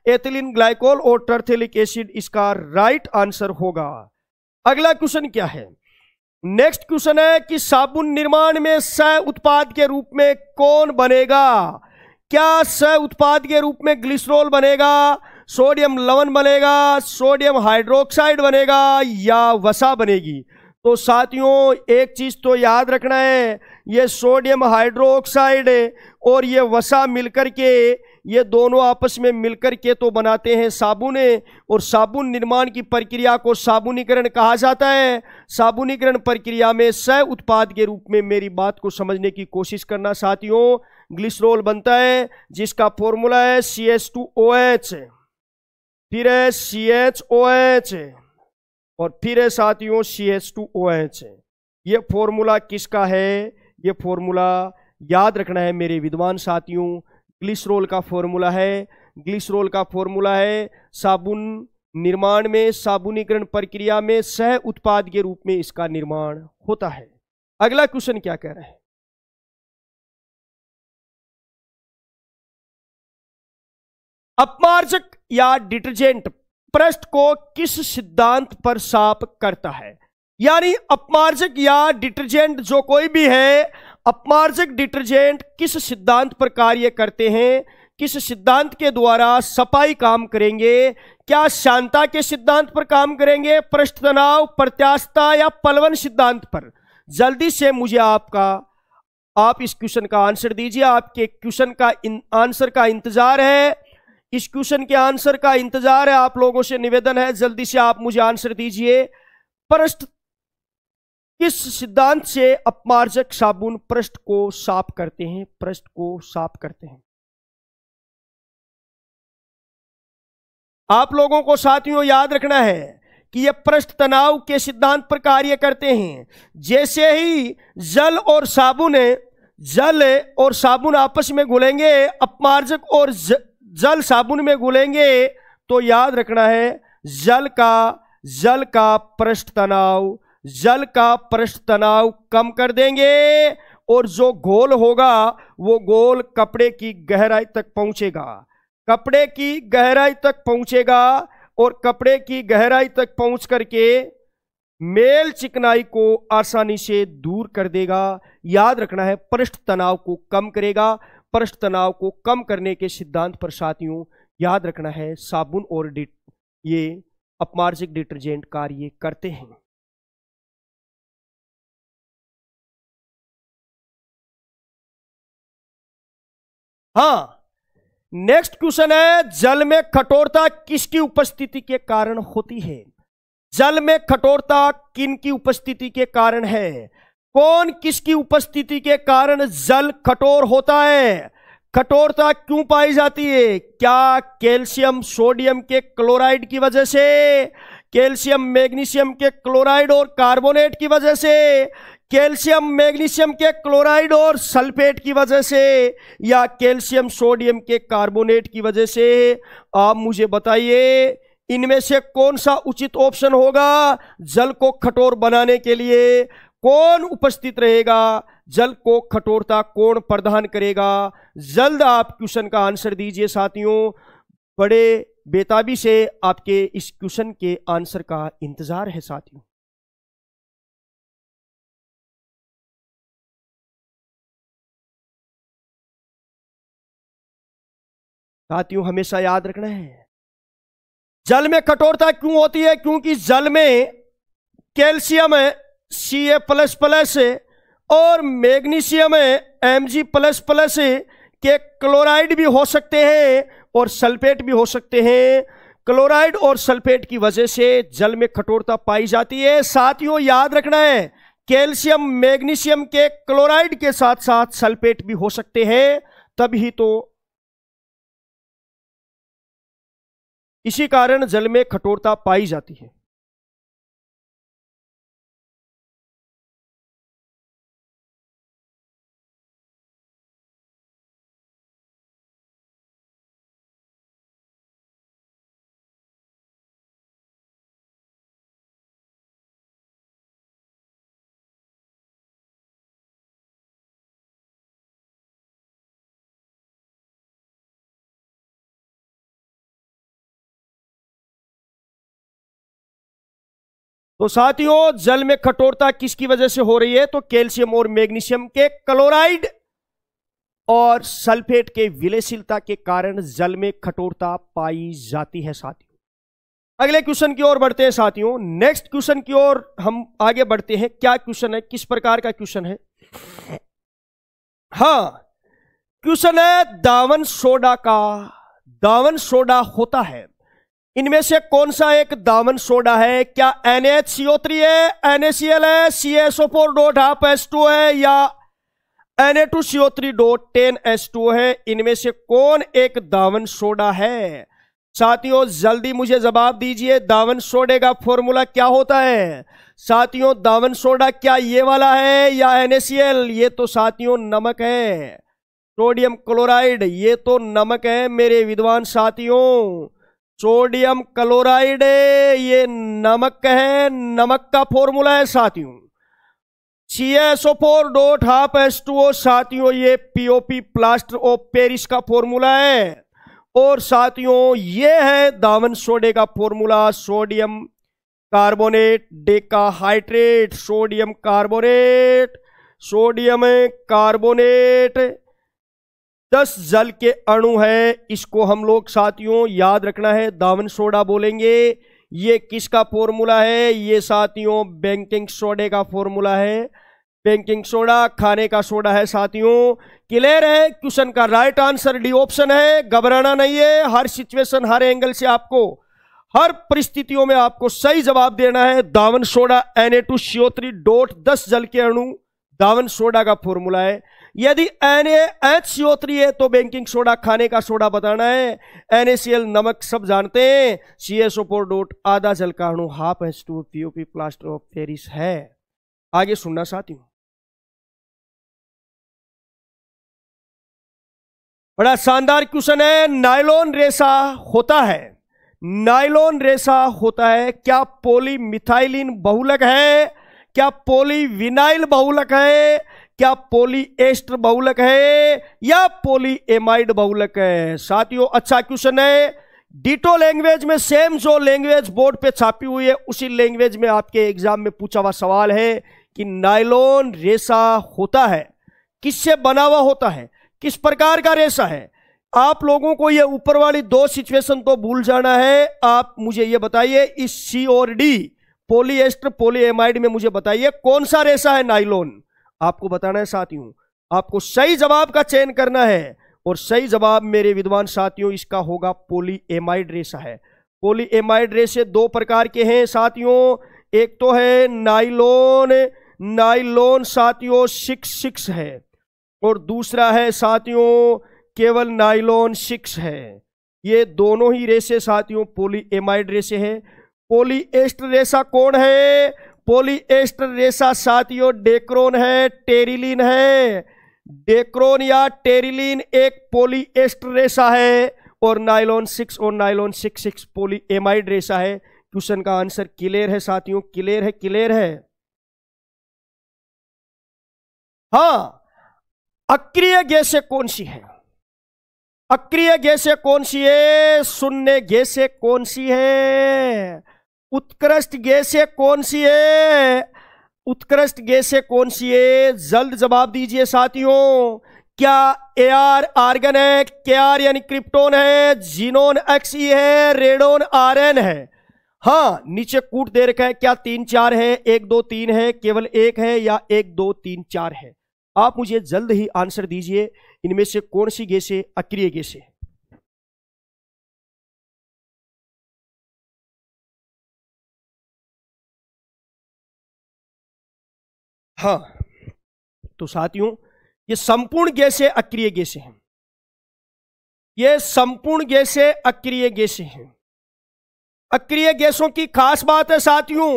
एथिलीन ग्लाइकोल और टर्थेलिक एसिड इसका राइट आंसर होगा अगला क्वेश्चन क्या है नेक्स्ट क्वेश्चन है कि साबुन निर्माण में सह उत्पाद के रूप में कौन बनेगा क्या सह उत्पाद के रूप में ग्लिसरोल बनेगा सोडियम लवन बनेगा सोडियम हाइड्रोक्साइड बनेगा या वसा बनेगी तो साथियों एक चीज़ तो याद रखना है ये सोडियम हाइड्रोक्साइड और ये वसा मिलकर के ये दोनों आपस में मिलकर के तो बनाते हैं साबुने और साबुन निर्माण की प्रक्रिया को साबुनीकरण कहा जाता है साबुनीकरण प्रक्रिया में सह उत्पाद के रूप में मेरी बात को समझने की कोशिश करना साथियों ग्लिसरोल बनता है जिसका फॉर्मूला है C S two O H फिर है सी एच ओ एच है और फिर है साथियों C H two O H है ये फॉर्मूला किसका है ये फॉर्मूला याद रखना है मेरे विद्वान साथियों ग्लिसरोल का फॉर्मूला है ग्लिसरोल का फॉर्मूला है साबुन निर्माण में साबुनीकरण प्रक्रिया में सह उत्पाद के रूप में इसका निर्माण होता है अगला क्वेश्चन क्या कह रहे हैं अपमार्जक या डिटर्जेंट पृष्ठ को किस सिद्धांत पर साफ करता है यानी अपमार्जक या डिटर्जेंट जो कोई भी है अपमार्जक डिटर्जेंट किस सिद्धांत पर कार्य करते हैं किस सिद्धांत के द्वारा सफाई काम करेंगे क्या शांता के सिद्धांत पर काम करेंगे पृष्ठ तनाव प्रत्याशता या पलवन सिद्धांत पर जल्दी से मुझे आपका आप इस क्वेश्चन का आंसर दीजिए आपके क्वेश्चन का आंसर का इंतजार है इस क्वेश्चन के आंसर का इंतजार है आप लोगों से निवेदन है जल्दी से आप मुझे आंसर दीजिए प्रश्न किस सिद्धांत से अपमार्जक साबुन पृष्ठ को साफ करते हैं पृष्ठ को साफ करते हैं आप लोगों को साथियों याद रखना है कि यह पृष्ठ तनाव के सिद्धांत पर कार्य करते हैं जैसे ही जल और साबुन जल और साबुन आपस में घुलेंगे अपमार्जक और ज, जल साबुन में घुलेंगे तो याद रखना है जल का जल का पृष्ठ तनाव जल का पृष्ठ तनाव कम कर देंगे और जो गोल होगा वो गोल कपड़े की गहराई तक पहुंचेगा कपड़े की गहराई तक पहुंचेगा और कपड़े की गहराई तक पहुंच करके मेल चिकनाई को आसानी से दूर कर देगा याद रखना है पृष्ठ तनाव को कम करेगा पृष्ठ तनाव को कम करने के सिद्धांत पर साथियों याद रखना है साबुन और ये अपमार्जिक डिटर्जेंट कार्य करते हैं हाँ नेक्स्ट क्वेश्चन है जल में कठोरता किसकी उपस्थिति के कारण होती है जल में कठोरता किन की उपस्थिति के कारण है कौन किसकी उपस्थिति के कारण जल कठोर होता है कठोरता क्यों पाई जाती है क्या कैल्शियम सोडियम के क्लोराइड की वजह से कैल्शियम मैग्नीशियम के क्लोराइड और कार्बोनेट की वजह से कैल्शियम मैग्नीशियम के क्लोराइड और सल्फेट की वजह से या कैल्शियम सोडियम के कार्बोनेट की वजह से आप मुझे बताइए इनमें से कौन सा उचित ऑप्शन होगा जल को कठोर बनाने के लिए कौन उपस्थित रहेगा जल को खटोरता कौन प्रदान करेगा जल्द आप क्वेश्चन का आंसर दीजिए साथियों बड़े बेताबी से आपके इस क्वेश्चन के आंसर का इंतजार है साथियों साथियों हमेशा याद रखना है जल में कठोरता क्यों होती है क्योंकि जल में कैल्शियम है सी ए प्लस प्लस और magnesium M G plus plus के क्लोराइड भी हो सकते हैं और सल्फेट भी हो सकते हैं क्लोराइड और सल्फेट की वजह से जल में कठोरता पाई जाती है साथियों याद रखना है कैल्शियम मैग्नीशियम के क्लोराइड के साथ साथ सल्फेट भी हो सकते हैं तभी तो इसी कारण जल में कठोरता पाई जाती है तो साथियों जल में कठोरता किसकी वजह से हो रही है तो कैल्शियम और मैग्नीशियम के क्लोराइड और सल्फेट के विलेशीलता के कारण जल में कठोरता पाई जाती है साथियों अगले क्वेश्चन की ओर बढ़ते हैं साथियों नेक्स्ट क्वेश्चन की ओर हम आगे बढ़ते हैं क्या क्वेश्चन है किस प्रकार का क्वेश्चन है हा क्वेश्चन है दावन सोडा का दावन सोडा होता है इनमें से कौन सा एक दामन सोडा है क्या N H C O three है एन सी एल है C S O four dot half S two है या N A two C O three dot ten S two है इनमें से कौन एक दामन सोडा है साथियों जल्दी मुझे जवाब दीजिए दावन सोडे का फॉर्मूला क्या होता है साथियों दावन सोडा क्या ये वाला है या एल ये तो साथियों नमक है सोडियम क्लोराइड ये तो नमक है मेरे विद्वान साथियों सोडियम क्लोराइड ये नमक है नमक का फॉर्मूला है साथियों C S O four half S two O साथियों ये पीओपी प्लास्टर ऑफ पेरिस का फॉर्मूला है और साथियों ये है दामन सोडे का formula sodium carbonate decahydrate sodium carbonate sodium carbonate दस जल के अणु है इसको हम लोग साथियों याद रखना है दावन सोडा बोलेंगे ये किसका फॉर्मूला है ये साथियों बैंकिंग सोडे का फॉर्मूला है बैंकिंग सोडा खाने का सोडा है साथियों क्लियर है क्वेश्चन का राइट आंसर डी ऑप्शन है घबराना नहीं है हर सिचुएशन हर एंगल से आपको हर परिस्थितियों में आपको सही जवाब देना है दावन soda N A two CO three dot दस जल के अणु दावन सोडा का फॉर्मूला है यदि एन एच सी थ्री है तो बैंकिंग सोडा खाने का सोडा बताना है एन ए सी एल नमक सब जानते हैं सी एस फोर डोट आधा जल का अणु half H two POP plaster of Paris है आगे सुनना चाहती हूं बड़ा शानदार क्वेश्चन है नाइलोन रेसा होता है नाइलोन रेसा होता है क्या पोली मिथाइलिन बहुलक है क्या पोली विनाइल बहुलक है क्या पोली एस्टर बहुलक है या पोली एमाइड बहुलक है साथियों अच्छा क्वेश्चन है डिटो लैंग्वेज में सेम जो लैंग्वेज बोर्ड पे छापी हुई है उसी लैंग्वेज में आपके एग्जाम में पूछा हुआ सवाल है कि नाइलोन रेशा होता है किससे बना हुआ होता है किस प्रकार का रेशा है आप लोगों को ये ऊपर वाली दो सिचुएशन तो भूल जाना है आप मुझे ये बताइए इस सी और डी पोलिएस्टर पोलिएमाइड में मुझे बताइए कौन सा रेशा है नाइलोन आपको बताना है साथियों आपको सही जवाब का चयन करना है और सही जवाब मेरे विद्वान साथियों इसका होगा पोलीएमाइड रेशा है पोलीएमाइड रेशे दो प्रकार के हैं साथियों एक तो है नाइलोन नाइलोन साथियों सिक्स सिक्स है और दूसरा है साथियों केवल नाइलोन सिक्स है ये दोनों ही रेशे साथियों पोलीएमाइड रेशे हैं पोलीएस्टर रेशा कौन है पोलीएस्टर रेशा साथियों डेक्रोन है टेरिलिन है डेक्रोन या टेरिलिन एक पोलीएस्टर रेशा है और नाइलॉन सिक्स और nylon six six polyamide रेशा है क्वेश्चन का आंसर क्लियर है साथियों क्लियर है क्लियर है हा अक्रिय गैसें कौन सी है अक्रिय गैसें कौन सी है शून्य गैसें कौन सी है उत्कृष्ट गैसें कौन सी है उत्कृष्ट गैसें कौन सी है जल्द जवाब दीजिए साथियों क्या ए आर आर्गन है के आर यानी क्रिप्टोन है जीनोन एक्स ई e है रेडोन आर एन है हाँ नीचे कूट दे रखा है क्या तीन चार है एक दो तीन है केवल एक है या एक दो तीन चार है आप मुझे जल्द ही आंसर दीजिए इनमें से कौन सी गैसें अक्रिय गैसें हाँ तो साथियों ये संपूर्ण गैसे अक्रिय गैसे हैं ये संपूर्ण गैसे अक्रिय गैसे हैं अक्रिय गैसों की खास बात है साथियों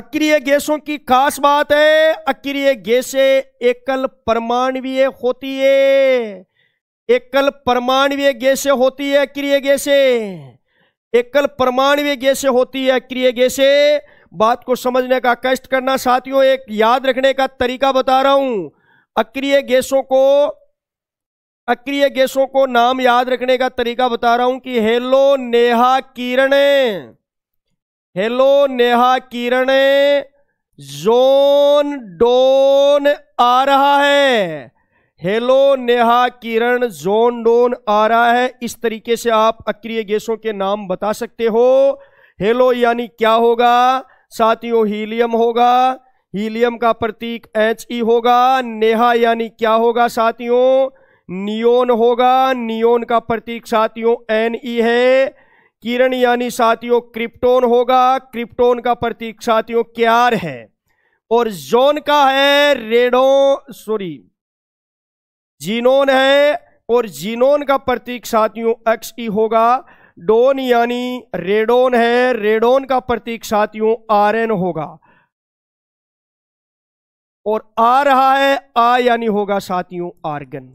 अक्रिय गैसों की खास बात है अक्रिय गैसे एकल परमाणवीय होती है एकल परमाणवीय गैसे होती है अक्रिय गैसे एकल परमाणवीय गैसे होती है अक्रिय गैसे बात को समझने का कष्ट करना साथियों एक याद रखने का तरीका बता रहा हूं अक्रिय गैसों को अक्रिय गैसों को नाम याद रखने का तरीका बता रहा हूं कि hello Neha Kiran hello Neha Kiran zone don आ रहा है hello Neha Kiran zone don आ रहा है इस तरीके से आप अक्रिय गैसों के नाम बता सकते हो हेलो यानी क्या होगा साथियों हीलियम होगा हीलियम का प्रतीक एच ई e होगा नेहा यानी क्या होगा साथियों नियोन होगा नियोन का प्रतीक साथियों एन ई e है किरण यानी साथियों क्रिप्टोन होगा क्रिप्टोन का प्रतीक साथियों क्यार है और जोन का है रेडो सॉरी जीनोन है और जीनोन का प्रतीक साथियों एक्स ई e होगा डोन यानी रेडोन है रेडोन का प्रतीक साथियों आर एन होगा और आ रहा है आ यानी होगा साथियों आर्गन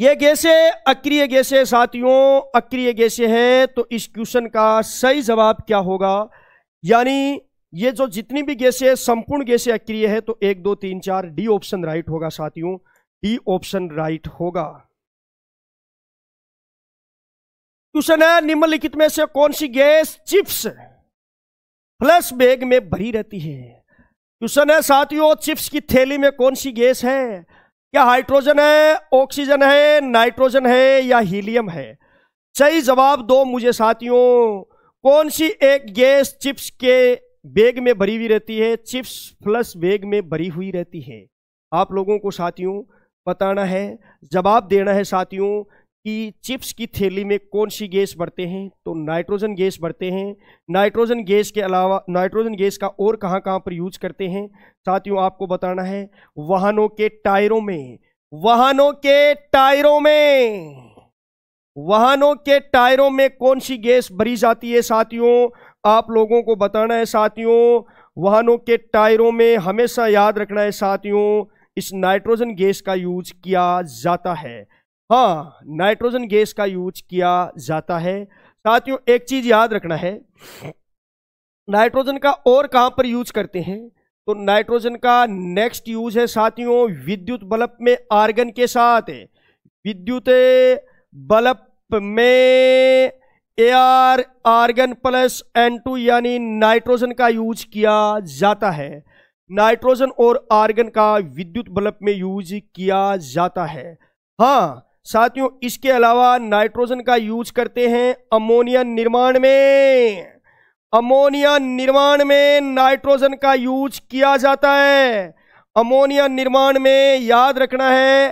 ये गैसे अक्रिय गैसे साथियों अक्रिय गैसे है तो इस क्वेश्चन का सही जवाब क्या होगा यानी ये जो जितनी भी गैसे संपूर्ण गैसे अक्रिय है तो एक दो तीन चार डी ऑप्शन राइट होगा साथियों डी ऑप्शन राइट होगा क्वेश्चन है निम्नलिखित में से कौन सी गैस चिप्स प्लस बैग में भरी रहती है क्वेश्चन है साथियों चिप्स की थैली में कौन सी गैस है क्या हाइड्रोजन है ऑक्सीजन है नाइट्रोजन है या हीलियम है सही जवाब दो मुझे साथियों कौन सी एक गैस चिप्स के बैग में भरी हुई रहती है चिप्स प्लस बैग में भरी हुई रहती है आप लोगों को साथियों बताना है जवाब देना है साथियों कि चिप्स की थैली में कौन सी गैस बढ़ते हैं तो नाइट्रोजन गैस बढ़ते हैं नाइट्रोजन गैस के अलावा नाइट्रोजन गैस का और कहां कहां पर यूज करते हैं साथियों आपको बताना है वाहनों के टायरों में वाहनों के टायरों में वाहनों के टायरों में कौन सी गैस भरी जाती है साथियों आप लोगों को बताना है साथियों वाहनों के टायरों में हमेशा याद रखना है साथियों इस नाइट्रोजन गैस का यूज किया जाता है हाँ नाइट्रोजन गैस का यूज किया जाता है साथियों एक चीज याद रखना है नाइट्रोजन का और कहाँ पर यूज करते हैं तो नाइट्रोजन का नेक्स्ट यूज है साथियों विद्युत बल्ब में आर्गन के साथ विद्युत बल्ब में A R argon plus N two यानी नाइट्रोजन का यूज किया जाता है नाइट्रोजन और आर्गन का विद्युत बल्ब में यूज किया जाता है हाँ साथियों इसके अलावा नाइट्रोजन का यूज करते हैं अमोनिया निर्माण में अमोनिया निर्माण में नाइट्रोजन का यूज किया जाता है अमोनिया निर्माण में याद रखना है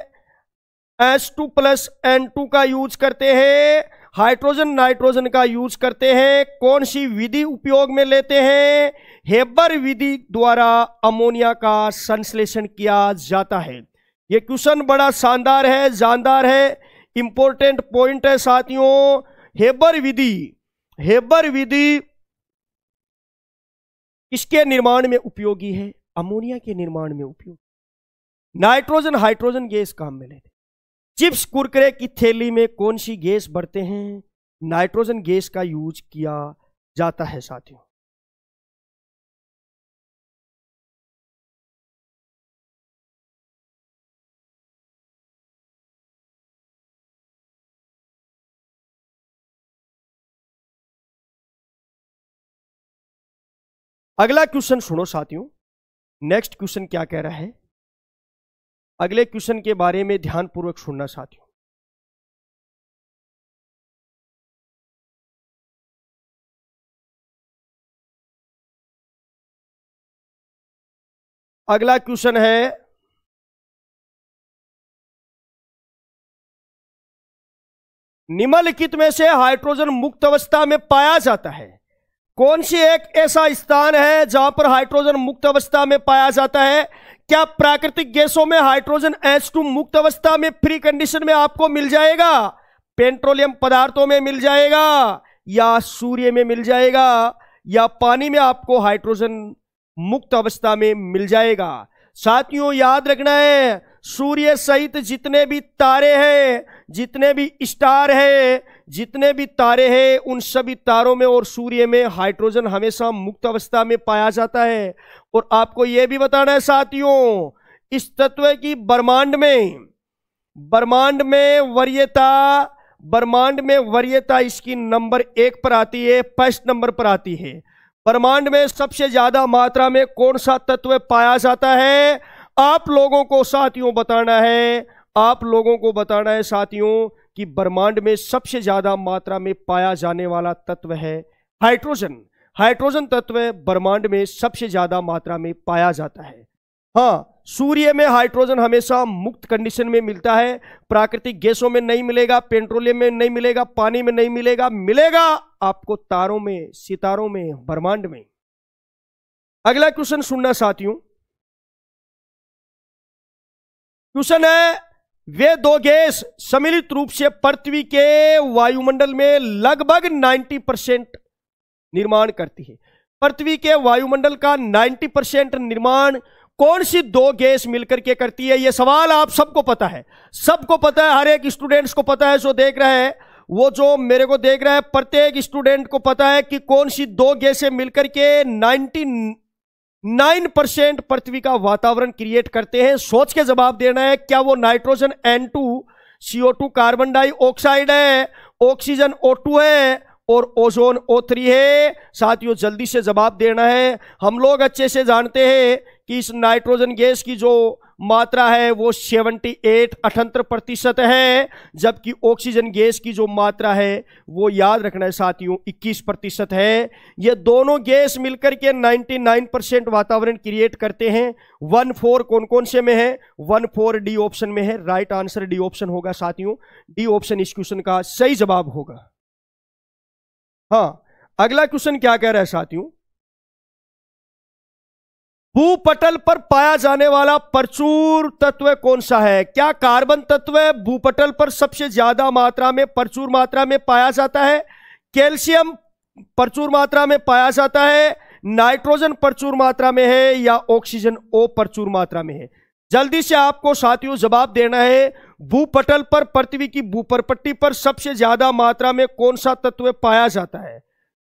S two plus N two का यूज करते हैं हाइड्रोजन नाइट्रोजन का यूज करते हैं कौन सी विधि उपयोग में लेते हैं हेबर विधि द्वारा अमोनिया का संश्लेषण किया जाता है ये क्वेश्चन बड़ा शानदार है जानदार है इंपॉर्टेंट पॉइंट है साथियों हेबर विधि हेबर विधि किसके निर्माण में उपयोगी है अमोनिया के निर्माण में उपयोगी नाइट्रोजन हाइड्रोजन गैस काम में लेते चिप्स कुरकरे की थैली में कौन सी गैस बढ़ते हैं नाइट्रोजन गैस का यूज किया जाता है साथियों अगला क्वेश्चन सुनो साथियों नेक्स्ट क्वेश्चन क्या कह रहा है अगले क्वेश्चन के बारे में ध्यानपूर्वक सुनना साथियों अगला क्वेश्चन है निम्नलिखित में से हाइड्रोजन मुक्त अवस्था में पाया जाता है कौन सी एक ऐसा स्थान है जहां पर हाइड्रोजन मुक्त अवस्था में पाया जाता है क्या प्राकृतिक गैसों में हाइड्रोजन एस टू मुक्त अवस्था में फ्री कंडीशन में आपको मिल जाएगा पेट्रोलियम पदार्थों में मिल जाएगा या सूर्य में मिल जाएगा या पानी में आपको हाइड्रोजन मुक्त अवस्था में मिल जाएगा साथियों याद रखना है सूर्य सहित जितने भी तारे हैं जितने भी स्टार हैं जितने भी तारे हैं उन सभी तारों में और सूर्य में हाइड्रोजन हमेशा मुक्त अवस्था में पाया जाता है और आपको यह भी बताना है साथियों इस तत्व की ब्रह्मांड में ब्रह्मांड में वरीयता ब्रह्मांड में वरीयता इसकी नंबर एक पर आती है फर्स्ट नंबर पर आती है ब्रह्मांड में सबसे ज्यादा मात्रा में कौन सा तत्व पाया जाता है आप लोगों को साथियों बताना है आप लोगों को बताना है साथियों कि ब्रह्मांड में सबसे ज्यादा मात्रा में पाया जाने वाला तत्व है हाइड्रोजन हाइड्रोजन तत्व ब्रह्मांड में सबसे ज्यादा मात्रा में पाया जाता है हाँ सूर्य में हाइड्रोजन हमेशा मुक्त कंडीशन में मिलता है प्राकृतिक गैसों में नहीं मिलेगा पेट्रोलियम में नहीं मिलेगा पानी में नहीं मिलेगा मिलेगा आपको तारों में सितारों में ब्रह्मांड में अगला क्वेश्चन सुनना साथियों क्वेश्चन है वे दो गैस सम्मिलित रूप से पृथ्वी के वायुमंडल में लगभग 90 परसेंट निर्माण करती है पृथ्वी के वायुमंडल का 90 परसेंट निर्माण कौन सी दो गैस मिलकर के करती है यह सवाल आप सबको पता है सबको पता है हर एक स्टूडेंट्स को पता है जो देख रहा है वो जो मेरे को देख रहा है प्रत्येक स्टूडेंट को पता है कि कौन सी दो गैसें मिलकर के 90 नाइन परसेंट पृथ्वी का वातावरण क्रिएट करते हैं सोच के जवाब देना है क्या वो nitrogen N two CO two carbon dioxide है ऑक्सीजन ओ टू है और ओजोन ओ थ्री है साथियों जल्दी से जवाब देना है हम लोग अच्छे से जानते हैं कि इस नाइट्रोजन गैस की जो मात्रा है वो 78 अठहत्तर प्रतिशत है जबकि ऑक्सीजन गैस की जो मात्रा है वो याद रखना है साथियों 21 प्रतिशत है ये दोनों गैस मिलकर के 99 परसेंट वातावरण क्रिएट करते हैं वन फोर कौन कौन से में है वन फोर डी ऑप्शन में है राइट आंसर डी ऑप्शन होगा साथियों डी ऑप्शन इस क्वेश्चन का सही जवाब होगा हाँ अगला क्वेश्चन क्या कह रहा है साथियों भूपटल पर पाया जाने वाला प्रचुर तत्व कौन सा है क्या कार्बन तत्व भूपटल पर सबसे ज्यादा मात्रा में प्रचुर मात्रा में पाया जाता है कैल्शियम प्रचुर मात्रा में पाया जाता है नाइट्रोजन प्रचुर मात्रा में है या ऑक्सीजन ओ प्रचुर मात्रा में है जल्दी से आपको साथियों जवाब देना है भूपटल पर पृथ्वी की भूपरपट्टी पर सबसे ज्यादा मात्रा में कौन सा तत्व पाया जाता है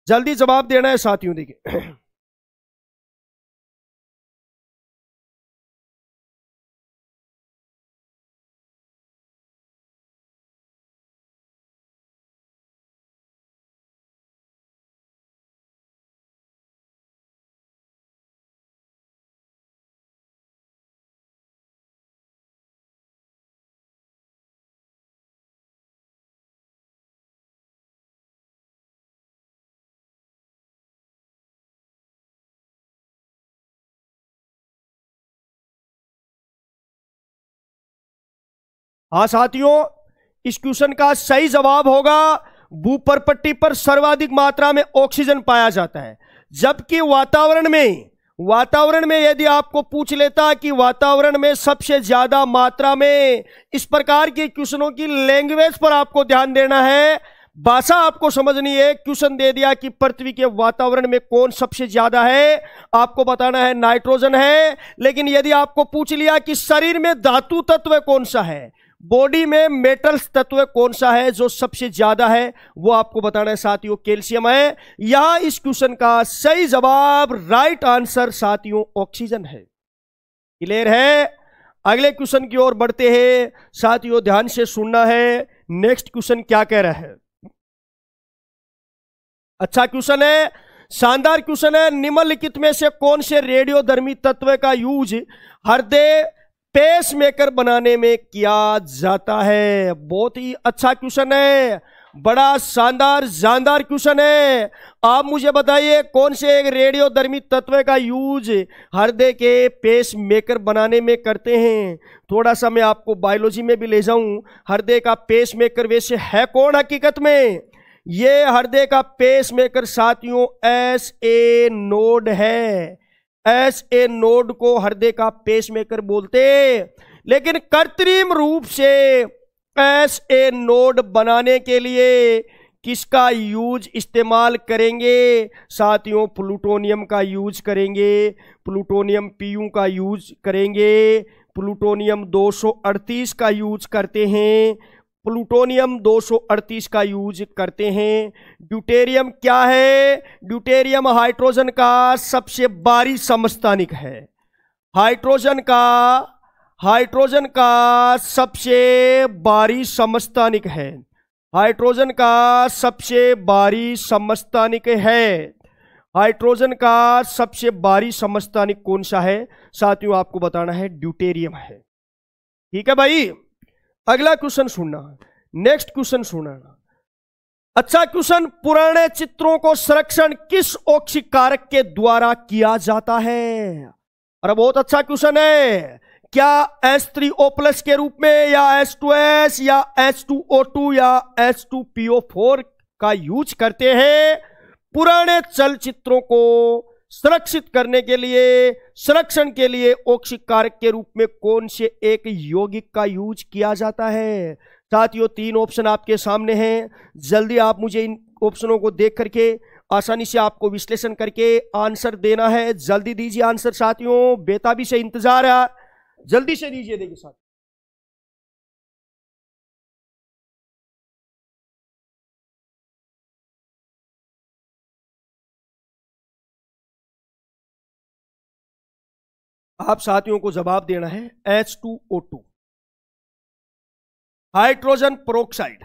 जल्दी जवाब देना है साथियों देखिए हाँ साथियों इस क्वेश्चन का सही जवाब होगा पट्टी पर सर्वाधिक मात्रा में ऑक्सीजन पाया जाता है जबकि वातावरण में वातावरण में यदि आपको पूछ लेता कि वातावरण में सबसे ज्यादा मात्रा में इस प्रकार के क्वेश्चनों की लैंग्वेज पर आपको ध्यान देना है भाषा आपको समझनी है क्वेश्चन दे दिया कि पृथ्वी के वातावरण में कौन सबसे ज्यादा है आपको बताना है नाइट्रोजन है लेकिन यदि आपको पूछ लिया कि शरीर में धातु तत्व कौन सा है बॉडी में मेटल्स तत्व कौन सा है जो सबसे ज्यादा है वो आपको बताना है साथियों कैल्शियम है यहां इस क्वेश्चन का सही जवाब राइट आंसर साथियों ऑक्सीजन है क्लियर है अगले क्वेश्चन की ओर बढ़ते हैं साथियों ध्यान से सुनना है नेक्स्ट क्वेश्चन क्या कह रहा है अच्छा क्वेश्चन है शानदार क्वेश्चन है निम्नलिखित में से कौन से रेडियोधर्मी तत्व का यूज हृदय पेस मेकर बनाने में किया जाता है बहुत ही अच्छा क्वेश्चन है बड़ा शानदार जानदार क्वेश्चन है आप मुझे बताइए कौन से एक रेडियो धर्मी तत्व का यूज हृदय के पेस मेकर बनाने में करते हैं थोड़ा सा मैं आपको बायोलॉजी में भी ले जाऊं हृदय का पेस मेकर वैसे है कौन हकीकत में ये हृदय का पेस मेकर साथियों एस ए नोड है एस ए नोड को हृदय का पेसमेकर बोलते लेकिन कृत्रिम रूप से एस ए नोड बनाने के लिए किसका यूज इस्तेमाल करेंगे साथियों प्लूटोनियम का यूज करेंगे प्लूटोनियम पीयू का यूज करेंगे प्लूटोनियम 238 का यूज करते हैं प्लूटोनियम 238 का यूज करते हैं ड्यूटेरियम क्या है ड्यूटेरियम हाइड्रोजन का सबसे बारी समस्थानिक है हाइड्रोजन का हाइड्रोजन का सबसे बारी समस्थानिक है हाइड्रोजन का सबसे बारी समस्थानिक है हाइड्रोजन का सबसे बारी समस्थानिक कौन सा है साथियों आपको बताना है ड्यूटेरियम है ठीक है भाई अगला क्वेश्चन सुनना नेक्स्ट क्वेश्चन सुनना अच्छा क्वेश्चन पुराने चित्रों को संरक्षण किस औक्षिक कारक के द्वारा किया जाता है अरे बहुत अच्छा क्वेश्चन है क्या एस थ्री ओ प्लस के रूप में या एस टू एस या एस टू ओ टू या एस टू फोर का यूज करते हैं पुराने चलचित्रों को सुरक्षित करने के लिए संरक्षण के लिए औक्षिक कारक के रूप में कौन से एक यौगिक का यूज किया जाता है साथियों तीन ऑप्शन आपके सामने हैं जल्दी आप मुझे इन ऑप्शनों को देख करके आसानी से आपको विश्लेषण करके आंसर देना है जल्दी दीजिए आंसर साथियों बेताबी से इंतजार है जल्दी से दीजिए देखिए साथियों आप साथियों को जवाब देना है H two O two hydrogen peroxide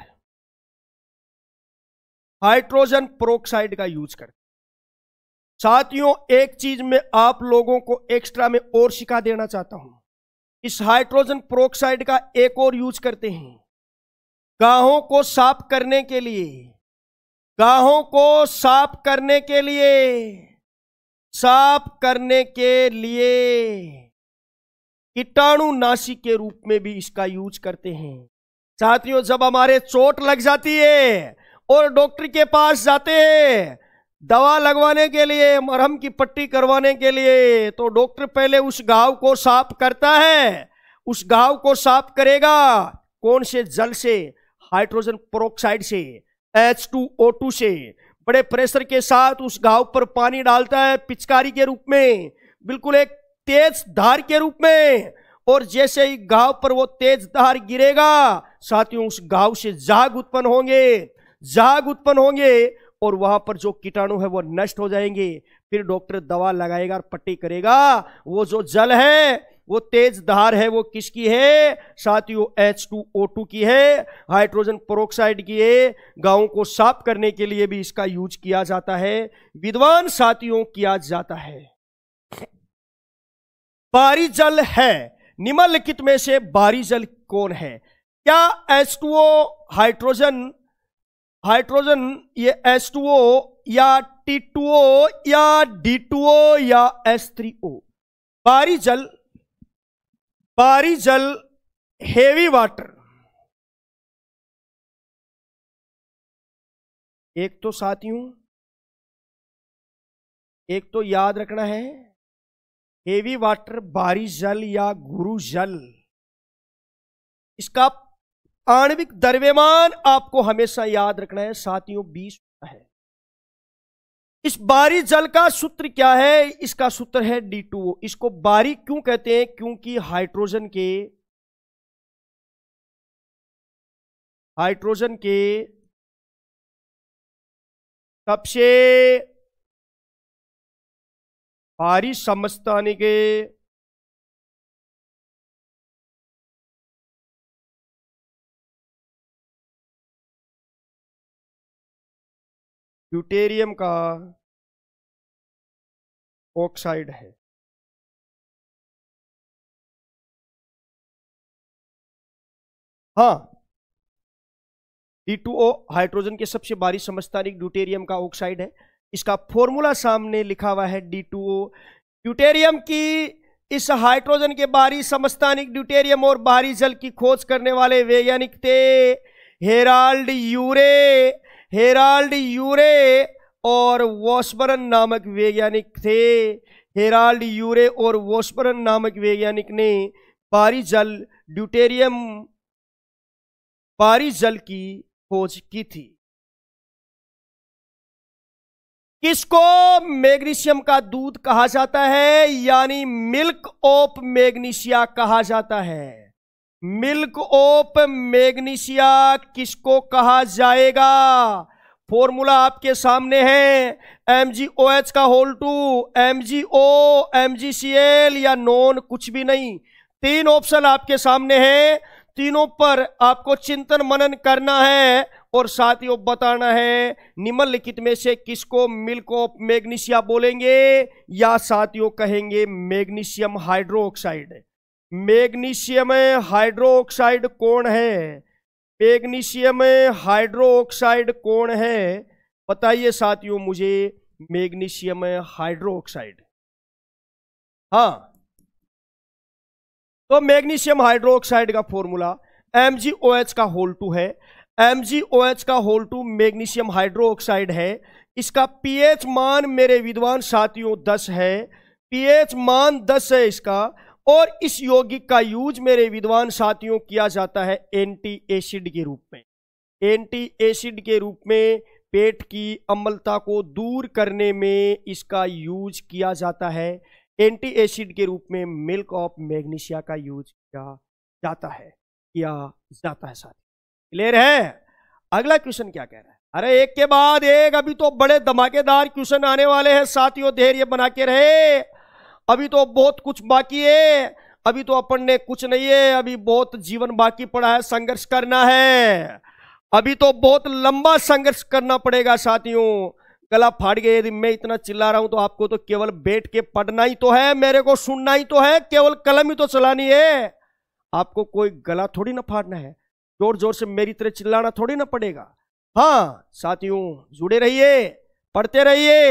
hydrogen peroxide का यूज कर साथियों एक चीज में आप लोगों को एक्स्ट्रा में और सिखा देना चाहता हूं इस हाइड्रोजन प्रोक्साइड का एक और यूज करते हैं गाहों को साफ करने के लिए गाहों को साफ करने के लिए साफ करने के लिए कीटाणुनाशी के रूप में भी इसका यूज करते हैं साथियों जब हमारे चोट लग जाती है और डॉक्टर के पास जाते हैं दवा लगवाने के लिए मरहम की पट्टी करवाने के लिए तो डॉक्टर पहले उस घाव को साफ करता है उस घाव को साफ करेगा कौन से जल से हाइड्रोजन परोक्साइड से एच टू ओ टू से बड़े प्रेशर के साथ उस घाव पर पानी डालता है पिचकारी के रूप में बिल्कुल एक तेज धार के रूप में और जैसे ही घाव पर वो तेज धार गिरेगा साथियों उस घाव से जाग उत्पन्न होंगे जाग उत्पन्न होंगे और वहां पर जो कीटाणु है वो नष्ट हो जाएंगे फिर डॉक्टर दवा लगाएगा और पट्टी करेगा वो जो जल है वो तेज धार है वो किसकी है साथियों एच टू ओ टू की है हाइड्रोजन परोक्साइड की है गांव को साफ करने के लिए भी इसका यूज किया जाता है विद्वान साथियों किया जाता है बारी जल है निम्नलिखित में से बारी जल कौन है क्या H two O hydrogen hydrogen ये एच टू ओ या टी टू ओ या डी टू ओ या एस थ्री ओ बारी जल जल हेवी वाटर एक तो साथियों एक तो याद रखना है हेवी वाटर भारी जल या गुरु जल इसका आणविक द्रव्यमान आपको हमेशा याद रखना है साथियों बीस है इस बारी जल का सूत्र क्या है इसका सूत्र है डी टू इसको बारी क्यों कहते हैं क्योंकि हाइड्रोजन के हाइड्रोजन के सबसे भारी समस्तानी के ड्यूटेरियम का ऑक्साइड है हाँ डी टू ओ हाइड्रोजन के सबसे भारी समस्थानिक ड्यूटेरियम का ऑक्साइड है इसका फॉर्मूला सामने लिखा हुआ है डी टू ओ ड्यूटेरियम की इस हाइड्रोजन के बाहरी समस्तानिक ड्यूटेरियम और बाहरी जल की खोज करने वाले वैज्ञानिक थे हेराल्ड यूरे हेराल्ड यूरे और वॉशबरन नामक वैज्ञानिक थे हेराल्ड यूरे और वॉस्बरन नामक वैज्ञानिक ने पारी जल ड्यूटेरियम पारी जल की खोज की थी किसको मैग्नीशियम का दूध कहा जाता है यानी मिल्क ऑफ मैग्नीशिया कहा जाता है मिल्क ऑफ मैग्नीशिया किसको कहा जाएगा फॉर्मूला आपके सामने है एम जी ओ एच का whole two M G O M G C L या नॉन कुछ भी नहीं तीन ऑप्शन आपके सामने है तीनों पर आपको चिंतन मनन करना है और साथ ही बताना है निम्नलिखित में से किसको मिल्क ऑफ मैग्नीशिया बोलेंगे या साथियों कहेंगे मैग्नीशियम हाइड्रोक्साइड मैग्नीशियम हाइड्रोक्साइड कौन है मैग्नीशियम हाइड्रोक्साइड कौन है बताइए साथियों मुझे मैग्नीशियम हाइड्रोक्साइड हाँ तो मैग्नीशियम हाइड्रोक्साइड का फॉर्मूला MgOH का होल टू है MgOH का होल टू मैग्नीशियम हाइड्रोक्साइड है इसका पीएच मान मेरे विद्वान साथियों 10 है पीएच मान 10 है इसका और इस यौगिक का यूज मेरे विद्वान साथियों किया जाता है एंटी एसिड के रूप में एंटी एसिड के रूप में पेट की अम्लता को दूर करने में इसका यूज किया जाता है एंटी एसिड के रूप में मिल्क ऑफ मैग्नीशिया का यूज किया जाता है किया जाता है साथी क्लियर है अगला क्वेश्चन क्या कह रहा है अरे एक के बाद एक अभी तो बड़े धमाकेदार क्वेश्चन आने वाले हैं साथियों धैर्य बना के रहे अभी तो बहुत कुछ बाकी है अभी तो अपन ने कुछ नहीं है अभी बहुत जीवन बाकी पड़ा है संघर्ष करना है अभी तो बहुत लंबा संघर्ष करना पड़ेगा साथियों गला फाड़ गया यदि मैं इतना चिल्ला रहा हूं तो आपको तो केवल बैठ के पढ़ना ही तो है मेरे को सुनना ही तो है केवल कलम ही तो चलानी है आपको कोई गला थोड़ी ना फाड़ना है जोर जोर से मेरी तरह चिल्लाना थोड़ी ना पड़ेगा हाँ साथियों जुड़े रहिए पढ़ते रहिए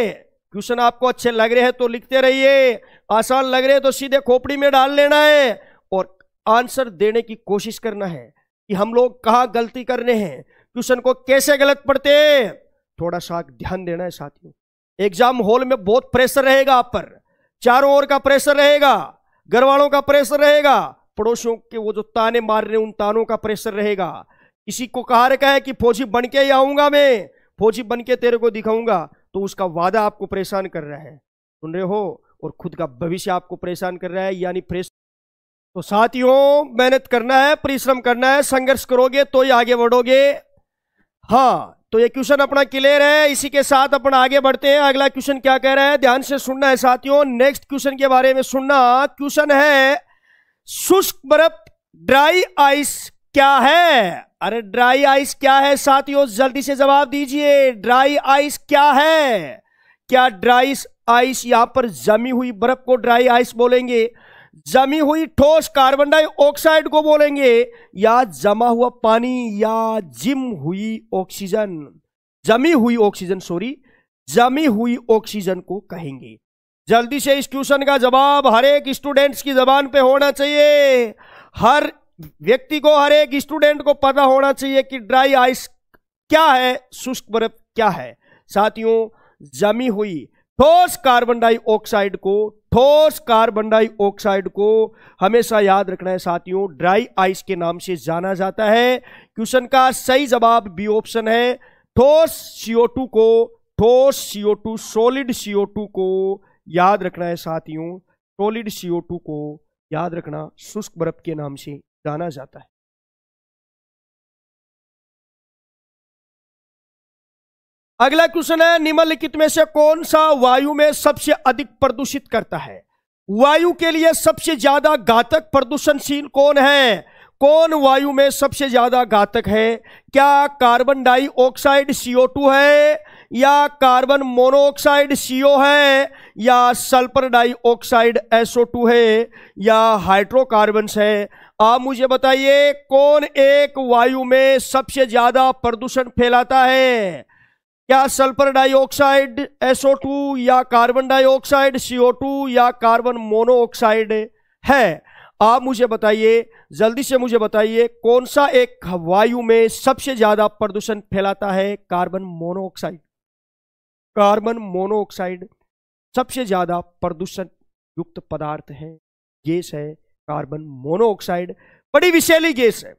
क्वेश्चन आपको अच्छे लग रहे हैं तो लिखते रहिए आसान लग रहे हैं तो सीधे खोपड़ी में डाल लेना है और आंसर देने की कोशिश करना है कि हम लोग कहाँ गलती करने हैं क्वेश्चन को कैसे गलत पढ़ते हैं थोड़ा सा ध्यान देना है साथियों एग्जाम हॉल में बहुत प्रेशर रहेगा आप पर चारों ओर का प्रेशर रहेगा घर वालों का प्रेशर रहेगा पड़ोसियों के वो जो ताने मार रहे उन तानों का प्रेशर रहेगा किसी को कहा रखा है कि फौजी बन के ही आऊंगा मैं फौजी बन के तेरे को दिखाऊंगा तो उसका वादा आपको परेशान कर रहा है सुन रहे हो और खुद का भविष्य आपको परेशान कर रहा है यानी प्रेस तो साथियों मेहनत करना है परिश्रम करना है संघर्ष करोगे तो ही आगे बढ़ोगे हाँ तो ये क्वेश्चन अपना क्लियर है इसी के साथ अपन आगे बढ़ते हैं अगला क्वेश्चन क्या कह रहा है ध्यान से सुनना है साथियों नेक्स्ट क्वेश्चन के बारे में सुनना क्वेश्चन है शुष्क बर्फ ड्राई आइस क्या है अरे ड्राई आइस क्या है साथियों जल्दी से जवाब दीजिए ड्राई आइस क्या है क्या ड्राई आइस यहां पर जमी हुई बर्फ को ड्राई आइस बोलेंगे जमी हुई ठोस कार्बन डाइऑक्साइड को बोलेंगे या जमा हुआ पानी या जिम हुई ऑक्सीजन जमी हुई ऑक्सीजन सॉरी जमी हुई ऑक्सीजन को कहेंगे जल्दी से इस क्वेश्चन का जवाब हर एक स्टूडेंट्स की जबान पे होना चाहिए हर व्यक्ति को हर एक स्टूडेंट को पता होना चाहिए कि ड्राई आइस क्या है शुष्क बर्फ क्या है साथियों जमी हुई ठोस कार्बन डाइऑक्साइड को ठोस कार्बन डाइऑक्साइड को हमेशा याद रखना है साथियों ड्राई आइस के नाम से जाना जाता है क्वेश्चन का सही जवाब बी ऑप्शन है ठोस CO2 को ठोस CO2 सॉलिड CO2 को याद रखना है साथियों सॉलिड CO2 को याद रखना शुष्क बर्फ के नाम से जाना जाता है अगला क्वेश्चन है निम्नलिखित में से कौन सा वायु में सबसे अधिक प्रदूषित करता है वायु के लिए सबसे ज्यादा घातक प्रदूषणशील कौन है कौन वायु में सबसे ज्यादा घातक है क्या कार्बन डाइऑक्साइड सीओ टू है या कार्बन मोनोऑक्साइड सीओ है या सल्फर डाइऑक्साइड एसओ टू है या हाइड्रोकार्बन्स है आप मुझे बताइए कौन एक वायु में सबसे ज्यादा प्रदूषण फैलाता है क्या सल्फर डाइऑक्साइड SO2 या कार्बन डाइऑक्साइड CO2 या कार्बन मोनोऑक्साइड है आप मुझे बताइए जल्दी से मुझे बताइए कौन सा एक वायु में सबसे ज्यादा प्रदूषण फैलाता है कार्बन मोनोऑक्साइड कार्बन मोनोऑक्साइड सबसे ज्यादा प्रदूषण युक्त पदार्थ है गैस है कार्बन मोनोऑक्साइड बड़ी विषैली गैस है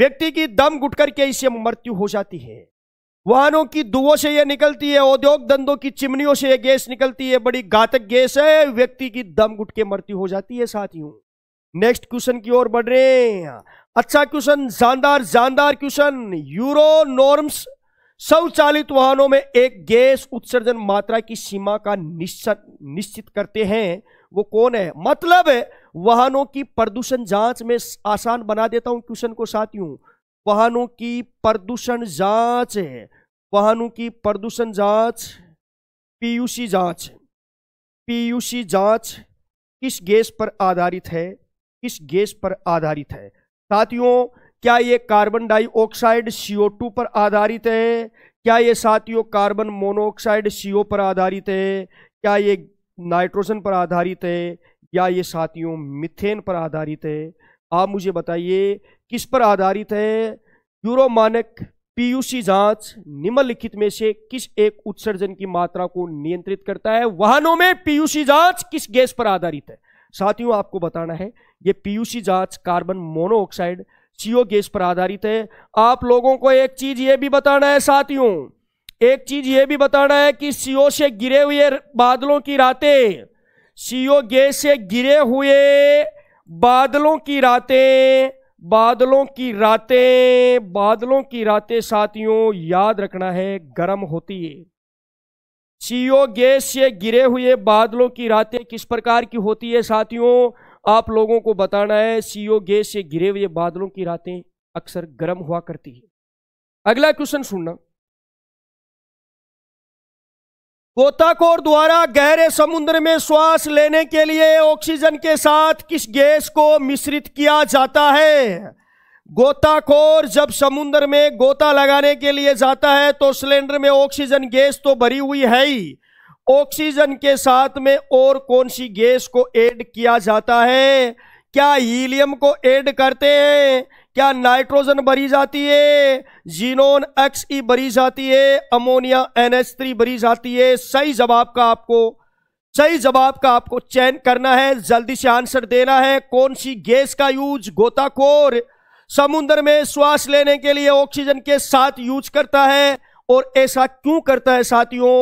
व्यक्ति की दम घुटकर के इससे मृत्यु हो जाती है वाहनों की दुओं से यह निकलती है औद्योग धंधों की चिमनियों से यह गैस निकलती है बड़ी घातक गैस है व्यक्ति की दम घुट के मृत्यु हो जाती है साथियों नेक्स्ट क्वेश्चन की ओर बढ़ रहे हैं अच्छा क्वेश्चन जानदार जानदार क्वेश्चन यूरो नॉर्म्स स्वचालित वाहनों में एक गैस उत्सर्जन मात्रा की सीमा का निश्चित निश्चित करते हैं वो कौन है मतलब है वाहनों की प्रदूषण जांच में आसान बना देता हूं क्वेश्चन को साथियों वाहनों की प्रदूषण जांच है वाहनों की प्रदूषण जांच पीयूसी जांच पीयूसी जांच किस गैस पर आधारित है किस गैस पर आधारित है साथियों क्या ये कार्बन डाइऑक्साइड सीओ टू पर आधारित है क्या ये साथियों कार्बन मोनोऑक्साइड सीओ पर आधारित है क्या ये नाइट्रोजन पर आधारित है या ये साथियों मिथेन पर आधारित है आप मुझे बताइए किस पर आधारित है यूरो मानक पीयूसी जांच निम्नलिखित में से किस एक उत्सर्जन की मात्रा को नियंत्रित करता है वाहनों में पीयूसी जांच किस गैस पर आधारित है साथियों आपको बताना है ये पीयूसी जांच कार्बन मोनोऑक्साइड सीओ गैस पर आधारित है आप लोगों को एक चीज ये भी बताना है साथियों एक चीज ये भी बताना है कि सीओ से गिरे हुए बादलों की रातें सीओ गे से गिरे हुए बादलों की रातें बादलों की रातें बादलों की रातें साथियों याद रखना है गर्म होती है सीओ गैस से गिरे हुए बादलों की रातें किस प्रकार की होती है साथियों आप लोगों को बताना है सीओ गैस से गिरे हुए बादलों की रातें अक्सर गर्म हुआ करती है अगला क्वेश्चन सुनना गोताखोर द्वारा गहरे समुद्र में श्वास लेने के लिए ऑक्सीजन के साथ किस गैस को मिश्रित किया जाता है गोताखोर जब समुद्र में गोता लगाने के लिए जाता है तो सिलेंडर में ऑक्सीजन गैस तो भरी हुई है ही ऑक्सीजन के साथ में और कौन सी गैस को ऐड किया जाता है क्या हीलियम को ऐड करते हैं क्या नाइट्रोजन भरी जाती है जीनोन एक्स ई भरी जाती है अमोनिया एन एच थ्री भरी जाती है सही जवाब का आपको सही जवाब का आपको चयन करना है जल्दी से आंसर देना है कौन सी गैस का यूज गोताखोर समुद्र में श्वास लेने के लिए ऑक्सीजन के साथ यूज करता है और ऐसा क्यों करता है साथियों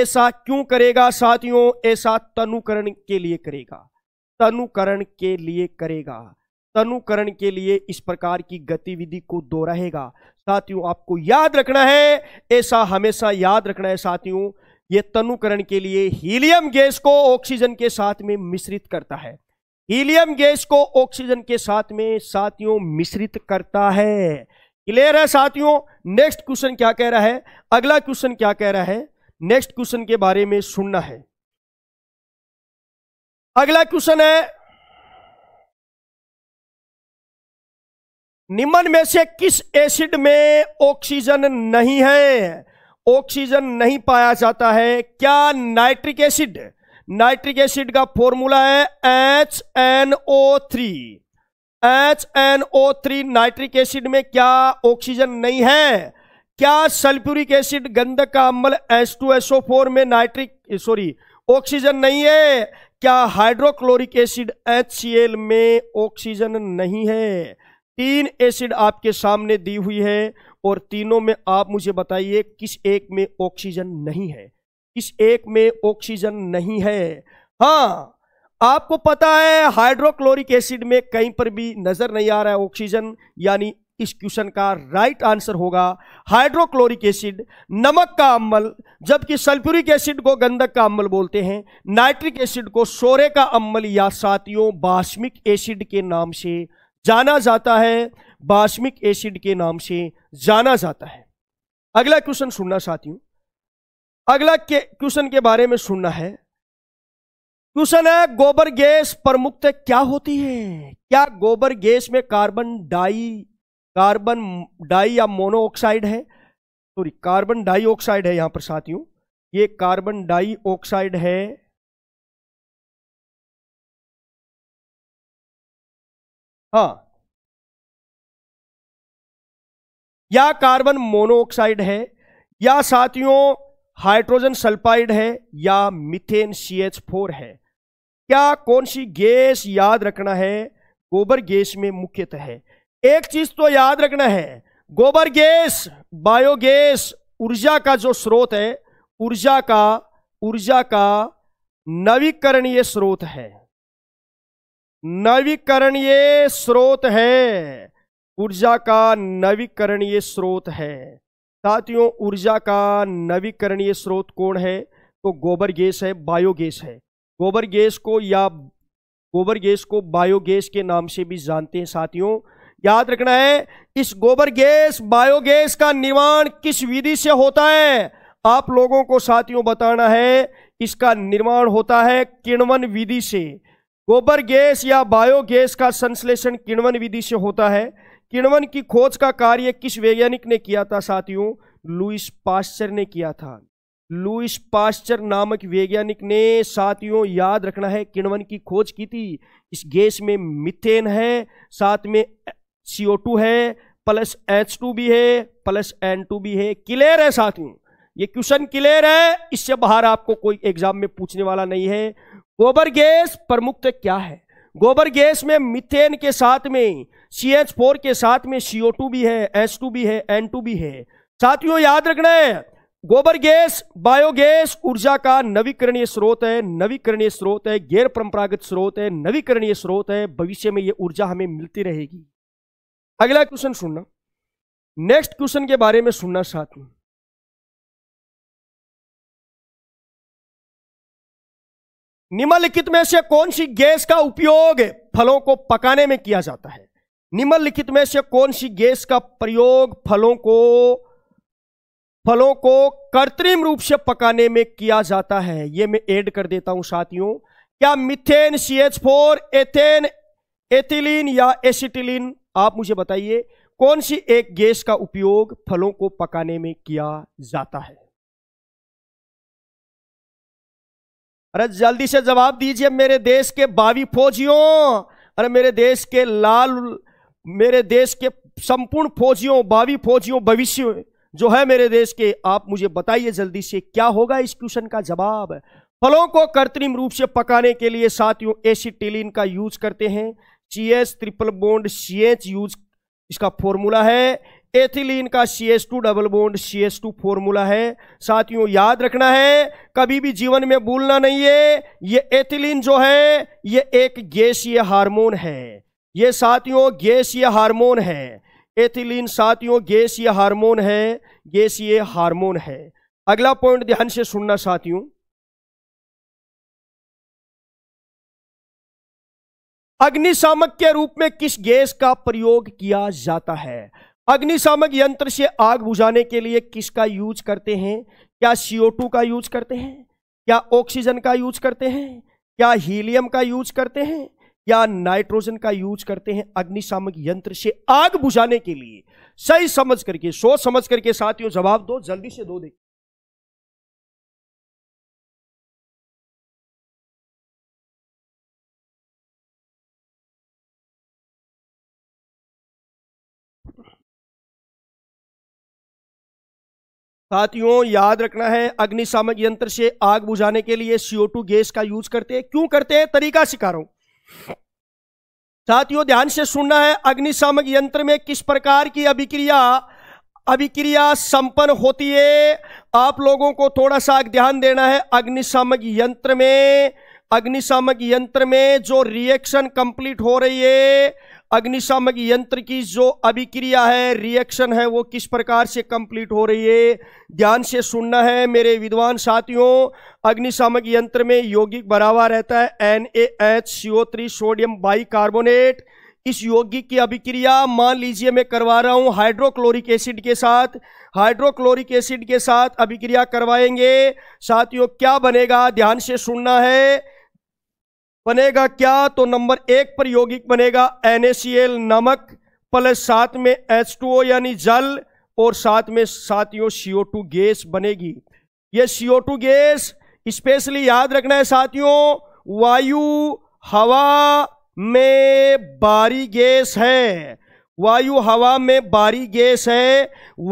ऐसा क्यों करेगा साथियों ऐसा तनुकरण के लिए करेगा तनुकरण के लिए करेगा तनुकरण के लिए इस प्रकार की गतिविधि को दोहराएगा साथियों आपको याद रखना है ऐसा हमेशा याद रखना है साथियों ये तनुकरण के लिए हीलियम गैस को ऑक्सीजन के साथ में मिश्रित करता है हीलियम गैस को ऑक्सीजन के साथ में साथियों मिश्रित करता है क्लियर है साथियों नेक्स्ट क्वेश्चन क्या कह रहा है अगला क्वेश्चन क्या कह रहा है नेक्स्ट क्वेश्चन के बारे में सुनना है अगला क्वेश्चन है निम्न में से किस एसिड में ऑक्सीजन नहीं है ऑक्सीजन नहीं पाया जाता है क्या नाइट्रिक एसिड नाइट्रिक एसिड का फॉर्मूला है H N O three H N O three nitric acid में क्या ऑक्सीजन नहीं है क्या सल्फ्यूरिक एसिड गंधक का अम्ल H two S O four में नाइट्रिक सॉरी ऑक्सीजन नहीं है क्या hydrochloric acid H C L में ऑक्सीजन नहीं है तीन एसिड आपके सामने दी हुई है और तीनों में आप मुझे बताइए किस एक में ऑक्सीजन नहीं है किस एक में ऑक्सीजन नहीं है हाँ आपको पता है हाइड्रोक्लोरिक एसिड में कहीं पर भी नजर नहीं आ रहा है ऑक्सीजन यानी इस क्वेश्चन का राइट आंसर होगा हाइड्रोक्लोरिक एसिड नमक का अम्बल जबकि सल्फ्यूरिक एसिड को गंधक का अम्बल बोलते हैं नाइट्रिक एसिड को सोरे का अम्बल या साथियों बास्मिक एसिड के नाम से जाना जाता है बाष्मिक एसिड के नाम से जाना जाता है अगला क्वेश्चन सुनना साथियों अगला क्वेश्चन के बारे में सुनना है क्वेश्चन है गोबर गैस प्रमुख क्या होती है क्या गोबर गैस में कार्बन डाई कार्बन डाई या मोनोऑक्साइड है सॉरी कार्बन डाइऑक्साइड है यहां पर साथियों ये कार्बन डाइऑक्साइड है हाँ या कार्बन मोनोऑक्साइड है या साथियों हाइड्रोजन सल्फाइड है या मिथेन सी एच फोर है क्या कौन सी गैस याद रखना है गोबर गैस में मुख्यतः है एक चीज तो याद रखना है गोबर गैस बायोगैस ऊर्जा का जो स्रोत है ऊर्जा का ऊर्जा का नवीकरणीय स्रोत है नवीकरणीय स्रोत है ऊर्जा का नवीकरणीय स्रोत है साथियों ऊर्जा का नवीकरणीय स्रोत कौन है तो गोबर गैस है बायोगैस है गोबर गैस को या गोबर गैस को बायोगैस के नाम से भी जानते हैं साथियों याद रखना है इस गोबर गैस बायोगैस का निर्माण किस विधि से होता है आप लोगों को साथियों बताना है इसका निर्माण होता है किणवन विधि से गोबर गैस या बायोगैस का संश्लेषण किण्वन विधि से होता है किण्वन की खोज का कार्य किस वैज्ञानिक ने किया था साथियों लुइस पास्चर ने किया था लुइस पास्चर नामक वैज्ञानिक ने साथियों याद रखना है किण्वन की खोज की थी इस गैस में मिथेन है साथ में सीओ है प्लस एच भी है प्लस एन भी है क्लियर है साथियों ये क्वेश्चन क्लियर है इससे बाहर आपको कोई एग्जाम में पूछने वाला नहीं है गोबर गैस प्रमुख क्या है गोबर गैस में मिथेन के साथ में सी एच फोर के साथ में सीओ टू भी है एस टू भी है एन टू भी है साथियों याद रखना है गोबर गैस बायोगैस ऊर्जा का नवीकरणीय स्रोत है नवीकरणीय स्रोत है गैर परंपरागत स्रोत है नवीकरणीय स्रोत है भविष्य में यह ऊर्जा हमें मिलती रहेगी अगला क्वेश्चन सुनना नेक्स्ट क्वेश्चन के बारे में सुनना साथियों निम्नलिखित में से कौन सी गैस का उपयोग फलों को पकाने में किया जाता है निम्नलिखित में से कौन सी गैस का प्रयोग फलों को फलों को कृत्रिम रूप से पकाने में किया जाता है यह मैं ऐड कर देता हूं साथियों क्या methane C H four ethane ethylene या एसिटिलीन आप मुझे बताइए कौन सी एक गैस का उपयोग फलों को पकाने में किया जाता है अरे जल्दी से जवाब दीजिए मेरे देश के बावी फौजियों अरे मेरे देश के लाल मेरे देश के संपूर्ण फौजियों बावी फौजियों भविष्य जो है मेरे देश के आप मुझे बताइए जल्दी से क्या होगा इस क्वेश्चन का जवाब फलों को कृत्रिम रूप से पकाने के लिए साथियों एसिटिलीन का यूज करते हैं C triple bond C H use इसका फॉर्मूला है एथिलीन का C S two double bond C S two formula है साथियों याद रखना है कभी भी जीवन में भूलना नहीं है ये एथिलीन जो है ये एक गैसीय हार्मोन है ये साथियों गैसीय हार्मोन है एथिलीन साथियों गैसीय हार्मोन है गैसीय हार्मोन है अगला पॉइंट ध्यान से सुनना साथियों अग्निशामक के रूप में किस गैस का प्रयोग किया जाता है अग्निशामक यंत्र से आग बुझाने के लिए किसका यूज करते हैं क्या CO2 का यूज करते हैं क्या ऑक्सीजन का यूज करते हैं क्या हीलियम का यूज करते हैं या नाइट्रोजन का यूज करते हैं अग्निशामक यंत्र से आग बुझाने के लिए सही समझ करके सोच समझ करके साथियों जवाब दो जल्दी से दो देखिए साथियों याद रखना है अग्निशामक यंत्र से आग बुझाने के लिए CO2 गैस का यूज करते हैं क्यों करते हैं तरीका सिखा रहा हूं साथियों ध्यान से सुनना है अग्निशामक यंत्र में किस प्रकार की अभिक्रिया अभिक्रिया संपन्न होती है आप लोगों को थोड़ा सा ध्यान देना है अग्निशामक यंत्र में अग्निशामक यंत्र में जो रिएक्शन कंप्लीट हो रही है अग्निशामक यंत्र की जो अभिक्रिया है रिएक्शन है वो किस प्रकार से कंप्लीट हो रही है ध्यान से सुनना है मेरे विद्वान साथियों अग्निशामक यंत्र में यौगिक बराबर रहता है N A H C O three sodium bicarbonate इस यौगिक की अभिक्रिया मान लीजिए मैं करवा रहा हूँ हाइड्रोक्लोरिक एसिड के साथ हाइड्रोक्लोरिक एसिड के साथ अभिक्रिया करवाएंगे साथियों क्या बनेगा ध्यान से सुनना है बनेगा क्या तो नंबर एक पर यौगिक बनेगा NaCl नमक प्लस साथ में H2O यानी जल और साथ में साथियों CO2 गैस बनेगी ये CO2 गैस स्पेशली याद रखना है साथियों वायु हवा में बारी गैस है वायु हवा में बारी गैस है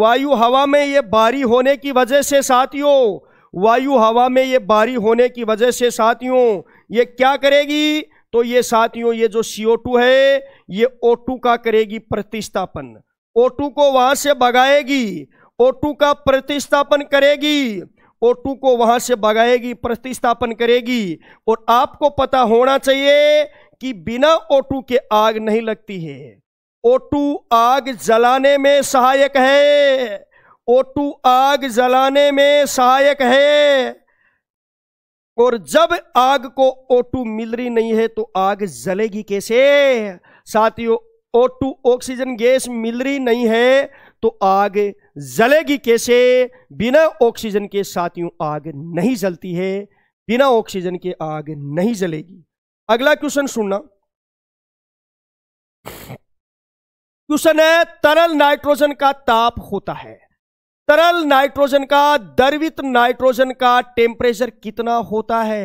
वायु हवा में ये बारी होने की वजह से साथियों वायु हवा में ये बारी होने की वजह से साथियों ये क्या करेगी तो ये साथियों ये जो CO2 है ये O2 का करेगी प्रतिस्थापन O2 को वहां से भगाएगी O2 का प्रतिस्थापन करेगी O2 को वहां से भगाएगी प्रतिस्थापन करेगी और आपको पता होना चाहिए कि बिना O2 के आग नहीं लगती है O2 आग जलाने में सहायक है O2 आग जलाने में सहायक है और जब आग को टू मिल रही नहीं है तो आग जलेगी कैसे साथियों टू ऑक्सीजन गैस मिल रही नहीं है तो आग जलेगी कैसे बिना ऑक्सीजन के साथियों आग नहीं जलती है बिना ऑक्सीजन के आग नहीं जलेगी अगला क्वेश्चन सुनना क्वेश्चन है तरल नाइट्रोजन का ताप होता है तरल नाइट्रोजन का दर्वित नाइट्रोजन का टेम्परेचर कितना होता है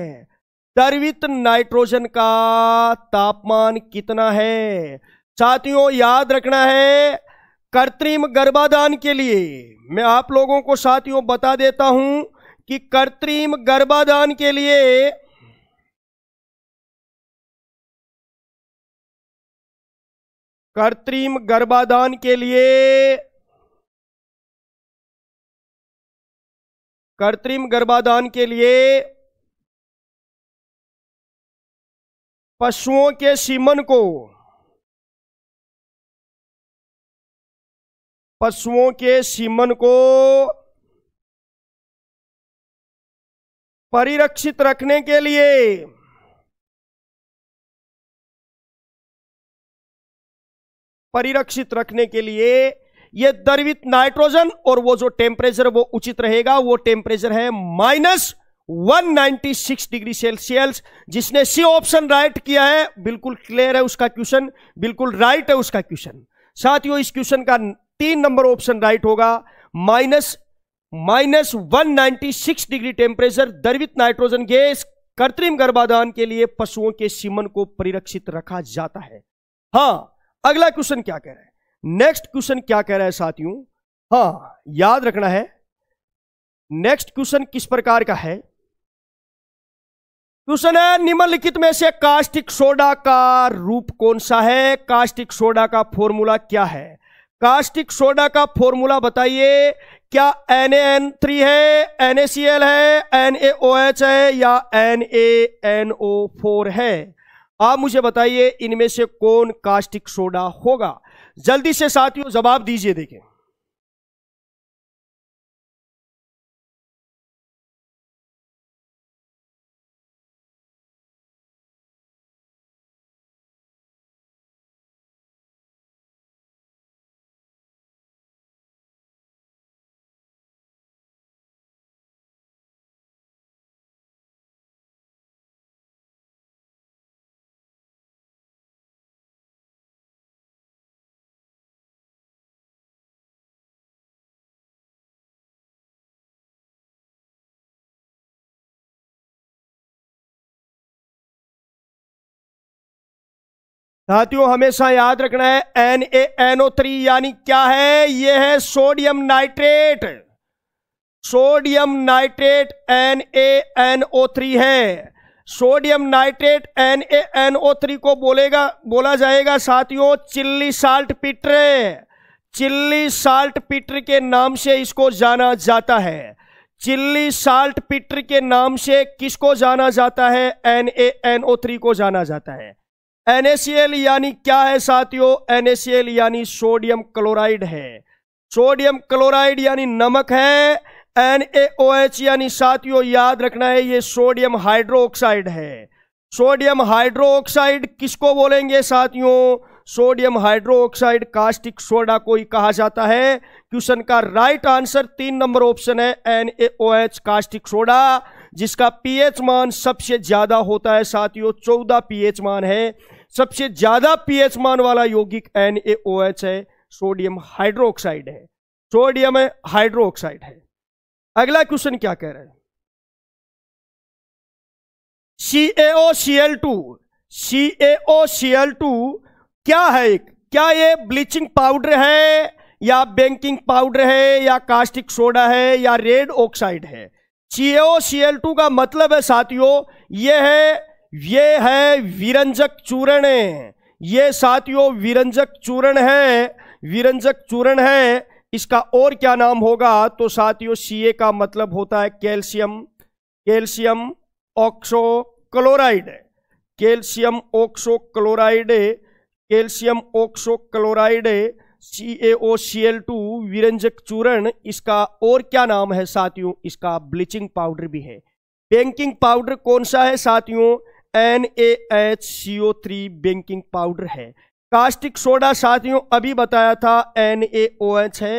दर्वित नाइट्रोजन का तापमान कितना है साथियों याद रखना है कृत्रिम गर्भाधान के लिए मैं आप लोगों को साथियों बता देता हूं कि कृत्रिम गर्भाधान के लिए कृत्रिम गर्भाधान के लिए कृत्रिम गर्भाधान के लिए पशुओं के सीमन को पशुओं के सीमन को परिरक्षित रखने के लिए परिरक्षित रखने के लिए ये दर नाइट्रोजन और वो जो टेम्परेचर वो उचित रहेगा वो टेम्परेचर है माइनस 196 डिग्री सेल्सियस जिसने सी ऑप्शन राइट किया है बिल्कुल क्लियर है उसका क्वेश्चन बिल्कुल राइट है उसका क्वेश्चन साथ ही इस क्वेश्चन का तीन नंबर ऑप्शन राइट होगा माइनस माइनस 196 डिग्री टेम्परेचर द्रवित नाइट्रोजन गैस कृत्रिम गर्भाधान के लिए पशुओं के सीमन को परिरक्षित रखा जाता है हां अगला क्वेश्चन क्या कह रहे हैं नेक्स्ट क्वेश्चन क्या कह रहा है साथियों हा याद रखना है नेक्स्ट क्वेश्चन किस प्रकार का है क्वेश्चन है निम्नलिखित में से कास्टिक सोडा का रूप कौन सा है कास्टिक सोडा का फॉर्मूला क्या है कास्टिक सोडा का फॉर्मूला बताइए क्या एन एन थ्री है एन ए सी एल है एन ए ओ एच है या N A N O four है आप मुझे बताइए इनमें से कौन कास्टिक सोडा होगा जल्दी से साथियों जवाब दीजिए देखें साथियों हमेशा याद रखना है N A N O three यानी क्या है ये है sodium nitrate sodium nitrate N A N O three है sodium nitrate N A N O three को बोलेगा बोला जाएगा साथियों Chile saltpetre Chile saltpetre के नाम से इसको जाना जाता है चिल्ली साल्ट पिटर के नाम से किसको जाना जाता है N A N O three को जाना जाता है एनएसीएल यानी क्या है साथियों एनएसीएल यानी सोडियम क्लोराइड है सोडियम क्लोराइड यानी नमक है एनएओएच यानी साथियों याद रखना है ये सोडियम हाइड्रो ऑक्साइड है सोडियम हाइड्रो किसको बोलेंगे साथियों sodium hydroxide caustic soda को ही कहा जाता है क्वेश्चन का राइट आंसर तीन नंबर ऑप्शन है एनएओएच कास्टिक सोडा जिसका पीएच मान सबसे ज्यादा होता है साथियों चौदह पीएच मान है सबसे ज्यादा पीएच मान वाला यौगिक एन ए ओ एच है सोडियम हाइड्रोक्साइड है सोडियम हाइड्रोक्साइड है अगला क्वेश्चन क्या कह रहा है C AO C L two C AO C L two क्या है एक क्या ये ब्लीचिंग पाउडर है या बेकिंग पाउडर है या कास्टिक सोडा है या रेड ऑक्साइड है सी सी एल टू का मतलब है साथियों ये है ये है विरंजक चूर्ण ये साथियों विरंजक चूर्ण है विरंजक चूर्ण है इसका और क्या नाम होगा तो साथियों ए का मतलब होता है calcium calcium oxo chloride calcium oxo chloride calcium oxo chloride C A O C L two विरंजक चूर्ण इसका और क्या नाम है साथियों इसका ब्लीचिंग पाउडर भी है बैंकिंग पाउडर कौन सा है साथियों N A H C O three baking powder है कास्टिक सोडा साथियों अभी बताया था एन ए ओ एच है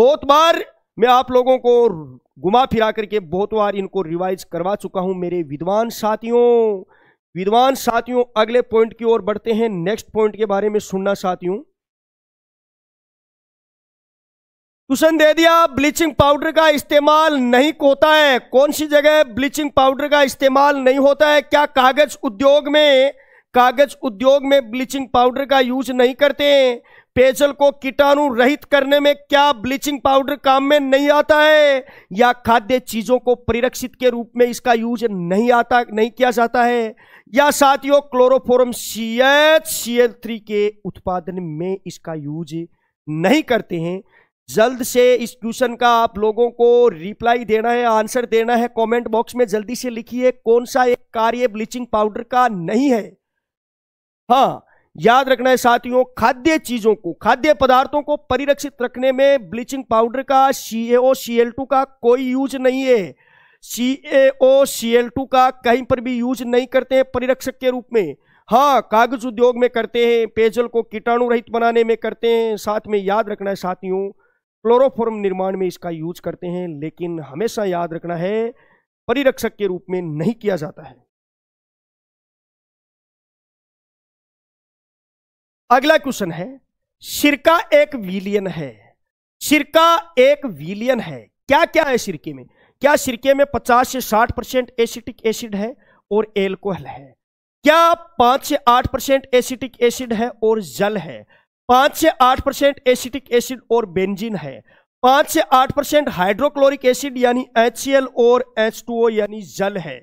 बहुत बार मैं आप लोगों को घुमा फिरा करके बहुत बार इनको रिवाइज करवा चुका हूं मेरे विद्वान साथियों विद्वान साथियों अगले पॉइंट की ओर बढ़ते हैं नेक्स्ट पॉइंट के बारे में सुनना साथियों क्वेश्चन दे दिया ब्लीचिंग पाउडर का इस्तेमाल नहीं होता है कौन सी जगह ब्लीचिंग पाउडर का इस्तेमाल नहीं होता है क्या कागज उद्योग में कागज उद्योग में ब्लीचिंग पाउडर का यूज नहीं करते हैं पेयजल को कीटाणु रहित करने में क्या ब्लीचिंग पाउडर काम में नहीं आता है या खाद्य चीजों को परिरक्षित के रूप में इसका यूज नहीं आता नहीं किया जाता है या साथियों chloroform C H C L three के उत्पादन में इसका यूज नहीं करते हैं जल्द से इस क्वेश्चन का आप लोगों को रिप्लाई देना है आंसर देना है कमेंट बॉक्स में जल्दी से लिखिए कौन सा एक कार्य ब्लीचिंग पाउडर का नहीं है हाँ याद रखना है साथियों खाद्य चीजों को खाद्य पदार्थों को परिरक्षित रखने में ब्लीचिंग पाउडर का एल टू का कोई यूज नहीं है एल टू का कहीं पर भी यूज नहीं करते हैं परिरक्षक के रूप में हाँ कागज उद्योग में करते हैं पेयजल को कीटाणु रहित बनाने में करते हैं साथ में याद रखना है साथियों क्लोरोफॉर्म निर्माण में इसका यूज करते हैं लेकिन हमेशा याद रखना है परिरक्षक के रूप में नहीं किया जाता है अगला क्वेश्चन है सिरका एक विलियन है सिरका एक विलियन है क्या क्या है सिरके में क्या सिरके में 50 से 60 परसेंट एसिटिक एसिड है और एल्कोहल है क्या 5 से 8 परसेंट एसिटिक एसिड है और जल है पांच से आठ परसेंट एसिटिक एसिड और बेंजीन है पांच से आठ परसेंट हाइड्रोक्लोरिक एसिड यानी एच और एच यानी जल है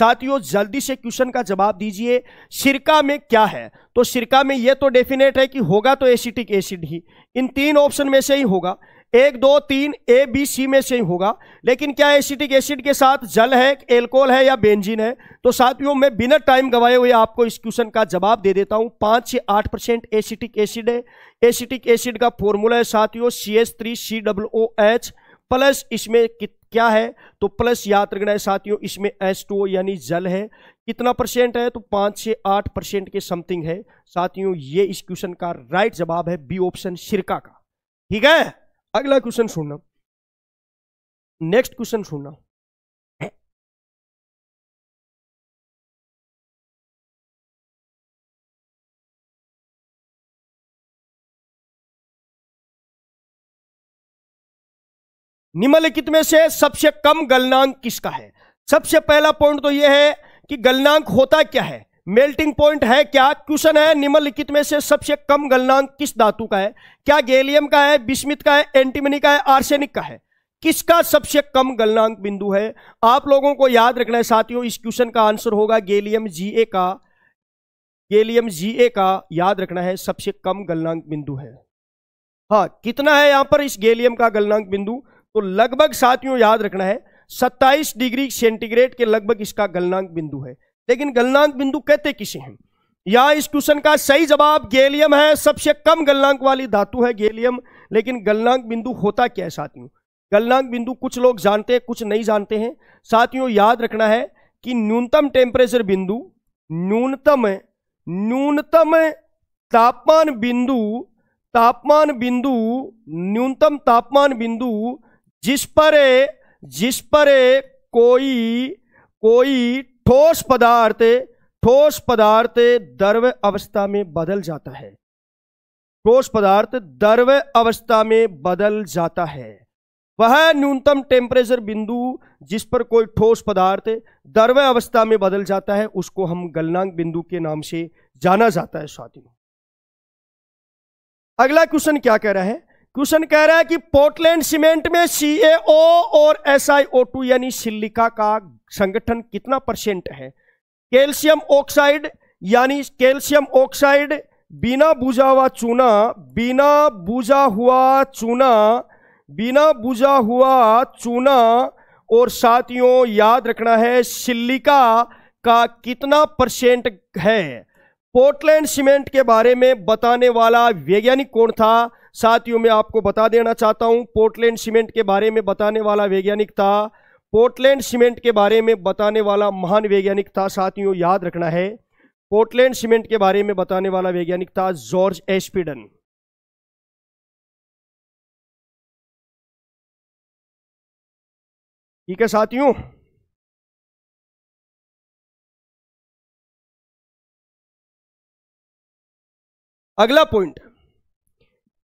साथियों जल्दी से क्वेश्चन का जवाब दीजिए सिरका में क्या है तो सिरका में यह तो डेफिनेट है कि होगा तो एसिटिक एसिड ही इन तीन ऑप्शन में से ही होगा एक दो तीन ए बी सी में से ही होगा लेकिन क्या एसिटिक एसिड के साथ जल है एल्कोहल है या बेंजीन है तो साथियों मैं बिना टाइम गवाए हुए आपको इस क्वेश्चन का जवाब दे देता हूं पांच से आठ परसेंट एसिटिक एसिड है एसिटिक एसिड का फॉर्मूला है साथियों C S three C W O H plus इसमें क्या है तो प्लस याद रखना है साथियों इसमें एस टू यानी जल है कितना परसेंट है तो पांच से आठ परसेंट के समथिंग है साथियों ये इस क्वेश्चन का राइट जवाब है बी ऑप्शन सिरका का ठीक है अगला क्वेश्चन सुनना नेक्स्ट क्वेश्चन सुनना निम्नलिखित में से सबसे कम गलनांक किसका है सबसे पहला पॉइंट तो यह है कि गलनांक होता क्या है मेल्टिंग पॉइंट है क्या क्वेश्चन है निम्नलिखित में से सबसे कम गलनांक किस धातु का है क्या गैलियम का है बिस्मित का है एंटीमनी का है आर्सेनिक का है किसका सबसे कम गलनांक बिंदु है आप लोगों को याद रखना है साथियों इस क्वेश्चन का आंसर होगा गैलियम जी ए का गैलियम जी ए का याद रखना है सबसे कम गलनांक बिंदु है हाँ कितना है यहां पर इस गैलियम का गलनांक बिंदु तो लगभग साथियों याद रखना है 27 डिग्री सेंटीग्रेड के लगभग इसका गलनांक बिंदु है लेकिन गलनांक बिंदु कहते किसे हैं या इस क्वेश्चन का सही जवाब गैलियम है सबसे कम गलनांक वाली धातु है गैलियम लेकिन गलनांक बिंदु होता क्या है साथियों गलनांक बिंदु कुछ लोग जानते हैं कुछ नहीं जानते हैं साथियों याद रखना है कि न्यूनतम टेम्परेचर बिंदु न्यूनतम न्यूनतम तापमान बिंदु तापमान बिंदु न्यूनतम तापमान बिंदु जिस पर जिस पर कोई कोई ठोस पदार्थ ठोस पदार्थ द्रव अवस्था में बदल जाता है ठोस पदार्थ द्रव अवस्था में बदल जाता है वह न्यूनतम टेम्परेचर बिंदु जिस पर कोई ठोस पदार्थ द्रव अवस्था में बदल जाता है उसको हम गलनांक बिंदु के नाम से जाना जाता है स्वाति अगला क्वेश्चन क्या कह रहा है क्वेश्चन कह रहा है कि पोर्टलैंड सीमेंट में सी और एस यानी सिलिका का संगठन कितना परसेंट है कैल्शियम ऑक्साइड यानी कैल्शियम ऑक्साइड बिना बुझा हुआ चूना बिना बुझा हुआ चूना बिना बुझा हुआ चूना और साथियों याद रखना है सिल्लिका का कितना परसेंट है पोर्टलैंड सीमेंट के बारे में बताने वाला वैज्ञानिक कौन था साथियों मैं आपको बता देना चाहता हूं पोर्टलैंड सीमेंट के बारे में बताने वाला वैज्ञानिक था पोर्टलैंड सीमेंट के बारे में बताने वाला महान वैज्ञानिक था साथियों याद रखना है पोर्टलैंड सीमेंट के बारे में बताने वाला वैज्ञानिक था जॉर्ज एस्पिडन ठीक है साथियों अगला पॉइंट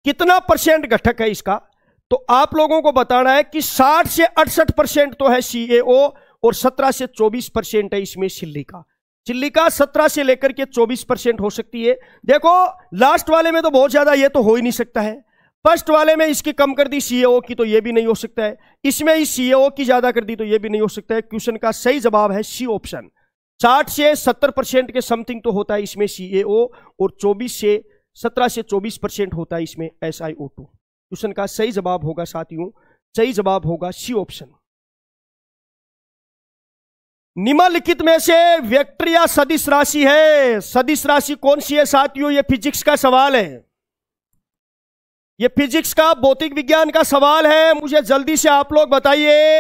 कितना परसेंट घटक है इसका तो आप लोगों को बताना है कि 60 से अड़सठ परसेंट तो है सीएओ और 17 से 24 परसेंट है इसमें सिल्ली का चिल्ली का 17 से लेकर के 24 परसेंट हो सकती है देखो लास्ट वाले में तो बहुत ज़्यादा ये तो हो ही नहीं सकता है फर्स्ट वाले में इसकी कम कर दी सीएओ की तो ये भी नहीं हो सकता है इसमें इस सीएओ की ज़्यादा कर दी तो ये भी नहीं हो सकता है क्वेश्चन का सही जवाब है सी ऑप्शन साठ से सत्तर परसेंट के समथिंग तो होता है इसमें सी और चौबीस से सत्रह से चौबीस परसेंट होता है इसमें S I O two question का सही जवाब होगा साथियों सही जवाब होगा सी ऑप्शन निम्नलिखित में से वेक्टर या सदिश राशि है सदिश राशि कौन सी है साथियों ये फिजिक्स का सवाल है ये फिजिक्स का भौतिक विज्ञान का सवाल है मुझे जल्दी से आप लोग बताइए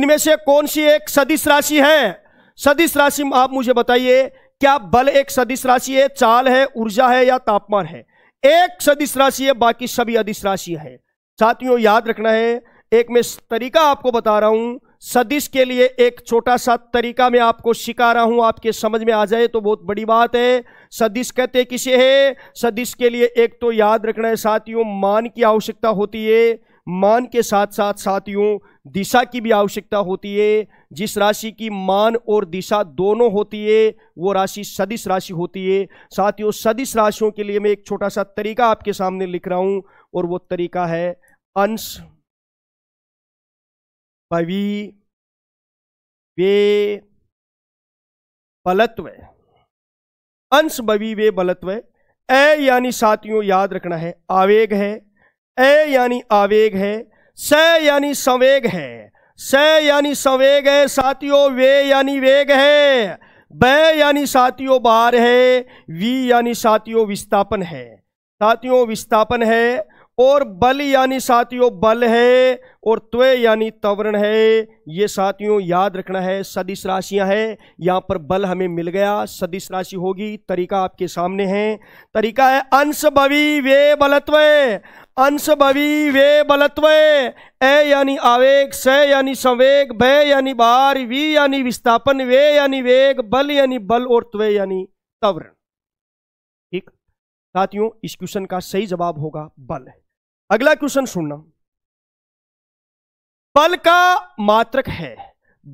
इनमें से कौन सी एक सदिश राशि है सदिश राशि आप मुझे बताइए क्या बल एक सदिश राशि है चाल है ऊर्जा है या तापमान है एक सदिश राशि है बाकी सभी अदिश राशि है साथियों याद रखना है एक मैं तरीका आपको बता रहा हूं सदिश के लिए एक छोटा सा तरीका मैं आपको सिखा रहा हूं आपके समझ में आ जाए तो बहुत बड़ी बात है सदिश कहते किसे है सदिश के लिए एक तो याद रखना है साथियों मान की आवश्यकता होती है मान के साथ साथ साथियों दिशा की भी आवश्यकता होती है जिस राशि की मान और दिशा दोनों होती है वो राशि सदिश राशि होती है साथियों सदिश राशियों के लिए मैं एक छोटा सा तरीका आपके सामने लिख रहा हूं और वो तरीका है अंश पवि वे बलत्व अंश बवी वे बलत्व ए यानी साथियों याद रखना है आवेग है ए यानी आवेग है स यानी संवेग है स यानी संवेग है साथियों वे यानी वेग है ब यानी साथियों बार है वी यानी साथियों विस्थापन है साथियों विस्थापन है और बल यानी साथियों बल है और त्वे यानी तवरण है ये साथियों याद रखना है सदिश राशियां हैं यहाँ पर बल हमें मिल गया सदिश राशि होगी तरीका आपके सामने है तरीका है अंश भवी वे बलत्व अंश भवी वे बलत्व ए यानी आवेग स यानी संवेग भय यानी बार वी यानी विस्थापन वे यानी वेग बल यानी बल और त्वे यानी तवरण ठीक साथियों इस क्वेश्चन का सही जवाब होगा बल अगला क्वेश्चन सुनना बल का मात्रक है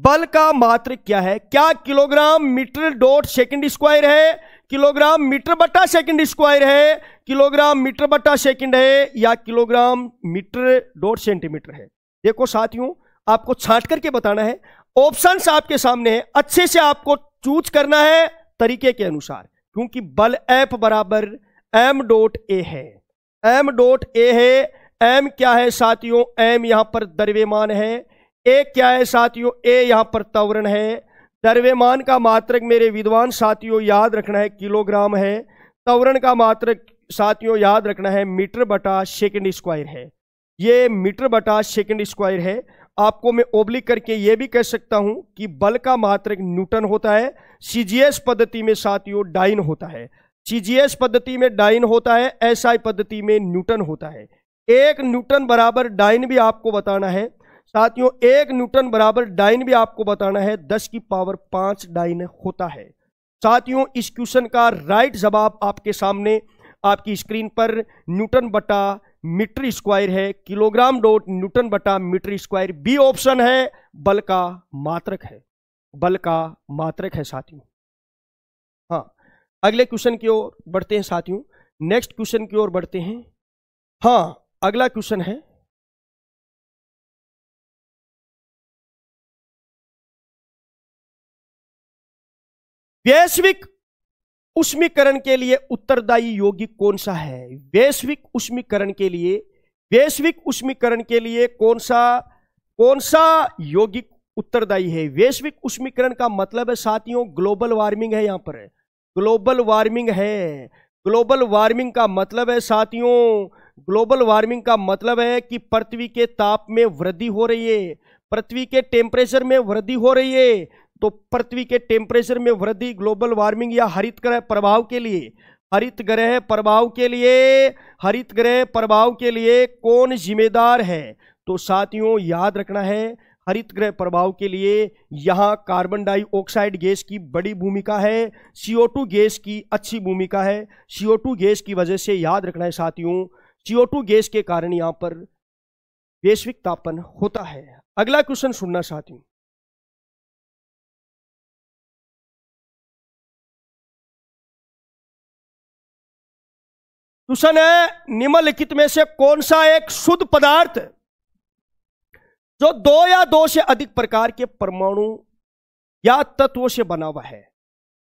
बल का मात्रक क्या है क्या kilogram metre dot second square है किलोग्राम मीटर बट्टा सेकंड स्क्वायर है किलोग्राम मीटर बट्टा सेकंड है या किलोग्राम मीटर डॉट सेंटीमीटर है देखो साथियों आपको छांट करके बताना है ऑप्शन आपके सामने है अच्छे से आपको चूज करना है तरीके के अनुसार क्योंकि बल एफ बराबर एम डॉट ए है एम डॉट ए है एम क्या है साथियों एम यहां पर द्रव्यमान है ए क्या है साथियों ए यहां पर तवरण है दरवेमान का मात्रक मेरे विद्वान साथियों याद रखना है किलोग्राम है तवरण का मात्रक साथियों याद रखना है मीटर बटा सेकेंड स्क्वायर है ये मीटर बटा सेकेंड स्क्वायर है आपको मैं ओब्लिक करके ये भी कह सकता हूं कि बल का मात्रक न्यूटन होता है सीजीएस पद्धति में साथियों डाइन होता है सीजीएस पद्धति में डाइन होता है एसआई पद्धति में न्यूटन होता है एक न्यूटन बराबर डाइन भी आपको बताना है साथियों एक न्यूटन बराबर डाइन भी आपको बताना है दस की पावर पांच डाइन होता है साथियों इस क्वेश्चन का राइट जवाब आपके सामने आपकी स्क्रीन पर न्यूटन बटा मीटर स्क्वायर है किलोग्राम डॉट न्यूटन बटा मीटर स्क्वायर बी ऑप्शन है बल का मात्रक है बल का मात्रक है साथियों हाँ अगले क्वेश्चन की ओर बढ़ते हैं साथियों नेक्स्ट क्वेश्चन की ओर बढ़ते हैं हाँ अगला क्वेश्चन है वैश्विक उष्मीकरण के लिए उत्तरदायी योगी कौन सा है वैश्विक उष्मीकरण के लिए वैश्विक उष्मीकरण के लिए कौन सा कौन सा योगिक उत्तरदायी है वैश्विक उष्मीकरण का मतलब है साथियों ग्लोबल वार्मिंग है यहां पर ग्लोबल वार्मिंग है ग्लोबल वार्मिंग का मतलब है साथियों ग्लोबल वार्मिंग का मतलब है कि पृथ्वी के ताप में वृद्धि हो रही है पृथ्वी के टेम्परेचर में वृद्धि हो रही है तो पृथ्वी के टेम्परेचर में वृद्धि ग्लोबल वार्मिंग या हरित ग्रह प्रभाव के लिए हरित ग्रह प्रभाव के लिए हरित ग्रह प्रभाव के लिए कौन जिम्मेदार है तो साथियों याद रखना है हरित ग्रह प्रभाव के लिए यहाँ कार्बन डाइऑक्साइड गैस की बड़ी भूमिका है CO2 गैस की अच्छी भूमिका है CO2 गैस की वजह से याद रखना है साथियों CO2 गैस के कारण यहाँ पर वैश्विक तापन होता है अगला क्वेश्चन सुनना साथियों है तो निम्नलिखित में से कौन सा एक शुद्ध पदार्थ जो दो या दो से अधिक प्रकार के परमाणु या तत्वों से बना हुआ है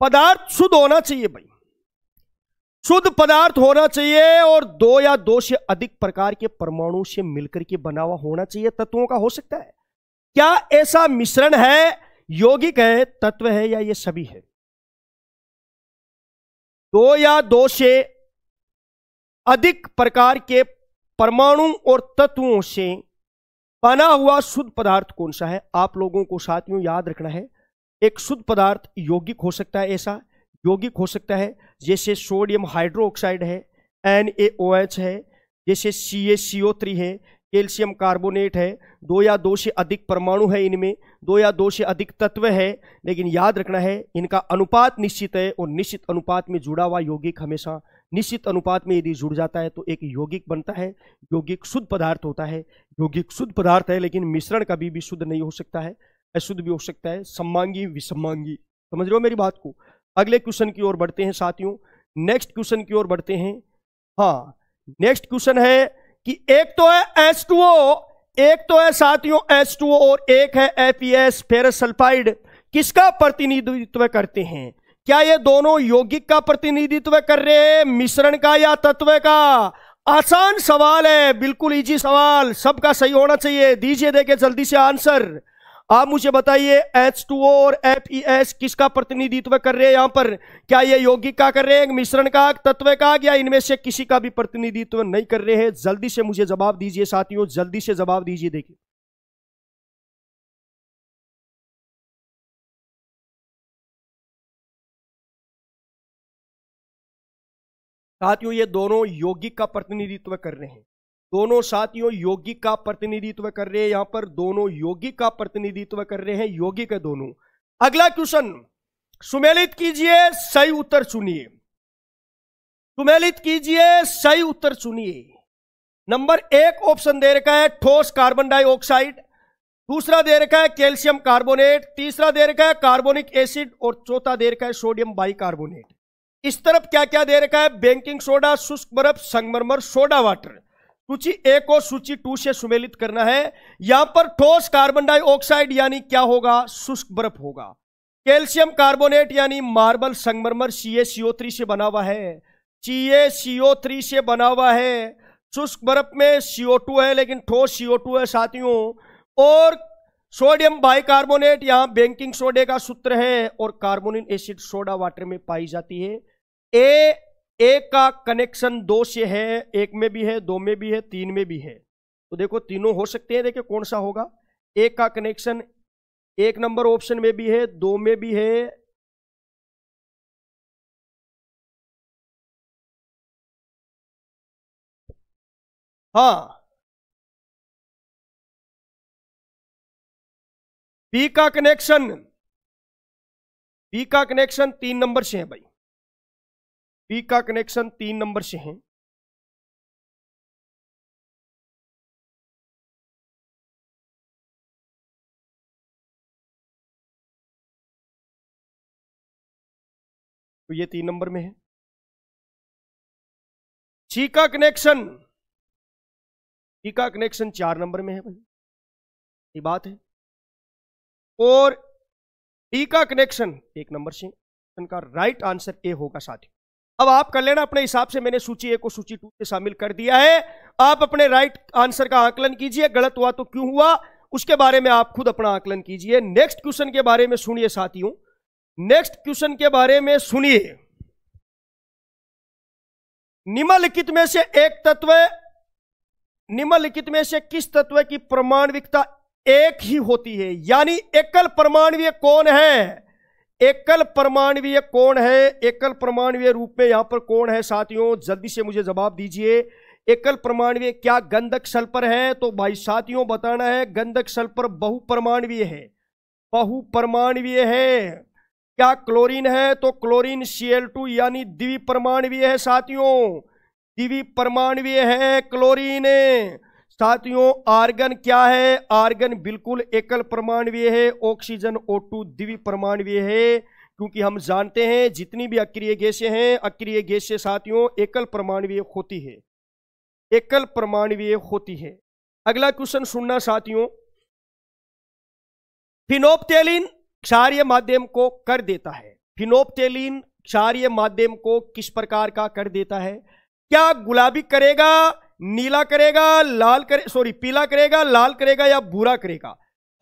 पदार्थ शुद्ध होना चाहिए भाई शुद्ध पदार्थ होना चाहिए और दो या दो से अधिक प्रकार के परमाणु से मिलकर के बना हुआ होना चाहिए तत्वों का हो सकता है क्या ऐसा मिश्रण है यौगिक है तत्व है या ये सभी है दो या दो से अधिक प्रकार के परमाणु और तत्वों से बना हुआ शुद्ध पदार्थ कौन सा है आप लोगों को साथियों याद रखना है एक शुद्ध पदार्थ यौगिक हो सकता है ऐसा यौगिक हो सकता है जैसे सोडियम हाइड्रो ऑक्साइड है एन ए ओ एच है जैसे सी सी ओ थ्री है कैल्शियम कार्बोनेट है दो या दो से अधिक परमाणु है इनमें दो या दो से अधिक तत्व है लेकिन याद रखना है इनका अनुपात निश्चित है और निश्चित अनुपात में जुड़ा हुआ यौगिक हमेशा निश्चित अनुपात में यदि जुड़ जाता है तो एक यौगिक बनता है यौगिक शुद्ध पदार्थ होता है यौगिक शुद्ध पदार्थ है लेकिन मिश्रण कभी भी शुद्ध नहीं हो सकता है अशुद्ध भी हो सकता है सम्मांगी विसम्मांगी समझ रहे हो मेरी बात को अगले क्वेश्चन की ओर बढ़ते हैं साथियों नेक्स्ट क्वेश्चन की ओर बढ़ते हैं हाँ नेक्स्ट क्वेश्चन है कि एक तो है एस टू ओ एक तो है साथियों एस टू ओ और एक है एफ फेरस सल्फाइड किसका प्रतिनिधित्व करते हैं क्या ये दोनों यौगिक का प्रतिनिधित्व कर रहे हैं मिश्रण का या तत्व का आसान सवाल है बिल्कुल इजी सवाल सबका सही होना चाहिए दीजिए देखे जल्दी से आंसर आप मुझे बताइए एच टू और एफ ई एस किसका प्रतिनिधित्व कर रहे हैं यहां पर क्या ये यौगिक का कर रहे हैं मिश्रण का तत्व का या इनमें से किसी का भी प्रतिनिधित्व नहीं कर रहे हैं जल्दी से मुझे जवाब दीजिए साथियों जल्दी से जवाब दीजिए देखिए साथियों ये दोनों यौगिक का प्रतिनिधित्व कर रहे हैं दोनों साथियों यौगिक का प्रतिनिधित्व कर रहे हैं यहां पर दोनों यौगिक का प्रतिनिधित्व कर रहे हैं यौगिक है दोनों अगला क्वेश्चन सुमेलित कीजिए सही उत्तर चुनिए सुमेलित कीजिए सही उत्तर चुनिए नंबर एक ऑप्शन दे रखा है ठोस कार्बन डाइऑक्साइड दूसरा दे रखा है कैल्शियम कार्बोनेट तीसरा दे रखा है कार्बोनिक एसिड और चौथा दे रखा है सोडियम बाइकार्बोनेट इस तरफ क्या क्या दे रखा है बैंकिंग सोडा शुष्क बर्फ संगमरमर सोडा वाटर सूची ए को सूची टू से सुमेलित करना है यहां पर ठोस कार्बन डाइऑक्साइड यानी क्या होगा शुष्क बर्फ होगा कैल्शियम कार्बोनेट यानी मार्बल संगमरमर थ्री से बना हुआ है थ्री से बना हुआ है शुष्क बर्फ में सीओ टू है लेकिन ठोस सीओ टू है साथियों और सोडियम बाइकार्बोनेट यहां बेकिंग सोडे का सूत्र है और कार्बोनिन एसिड सोडा वाटर में पाई जाती है ए ए का कनेक्शन दो से है एक में भी है दो में भी है तीन में भी है तो देखो तीनों हो सकते हैं देखिए कौन सा होगा ए का कनेक्शन एक नंबर ऑप्शन में भी है दो में भी है हाँ पी का कनेक्शन पी का कनेक्शन तीन नंबर से है भाई पी का कनेक्शन तीन नंबर से है तो ये तीन नंबर में है सी का कनेक्शन ई का कनेक्शन चार नंबर में है भाई ये बात है और डी का कनेक्शन एक नंबर से का राइट आंसर ए होगा साथियों अब आप कर लेना अपने हिसाब से मैंने सूची एक को सूची टू में शामिल कर दिया है आप अपने राइट आंसर का आकलन कीजिए गलत हुआ तो क्यों हुआ उसके बारे में आप खुद अपना आकलन कीजिए नेक्स्ट क्वेश्चन के बारे में सुनिए साथियों नेक्स्ट क्वेश्चन के बारे में सुनिए निम्नलिखित में से एक तत्व निम्नलिखित में से किस तत्व की प्रमाणविकता एक ही होती है यानी एकल परमाणु कौन है एकल परमाणवीय कौन है एकल परमाणवीय रूप में यहां पर कौन है साथियों जल्दी से मुझे जवाब दीजिए एकल परमाणवीय क्या गंधक सल्फर है तो भाई साथियों बताना है गंधक सल्फर परमाणवीय है परमाणवीय है क्या क्लोरीन है तो क्लोरीन Cl2 यानी परमाणवीय है साथियों परमाणवीय है क्लोरीन है। साथियों आर्गन क्या है आर्गन बिल्कुल एकल परमाणवीय है ऑक्सीजन ओ टू दिवी परमाणवीय है क्योंकि हम जानते हैं जितनी भी अक्रिय गैसें हैं अक्रिय गैसें साथियों एकल परमाणवीय होती है एकल परमाणवीय होती है अगला क्वेश्चन सुनना साथियों फिनोप्टेलिन क्षार्य माध्यम को कर देता है फिनोप्टेलिन क्षार्य माध्यम को किस प्रकार का कर देता है क्या गुलाबी करेगा नीला करेगा लाल करे सॉरी पीला करेगा लाल करेगा या भूरा करेगा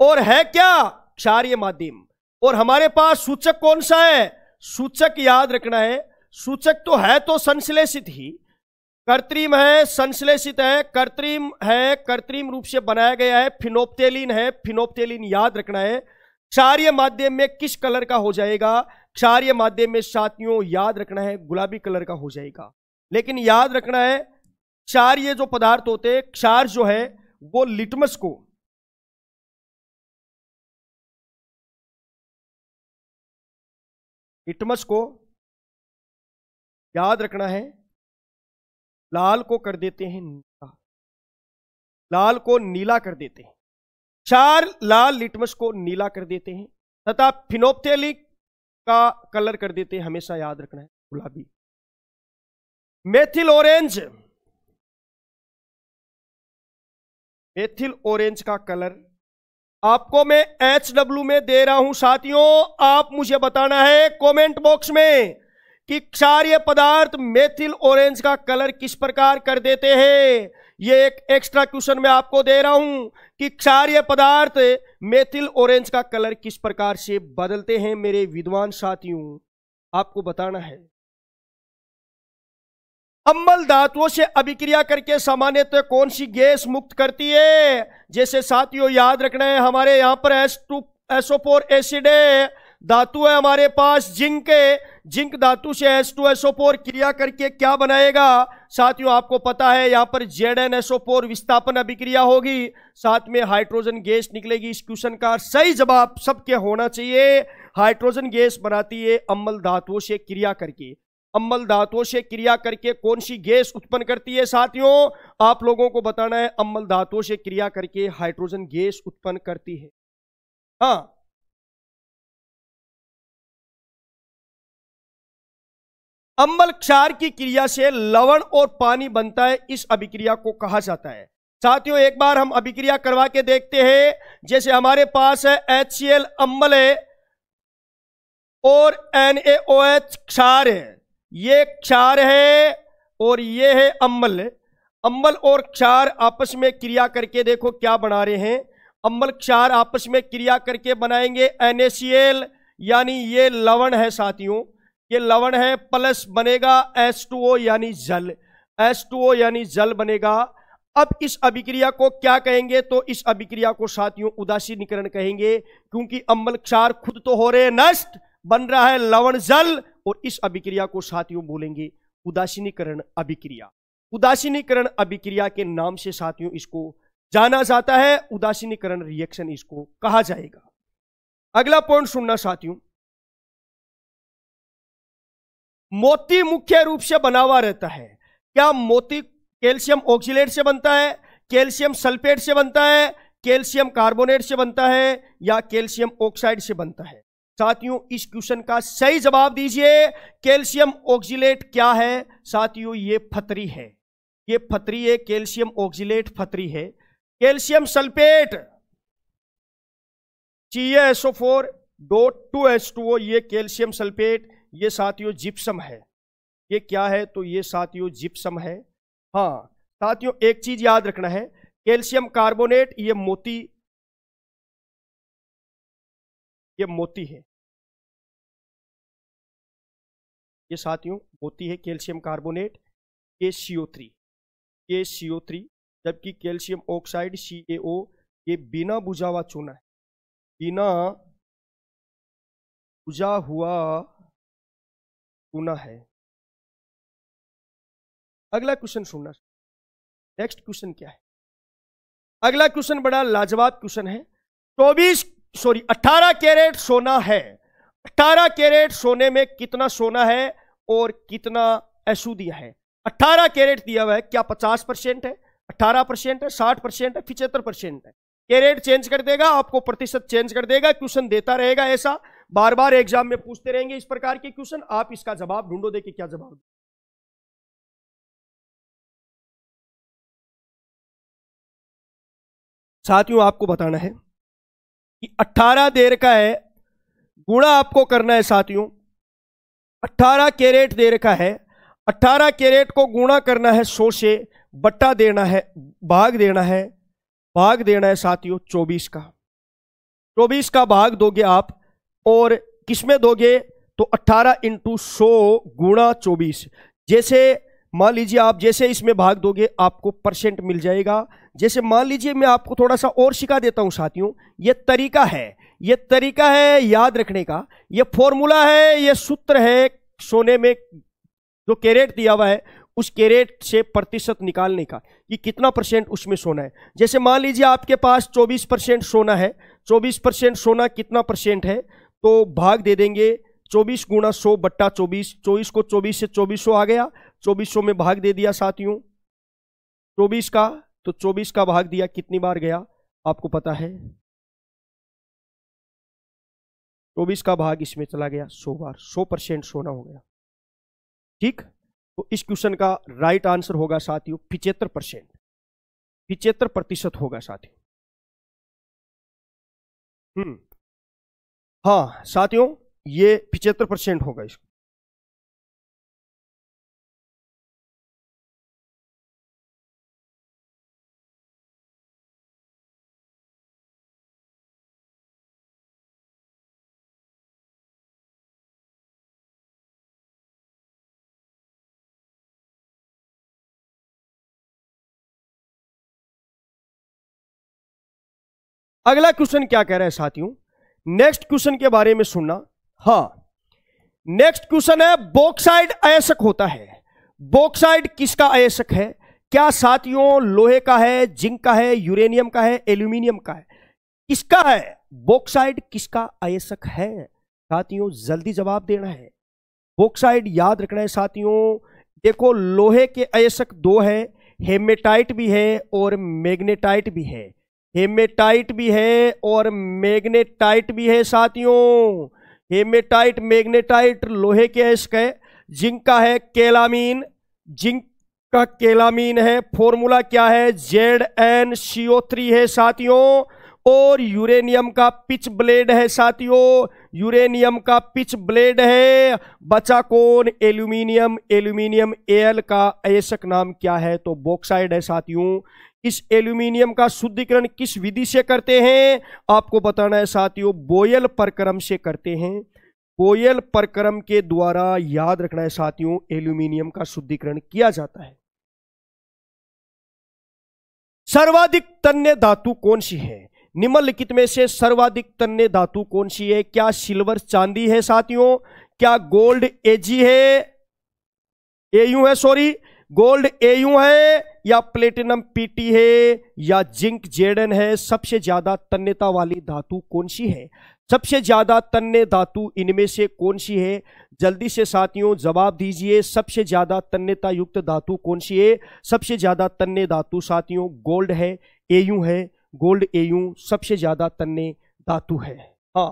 और है क्या क्षार्य माध्यम और हमारे पास सूचक कौन सा है सूचक याद रखना है सूचक तो है तो संश्लेषित ही कर्त्रिम है संश्लेषित है कर्त्रिम है कर्त्रिम रूप से बनाया गया है फिनोप्तेलिन है फिनोप्तेलिन याद रखना है क्षार्य माध्यम में किस कलर का हो जाएगा क्षार्य माध्यम में साथियों याद रखना है गुलाबी कलर का हो जाएगा लेकिन याद रखना है क्षार ये जो पदार्थ होते हैं क्षार जो है वो लिटमस को लिटमस को याद रखना है लाल को कर देते हैं नीला लाल को नीला कर देते हैं चार लाल लिटमस को नीला कर देते हैं तथा फिनोपथेलिक का कलर कर देते हैं हमेशा याद रखना है गुलाबी मेथिल ऑरेंज एथिल ऑरेंज का कलर आपको मैं एच डब्ल्यू में दे रहा हूं साथियों आप मुझे बताना है कमेंट बॉक्स में कि क्षार्य पदार्थ मेथिल ऑरेंज का कलर किस प्रकार कर देते हैं ये एक एक्स्ट्रा क्वेश्चन मैं आपको दे रहा हूं कि क्षार्य पदार्थ मेथिल ऑरेंज का कलर किस प्रकार से बदलते हैं मेरे विद्वान साथियों आपको बताना है अम्बल धातुओं से अभिक्रिया करके सामान्यतः कौन सी गैस मुक्त करती है जैसे साथियों याद रखना है हमारे यहाँ पर S two SO four acid है धातु है हमारे पास जिंक है जिंक धातु से एस टू एसओ फोर क्रिया करके क्या बनाएगा साथियों आपको पता है यहाँ पर जेड एन एसओ फोर विस्थापन अभिक्रिया होगी साथ में हाइड्रोजन गैस निकलेगी इस क्वेश्चन का सही जवाब सबके होना चाहिए हाइड्रोजन गैस बनाती है अम्बल धातुओं से क्रिया करके अम्बल धातुओं से क्रिया करके कौन सी गैस उत्पन्न करती है साथियों आप लोगों को बताना है अम्बल धातुओं से क्रिया करके हाइड्रोजन गैस उत्पन्न करती है हाँ अम्बल क्षार की क्रिया से लवण और पानी बनता है इस अभिक्रिया को कहा जाता है साथियों एक बार हम अभिक्रिया करवा के देखते हैं जैसे हमारे पास है एच सी एल अम्बल है और एन ए ओ एच क्षार है ये क्षार है और ये है अम्बल अम्बल और क्षार आपस में क्रिया करके देखो क्या बना रहे हैं अम्बल क्षार आपस में क्रिया करके बनाएंगे एन यानी ये लवण है साथियों ये लवण है प्लस बनेगा H2O यानी जल H2O यानी जल बनेगा अब इस अभिक्रिया को क्या कहेंगे तो इस अभिक्रिया को साथियों उदासीनीकरण कहेंगे क्योंकि अम्बल क्षार खुद तो हो रहे नष्ट बन रहा है लवण जल और इस अभिक्रिया को साथियों बोलेंगे उदासीनीकरण अभिक्रिया उदासीनीकरण अभिक्रिया के नाम से साथियों इसको जाना जाता है उदासीनीकरण रिएक्शन इसको कहा जाएगा अगला पॉइंट सुनना साथियों मोती मुख्य रूप से बना हुआ रहता है क्या मोती कैल्शियम ऑक्सीलेट से बनता है कैल्शियम सल्फेट से बनता है कैल्शियम कार्बोनेट से बनता है या कैल्शियम ऑक्साइड से बनता है साथियों इस क्वेश्चन का सही जवाब दीजिए कैल्शियम ऑक्सीलेट क्या है साथियों ये फतरी है ये फतरी है कैल्शियम ऑक्सीलेट फतरी है calcium sulphate C S four डो टू एस टू ओ ये कैल्शियम सल्फेट ये साथियों जिप्सम है ये क्या है तो ये साथियों जिप्सम है हाँ साथियों एक चीज याद रखना है कैल्शियम कार्बोनेट ये मोती ये मोती है ये साथियों होती है कैल्शियम कार्बोनेट के सी ओ थ्री के सी ओ थ्री जबकि calcium oxide C A O ये बिना बुझा हुआ चूना है बिना बुझा हुआ चूना है अगला क्वेश्चन सुनना नेक्स्ट क्वेश्चन क्या है अगला क्वेश्चन बड़ा लाजवाब क्वेश्चन है चौबीस सॉरी 18 कैरेट सोना है 18 कैरेट सोने में कितना सोना है और कितना दिया है 18 कैरेट दिया हुआ है क्या 50 परसेंट है 18 परसेंट है 60 परसेंट है पिछहत्तर परसेंट है कैरेट चेंज कर देगा आपको प्रतिशत चेंज कर देगा क्वेश्चन देता रहेगा ऐसा बार बार एग्जाम में पूछते रहेंगे इस प्रकार के क्वेश्चन आप इसका जवाब ढूंढो देखिए क्या जवाब साथियों आपको बताना है कि 18 देर का है गुणा आपको करना है साथियों अट्ठारह कैरेट दे रखा है अट्ठारह कैरेट को गुणा करना है सौ से बट्टा देना है भाग देना है भाग देना है साथियों चौबीस का चौबीस का भाग दोगे आप और किसमें दोगे तो अट्ठारह इंटू सौ गुणा चौबीस जैसे मान लीजिए आप जैसे इसमें भाग दोगे आपको परसेंट मिल जाएगा जैसे मान लीजिए मैं आपको थोड़ा सा और सिखा देता हूं साथियों ये तरीका है यह तरीका है याद रखने का यह फॉर्मूला है यह सूत्र है सोने में जो कैरेट दिया हुआ है उस कैरेट से प्रतिशत निकालने का कि कितना परसेंट उसमें सोना है जैसे मान लीजिए आपके पास 24 परसेंट सोना है 24 परसेंट सोना कितना परसेंट है तो भाग दे देंगे 24 गुणा सौ बट्टा चौबीस चौबीस को 24 से 2400 आ गया 2400 में भाग दे दिया साथियों 24 का तो 24 का भाग दिया कितनी बार गया आपको पता है चौबीस तो का भाग इसमें चला गया सो बार सो परसेंट सोना हो गया ठीक तो इस क्वेश्चन का राइट आंसर होगा साथियों पिचहत्तर परसेंट पिचहत्तर प्रतिशत होगा साथियों हम्म हाँ साथियों ये पिचहत्तर परसेंट होगा इसको अगला क्वेश्चन क्या कह रहा है साथियों नेक्स्ट क्वेश्चन के बारे में सुनना हा नेक्स्ट क्वेश्चन है बोक्साइड अयसक होता है बोक्साइड किसका अयसक है क्या साथियों लोहे का है जिंक का है यूरेनियम का है एल्यूमिनियम का है किसका है बोक्साइड किसका अयसक है साथियों जल्दी जवाब देना है बोक्साइड याद रखना है साथियों देखो लोहे के अयसक दो है हेमेटाइट भी है और मैग्नेटाइट भी है हेमेटाइट भी है और मैग्नेटाइट भी है साथियों हेमेटाइट मैग्नेटाइट लोहे के है इसके जिंक का है केलामीन जिंक का केलामीन है फॉर्मूला क्या है Z N C O three है साथियों और यूरेनियम का पिच ब्लेड है साथियों यूरेनियम का पिच ब्लेड है बचा कौन एल्यूमिनियम एल्यूमिनियम एल का अयस्क नाम क्या है तो बॉक्साइड है साथियों इस एल्यूमिनियम का शुद्धिकरण किस विधि से करते हैं आपको बताना है साथियों बोयल परक्रम से करते हैं बोयल परक्रम के द्वारा याद रखना है साथियों एल्यूमिनियम का शुद्धिकरण किया जाता है सर्वाधिक तन्य धातु कौन सी है निम्नलिखित में से सर्वाधिक तन्य धातु कौन सी है क्या सिल्वर चांदी है साथियों क्या गोल्ड एजी है एयू है सॉरी गोल्ड एयू है या प्लेटिनम पीटी है या जिंक जेडन है सबसे ज्यादा तन्यता वाली धातु कौन सी है सबसे ज्यादा तन्य धातु इनमें से कौन सी है जल्दी से साथियों जवाब दीजिए सबसे ज्यादा तन्यता युक्त धातु कौन सी है सबसे ज्यादा तन्य धातु साथियों गोल्ड है एयू है गोल्ड एयू सबसे ज्यादा तन्य धातु है हाँ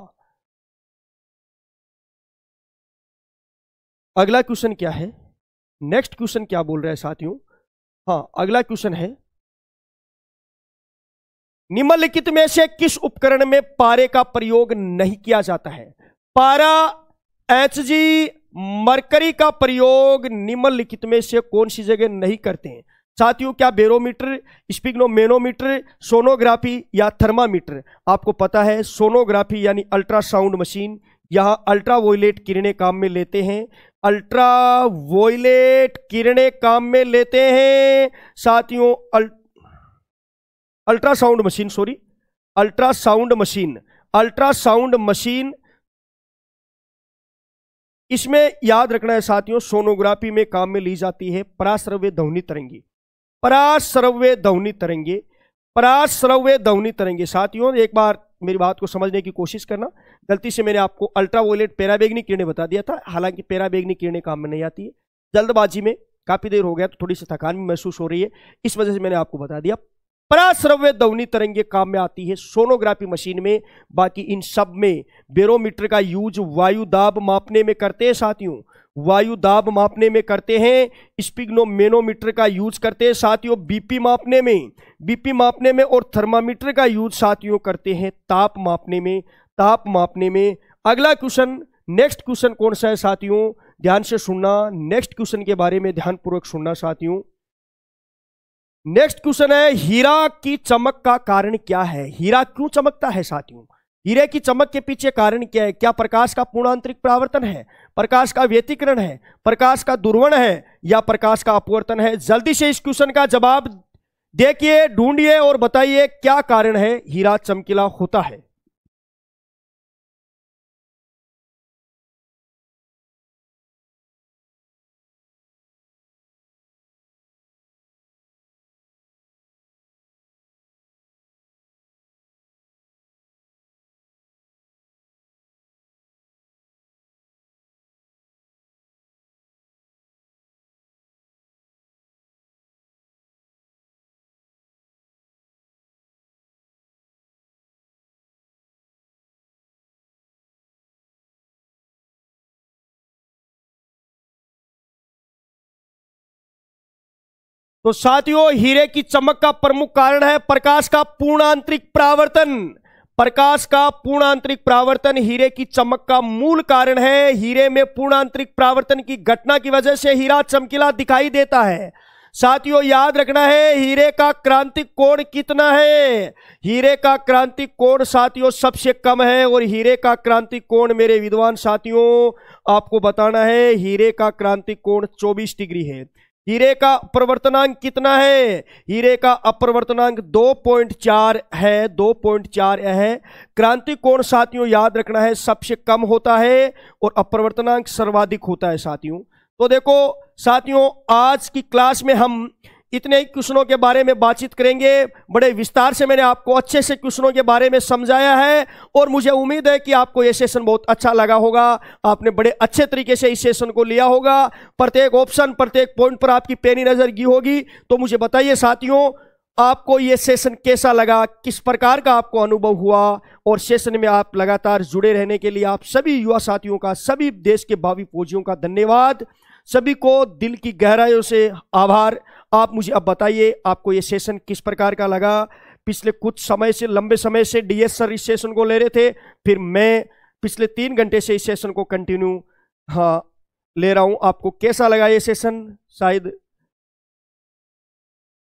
अगला क्वेश्चन क्या है नेक्स्ट क्वेश्चन क्या बोल रहे हैं साथियों हाँ अगला क्वेश्चन है निम्नलिखित में से किस उपकरण में पारे का प्रयोग नहीं किया जाता है पारा एच जी मरकरी का प्रयोग निम्नलिखित में से कौन सी जगह नहीं करते हैं साथियों क्या बेरोमीटर स्पिग्नोमेनोमीटर सोनोग्राफी या थर्मामीटर आपको पता है सोनोग्राफी यानी अल्ट्रासाउंड मशीन यहां अल्ट्रावोयलेट किरणें काम में लेते हैं अल्ट्रावोयलेट किरणें काम में लेते हैं साथियों ultrasound machine sorry ultrasound machine ultrasound machine इसमें याद रखना है साथियों सोनोग्राफी में काम में ली जाती है पराश्रव्य ध्वनि तरंगी पराश्रव्य ध्वनि तरंगे परास श्रव्य तरंगे साथियों एक बार मेरी बात को समझने की कोशिश करना गलती से मैंने आपको अल्ट्रा वायलेट पैराबेगनी किरणें बता दिया था हालांकि पैराबेगनी किरणें काम में नहीं आती है जल्दबाजी में काफ़ी देर हो गया तो थोड़ी सी थकान भी महसूस हो रही है इस वजह से मैंने आपको बता दिया पराश्रव्य दवनी तरंगे काम में आती है सोनोग्राफी मशीन में बाकी इन सब में बेरोमीटर का यूज वायु दाब मापने में करते हैं साथियों वायु दाब मापने में करते हैं स्पिग्नोमेनोमीटर का यूज करते हैं साथियों बीपी मापने में बीपी मापने में और थर्मामीटर का यूज साथियों करते हैं ताप मापने में ताप मापने में अगला क्वेश्चन नेक्स्ट क्वेश्चन कौन सा है साथियों ध्यान से सुनना नेक्स्ट क्वेश्चन के बारे में ध्यानपूर्वक सुनना साथियों नेक्स्ट क्वेश्चन है हीरा की चमक का कारण क्या है हीरा क्यों चमकता है साथियों हीरे की चमक के पीछे कारण क्या है क्या प्रकाश का पूर्ण आंतरिक प्रावर्तन है प्रकाश का व्यतिकरण है प्रकाश का दुर्वण है या प्रकाश का अपवर्तन है जल्दी से इस क्वेश्चन का जवाब देखिए ढूंढिए और बताइए क्या कारण है हीरा चमकीला होता है तो साथियों हीरे की चमक का प्रमुख कारण है प्रकाश का पूर्ण आंतरिक प्रावर्तन प्रकाश का पूर्ण आंतरिक प्रावर्तन हीरे की चमक का मूल कारण है हीरे में पूर्ण आंतरिक प्रावर्तन की घटना की वजह से हीरा चमकीला दिखाई देता है साथियों याद रखना है हीरे का क्रांतिक कोण कितना है हीरे का क्रांतिक कोण साथियों सबसे कम है और हीरे का क्रांतिक कोण मेरे विद्वान साथियों आपको बताना है हीरे का क्रांतिक कोण 24 डिग्री है हीरे का अपरिवर्तनांक कितना है हीरे का अपरिवर्तनांक 2.4 है 2.4 है क्रांति कोण साथियों याद रखना है सबसे कम होता है और अपरिवर्तनांक सर्वाधिक होता है साथियों तो देखो साथियों आज की क्लास में हम इतने ही क्वेश्चनों के बारे में बातचीत करेंगे बड़े विस्तार से मैंने आपको अच्छे से क्वेश्चनों के बारे में समझाया है और मुझे उम्मीद है कि आपको ये सेशन बहुत अच्छा लगा होगा आपने बड़े अच्छे तरीके से इस सेशन को लिया होगा प्रत्येक ऑप्शन प्रत्येक पॉइंट पर आपकी पेनी नज़र की होगी तो मुझे बताइए साथियों आपको ये सेशन कैसा लगा किस प्रकार का आपको अनुभव हुआ और सेशन में आप लगातार जुड़े रहने के लिए आप सभी युवा साथियों का सभी देश के भावी फौजियों का धन्यवाद सभी को दिल की गहराइयों से आभार आप मुझे अब बताइए आपको ये सेशन किस प्रकार का लगा पिछले कुछ समय से लंबे समय से डीएस सर इस सेशन को ले रहे थे फिर मैं पिछले तीन घंटे से इस सेशन को कंटिन्यू हाँ ले रहा हूं आपको कैसा लगा ये सेशन शायद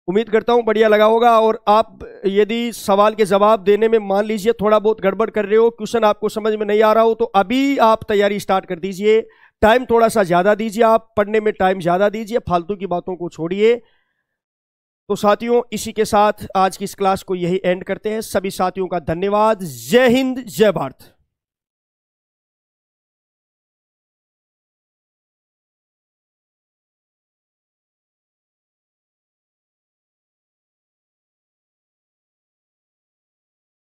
उम्मीद करता हूं बढ़िया लगा होगा और आप यदि सवाल के जवाब देने में मान लीजिए थोड़ा बहुत गड़बड़ कर रहे हो क्वेश्चन आपको समझ में नहीं आ रहा हो तो अभी आप तैयारी स्टार्ट कर दीजिए टाइम थोड़ा सा ज़्यादा दीजिए आप पढ़ने में टाइम ज़्यादा दीजिए फालतू की बातों को छोड़िए तो साथियों इसी के साथ आज की इस क्लास को यही एंड करते हैं सभी साथियों का धन्यवाद जय हिंद जय भारत